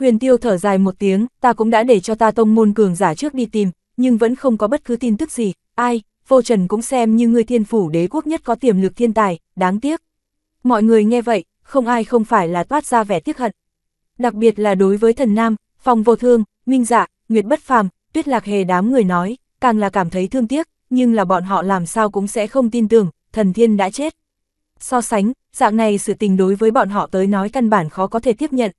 Huyền tiêu thở dài một tiếng, ta cũng đã để cho ta tông môn cường giả trước đi tìm, nhưng vẫn không có bất cứ tin tức gì, ai, vô trần cũng xem như người thiên phủ đế quốc nhất có tiềm lực thiên tài, đáng tiếc. Mọi người nghe vậy, không ai không phải là toát ra vẻ tiếc hận. Đặc biệt là đối với thần nam, phòng vô thương, minh dạ, nguyệt bất phàm, tuyết lạc hề đám người nói, càng là cảm thấy thương tiếc, nhưng là bọn họ làm sao cũng sẽ không tin tưởng, thần thiên đã chết. So sánh, dạng này sự tình đối với bọn họ tới nói căn bản khó có thể tiếp nhận.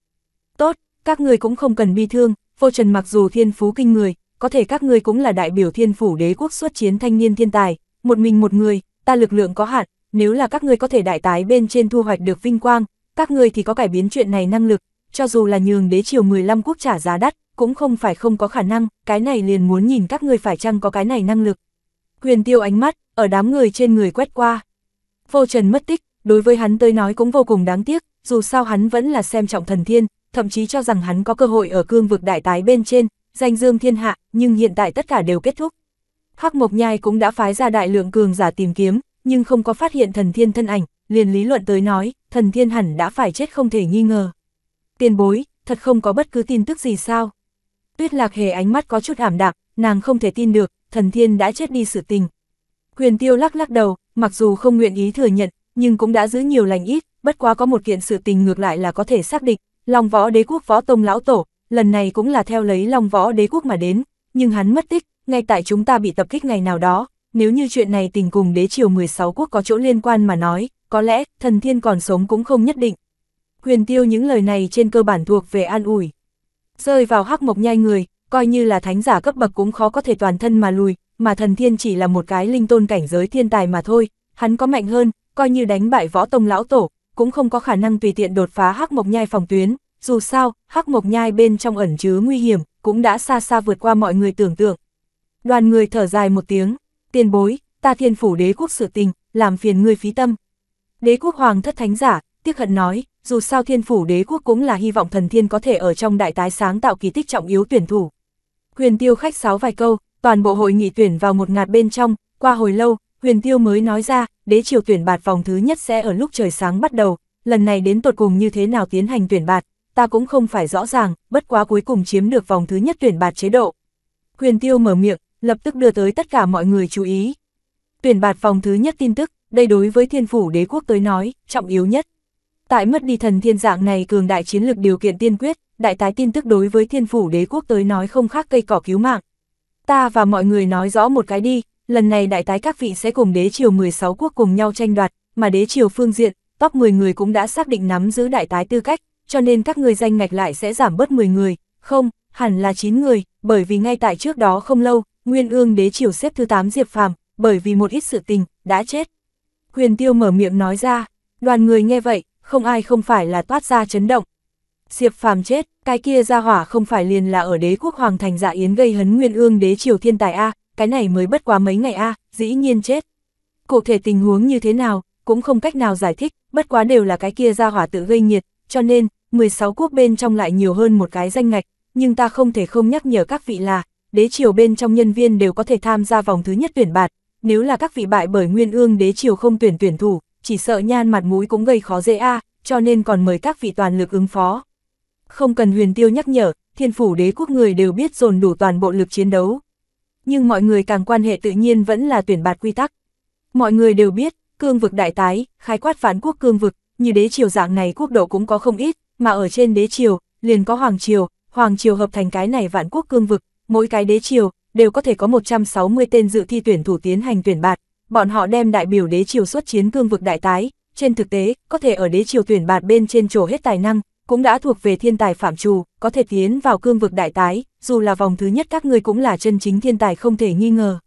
Tốt, các người cũng không cần bi thương, vô trần mặc dù thiên phú kinh người, có thể các người cũng là đại biểu thiên phủ đế quốc xuất chiến thanh niên thiên tài, một mình một người, ta lực lượng có hạn, nếu là các người có thể đại tái bên trên thu hoạch được vinh quang, các người thì có cải biến chuyện này năng lực, cho dù là nhường đế triều 15 quốc trả giá đắt, cũng không phải không có khả năng, cái này liền muốn nhìn các người phải chăng có cái này năng lực. Huyền tiêu ánh mắt, ở đám người trên người quét qua. Vô Trần mất tích, đối với hắn tới nói cũng vô cùng đáng tiếc, dù sao hắn vẫn là xem trọng thần thiên, thậm chí cho rằng hắn có cơ hội ở cương vực đại tái bên trên, danh dương thiên hạ, nhưng hiện tại tất cả đều kết thúc. Hắc Mộc Nhai cũng đã phái ra đại lượng cường giả tìm kiếm, nhưng không có phát hiện thần thiên thân ảnh, liền lý luận tới nói, thần thiên hẳn đã phải chết không thể nghi ngờ. Tiền bối, thật không có bất cứ tin tức gì sao? Tuyết Lạc Hề ánh mắt có chút ảm đạm, nàng không thể tin được, thần thiên đã chết đi sự tình. Huyền Tiêu lắc lắc đầu, mặc dù không nguyện ý thừa nhận, nhưng cũng đã giữ nhiều lành ít, bất quá có một kiện sự tình ngược lại là có thể xác định, Long võ đế quốc võ tông lão tổ, lần này cũng là theo lấy long võ đế quốc mà đến, nhưng hắn mất tích, ngay tại chúng ta bị tập kích ngày nào đó, nếu như chuyện này tình cùng đế triều 16 quốc có chỗ liên quan mà nói, có lẽ thần thiên còn sống cũng không nhất định. Huyền tiêu những lời này trên cơ bản thuộc về an ủi. Rơi vào hắc mộc nhai người, coi như là thánh giả cấp bậc cũng khó có thể toàn thân mà lùi, mà thần thiên chỉ là một cái linh tôn cảnh giới thiên tài mà thôi, hắn có mạnh hơn, coi như đánh bại võ tông lão tổ, cũng không có khả năng tùy tiện đột phá hắc mộc nhai phòng tuyến, dù sao, hắc mộc nhai bên trong ẩn chứa nguy hiểm, cũng đã xa xa vượt qua mọi người tưởng tượng. Đoàn người thở dài một tiếng, tiền bối, ta thiên phủ đế quốc sự tình, làm phiền người phí tâm. Đế quốc hoàng thất thánh giả, tiếc hận nói, dù sao thiên phủ đế quốc cũng là hy vọng thần thiên có thể ở trong đại tái sáng tạo kỳ tích trọng yếu tuyển thủ. Huyền tiêu khách sáo vài câu, toàn bộ hội nghị tuyển vào một ngạt bên trong, qua hồi lâu, Huyền Tiêu mới nói ra, đế triều tuyển bạt vòng thứ nhất sẽ ở lúc trời sáng bắt đầu, lần này đến tột cùng như thế nào tiến hành tuyển bạt, ta cũng không phải rõ ràng, bất quá cuối cùng chiếm được vòng thứ nhất tuyển bạt chế độ. Huyền Tiêu mở miệng, lập tức đưa tới tất cả mọi người chú ý. Tuyển bạt vòng thứ nhất tin tức, đây đối với thiên phủ đế quốc tới nói, trọng yếu nhất. Tại mất đi thần thiên dạng này cường đại chiến lược điều kiện tiên quyết, đại tái tin tức đối với thiên phủ đế quốc tới nói không khác cây cỏ cứu mạng. Ta và mọi người nói rõ một cái đi, lần này đại tái các vị sẽ cùng đế triều 16 quốc cùng nhau tranh đoạt, mà đế triều phương diện, top 10 người cũng đã xác định nắm giữ đại tái tư cách, cho nên các người danh ngạch lại sẽ giảm bớt 10 người, không, hẳn là 9 người, bởi vì ngay tại trước đó không lâu, Nguyên Ương đế triều xếp thứ 8 Diệp Phàm, bởi vì một ít sự tình, đã chết. Huyền Tiêu mở miệng nói ra, đoàn người nghe vậy, không ai không phải là toát ra chấn động. Diệp Phàm chết, cái kia ra hỏa không phải liền là ở đế quốc hoàng thành dạ yến gây hấn Nguyên Ương đế triều thiên tài a, cái này mới bất quá mấy ngày a dĩ nhiên chết. Cụ thể tình huống như thế nào, cũng không cách nào giải thích, bất quá đều là cái kia ra hỏa tự gây nhiệt, cho nên, 16 quốc bên trong lại nhiều hơn một cái danh ngạch, nhưng ta không thể không nhắc nhở các vị là, đế triều bên trong nhân viên đều có thể tham gia vòng thứ nhất tuyển bạt, nếu là các vị bại bởi nguyên ương đế triều không tuyển tuyển thủ, chỉ sợ nhan mặt mũi cũng gây khó dễ a, cho nên còn mời các vị toàn lực ứng phó. Không cần huyền tiêu nhắc nhở, thiên phủ đế quốc người đều biết dồn đủ toàn bộ lực chiến đấu nhưng mọi người càng quan hệ tự nhiên vẫn là tuyển bạt quy tắc. Mọi người đều biết, cương vực đại tái, khai quát phán quốc cương vực, như đế triều dạng này quốc độ cũng có không ít, mà ở trên đế triều, liền có hoàng triều, hoàng triều hợp thành cái này vạn quốc cương vực, mỗi cái đế triều đều có thể có 160 tên dự thi tuyển thủ tiến hành tuyển bạt, bọn họ đem đại biểu đế triều xuất chiến cương vực đại tái, trên thực tế, có thể ở đế triều tuyển bạt bên trên trổ hết tài năng, cũng đã thuộc về thiên tài phạm trù, có thể tiến vào cương vực đại tái, dù là vòng thứ nhất các ngươi cũng là chân chính thiên tài không thể nghi ngờ.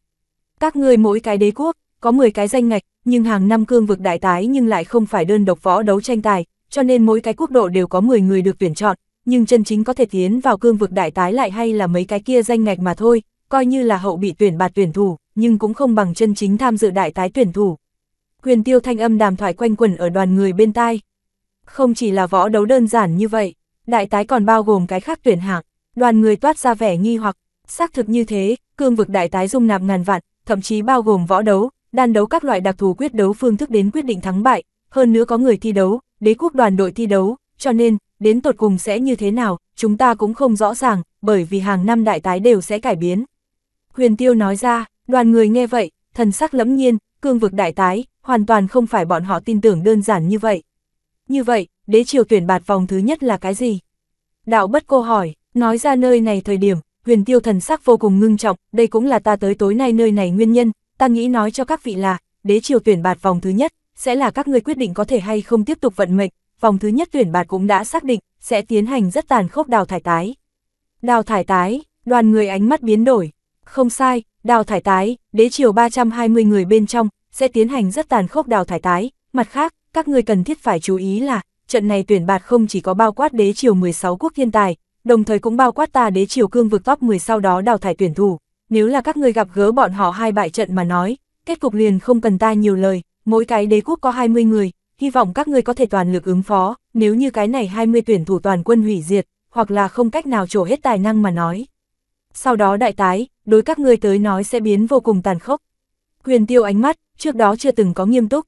Các ngươi mỗi cái đế quốc, có 10 cái danh ngạch, nhưng hàng năm cương vực đại tái nhưng lại không phải đơn độc võ đấu tranh tài, cho nên mỗi cái quốc độ đều có 10 người được tuyển chọn, nhưng chân chính có thể tiến vào cương vực đại tái lại hay là mấy cái kia danh ngạch mà thôi, coi như là hậu bị tuyển bạt tuyển thủ, nhưng cũng không bằng chân chính tham dự đại tái tuyển thủ. Quyền tiêu thanh âm đàm thoại quanh quẩn ở đoàn người bên tai. Không chỉ là võ đấu đơn giản như vậy, đại tái còn bao gồm cái khác tuyển hạng, Đoàn người toát ra vẻ nghi hoặc, xác thực như thế, cương vực đại tái dung nạp ngàn vạn, thậm chí bao gồm võ đấu, đan đấu các loại đặc thù quyết đấu phương thức đến quyết định thắng bại, hơn nữa có người thi đấu, đế quốc đoàn đội thi đấu, cho nên, đến tột cùng sẽ như thế nào, chúng ta cũng không rõ ràng, bởi vì hàng năm đại tái đều sẽ cải biến. Huyền Tiêu nói ra, đoàn người nghe vậy, thần sắc lẫm nhiên, cương vực đại tái, hoàn toàn không phải bọn họ tin tưởng đơn giản như vậy. Như vậy, đế triều tuyển bạt vòng thứ nhất là cái gì? Đạo bất cô hỏi, Nói ra nơi này thời điểm, huyền tiêu thần sắc vô cùng ngưng trọng, đây cũng là ta tới tối nay nơi này nguyên nhân, ta nghĩ nói cho các vị là, đế triều tuyển bạt vòng thứ nhất, sẽ là các người quyết định có thể hay không tiếp tục vận mệnh, vòng thứ nhất tuyển bạt cũng đã xác định, sẽ tiến hành rất tàn khốc đào thải tái. Đào thải tái, đoàn người ánh mắt biến đổi, không sai, đào thải tái, đế triều 320 người bên trong, sẽ tiến hành rất tàn khốc đào thải tái, mặt khác, các người cần thiết phải chú ý là, trận này tuyển bạt không chỉ có bao quát đế triều 16 quốc thiên tài, đồng thời cũng bao quát ta đế chiều cương vực top 10 sau đó đào thải tuyển thủ. Nếu là các người gặp gỡ bọn họ hai bại trận mà nói, kết cục liền không cần ta nhiều lời, mỗi cái đế quốc có 20 người, hy vọng các người có thể toàn lực ứng phó, nếu như cái này 20 tuyển thủ toàn quân hủy diệt, hoặc là không cách nào trổ hết tài năng mà nói. Sau đó đại tái, đối các ngươi tới nói sẽ biến vô cùng tàn khốc. Quyền tiêu ánh mắt, trước đó chưa từng có nghiêm túc.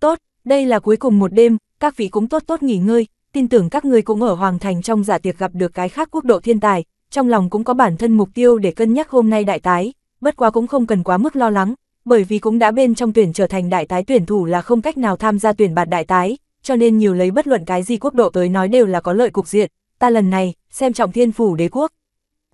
Tốt, đây là cuối cùng một đêm, các vị cũng tốt tốt nghỉ ngơi, tin tưởng các ngươi cũng ở Hoàng Thành trong giả dạ tiệc gặp được cái khác quốc độ thiên tài, trong lòng cũng có bản thân mục tiêu để cân nhắc hôm nay đại tái, bất quá cũng không cần quá mức lo lắng, bởi vì cũng đã bên trong tuyển trở thành đại tái tuyển thủ là không cách nào tham gia tuyển bạt đại tái, cho nên nhiều lấy bất luận cái gì quốc độ tới nói đều là có lợi cục diện, ta lần này, xem trọng thiên phủ đế quốc.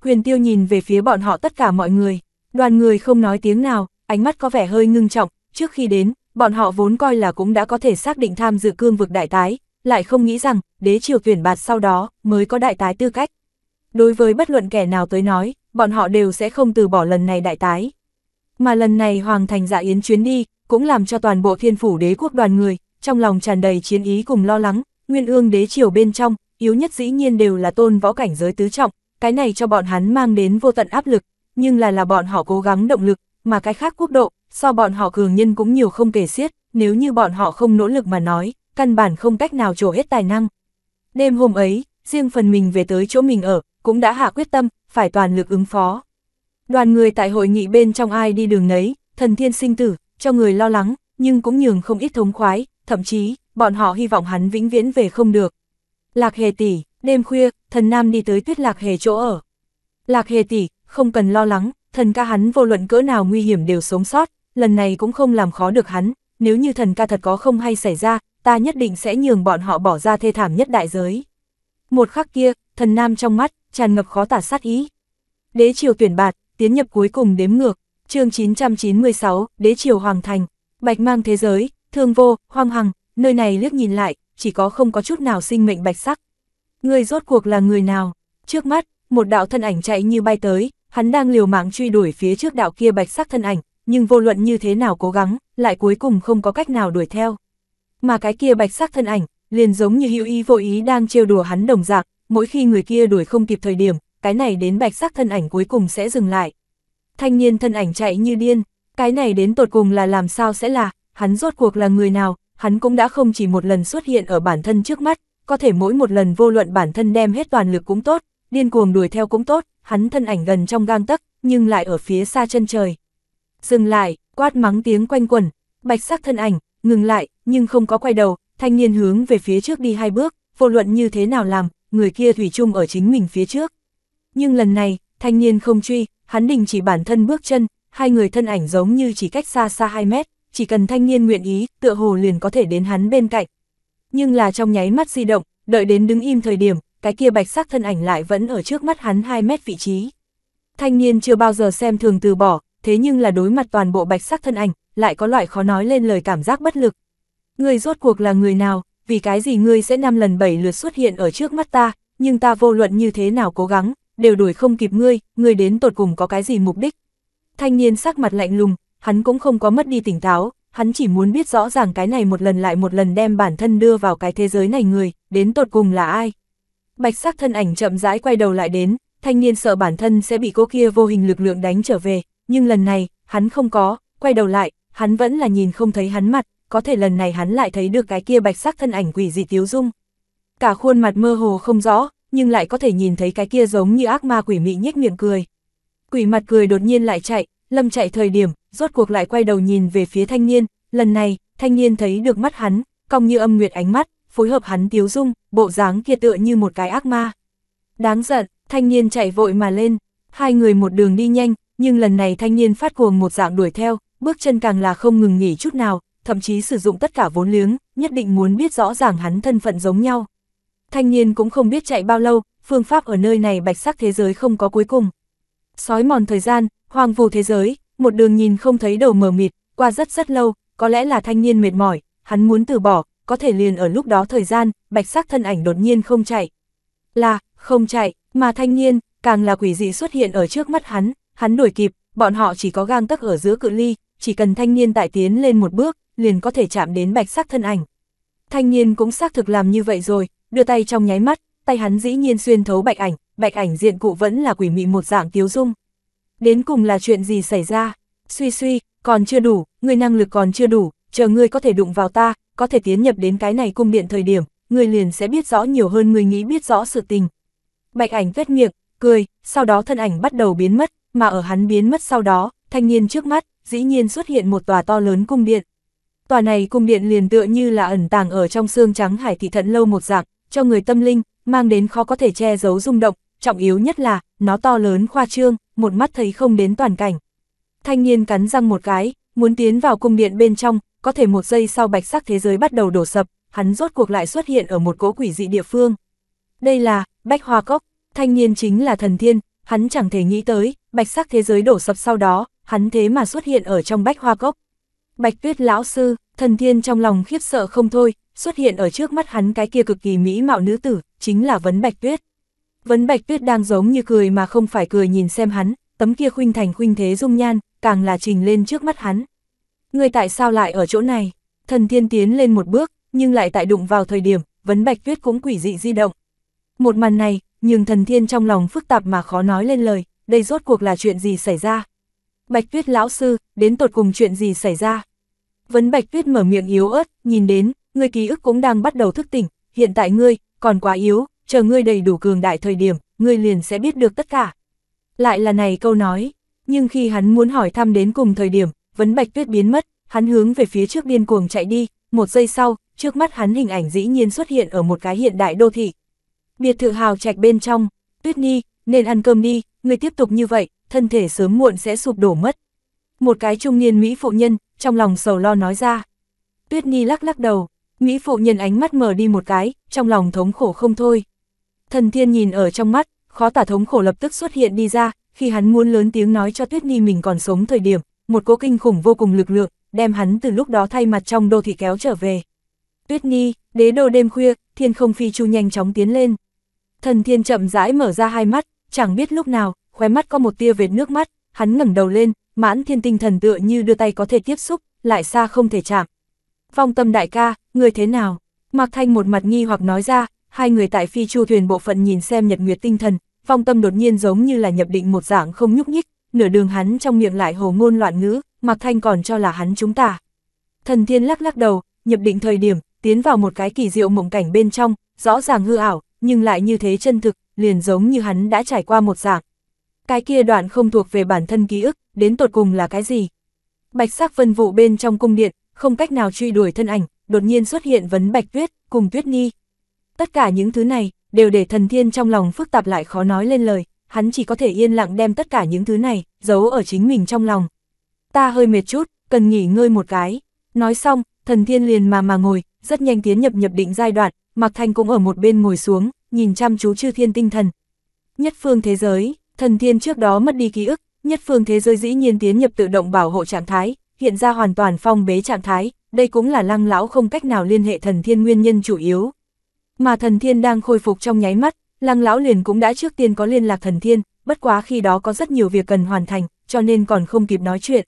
Huyền tiêu nhìn về phía bọn họ tất cả mọi người, đoàn người không nói tiếng nào, ánh mắt có vẻ hơi ngưng trọng, trước khi đến, bọn họ vốn coi là cũng đã có thể xác định tham dự cương vực đại tái, lại không nghĩ rằng, đế triều tuyển bạt sau đó, mới có đại tái tư cách. Đối với bất luận kẻ nào tới nói, bọn họ đều sẽ không từ bỏ lần này đại tái. Mà lần này Hoàng thành dạ yến chuyến đi, cũng làm cho toàn bộ thiên phủ đế quốc đoàn người, trong lòng tràn đầy chiến ý cùng lo lắng, nguyên ương đế triều bên trong, yếu nhất dĩ nhiên đều là tôn võ cảnh giới tứ trọng, cái này cho bọn hắn mang đến vô tận áp lực, nhưng là là bọn họ cố gắng động lực, mà cái khác quốc độ, so bọn họ cường nhân cũng nhiều không kể xiết, nếu như bọn họ không nỗ lực mà nói, căn bản không cách nào trổ hết tài năng. Đêm hôm ấy, riêng phần mình về tới chỗ mình ở, cũng đã hạ quyết tâm, phải toàn lực ứng phó. Đoàn người tại hội nghị bên trong ai đi đường nấy, thần thiên sinh tử, cho người lo lắng, nhưng cũng nhường không ít thống khoái, thậm chí, bọn họ hy vọng hắn vĩnh viễn về không được. Lạc hề tỷ, đêm khuya, thần nam đi tới tuyết lạc hề chỗ ở. Lạc hề tỷ, không cần lo lắng, thần ca hắn vô luận cỡ nào nguy hiểm đều sống sót, lần này cũng không làm khó được hắn, nếu như thần ca thật có không hay xảy ra, ta nhất định sẽ nhường bọn họ bỏ ra thê thảm nhất đại giới. Một khắc kia, thần nam trong mắt, tràn ngập khó tả sát ý. Đế triều tuyển bạt, tiến nhập cuối cùng đếm ngược, chương 996, đế triều hoàng thành, bạch mang thế giới, thương vô, hoang hằng, nơi này liếc nhìn lại, chỉ có không có chút nào sinh mệnh bạch sắc. Người rốt cuộc là người nào? Trước mắt, một đạo thân ảnh chạy như bay tới, hắn đang liều mạng truy đuổi phía trước đạo kia bạch sắc thân ảnh, nhưng vô luận như thế nào cố gắng, lại cuối cùng không có cách nào đuổi theo mà cái kia bạch sắc thân ảnh, liền giống như hữu ý vô ý đang trêu đùa hắn đồng dạng, mỗi khi người kia đuổi không kịp thời điểm, cái này đến bạch sắc thân ảnh cuối cùng sẽ dừng lại. Thanh niên thân ảnh chạy như điên, cái này đến tột cùng là làm sao sẽ là, hắn rốt cuộc là người nào, hắn cũng đã không chỉ một lần xuất hiện ở bản thân trước mắt, có thể mỗi một lần vô luận bản thân đem hết toàn lực cũng tốt, điên cuồng đuổi theo cũng tốt, hắn thân ảnh gần trong gang tấc, nhưng lại ở phía xa chân trời. Dừng lại, quát mắng tiếng quanh quẩn, bạch sắc thân ảnh, ngừng lại, nhưng không có quay đầu, thanh niên hướng về phía trước đi hai bước, vô luận như thế nào làm, người kia thủy chung ở chính mình phía trước. Nhưng lần này, thanh niên không truy, hắn đình chỉ bản thân bước chân, hai người thân ảnh giống như chỉ cách xa xa 2 mét, chỉ cần thanh niên nguyện ý, tựa hồ liền có thể đến hắn bên cạnh. Nhưng là trong nháy mắt di động, đợi đến đứng im thời điểm, cái kia bạch sắc thân ảnh lại vẫn ở trước mắt hắn 2 mét vị trí. Thanh niên chưa bao giờ xem thường từ bỏ, thế nhưng là đối mặt toàn bộ bạch sắc thân ảnh, lại có loại khó nói lên lời cảm giác bất lực. Ngươi rốt cuộc là người nào, vì cái gì ngươi sẽ năm lần bảy lượt xuất hiện ở trước mắt ta, nhưng ta vô luận như thế nào cố gắng, đều đuổi không kịp ngươi, ngươi đến tột cùng có cái gì mục đích. Thanh niên sắc mặt lạnh lùng, hắn cũng không có mất đi tỉnh táo, hắn chỉ muốn biết rõ ràng cái này một lần lại một lần đem bản thân đưa vào cái thế giới này người, đến tột cùng là ai. Bạch sắc thân ảnh chậm rãi quay đầu lại đến, thanh niên sợ bản thân sẽ bị cô kia vô hình lực lượng đánh trở về, nhưng lần này, hắn không có, quay đầu lại, hắn vẫn là nhìn không thấy hắn mặt, có thể lần này hắn lại thấy được cái kia bạch sắc thân ảnh quỷ dị tiếu dung. Cả khuôn mặt mơ hồ không rõ, nhưng lại có thể nhìn thấy cái kia giống như ác ma quỷ mị nhếch miệng cười. Quỷ mặt cười đột nhiên lại chạy, lâm chạy thời điểm, rốt cuộc lại quay đầu nhìn về phía thanh niên, lần này, thanh niên thấy được mắt hắn, cong như âm nguyệt ánh mắt, phối hợp hắn tiếu dung, bộ dáng kia tựa như một cái ác ma. Đáng giận, thanh niên chạy vội mà lên, hai người một đường đi nhanh, nhưng lần này thanh niên phát cuồng một dạng đuổi theo, bước chân càng là không ngừng nghỉ chút nào, thậm chí sử dụng tất cả vốn liếng, nhất định muốn biết rõ ràng hắn thân phận giống nhau. Thanh niên cũng không biết chạy bao lâu, phương pháp ở nơi này bạch sắc thế giới không có cuối cùng. Sói mòn thời gian, hoàng vù thế giới, một đường nhìn không thấy đầu mờ mịt, qua rất rất lâu, có lẽ là thanh niên mệt mỏi, hắn muốn từ bỏ, có thể liền ở lúc đó thời gian, bạch sắc thân ảnh đột nhiên không chạy. Là, không chạy, mà thanh niên, càng là quỷ dị xuất hiện ở trước mắt hắn, hắn đuổi kịp, bọn họ chỉ có gang tấc ở giữa cự ly, chỉ cần thanh niên tại tiến lên một bước, liền có thể chạm đến bạch sắc thân ảnh. Thanh niên cũng xác thực làm như vậy rồi, đưa tay trong nháy mắt, tay hắn dĩ nhiên xuyên thấu bạch ảnh, bạch ảnh diện cụ vẫn là quỷ mị một dạng tiếu dung. Đến cùng là chuyện gì xảy ra? Suy suy, còn chưa đủ, người năng lực còn chưa đủ, chờ ngươi có thể đụng vào ta, có thể tiến nhập đến cái này cung điện thời điểm, ngươi liền sẽ biết rõ nhiều hơn ngươi nghĩ biết rõ sự tình. Bạch ảnh vết miệng, cười, sau đó thân ảnh bắt đầu biến mất, mà ở hắn biến mất sau đó, thanh niên trước mắt, dĩ nhiên xuất hiện một tòa to lớn cung điện. Tòa này cung điện liền tựa như là ẩn tàng ở trong xương trắng hải thị thận lâu một dạng, cho người tâm linh, mang đến khó có thể che giấu rung động, trọng yếu nhất là, nó to lớn khoa trương, một mắt thấy không đến toàn cảnh. Thanh niên cắn răng một cái, muốn tiến vào cung điện bên trong, có thể một giây sau bạch sắc thế giới bắt đầu đổ sập, hắn rốt cuộc lại xuất hiện ở một cỗ quỷ dị địa phương. Đây là, Bách Hoa Cốc, thanh niên chính là thần thiên, hắn chẳng thể nghĩ tới, bạch sắc thế giới đổ sập sau đó, hắn thế mà xuất hiện ở trong bách hoa cốc. Bạch tuyết lão sư, thần thiên trong lòng khiếp sợ không thôi, xuất hiện ở trước mắt hắn cái kia cực kỳ mỹ mạo nữ tử, chính là vấn bạch tuyết. Vấn bạch tuyết đang giống như cười mà không phải cười nhìn xem hắn, tấm kia khuynh thành khuynh thế dung nhan, càng là trình lên trước mắt hắn. Người tại sao lại ở chỗ này? Thần thiên tiến lên một bước, nhưng lại tại đụng vào thời điểm, vấn bạch tuyết cũng quỷ dị di động. Một màn này, nhưng thần thiên trong lòng phức tạp mà khó nói lên lời, đây rốt cuộc là chuyện gì xảy ra, Bạch Tuyết lão sư, đến tột cùng chuyện gì xảy ra? Vấn Bạch Tuyết mở miệng yếu ớt, nhìn đến, ngươi ký ức cũng đang bắt đầu thức tỉnh, hiện tại ngươi, còn quá yếu, chờ ngươi đầy đủ cường đại thời điểm, ngươi liền sẽ biết được tất cả. Lại là này câu nói, nhưng khi hắn muốn hỏi thăm đến cùng thời điểm, Vấn Bạch Tuyết biến mất, hắn hướng về phía trước điên cuồng chạy đi, một giây sau, trước mắt hắn hình ảnh dĩ nhiên xuất hiện ở một cái hiện đại đô thị. Biệt thự hào trạch bên trong, Tuyết Nhi, nên ăn cơm đi, người tiếp tục như vậy, thân thể sớm muộn sẽ sụp đổ mất. Một cái trung niên Mỹ phụ nhân, trong lòng sầu lo nói ra. Tuyết Nhi lắc lắc đầu, Mỹ phụ nhân ánh mắt mở đi một cái, trong lòng thống khổ không thôi. Thần thiên nhìn ở trong mắt, khó tả thống khổ lập tức xuất hiện đi ra, khi hắn muốn lớn tiếng nói cho Tuyết Nhi mình còn sống thời điểm, một cỗ kinh khủng vô cùng lực lượng, đem hắn từ lúc đó thay mặt trong đô thị kéo trở về. Tuyết Nhi, đế đô đêm khuya, thiên không phi chu nhanh chóng tiến lên. Thần thiên chậm rãi mở ra hai mắt, chẳng biết lúc nào, khóe mắt có một tia vệt nước mắt, hắn ngẩng đầu lên, mãn thiên tinh thần tựa như đưa tay có thể tiếp xúc, lại xa không thể chạm. Phong tâm đại ca, người thế nào? Mạc Thanh một mặt nghi hoặc nói ra, hai người tại phi chu thuyền bộ phận nhìn xem nhật nguyệt tinh thần, phong tâm đột nhiên giống như là nhập định một dạng không nhúc nhích, nửa đường hắn trong miệng lại hồ ngôn loạn ngữ, Mạc Thanh còn cho là hắn chúng ta. Thần thiên lắc lắc đầu, nhập định thời điểm, tiến vào một cái kỳ diệu mộng cảnh bên trong, rõ ràng hư ảo, nhưng lại như thế chân thực, liền giống như hắn đã trải qua một dạng. Cái kia đoạn không thuộc về bản thân ký ức, đến tột cùng là cái gì? Bạch sắc vân vụ bên trong cung điện, không cách nào truy đuổi thân ảnh, đột nhiên xuất hiện vấn bạch tuyết, cùng tuyết nghi. Tất cả những thứ này, đều để thần thiên trong lòng phức tạp lại khó nói lên lời, hắn chỉ có thể yên lặng đem tất cả những thứ này, giấu ở chính mình trong lòng. Ta hơi mệt chút, cần nghỉ ngơi một cái. Nói xong, thần thiên liền mà mà ngồi, rất nhanh tiến nhập nhập định giai đoạn, Mạc Thanh cũng ở một bên ngồi xuống, nhìn chăm chú chư thiên tinh thần. Nhất phương thế giới, thần thiên trước đó mất đi ký ức, nhất phương thế giới dĩ nhiên tiến nhập tự động bảo hộ trạng thái, hiện ra hoàn toàn phong bế trạng thái, đây cũng là lăng lão không cách nào liên hệ thần thiên nguyên nhân chủ yếu. Mà thần thiên đang khôi phục trong nháy mắt, lăng lão liền cũng đã trước tiên có liên lạc thần thiên, bất quá khi đó có rất nhiều việc cần hoàn thành, cho nên còn không kịp nói chuyện.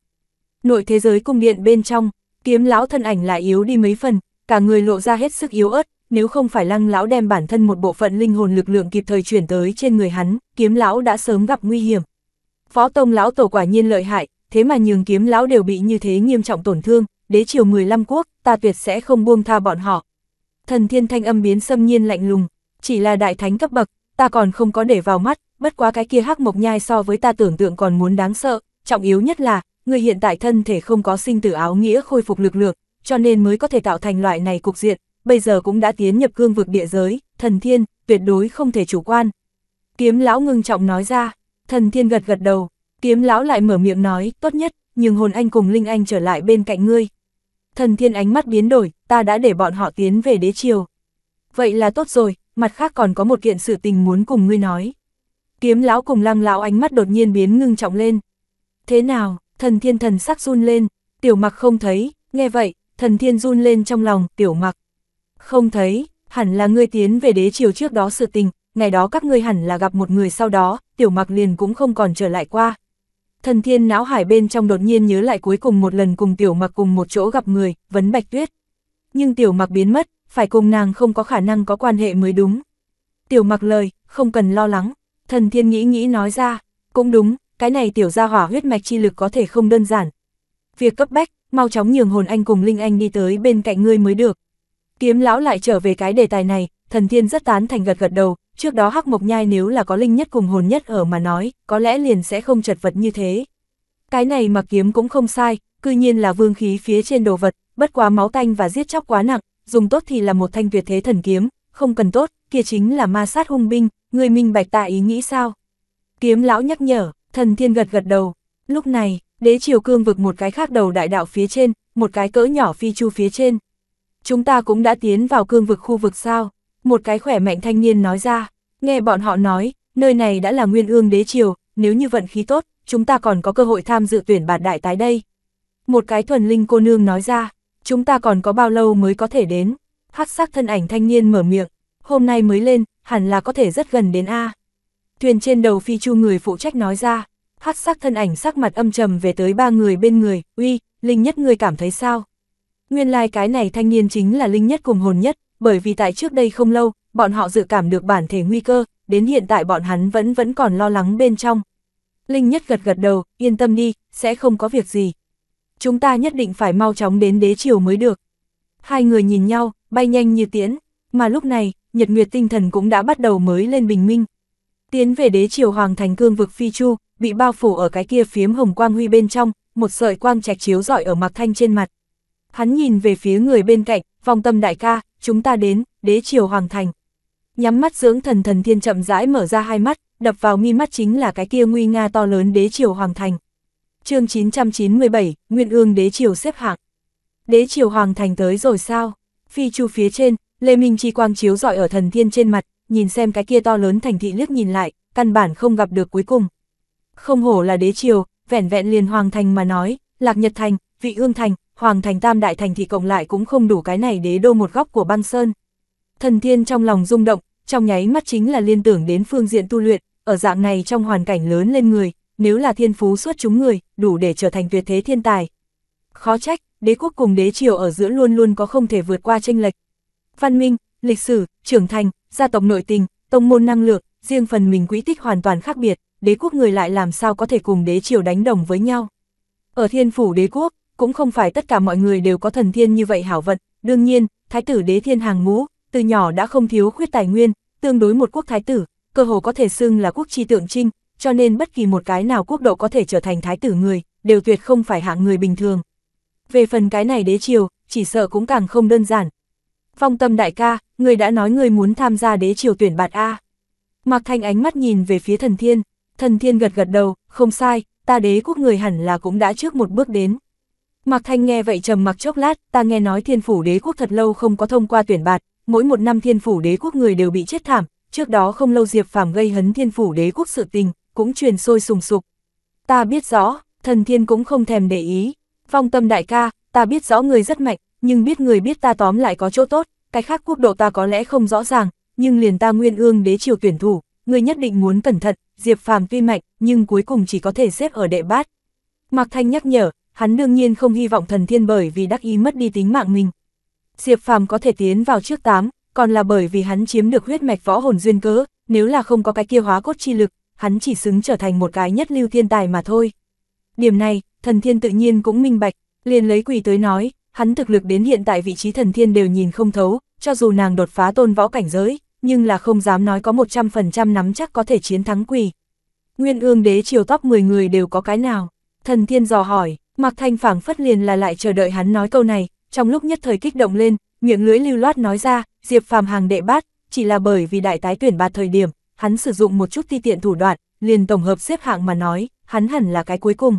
Nội thế giới cung điện bên trong, kiếm lão thân ảnh lại yếu đi mấy phần, cả người lộ ra hết sức yếu ớt, nếu không phải lăng lão đem bản thân một bộ phận linh hồn lực lượng kịp thời chuyển tới trên người hắn, kiếm lão đã sớm gặp nguy hiểm. Phó tông lão tổ quả nhiên lợi hại, thế mà nhường kiếm lão đều bị như thế nghiêm trọng tổn thương, đế triều 15 quốc, ta tuyệt sẽ không buông tha bọn họ. Thần thiên thanh âm biến xâm nhiên lạnh lùng, chỉ là đại thánh cấp bậc, ta còn không có để vào mắt, bất quá cái kia hắc mộc nhai so với ta tưởng tượng còn muốn đáng sợ, trọng yếu nhất là, người hiện tại thân thể không có sinh tử áo nghĩa khôi phục lực lượng, cho nên mới có thể tạo thành loại này cục diện, bây giờ cũng đã tiến nhập cương vực địa giới, thần thiên, tuyệt đối không thể chủ quan. Kiếm lão ngưng trọng nói ra, thần thiên gật gật đầu, kiếm lão lại mở miệng nói, tốt nhất, nhưng hồn anh cùng linh anh trở lại bên cạnh ngươi. Thần thiên ánh mắt biến đổi, ta đã để bọn họ tiến về đế triều. Vậy là tốt rồi, mặt khác còn có một kiện sự tình muốn cùng ngươi nói. Kiếm lão cùng lăng lão ánh mắt đột nhiên biến ngưng trọng lên. Thế nào, thần thiên thần sắc run lên, tiểu mặc không thấy, nghe vậy, thần thiên run lên trong lòng, tiểu mặc, không thấy, hẳn là ngươi tiến về đế triều trước đó sự tình, ngày đó các ngươi hẳn là gặp một người sau đó, tiểu mặc liền cũng không còn trở lại qua. Thần thiên não hải bên trong đột nhiên nhớ lại cuối cùng một lần cùng tiểu mặc cùng một chỗ gặp người, vấn bạch tuyết. Nhưng tiểu mặc biến mất, phải cùng nàng không có khả năng có quan hệ mới đúng. Tiểu mặc lời, không cần lo lắng, thần thiên nghĩ nghĩ nói ra, cũng đúng, cái này tiểu gia hỏa huyết mạch chi lực có thể không đơn giản. Việc cấp bách, mau chóng nhường hồn anh cùng Linh Anh đi tới bên cạnh ngươi mới được, Kiếm lão lại trở về cái đề tài này, thần thiên rất tán thành gật gật đầu, trước đó hắc mộc nhai nếu là có linh nhất cùng hồn nhất ở mà nói, có lẽ liền sẽ không chật vật như thế. Cái này mà kiếm cũng không sai, cư nhiên là vương khí phía trên đồ vật, bất quá máu tanh và giết chóc quá nặng, dùng tốt thì là một thanh tuyệt thế thần kiếm, không cần tốt, kia chính là ma sát hung binh, người minh bạch tại ý nghĩ sao. Kiếm lão nhắc nhở, thần thiên gật gật đầu, lúc này, đế triều cương vực một cái khác đầu đại đạo phía trên, một cái cỡ nhỏ phi chu phía trên chúng ta cũng đã tiến vào cương vực khu vực sao, một cái khỏe mạnh thanh niên nói ra, nghe bọn họ nói, nơi này đã là nguyên ương đế triều, nếu như vận khí tốt, chúng ta còn có cơ hội tham dự tuyển bản đại tái đây. Một cái thuần linh cô nương nói ra, chúng ta còn có bao lâu mới có thể đến, hắc sắc thân ảnh thanh niên mở miệng, hôm nay mới lên, hẳn là có thể rất gần đến A. Thuyền trên đầu phi chu người phụ trách nói ra, hắc sắc thân ảnh sắc mặt âm trầm về tới ba người bên người, uy, Linh nhất người cảm thấy sao? Nguyên lai like cái này thanh niên chính là linh nhất cùng hồn nhất, bởi vì tại trước đây không lâu, bọn họ dự cảm được bản thể nguy cơ, đến hiện tại bọn hắn vẫn vẫn còn lo lắng bên trong. Linh nhất gật gật đầu, yên tâm đi, sẽ không có việc gì. Chúng ta nhất định phải mau chóng đến đế triều mới được. Hai người nhìn nhau, bay nhanh như tiễn, mà lúc này, nhật nguyệt tinh thần cũng đã bắt đầu mới lên bình minh. Tiến về đế triều hoàng thành cương vực phi chu, bị bao phủ ở cái kia phiếm hồng quang huy bên trong, một sợi quang trạch chiếu rọi ở mặt thanh trên mặt. Hắn nhìn về phía người bên cạnh, vòng tâm đại ca, chúng ta đến, đế triều hoàng thành. Nhắm mắt dưỡng thần thần thiên chậm rãi mở ra hai mắt, đập vào mi mắt chính là cái kia nguy nga to lớn đế triều hoàng thành. chương 997, Nguyên ương đế triều xếp hạng. Đế triều hoàng thành tới rồi sao? Phi chu phía trên, Lê Minh Chi Quang chiếu dọi ở thần thiên trên mặt, nhìn xem cái kia to lớn thành thị liếc nhìn lại, căn bản không gặp được cuối cùng. Không hổ là đế triều, vẻn vẹn liền hoàng thành mà nói, lạc nhật thành, vị ương thành, hoàng thành tam đại thành thì cộng lại cũng không đủ cái này đế đô một góc của băng sơn. Thần thiên trong lòng rung động, trong nháy mắt chính là liên tưởng đến phương diện tu luyện, ở dạng này trong hoàn cảnh lớn lên người, nếu là thiên phú xuất chúng người, đủ để trở thành tuyệt thế thiên tài. Khó trách, đế quốc cùng đế triều ở giữa luôn luôn có không thể vượt qua tranh lệch. Văn minh, lịch sử, trưởng thành, gia tộc nội tình, tông môn năng lượng, riêng phần mình quỹ tích hoàn toàn khác biệt, đế quốc người lại làm sao có thể cùng đế triều đánh đồng với nhau. Ở thiên phủ đế quốc, cũng không phải tất cả mọi người đều có thần thiên như vậy hảo vận, đương nhiên, thái tử đế thiên hàng ngũ, từ nhỏ đã không thiếu khuyết tài nguyên, tương đối một quốc thái tử, cơ hồ có thể xưng là quốc chi tượng trinh, cho nên bất kỳ một cái nào quốc độ có thể trở thành thái tử người, đều tuyệt không phải hạng người bình thường. Về phần cái này đế triều, chỉ sợ cũng càng không đơn giản. Phong tâm đại ca, người đã nói người muốn tham gia đế triều tuyển bạt A. Mạc Thanh ánh mắt nhìn về phía thần thiên, thần thiên gật gật đầu, không sai, ta đế quốc người hẳn là cũng đã trước một bước đến. Mạc Thanh nghe vậy trầm mặc chốc lát, ta nghe nói thiên phủ đế quốc thật lâu không có thông qua tuyển bạt, mỗi một năm thiên phủ đế quốc người đều bị chết thảm, trước đó không lâu Diệp Phàm gây hấn thiên phủ đế quốc sự tình, cũng truyền sôi sùng sục. Ta biết rõ, thần thiên cũng không thèm để ý. Phong tâm đại ca, ta biết rõ người rất mạnh, nhưng biết người biết ta tóm lại có chỗ tốt, cái khác quốc độ ta có lẽ không rõ ràng, nhưng liền ta nguyên ương đế triều tuyển thủ, người nhất định muốn cẩn thận, Diệp Phàm tuy mạnh, nhưng cuối cùng chỉ có thể xếp ở đệ bát. Mạc Thanh nhắc nhở, hắn đương nhiên không hy vọng thần thiên bởi vì đắc ý mất đi tính mạng mình. Diệp Phàm có thể tiến vào trước 8, còn là bởi vì hắn chiếm được huyết mạch võ hồn duyên cớ, nếu là không có cái kia hóa cốt chi lực, hắn chỉ xứng trở thành một cái nhất lưu thiên tài mà thôi. Điểm này, thần thiên tự nhiên cũng minh bạch, liền lấy quỷ tới nói, hắn thực lực đến hiện tại vị trí thần thiên đều nhìn không thấu, cho dù nàng đột phá tôn võ cảnh giới, nhưng là không dám nói có 100% nắm chắc có thể chiến thắng quỷ. Nguyên ương đế triều tóc 10 người đều có cái nào? Thần thiên dò hỏi, Mạc Thanh phảng phất liền là lại chờ đợi hắn nói câu này, trong lúc nhất thời kích động lên, miệng lưỡi lưu loát nói ra, Diệp Phàm hàng đệ bát, chỉ là bởi vì đại tái tuyển bạt thời điểm, hắn sử dụng một chút ti tiện thủ đoạn, liền tổng hợp xếp hạng mà nói, hắn hẳn là cái cuối cùng.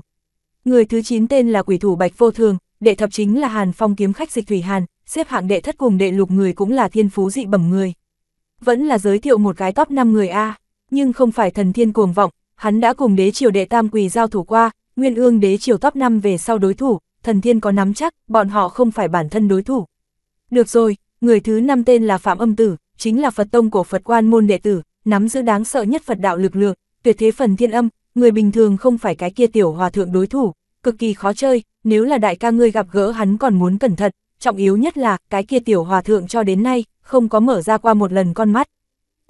Người thứ 9 tên là quỷ thủ Bạch Vô Thường, đệ thập chính là Hàn Phong kiếm khách dịch thủy Hàn, xếp hạng đệ thất cùng đệ lục người cũng là thiên phú dị bẩm người. Vẫn là giới thiệu một cái top 5 người A, nhưng không phải thần thiên cuồng vọng, hắn đã cùng đế triều đệ tam quỳ giao thủ qua, Nguyên Ương Đế chiều top 5 về sau đối thủ, thần thiên có nắm chắc, bọn họ không phải bản thân đối thủ. Được rồi, người thứ năm tên là Phạm Âm Tử, chính là Phật Tông của Phật Quan Môn đệ tử, nắm giữ đáng sợ nhất Phật đạo lực lượng, tuyệt thế phần thiên âm, người bình thường không phải cái kia tiểu hòa thượng đối thủ, cực kỳ khó chơi, nếu là đại ca ngươi gặp gỡ hắn còn muốn cẩn thận, trọng yếu nhất là cái kia tiểu hòa thượng cho đến nay không có mở ra qua một lần con mắt.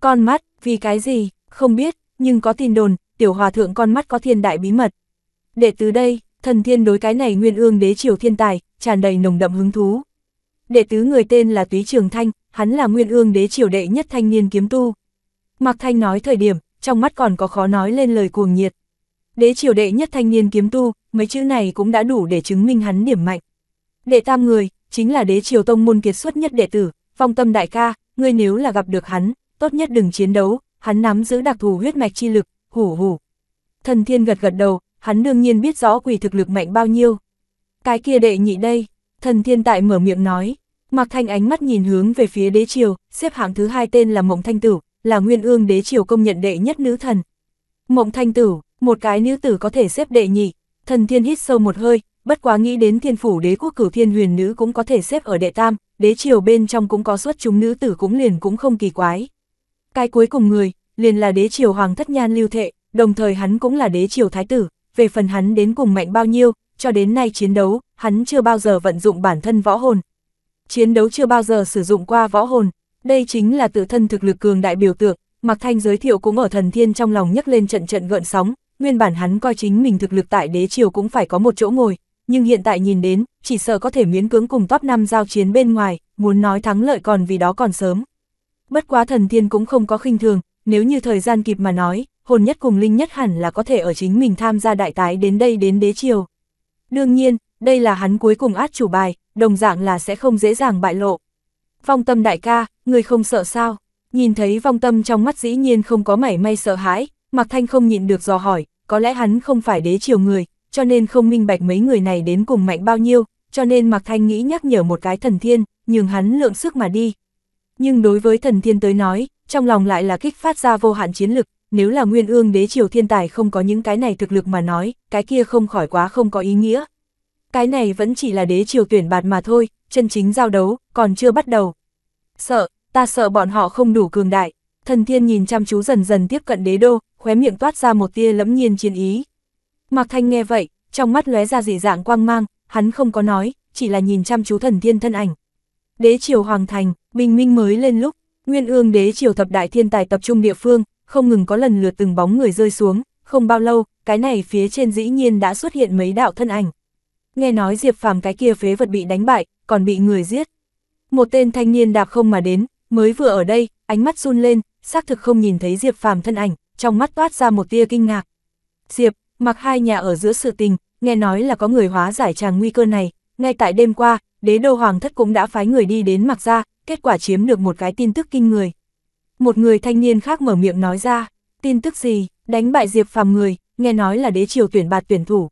Con mắt, vì cái gì, không biết, nhưng có tin đồn, tiểu hòa thượng con mắt có thiên đại bí mật, để từ đây, thần thiên đối cái này nguyên ương đế triều thiên tài, tràn đầy nồng đậm hứng thú. Đệ tứ người tên là Túy Trường Thanh, hắn là nguyên ương đế triều đệ nhất thanh niên kiếm tu. Mạc Thanh nói thời điểm, trong mắt còn có khó nói lên lời cuồng nhiệt. Đế triều đệ nhất thanh niên kiếm tu, mấy chữ này cũng đã đủ để chứng minh hắn điểm mạnh. Đệ tam người, chính là đế triều tông môn kiệt xuất nhất đệ tử, phong tâm đại ca, ngươi nếu là gặp được hắn, tốt nhất đừng chiến đấu, hắn nắm giữ đặc thù huyết mạch chi lực, hủ hủ. Thần thiên gật gật đầu, hắn đương nhiên biết rõ quỷ thực lực mạnh bao nhiêu. Cái kia đệ nhị đây, thần thiên tại mở miệng nói, mặc Thanh ánh mắt nhìn hướng về phía đế triều, xếp hạng thứ hai tên là Mộng Thanh Tử, là nguyên ương đế triều công nhận đệ nhất nữ thần. Mộng Thanh Tử, một cái nữ tử có thể xếp đệ nhị, thần thiên hít sâu một hơi, bất quá nghĩ đến thiên phủ đế quốc cử thiên huyền nữ cũng có thể xếp ở đệ tam, đế triều bên trong cũng có xuất chúng nữ tử cũng liền cũng không kỳ quái. Cái cuối cùng người, liền là đế triều hoàng thất nhan lưu thệ, đồng thời hắn cũng là đế triều thái tử, về phần hắn đến cùng mạnh bao nhiêu, cho đến nay chiến đấu, hắn chưa bao giờ vận dụng bản thân võ hồn. Chiến đấu chưa bao giờ sử dụng qua võ hồn, đây chính là tự thân thực lực cường đại biểu tượng, Mạc Thanh giới thiệu cũng ở thần thiên trong lòng nhắc lên trận trận gợn sóng, nguyên bản hắn coi chính mình thực lực tại đế triều cũng phải có một chỗ ngồi, nhưng hiện tại nhìn đến, chỉ sợ có thể miễn cưỡng cùng top 5 giao chiến bên ngoài, muốn nói thắng lợi còn vì đó còn sớm. Bất quá thần thiên cũng không có khinh thường, nếu như thời gian kịp mà nói, hồn nhất cùng linh nhất hẳn là có thể ở chính mình tham gia đại tái đến đây đến đế triều. Đương nhiên, đây là hắn cuối cùng át chủ bài, đồng dạng là sẽ không dễ dàng bại lộ. phong tâm đại ca, người không sợ sao? Nhìn thấy vong tâm trong mắt dĩ nhiên không có mảy may sợ hãi, Mạc Thanh không nhịn được dò hỏi, có lẽ hắn không phải đế triều người, cho nên không minh bạch mấy người này đến cùng mạnh bao nhiêu, cho nên Mạc Thanh nghĩ nhắc nhở một cái thần thiên, nhường hắn lượng sức mà đi. Nhưng đối với thần thiên tới nói, trong lòng lại là kích phát ra vô hạn chiến lực, nếu là nguyên ương đế triều thiên tài không có những cái này thực lực mà nói, cái kia không khỏi quá không có ý nghĩa. Cái này vẫn chỉ là đế triều tuyển bạt mà thôi, chân chính giao đấu, còn chưa bắt đầu. Sợ, ta sợ bọn họ không đủ cường đại. Thần thiên nhìn chăm chú dần dần tiếp cận đế đô, khóe miệng toát ra một tia lẫm nhiên chiến ý. Mạc Thanh nghe vậy, trong mắt lóe ra dị dạng quang mang, hắn không có nói, chỉ là nhìn chăm chú thần thiên thân ảnh. Đế triều hoàng thành, bình minh mới lên lúc, nguyên ương đế triều thập đại thiên tài tập trung địa phương, không ngừng có lần lượt từng bóng người rơi xuống, không bao lâu, cái này phía trên dĩ nhiên đã xuất hiện mấy đạo thân ảnh. Nghe nói Diệp Phàm cái kia phế vật bị đánh bại, còn bị người giết. Một tên thanh niên đạp không mà đến, mới vừa ở đây, ánh mắt run lên, xác thực không nhìn thấy Diệp Phàm thân ảnh, trong mắt toát ra một tia kinh ngạc. Diệp, mặc hai nhà ở giữa sự tình, nghe nói là có người hóa giải tràng nguy cơ này, ngay tại đêm qua, đế đô hoàng thất cũng đã phái người đi đến mặc ra, kết quả chiếm được một cái tin tức kinh người một người thanh niên khác mở miệng nói ra, tin tức gì, đánh bại Diệp Phàm người, nghe nói là đế triều tuyển bạt tuyển thủ.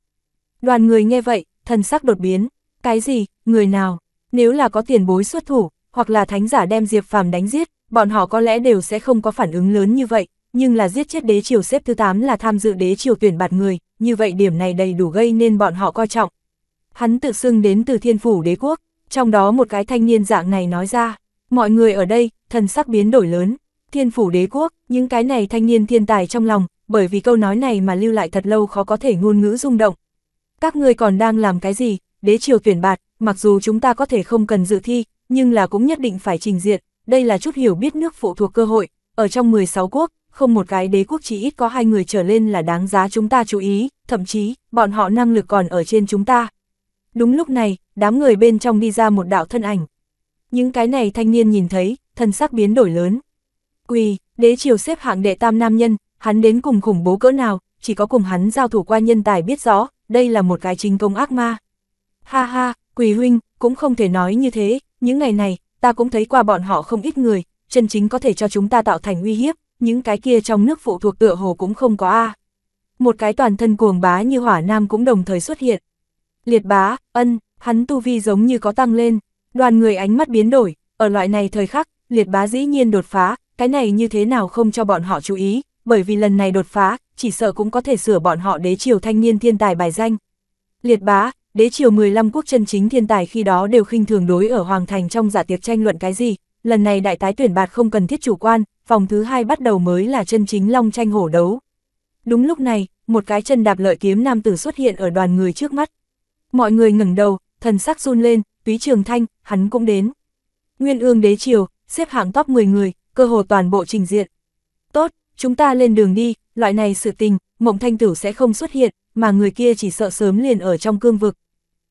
Đoàn người nghe vậy, thần sắc đột biến, cái gì, người nào, nếu là có tiền bối xuất thủ, hoặc là thánh giả đem Diệp Phàm đánh giết, bọn họ có lẽ đều sẽ không có phản ứng lớn như vậy, nhưng là giết chết đế triều xếp thứ 8 là tham dự đế triều tuyển bạt người, như vậy điểm này đầy đủ gây nên bọn họ coi trọng. Hắn tự xưng đến từ thiên phủ đế quốc, trong đó một cái thanh niên dạng này nói ra, mọi người ở đây, thần sắc biến đổi lớn, thiên phủ đế quốc, những cái này thanh niên thiên tài trong lòng, bởi vì câu nói này mà lưu lại thật lâu khó có thể ngôn ngữ rung động. Các người còn đang làm cái gì, đế triều tuyển bạt, mặc dù chúng ta có thể không cần dự thi, nhưng là cũng nhất định phải trình diện, đây là chút hiểu biết nước phụ thuộc cơ hội, ở trong 16 quốc, không một cái đế quốc chỉ ít có hai người trở lên là đáng giá chúng ta chú ý, thậm chí, bọn họ năng lực còn ở trên chúng ta. Đúng lúc này, đám người bên trong đi ra một đạo thân ảnh. Những cái này thanh niên nhìn thấy, thân sắc biến đổi lớn. Quỳ, đế triều xếp hạng đệ tam nam nhân, hắn đến cùng khủng bố cỡ nào, chỉ có cùng hắn giao thủ qua nhân tài biết rõ, đây là một cái chính công ác ma. Ha ha, Quỳ huynh, cũng không thể nói như thế, những ngày này, ta cũng thấy qua bọn họ không ít người, chân chính có thể cho chúng ta tạo thành uy hiếp, những cái kia trong nước phụ thuộc tựa hồ cũng không có a. Một cái toàn thân cuồng bá như hỏa nam cũng đồng thời xuất hiện. Liệt bá, ân, hắn tu vi giống như có tăng lên, đoàn người ánh mắt biến đổi, ở loại này thời khắc, liệt bá dĩ nhiên đột phá, cái này như thế nào không cho bọn họ chú ý, bởi vì lần này đột phá, chỉ sợ cũng có thể sửa bọn họ đế triều thanh niên thiên tài bài danh. Liệt bá, đế triều 15 quốc chân chính thiên tài khi đó đều khinh thường đối ở Hoàng Thành trong giả tiệc tranh luận cái gì, lần này đại tái tuyển bạt không cần thiết chủ quan, vòng thứ hai bắt đầu mới là chân chính long tranh hổ đấu. Đúng lúc này, một cái chân đạp lợi kiếm nam tử xuất hiện ở đoàn người trước mắt. Mọi người ngẩng đầu, thần sắc run lên, túy trường thanh, hắn cũng đến. Nguyên ương đế triều, xếp hạng top 10 người, cơ hồ toàn bộ trình diện. Tốt, chúng ta lên đường đi, loại này sự tình, mộng thanh tử sẽ không xuất hiện, mà người kia chỉ sợ sớm liền ở trong cương vực.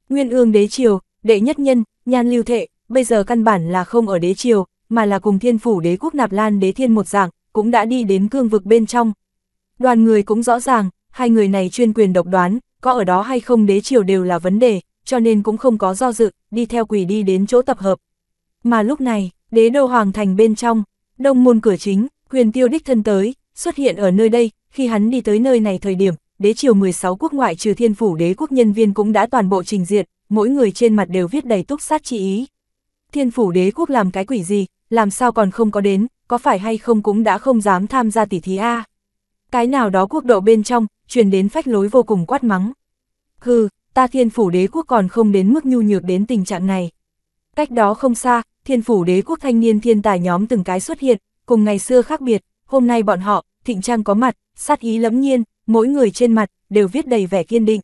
Nguyên ương đế triều, đệ nhất nhân, nhan lưu thệ, bây giờ căn bản là không ở đế triều, mà là cùng thiên phủ đế quốc nạp lan đế thiên một dạng, cũng đã đi đến cương vực bên trong. Đoàn người cũng rõ ràng, hai người này chuyên quyền độc đoán, có ở đó hay không đế triều đều là vấn đề, cho nên cũng không có do dự, đi theo quỷ đi đến chỗ tập hợp. Mà lúc này, đế đô hoàng thành bên trong, Đông môn cửa chính, huyền tiêu đích thân tới, xuất hiện ở nơi đây, khi hắn đi tới nơi này thời điểm, đế triều 16 quốc ngoại trừ thiên phủ đế quốc nhân viên cũng đã toàn bộ trình diện, mỗi người trên mặt đều viết đầy túc sát chi ý. Thiên phủ đế quốc làm cái quỷ gì, làm sao còn không có đến, có phải hay không cũng đã không dám tham gia tỉ thí A. Cái nào đó quốc độ bên trong, truyền đến phách lối vô cùng quát mắng. Hừ, ta thiên phủ đế quốc còn không đến mức nhu nhược đến tình trạng này. Cách đó không xa, thiên phủ đế quốc thanh niên thiên tài nhóm từng cái xuất hiện, cùng ngày xưa khác biệt, hôm nay bọn họ, thịnh trang có mặt, sát ý lẫm nhiên, mỗi người trên mặt, đều viết đầy vẻ kiên định.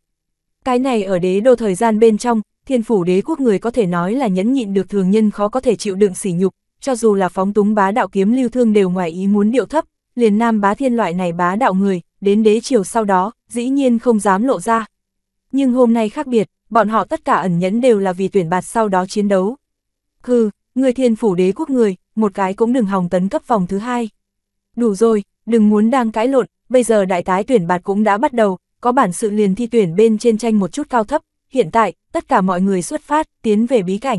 Cái này ở đế đô thời gian bên trong, thiên phủ đế quốc người có thể nói là nhẫn nhịn được thường nhân khó có thể chịu đựng sỉ nhục, cho dù là phóng túng bá đạo kiếm lưu thương đều ngoài ý muốn điệu thấp, liền nam bá thiên loại này bá đạo người, đến đế chiều sau đó, dĩ nhiên không dám lộ ra. Nhưng hôm nay khác biệt, bọn họ tất cả ẩn nhẫn đều là vì tuyển bạt sau đó chiến đấu. Hừ, Người thiên phủ đế quốc người, một cái cũng đừng hòng tấn cấp vòng thứ hai. Đủ rồi, đừng muốn đang cãi lộn, bây giờ đại tái tuyển bạt cũng đã bắt đầu, có bản sự liền thi tuyển bên trên tranh một chút cao thấp, hiện tại, tất cả mọi người xuất phát, tiến về bí cảnh.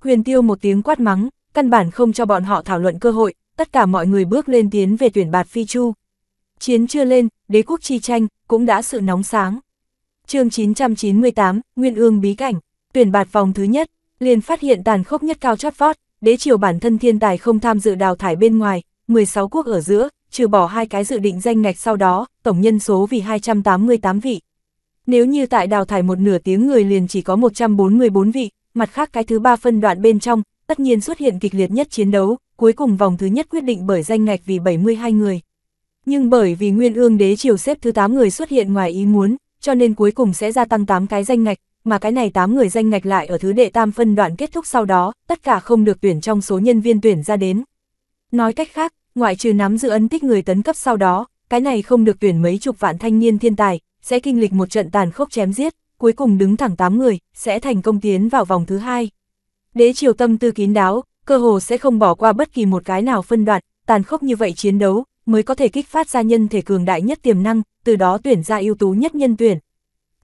Huyền tiêu một tiếng quát mắng, căn bản không cho bọn họ thảo luận cơ hội, tất cả mọi người bước lên tiến về tuyển bạt phi chu. Chiến chưa lên, đế quốc chi tranh, cũng đã sự nóng sáng. chương 998, Nguyên ương bí cảnh, tuyển bạt vòng thứ nhất, liền phát hiện tàn khốc nhất cao chót vót, đế triều bản thân thiên tài không tham dự đào thải bên ngoài, 16 quốc ở giữa, trừ bỏ hai cái dự định danh ngạch sau đó, tổng nhân số vì 288 vị. Nếu như tại đào thải một nửa tiếng người liền chỉ có 144 vị, mặt khác cái thứ ba phân đoạn bên trong, tất nhiên xuất hiện kịch liệt nhất chiến đấu, cuối cùng vòng thứ nhất quyết định bởi danh ngạch vì 72 người. Nhưng bởi vì Nguyên Ương Đế Triều xếp thứ 8 người xuất hiện ngoài ý muốn, cho nên cuối cùng sẽ gia tăng 8 cái danh ngạch, mà cái này 8 người danh ngạch lại ở thứ đệ tam phân đoạn kết thúc sau đó, tất cả không được tuyển trong số nhân viên tuyển ra đến. Nói cách khác, ngoại trừ nắm giữ ấn tích người tấn cấp sau đó, cái này không được tuyển mấy chục vạn thanh niên thiên tài, sẽ kinh lịch một trận tàn khốc chém giết, cuối cùng đứng thẳng 8 người, sẽ thành công tiến vào vòng thứ hai. Đế triều tâm tư kín đáo, cơ hồ sẽ không bỏ qua bất kỳ một cái nào phân đoạn, tàn khốc như vậy chiến đấu, mới có thể kích phát ra nhân thể cường đại nhất tiềm năng, từ đó tuyển ra ưu tú nhất nhân tuyển.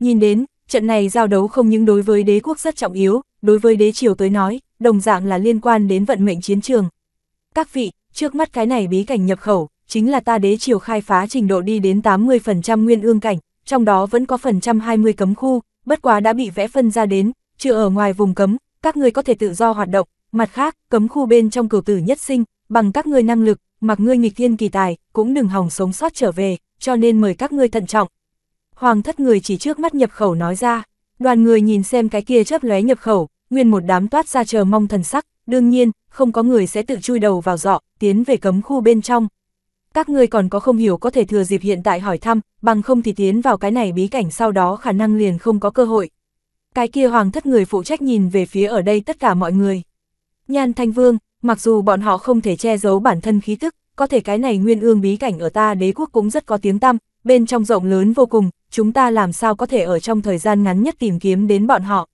Nhìn đến, Trận này giao đấu không những đối với đế quốc rất trọng yếu, đối với đế triều tới nói, đồng dạng là liên quan đến vận mệnh chiến trường. Các vị, trước mắt cái này bí cảnh nhập khẩu, chính là ta đế triều khai phá trình độ đi đến 80% nguyên ương cảnh, trong đó vẫn có phần trăm 20 cấm khu, bất quá đã bị vẽ phân ra đến, chưa ở ngoài vùng cấm, các ngươi có thể tự do hoạt động, mặt khác, cấm khu bên trong cửu tử nhất sinh, bằng các ngươi năng lực, mặc ngươi nghịch thiên kỳ tài, cũng đừng hòng sống sót trở về, cho nên mời các ngươi thận trọng, hoàng thất người chỉ trước mắt nhập khẩu nói ra, đoàn người nhìn xem cái kia chớp lóe nhập khẩu, nguyên một đám toát ra chờ mong thần sắc, đương nhiên, không có người sẽ tự chui đầu vào dọ, tiến về cấm khu bên trong. Các ngươi còn có không hiểu có thể thừa dịp hiện tại hỏi thăm, bằng không thì tiến vào cái này bí cảnh sau đó khả năng liền không có cơ hội. Cái kia hoàng thất người phụ trách nhìn về phía ở đây tất cả mọi người. Nhan Thanh Vương, mặc dù bọn họ không thể che giấu bản thân khí tức, có thể cái này nguyên ương bí cảnh ở ta đế quốc cũng rất có tiếng tăm, bên trong rộng lớn vô cùng, chúng ta làm sao có thể ở trong thời gian ngắn nhất tìm kiếm đến bọn họ.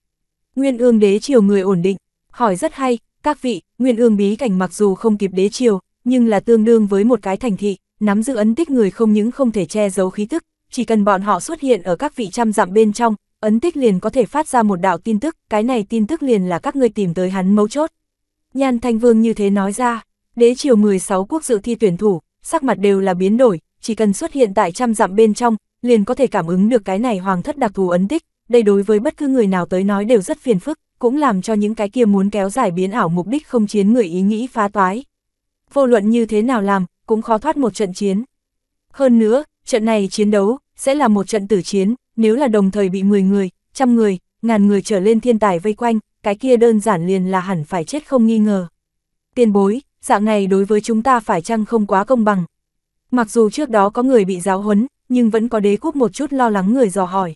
Nguyên ương đế triều người ổn định, hỏi rất hay, các vị, nguyên ương bí cảnh mặc dù không kịp đế triều, nhưng là tương đương với một cái thành thị, nắm giữ ấn tích người không những không thể che giấu khí tức, chỉ cần bọn họ xuất hiện ở các vị trăm dặm bên trong, ấn tích liền có thể phát ra một đạo tin tức, cái này tin tức liền là các ngươi tìm tới hắn mấu chốt. Nhan Thanh Vương như thế nói ra, đế triều 16 quốc dự thi tuyển thủ, sắc mặt đều là biến đổi, chỉ cần xuất hiện tại trăm dặm bên trong, liền có thể cảm ứng được cái này hoàng thất đặc thù ấn tích, đây đối với bất cứ người nào tới nói đều rất phiền phức, cũng làm cho những cái kia muốn kéo dài biến ảo mục đích không chiến người ý nghĩ phá toái. Vô luận như thế nào làm, cũng khó thoát một trận chiến. Hơn nữa, trận này chiến đấu, sẽ là một trận tử chiến, nếu là đồng thời bị 10 người, trăm người, ngàn người trở lên thiên tài vây quanh, cái kia đơn giản liền là hẳn phải chết không nghi ngờ. Tiền bối, dạng này đối với chúng ta phải chăng không quá công bằng. Mặc dù trước đó có người bị giáo huấn, nhưng vẫn có đế quốc một chút lo lắng người dò hỏi.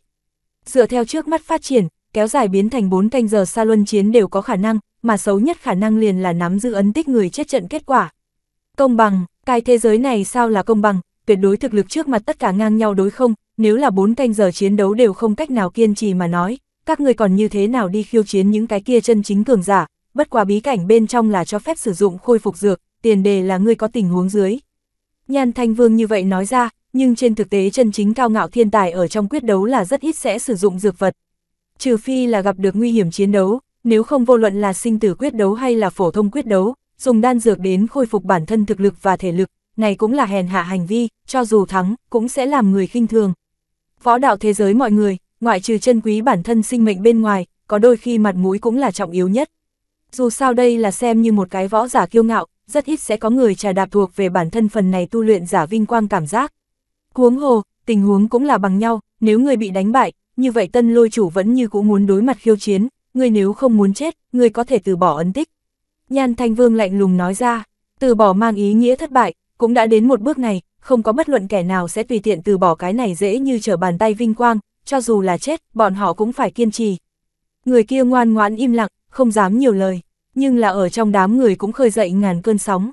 Dựa theo trước mắt phát triển, kéo dài biến thành 4 canh giờ xa luân chiến đều có khả năng, mà xấu nhất khả năng liền là nắm giữ ấn tích người chết trận kết quả. Công bằng, cái thế giới này sao là công bằng, tuyệt đối thực lực trước mặt tất cả ngang nhau đối không, nếu là 4 canh giờ chiến đấu đều không cách nào kiên trì mà nói, các người còn như thế nào đi khiêu chiến những cái kia chân chính cường giả, bất quá bí cảnh bên trong là cho phép sử dụng khôi phục dược, tiền đề là ngươi có tình huống dưới. nhàn Thanh Vương như vậy nói ra, nhưng trên thực tế chân chính cao ngạo thiên tài ở trong quyết đấu là rất ít sẽ sử dụng dược vật. Trừ phi là gặp được nguy hiểm chiến đấu, nếu không vô luận là sinh tử quyết đấu hay là phổ thông quyết đấu, dùng đan dược đến khôi phục bản thân thực lực và thể lực, này cũng là hèn hạ hành vi, cho dù thắng, cũng sẽ làm người khinh thường. Võ đạo thế giới mọi người, ngoại trừ chân quý bản thân sinh mệnh bên ngoài, có đôi khi mặt mũi cũng là trọng yếu nhất. Dù sao đây là xem như một cái võ giả kiêu ngạo, rất ít sẽ có người trà đạp thuộc về bản thân phần này tu luyện giả vinh quang cảm giác. Huống hồ, tình huống cũng là bằng nhau, nếu người bị đánh bại, như vậy tân lôi chủ vẫn như cũ muốn đối mặt khiêu chiến, người nếu không muốn chết, người có thể từ bỏ ấn tích. Nhan Thanh Vương lạnh lùng nói ra, từ bỏ mang ý nghĩa thất bại, cũng đã đến một bước này, không có bất luận kẻ nào sẽ tùy tiện từ bỏ cái này dễ như trở bàn tay vinh quang, cho dù là chết, bọn họ cũng phải kiên trì. Người kia ngoan ngoãn im lặng, không dám nhiều lời, nhưng là ở trong đám người cũng khơi dậy ngàn cơn sóng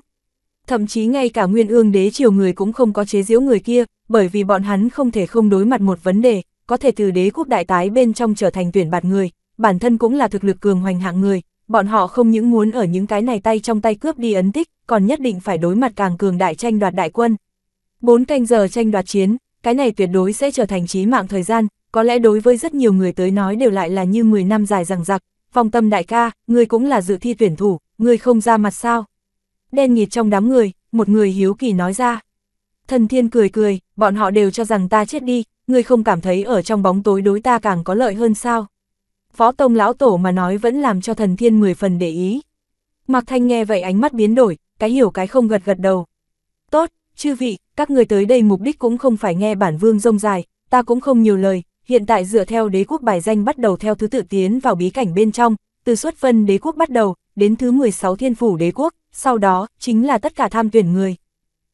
thậm chí ngay cả nguyên ương đế triều người cũng không có chế giễu người kia, bởi vì bọn hắn không thể không đối mặt một vấn đề, có thể từ đế quốc đại tái bên trong trở thành tuyển bạt người, bản thân cũng là thực lực cường hoành hạng người, bọn họ không những muốn ở những cái này tay trong tay cướp đi ấn tích, còn nhất định phải đối mặt càng cường đại tranh đoạt đại quân. Bốn canh giờ tranh đoạt chiến, cái này tuyệt đối sẽ trở thành chí mạng thời gian, có lẽ đối với rất nhiều người tới nói đều lại là như 10 năm dài rằng giặc, phong tâm đại ca, người cũng là dự thi tuyển thủ, người không ra mặt sao? đen nghịt trong đám người, một người hiếu kỳ nói ra. Thần thiên cười cười, bọn họ đều cho rằng ta chết đi, ngươi không cảm thấy ở trong bóng tối đối ta càng có lợi hơn sao. Phó Tông Lão Tổ mà nói vẫn làm cho thần thiên mười phần để ý. Mạc Thanh nghe vậy ánh mắt biến đổi, cái hiểu cái không gật gật đầu. Tốt, chư vị, các người tới đây mục đích cũng không phải nghe bản vương rông dài, ta cũng không nhiều lời, hiện tại dựa theo đế quốc bài danh bắt đầu theo thứ tự tiến vào bí cảnh bên trong, từ xuất phân đế quốc bắt đầu, đến thứ 16 thiên phủ đế quốc, sau đó, chính là tất cả tham tuyển người.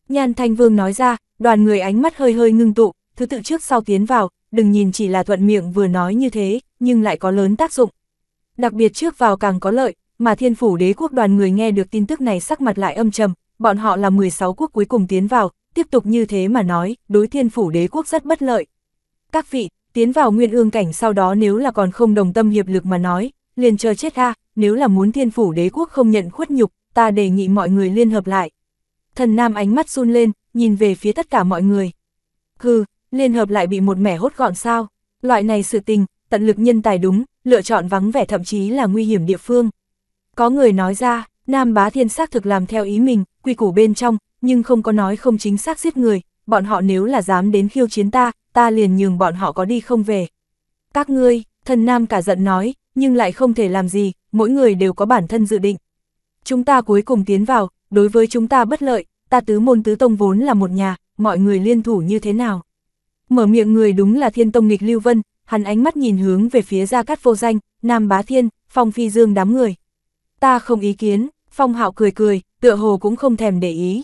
Nhan Thanh Vương nói ra, đoàn người ánh mắt hơi hơi ngưng tụ, thứ tự trước sau tiến vào, đừng nhìn chỉ là thuận miệng vừa nói như thế, nhưng lại có lớn tác dụng. Đặc biệt trước vào càng có lợi, mà thiên phủ đế quốc đoàn người nghe được tin tức này sắc mặt lại âm trầm, bọn họ là 16 quốc cuối cùng tiến vào, tiếp tục như thế mà nói, đối thiên phủ đế quốc rất bất lợi. Các vị, tiến vào nguyên ương cảnh sau đó nếu là còn không đồng tâm hiệp lực mà nói, liền chờ chết ha, nếu là muốn thiên phủ đế quốc không nhận khuất nhục, ta đề nghị mọi người liên hợp lại. Thần Nam ánh mắt run lên, nhìn về phía tất cả mọi người. Hừ, liên hợp lại bị một mẻ hốt gọn sao, loại này sự tình, tận lực nhân tài đúng, lựa chọn vắng vẻ thậm chí là nguy hiểm địa phương. Có người nói ra, Nam Bá Thiên xác thực làm theo ý mình, quy củ bên trong, nhưng không có nói không chính xác giết người, bọn họ nếu là dám đến khiêu chiến ta, ta liền nhường bọn họ có đi không về. Các ngươi, thần Nam cả giận nói, nhưng lại không thể làm gì, mỗi người đều có bản thân dự định chúng ta cuối cùng tiến vào, đối với chúng ta bất lợi, ta tứ môn tứ tông vốn là một nhà, mọi người liên thủ như thế nào. Mở miệng người đúng là thiên tông nghịch Lưu Vân, hắn ánh mắt nhìn hướng về phía Gia Cát Vô Danh, Nam Bá Thiên, Phong Phi Dương đám người. Ta không ý kiến, Phong Hạo cười cười, tựa hồ cũng không thèm để ý.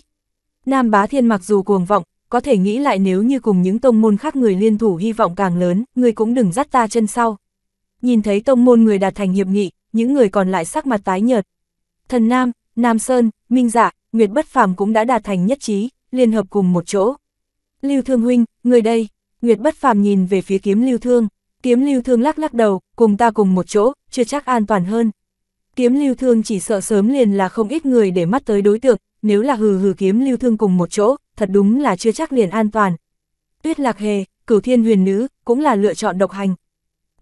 Nam Bá Thiên mặc dù cuồng vọng, có thể nghĩ lại nếu như cùng những tông môn khác người liên thủ hy vọng càng lớn, người cũng đừng dắt ta chân sau. Nhìn thấy tông môn người đạt thành hiệp nghị, những người còn lại sắc mặt tái nhợt, Thần Nam, Nam Sơn, Minh Dạ, Nguyệt Bất Phàm cũng đã đạt thành nhất trí, liên hợp cùng một chỗ. Lưu Thương huynh, người đây, Nguyệt Bất Phàm nhìn về phía kiếm Lưu Thương, kiếm Lưu Thương lắc lắc đầu, cùng ta cùng một chỗ, chưa chắc an toàn hơn. Kiếm Lưu Thương chỉ sợ sớm liền là không ít người để mắt tới đối tượng, nếu là hừ hừ kiếm Lưu Thương cùng một chỗ, thật đúng là chưa chắc liền an toàn. Tuyết Lạc Hề, Cửu Thiên Huyền Nữ, cũng là lựa chọn độc hành.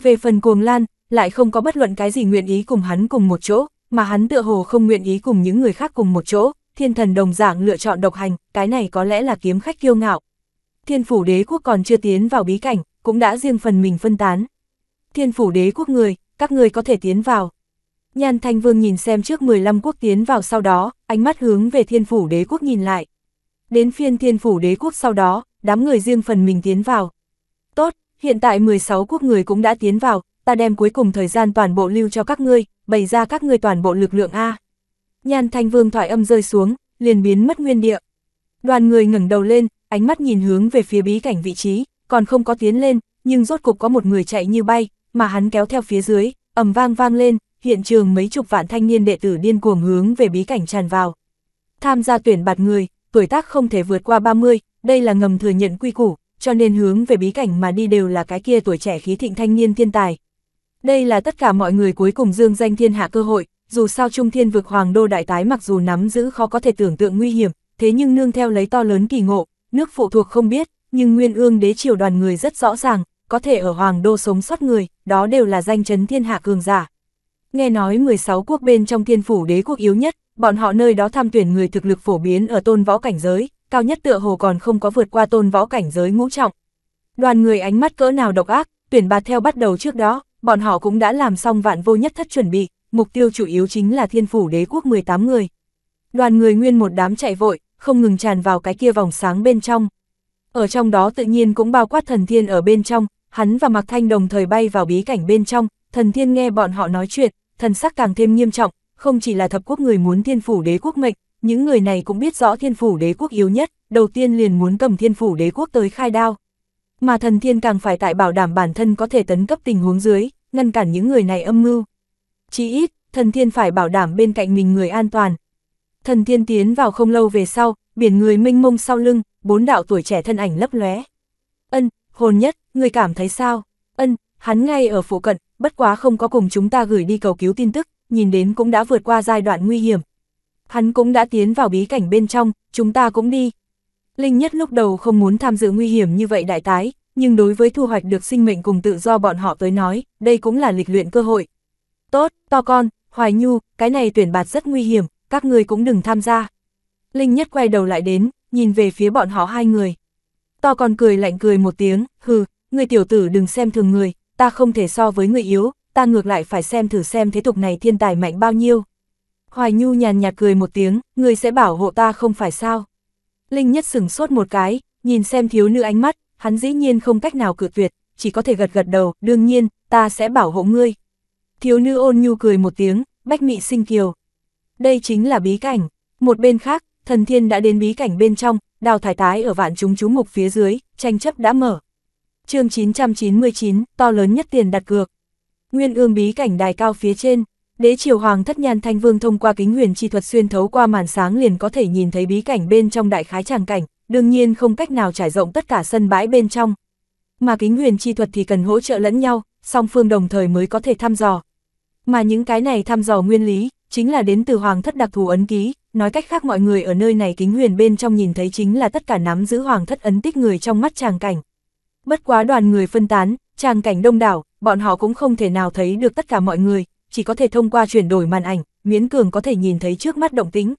Về phần Cuồng Lan, lại không có bất luận cái gì nguyện ý cùng hắn cùng một chỗ, mà hắn tựa hồ không nguyện ý cùng những người khác cùng một chỗ, thiên thần đồng dạng lựa chọn độc hành, cái này có lẽ là kiếm khách kiêu ngạo. Thiên phủ đế quốc còn chưa tiến vào bí cảnh, cũng đã riêng phần mình phân tán. Thiên phủ đế quốc người, các người có thể tiến vào. Nhan Thanh Vương nhìn xem trước 15 quốc tiến vào sau đó, ánh mắt hướng về thiên phủ đế quốc nhìn lại. Đến phiên thiên phủ đế quốc sau đó, đám người riêng phần mình tiến vào. Tốt, hiện tại 16 quốc người cũng đã tiến vào, ta đem cuối cùng thời gian toàn bộ lưu cho các ngươi, bày ra các người toàn bộ lực lượng A. Nhan thanh vương thoại âm rơi xuống, liền biến mất nguyên địa. Đoàn người ngẩng đầu lên, ánh mắt nhìn hướng về phía bí cảnh vị trí, còn không có tiến lên, nhưng rốt cục có một người chạy như bay, mà hắn kéo theo phía dưới, ầm vang vang lên, hiện trường mấy chục vạn thanh niên đệ tử điên cuồng hướng về bí cảnh tràn vào. Tham gia tuyển bạt người, tuổi tác không thể vượt qua 30, đây là ngầm thừa nhận quy củ, cho nên hướng về bí cảnh mà đi đều là cái kia tuổi trẻ khí thịnh thanh niên thiên tài, đây là tất cả mọi người cuối cùng dương danh thiên hạ cơ hội, dù sao trung thiên vực hoàng đô đại tái mặc dù nắm giữ khó có thể tưởng tượng nguy hiểm, thế nhưng nương theo lấy to lớn kỳ ngộ, nước phụ thuộc không biết, nhưng nguyên ương đế triều đoàn người rất rõ ràng, có thể ở hoàng đô sống sót người, đó đều là danh chấn thiên hạ cường giả. Nghe nói 16 quốc bên trong thiên phủ đế quốc yếu nhất, bọn họ nơi đó tham tuyển người thực lực phổ biến ở tôn võ cảnh giới, cao nhất tựa hồ còn không có vượt qua tôn võ cảnh giới ngũ trọng. Đoàn người ánh mắt cỡ nào độc ác, tuyển bạt theo bắt đầu trước đó, bọn họ cũng đã làm xong vạn vô nhất thất chuẩn bị, mục tiêu chủ yếu chính là thiên phủ đế quốc 18 người. Đoàn người nguyên một đám chạy vội, không ngừng tràn vào cái kia vòng sáng bên trong. Ở trong đó tự nhiên cũng bao quát thần thiên ở bên trong, hắn và Mạc Thanh đồng thời bay vào bí cảnh bên trong, thần thiên nghe bọn họ nói chuyện, thần sắc càng thêm nghiêm trọng, không chỉ là thập quốc người muốn thiên phủ đế quốc mệnh, những người này cũng biết rõ thiên phủ đế quốc yếu nhất, đầu tiên liền muốn cầm thiên phủ đế quốc tới khai đao mà thần thiên càng phải tại bảo đảm bản thân có thể tấn cấp tình huống dưới, ngăn cản những người này âm mưu. Chí ít, thần thiên phải bảo đảm bên cạnh mình người an toàn. Thần thiên tiến vào không lâu về sau, biển người mênh mông sau lưng, bốn đạo tuổi trẻ thân ảnh lấp lóe. Ân, hồn nhất, người cảm thấy sao? Ân, hắn ngay ở phụ cận, bất quá không có cùng chúng ta gửi đi cầu cứu tin tức, nhìn đến cũng đã vượt qua giai đoạn nguy hiểm. Hắn cũng đã tiến vào bí cảnh bên trong, chúng ta cũng đi, Linh Nhất lúc đầu không muốn tham dự nguy hiểm như vậy đại tái, nhưng đối với thu hoạch được sinh mệnh cùng tự do bọn họ tới nói, đây cũng là lịch luyện cơ hội. Tốt, to con, Hoài Nhu, cái này tuyển bạt rất nguy hiểm, các người cũng đừng tham gia. Linh Nhất quay đầu lại đến, nhìn về phía bọn họ hai người. To con cười lạnh cười một tiếng, hừ, người tiểu tử đừng xem thường người, ta không thể so với người yếu, ta ngược lại phải xem thử xem thế tục này thiên tài mạnh bao nhiêu. Hoài Nhu nhàn nhạt cười một tiếng, người sẽ bảo hộ ta không phải sao. Linh Nhất sừng sốt một cái, nhìn xem thiếu nữ ánh mắt, hắn dĩ nhiên không cách nào cự tuyệt, chỉ có thể gật gật đầu, đương nhiên, ta sẽ bảo hộ ngươi. Thiếu nữ ôn nhu cười một tiếng, bách mị sinh kiều. Đây chính là bí cảnh. Một bên khác, thần thiên đã đến bí cảnh bên trong, đào thải tái ở vạn chúng chú mục phía dưới, tranh chấp đã mở. chương 999, to lớn nhất tiền đặt cược. Nguyên ương bí cảnh đài cao phía trên, Đế triều hoàng thất nhan thanh vương thông qua kính huyền chi thuật xuyên thấu qua màn sáng liền có thể nhìn thấy bí cảnh bên trong đại khái tràng cảnh, đương nhiên không cách nào trải rộng tất cả sân bãi bên trong. Mà kính huyền chi thuật thì cần hỗ trợ lẫn nhau, song phương đồng thời mới có thể thăm dò. Mà những cái này thăm dò nguyên lý, chính là đến từ hoàng thất đặc thù ấn ký, nói cách khác mọi người ở nơi này kính huyền bên trong nhìn thấy chính là tất cả nắm giữ hoàng thất ấn tích người trong mắt tràng cảnh. Bất quá đoàn người phân tán, tràng cảnh đông đảo, bọn họ cũng không thể nào thấy được tất cả mọi người, chỉ có thể thông qua chuyển đổi màn ảnh, miễn cường có thể nhìn thấy trước mắt động tính.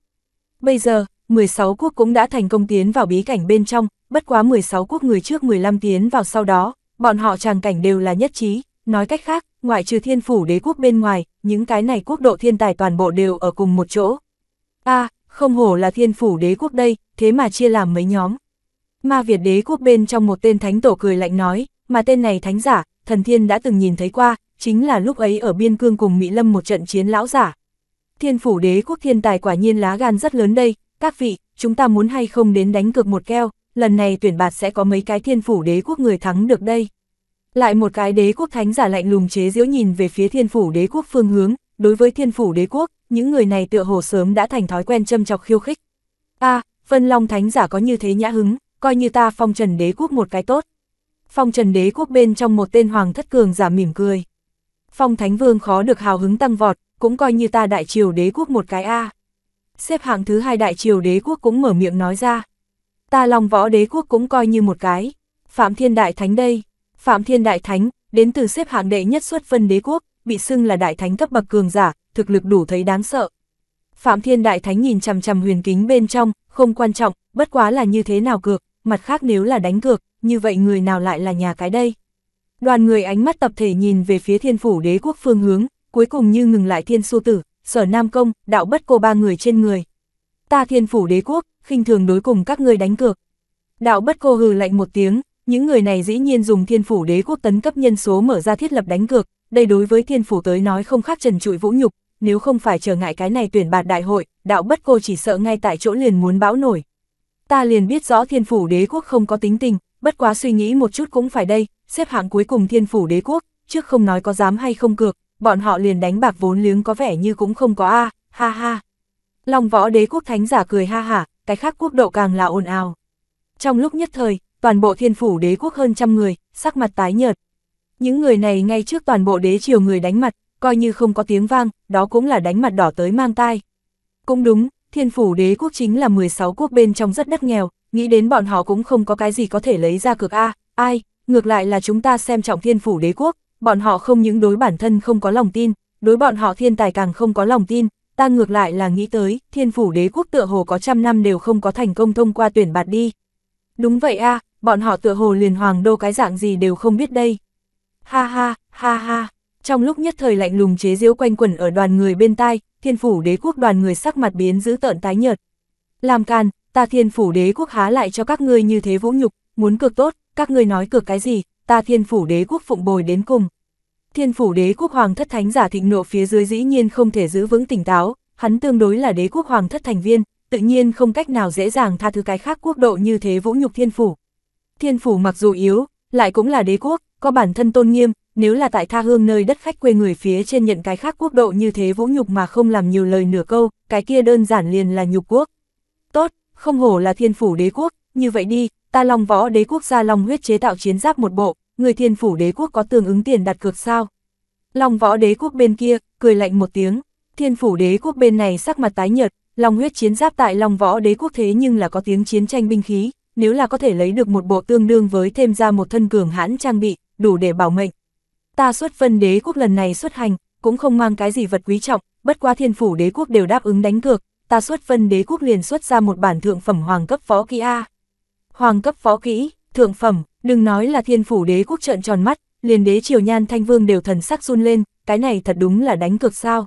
Bây giờ, 16 quốc cũng đã thành công tiến vào bí cảnh bên trong, bất quá 16 quốc người trước 15 tiến vào sau đó, bọn họ tràng cảnh đều là nhất trí, nói cách khác, ngoại trừ thiên phủ đế quốc bên ngoài, những cái này quốc độ thiên tài toàn bộ đều ở cùng một chỗ. a à, không hổ là thiên phủ đế quốc đây, thế mà chia làm mấy nhóm. Ma Việt đế quốc bên trong một tên thánh tổ cười lạnh nói, mà tên này thánh giả, thần thiên đã từng nhìn thấy qua, chính là lúc ấy ở biên cương cùng Mỹ Lâm một trận chiến lão giả. Thiên phủ đế quốc thiên tài quả nhiên lá gan rất lớn đây, các vị, chúng ta muốn hay không đến đánh cược một keo, lần này tuyển bạt sẽ có mấy cái thiên phủ đế quốc người thắng được đây. Lại một cái đế quốc thánh giả lạnh lùng chế diễu nhìn về phía thiên phủ đế quốc phương hướng, đối với thiên phủ đế quốc, những người này tựa hồ sớm đã thành thói quen châm chọc khiêu khích. a à, phân long thánh giả có như thế nhã hứng, coi như ta phong trần đế quốc một cái tốt. Phong trần đế quốc bên trong một tên hoàng thất cường giả mỉm cười. Phong Thánh Vương khó được hào hứng tăng vọt, cũng coi như ta đại triều đế quốc một cái A. À. Xếp hạng thứ hai đại triều đế quốc cũng mở miệng nói ra. Ta lòng võ đế quốc cũng coi như một cái. Phạm Thiên Đại Thánh đây. Phạm Thiên Đại Thánh, đến từ xếp hạng đệ nhất xuất phân đế quốc, bị xưng là đại thánh cấp bậc cường giả, thực lực đủ thấy đáng sợ. Phạm Thiên Đại Thánh nhìn chằm chằm huyền kính bên trong, không quan trọng, bất quá là như thế nào cược, mặt khác nếu là đánh cược, như vậy người nào lại là nhà cái đây? Đoàn người ánh mắt tập thể nhìn về phía thiên phủ đế quốc phương hướng, cuối cùng như ngừng lại thiên su tử, sở nam công, đạo bất cô ba người trên người. Ta thiên phủ đế quốc, khinh thường đối cùng các người đánh cược. Đạo bất cô hừ lạnh một tiếng, những người này dĩ nhiên dùng thiên phủ đế quốc tấn cấp nhân số mở ra thiết lập đánh cược, đây đối với thiên phủ tới nói không khác trần trụi vũ nhục, nếu không phải trở ngại cái này tuyển bạt đại hội, đạo bất cô chỉ sợ ngay tại chỗ liền muốn bão nổi. Ta liền biết rõ thiên phủ đế quốc không có tính tình, bất quá suy nghĩ một chút cũng phải đây, xếp hạng cuối cùng thiên phủ đế quốc, trước không nói có dám hay không cược, bọn họ liền đánh bạc vốn liếng có vẻ như cũng không có a, ha ha. Long võ đế quốc thánh giả cười ha hả, cái khác quốc độ càng là ồn ào. Trong lúc nhất thời, toàn bộ thiên phủ đế quốc hơn trăm người, sắc mặt tái nhợt. Những người này ngay trước toàn bộ đế triều người đánh mặt, coi như không có tiếng vang, đó cũng là đánh mặt đỏ tới mang tai. Cũng đúng, thiên phủ đế quốc chính là 16 quốc bên trong rất đất nghèo, nghĩ đến bọn họ cũng không có cái gì có thể lấy ra cược A, ai, ngược lại là chúng ta xem trọng thiên phủ đế quốc, bọn họ không những đối bản thân không có lòng tin, đối bọn họ thiên tài càng không có lòng tin, ta ngược lại là nghĩ tới, thiên phủ đế quốc tựa hồ có trăm năm đều không có thành công thông qua tuyển bạt đi. Đúng vậy a bọn họ tựa hồ liền hoàng đô cái dạng gì đều không biết đây. Ha ha, ha ha, trong lúc nhất thời lạnh lùng chế giễu quanh quẩn ở đoàn người bên tai, thiên phủ đế quốc đoàn người sắc mặt biến giữ tợn tái nhợt. Làm can, ta thiên phủ đế quốc há lại cho các ngươi như thế vũ nhục, muốn cược tốt, các ngươi nói cược cái gì, ta thiên phủ đế quốc phụng bồi đến cùng. Thiên phủ đế quốc hoàng thất thánh giả thịnh nộ phía dưới dĩ nhiên không thể giữ vững tỉnh táo, hắn tương đối là đế quốc hoàng thất thành viên, tự nhiên không cách nào dễ dàng tha thứ cái khác quốc độ như thế vũ nhục thiên phủ. Thiên phủ mặc dù yếu, lại cũng là đế quốc, có bản thân tôn nghiêm, nếu là tại tha hương nơi đất khách quê người phía trên nhận cái khác quốc độ như thế vũ nhục mà không làm nhiều lời nửa câu, cái kia đơn giản liền là nhục quốc không hổ là thiên phủ đế quốc, như vậy đi, ta long võ đế quốc ra long huyết chế tạo chiến giáp một bộ, người thiên phủ đế quốc có tương ứng tiền đặt cược sao? Long võ đế quốc bên kia, cười lạnh một tiếng, thiên phủ đế quốc bên này sắc mặt tái nhợt, long huyết chiến giáp tại long võ đế quốc thế nhưng là có tiếng chiến tranh binh khí, nếu là có thể lấy được một bộ tương đương với thêm ra một thân cường hãn trang bị, đủ để bảo mệnh. Ta xuất phân đế quốc lần này xuất hành, cũng không mang cái gì vật quý trọng, bất quá thiên phủ đế quốc đều đáp ứng đánh cược, ta xuất vân đế quốc liền xuất ra một bản thượng phẩm hoàng cấp phó kỹ A. Hoàng cấp phó kỹ, thượng phẩm, đừng nói là thiên phủ đế quốc trợn tròn mắt, liền đế triều nhan thanh vương đều thần sắc run lên, cái này thật đúng là đánh cực sao.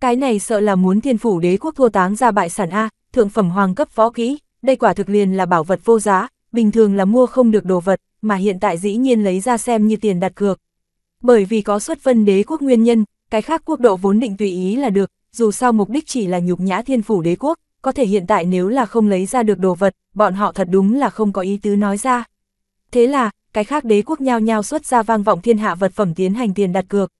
Cái này sợ là muốn thiên phủ đế quốc thua táng ra bại sản A, thượng phẩm hoàng cấp phó kỹ, đây quả thực liền là bảo vật vô giá, bình thường là mua không được đồ vật, mà hiện tại dĩ nhiên lấy ra xem như tiền đặt cược. Bởi vì có xuất vân đế quốc nguyên nhân, cái khác quốc độ vốn định tùy ý là được, dù sao mục đích chỉ là nhục nhã thiên phủ đế quốc, có thể hiện tại nếu là không lấy ra được đồ vật, bọn họ thật đúng là không có ý tứ nói ra. Thế là, cái khác đế quốc nhao nhao xuất ra vang vọng thiên hạ vật phẩm tiến hành tiền đặt cược.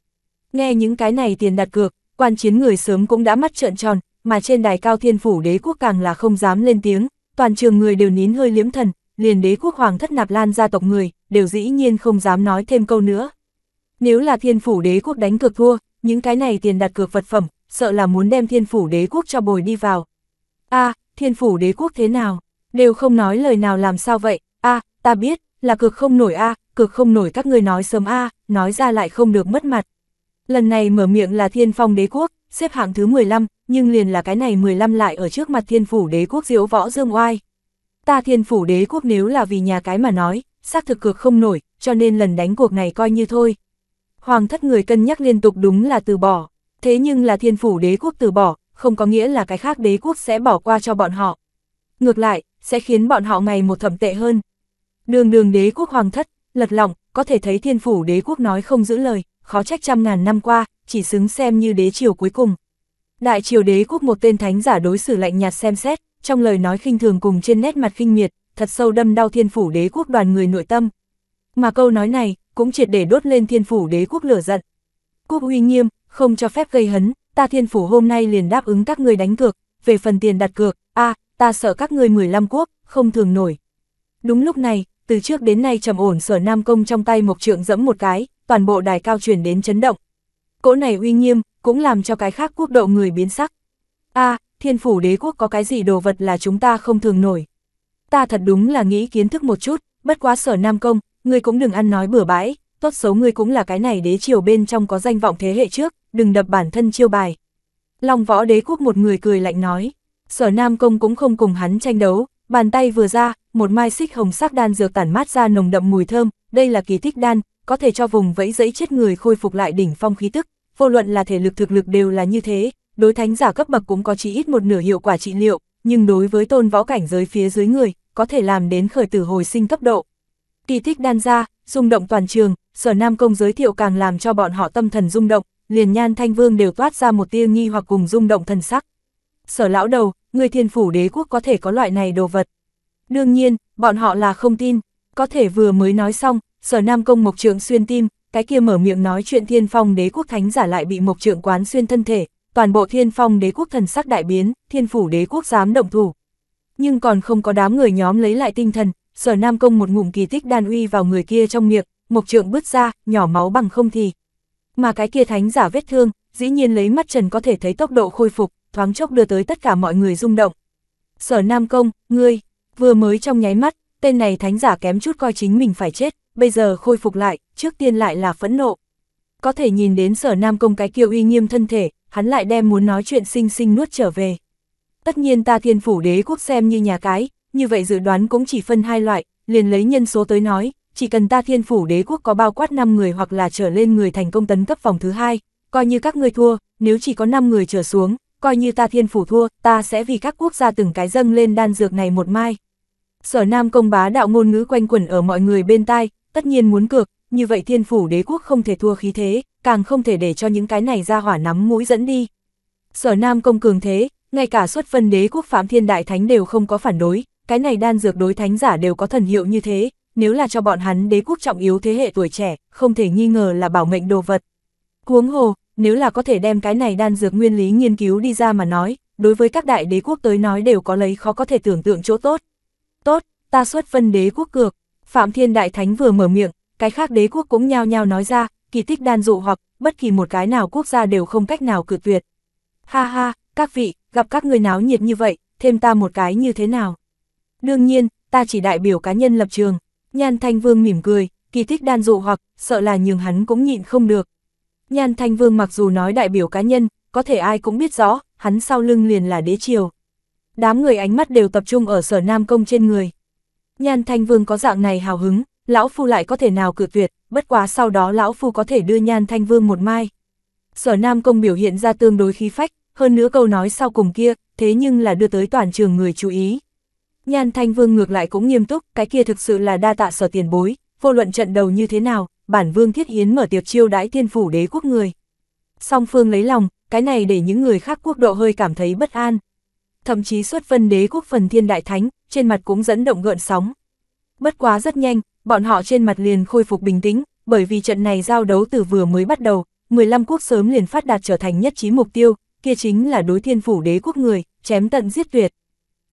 Nghe những cái này tiền đặt cược, quan chiến người sớm cũng đã mắt trợn tròn, mà trên đài cao thiên phủ đế quốc càng là không dám lên tiếng, toàn trường người đều nín hơi liếm thần, liền đế quốc hoàng thất nạp lan gia tộc người, đều dĩ nhiên không dám nói thêm câu nữa. Nếu là thiên phủ đế quốc đánh cược thua, những cái này tiền đặt cược vật phẩm, sợ là muốn đem thiên phủ đế quốc cho bồi đi vào. a à, thiên phủ đế quốc thế nào? Đều không nói lời nào làm sao vậy? a à, ta biết, là cực không nổi a à, cực không nổi các người nói sớm a nói ra lại không được mất mặt. Lần này mở miệng là thiên phong đế quốc, xếp hạng thứ 15, nhưng liền là cái này 15 lại ở trước mặt thiên phủ đế quốc diễu võ dương oai. Ta thiên phủ đế quốc nếu là vì nhà cái mà nói, xác thực cực không nổi, cho nên lần đánh cuộc này coi như thôi. Hoàng thất người cân nhắc liên tục đúng là từ bỏ thế nhưng là thiên phủ đế quốc từ bỏ, không có nghĩa là cái khác đế quốc sẽ bỏ qua cho bọn họ. Ngược lại, sẽ khiến bọn họ ngày một thẩm tệ hơn. Đường đường đế quốc hoàng thất, lật lỏng, có thể thấy thiên phủ đế quốc nói không giữ lời, khó trách trăm ngàn năm qua, chỉ xứng xem như đế triều cuối cùng. Đại triều đế quốc một tên thánh giả đối xử lạnh nhạt xem xét, trong lời nói khinh thường cùng trên nét mặt khinh miệt, thật sâu đâm đau thiên phủ đế quốc đoàn người nội tâm. Mà câu nói này, cũng triệt để đốt lên thiên phủ đế quốc lửa giận. Quốc uy nghiêm, không cho phép gây hấn, ta thiên phủ hôm nay liền đáp ứng các người đánh cược, về phần tiền đặt cược, a ta sợ các người 15 quốc, không thường nổi. Đúng lúc này, từ trước đến nay trầm ổn sở Nam Công trong tay mộc trượng dẫm một cái, toàn bộ đài cao chuyển đến chấn động. Cỗ này uy nghiêm, cũng làm cho cái khác quốc độ người biến sắc. a thiên phủ đế quốc có cái gì đồ vật là chúng ta không thường nổi. Ta thật đúng là nghĩ kiến thức một chút, bất quá sở Nam Công, người cũng đừng ăn nói bừa bãi, tốt xấu ngươi cũng là cái này đế triều bên trong có danh vọng thế hệ trước, đừng đập bản thân chiêu bài. Long võ đế quốc một người cười lạnh nói, sở Nam Công cũng không cùng hắn tranh đấu, bàn tay vừa ra, một mai xích hồng sắc đan dược tản mát ra nồng đậm mùi thơm, đây là kỳ tích đan, có thể cho vùng vẫy dẫy chết người khôi phục lại đỉnh phong khí tức, vô luận là thể lực thực lực đều là như thế, đối thánh giả cấp bậc cũng có chỉ ít một nửa hiệu quả trị liệu, nhưng đối với tôn võ cảnh giới phía dưới người, có thể làm đến khởi tử hồi sinh cấp độ. Kỳ tích đan ra, rung động toàn trường, sở Nam Công giới thiệu càng làm cho bọn họ tâm thần rung động, liền nhan thanh vương đều toát ra một tia nghi hoặc cùng rung động thần sắc. Sở lão đầu, người thiên phủ đế quốc có thể có loại này đồ vật. Đương nhiên, bọn họ là không tin, có thể vừa mới nói xong, sở Nam Công mộc trượng xuyên tim, cái kia mở miệng nói chuyện thiên phong đế quốc thánh giả lại bị mộc trượng quán xuyên thân thể, toàn bộ thiên phong đế quốc thần sắc đại biến, thiên phủ đế quốc dám động thủ. Nhưng còn không có đám người nhóm lấy lại tinh thần, sở nam công một ngụm kỳ tích đan uy vào người kia trong miệng, mộc trượng bứt ra, nhỏ máu bằng không thì. Mà cái kia thánh giả vết thương, dĩ nhiên lấy mắt trần có thể thấy tốc độ khôi phục, thoáng chốc đưa tới tất cả mọi người rung động. Sở Nam Công, ngươi, vừa mới trong nháy mắt, tên này thánh giả kém chút coi chính mình phải chết, bây giờ khôi phục lại, trước tiên lại là phẫn nộ. Có thể nhìn đến sở Nam Công cái kiêu uy nghiêm thân thể, hắn lại đem muốn nói chuyện xinh xinh nuốt trở về. Tất nhiên ta thiên phủ đế quốc xem như nhà cái, như vậy dự đoán cũng chỉ phân hai loại, liền lấy nhân số tới nói, chỉ cần ta thiên phủ đế quốc có bao quát 5 người hoặc là trở lên người thành công tấn cấp phòng thứ hai, coi như các ngươi thua, nếu chỉ có 5 người trở xuống, coi như ta thiên phủ thua, ta sẽ vì các quốc gia từng cái dâng lên đan dược này một mai. Sở Nam công bá đạo ngôn ngữ quanh quẩn ở mọi người bên tai, tất nhiên muốn cược, như vậy thiên phủ đế quốc không thể thua khí thế, càng không thể để cho những cái này ra hỏa nắm mũi dẫn đi. Sở Nam công cường thế, ngay cả xuất phân đế quốc Phạm Thiên Đại Thánh đều không có phản đối, cái này đan dược đối thánh giả đều có thần hiệu như thế, nếu là cho bọn hắn đế quốc trọng yếu thế hệ tuổi trẻ, không thể nghi ngờ là bảo mệnh đồ vật. Huống hồ, nếu là có thể đem cái này đan dược nguyên lý nghiên cứu đi ra mà nói, đối với các đại đế quốc tới nói đều có lấy khó có thể tưởng tượng chỗ tốt. Tốt, ta xuất vân đế quốc cược, Phạm Thiên Đại Thánh vừa mở miệng, cái khác đế quốc cũng nhao nhao nói ra, kỳ tích đan dụ hoặc bất kỳ một cái nào quốc gia đều không cách nào cự tuyệt. Ha ha, các vị, gặp các người náo nhiệt như vậy, thêm ta một cái như thế nào? Đương nhiên, ta chỉ đại biểu cá nhân lập trường. Nhan Thanh Vương mỉm cười, kỳ thích đan dụ hoặc, sợ là nhường hắn cũng nhịn không được. Nhan Thanh Vương mặc dù nói đại biểu cá nhân, có thể ai cũng biết rõ, hắn sau lưng liền là đế triều. Đám người ánh mắt đều tập trung ở sở Nam Công trên người. Nhan Thanh Vương có dạng này hào hứng, lão phu lại có thể nào cự tuyệt, bất quá sau đó lão phu có thể đưa Nhan Thanh Vương một mai. Sở Nam Công biểu hiện ra tương đối khí phách, hơn nữa câu nói sau cùng kia, thế nhưng là đưa tới toàn trường người chú ý. Nhan Thanh Vương ngược lại cũng nghiêm túc, cái kia thực sự là đa tạ sở tiền bối, vô luận trận đầu như thế nào, bản vương thiết hiến mở tiệc chiêu đãi thiên phủ đế quốc người. Song phương lấy lòng, cái này để những người khác quốc độ hơi cảm thấy bất an. Thậm chí xuất vân đế quốc phần thiên đại thánh, trên mặt cũng dẫn động gợn sóng. Bất quá rất nhanh, bọn họ trên mặt liền khôi phục bình tĩnh, bởi vì trận này giao đấu từ vừa mới bắt đầu, 15 quốc sớm liền phát đạt trở thành nhất trí mục tiêu, kia chính là đối thiên phủ đế quốc người, chém tận giết tuyệt.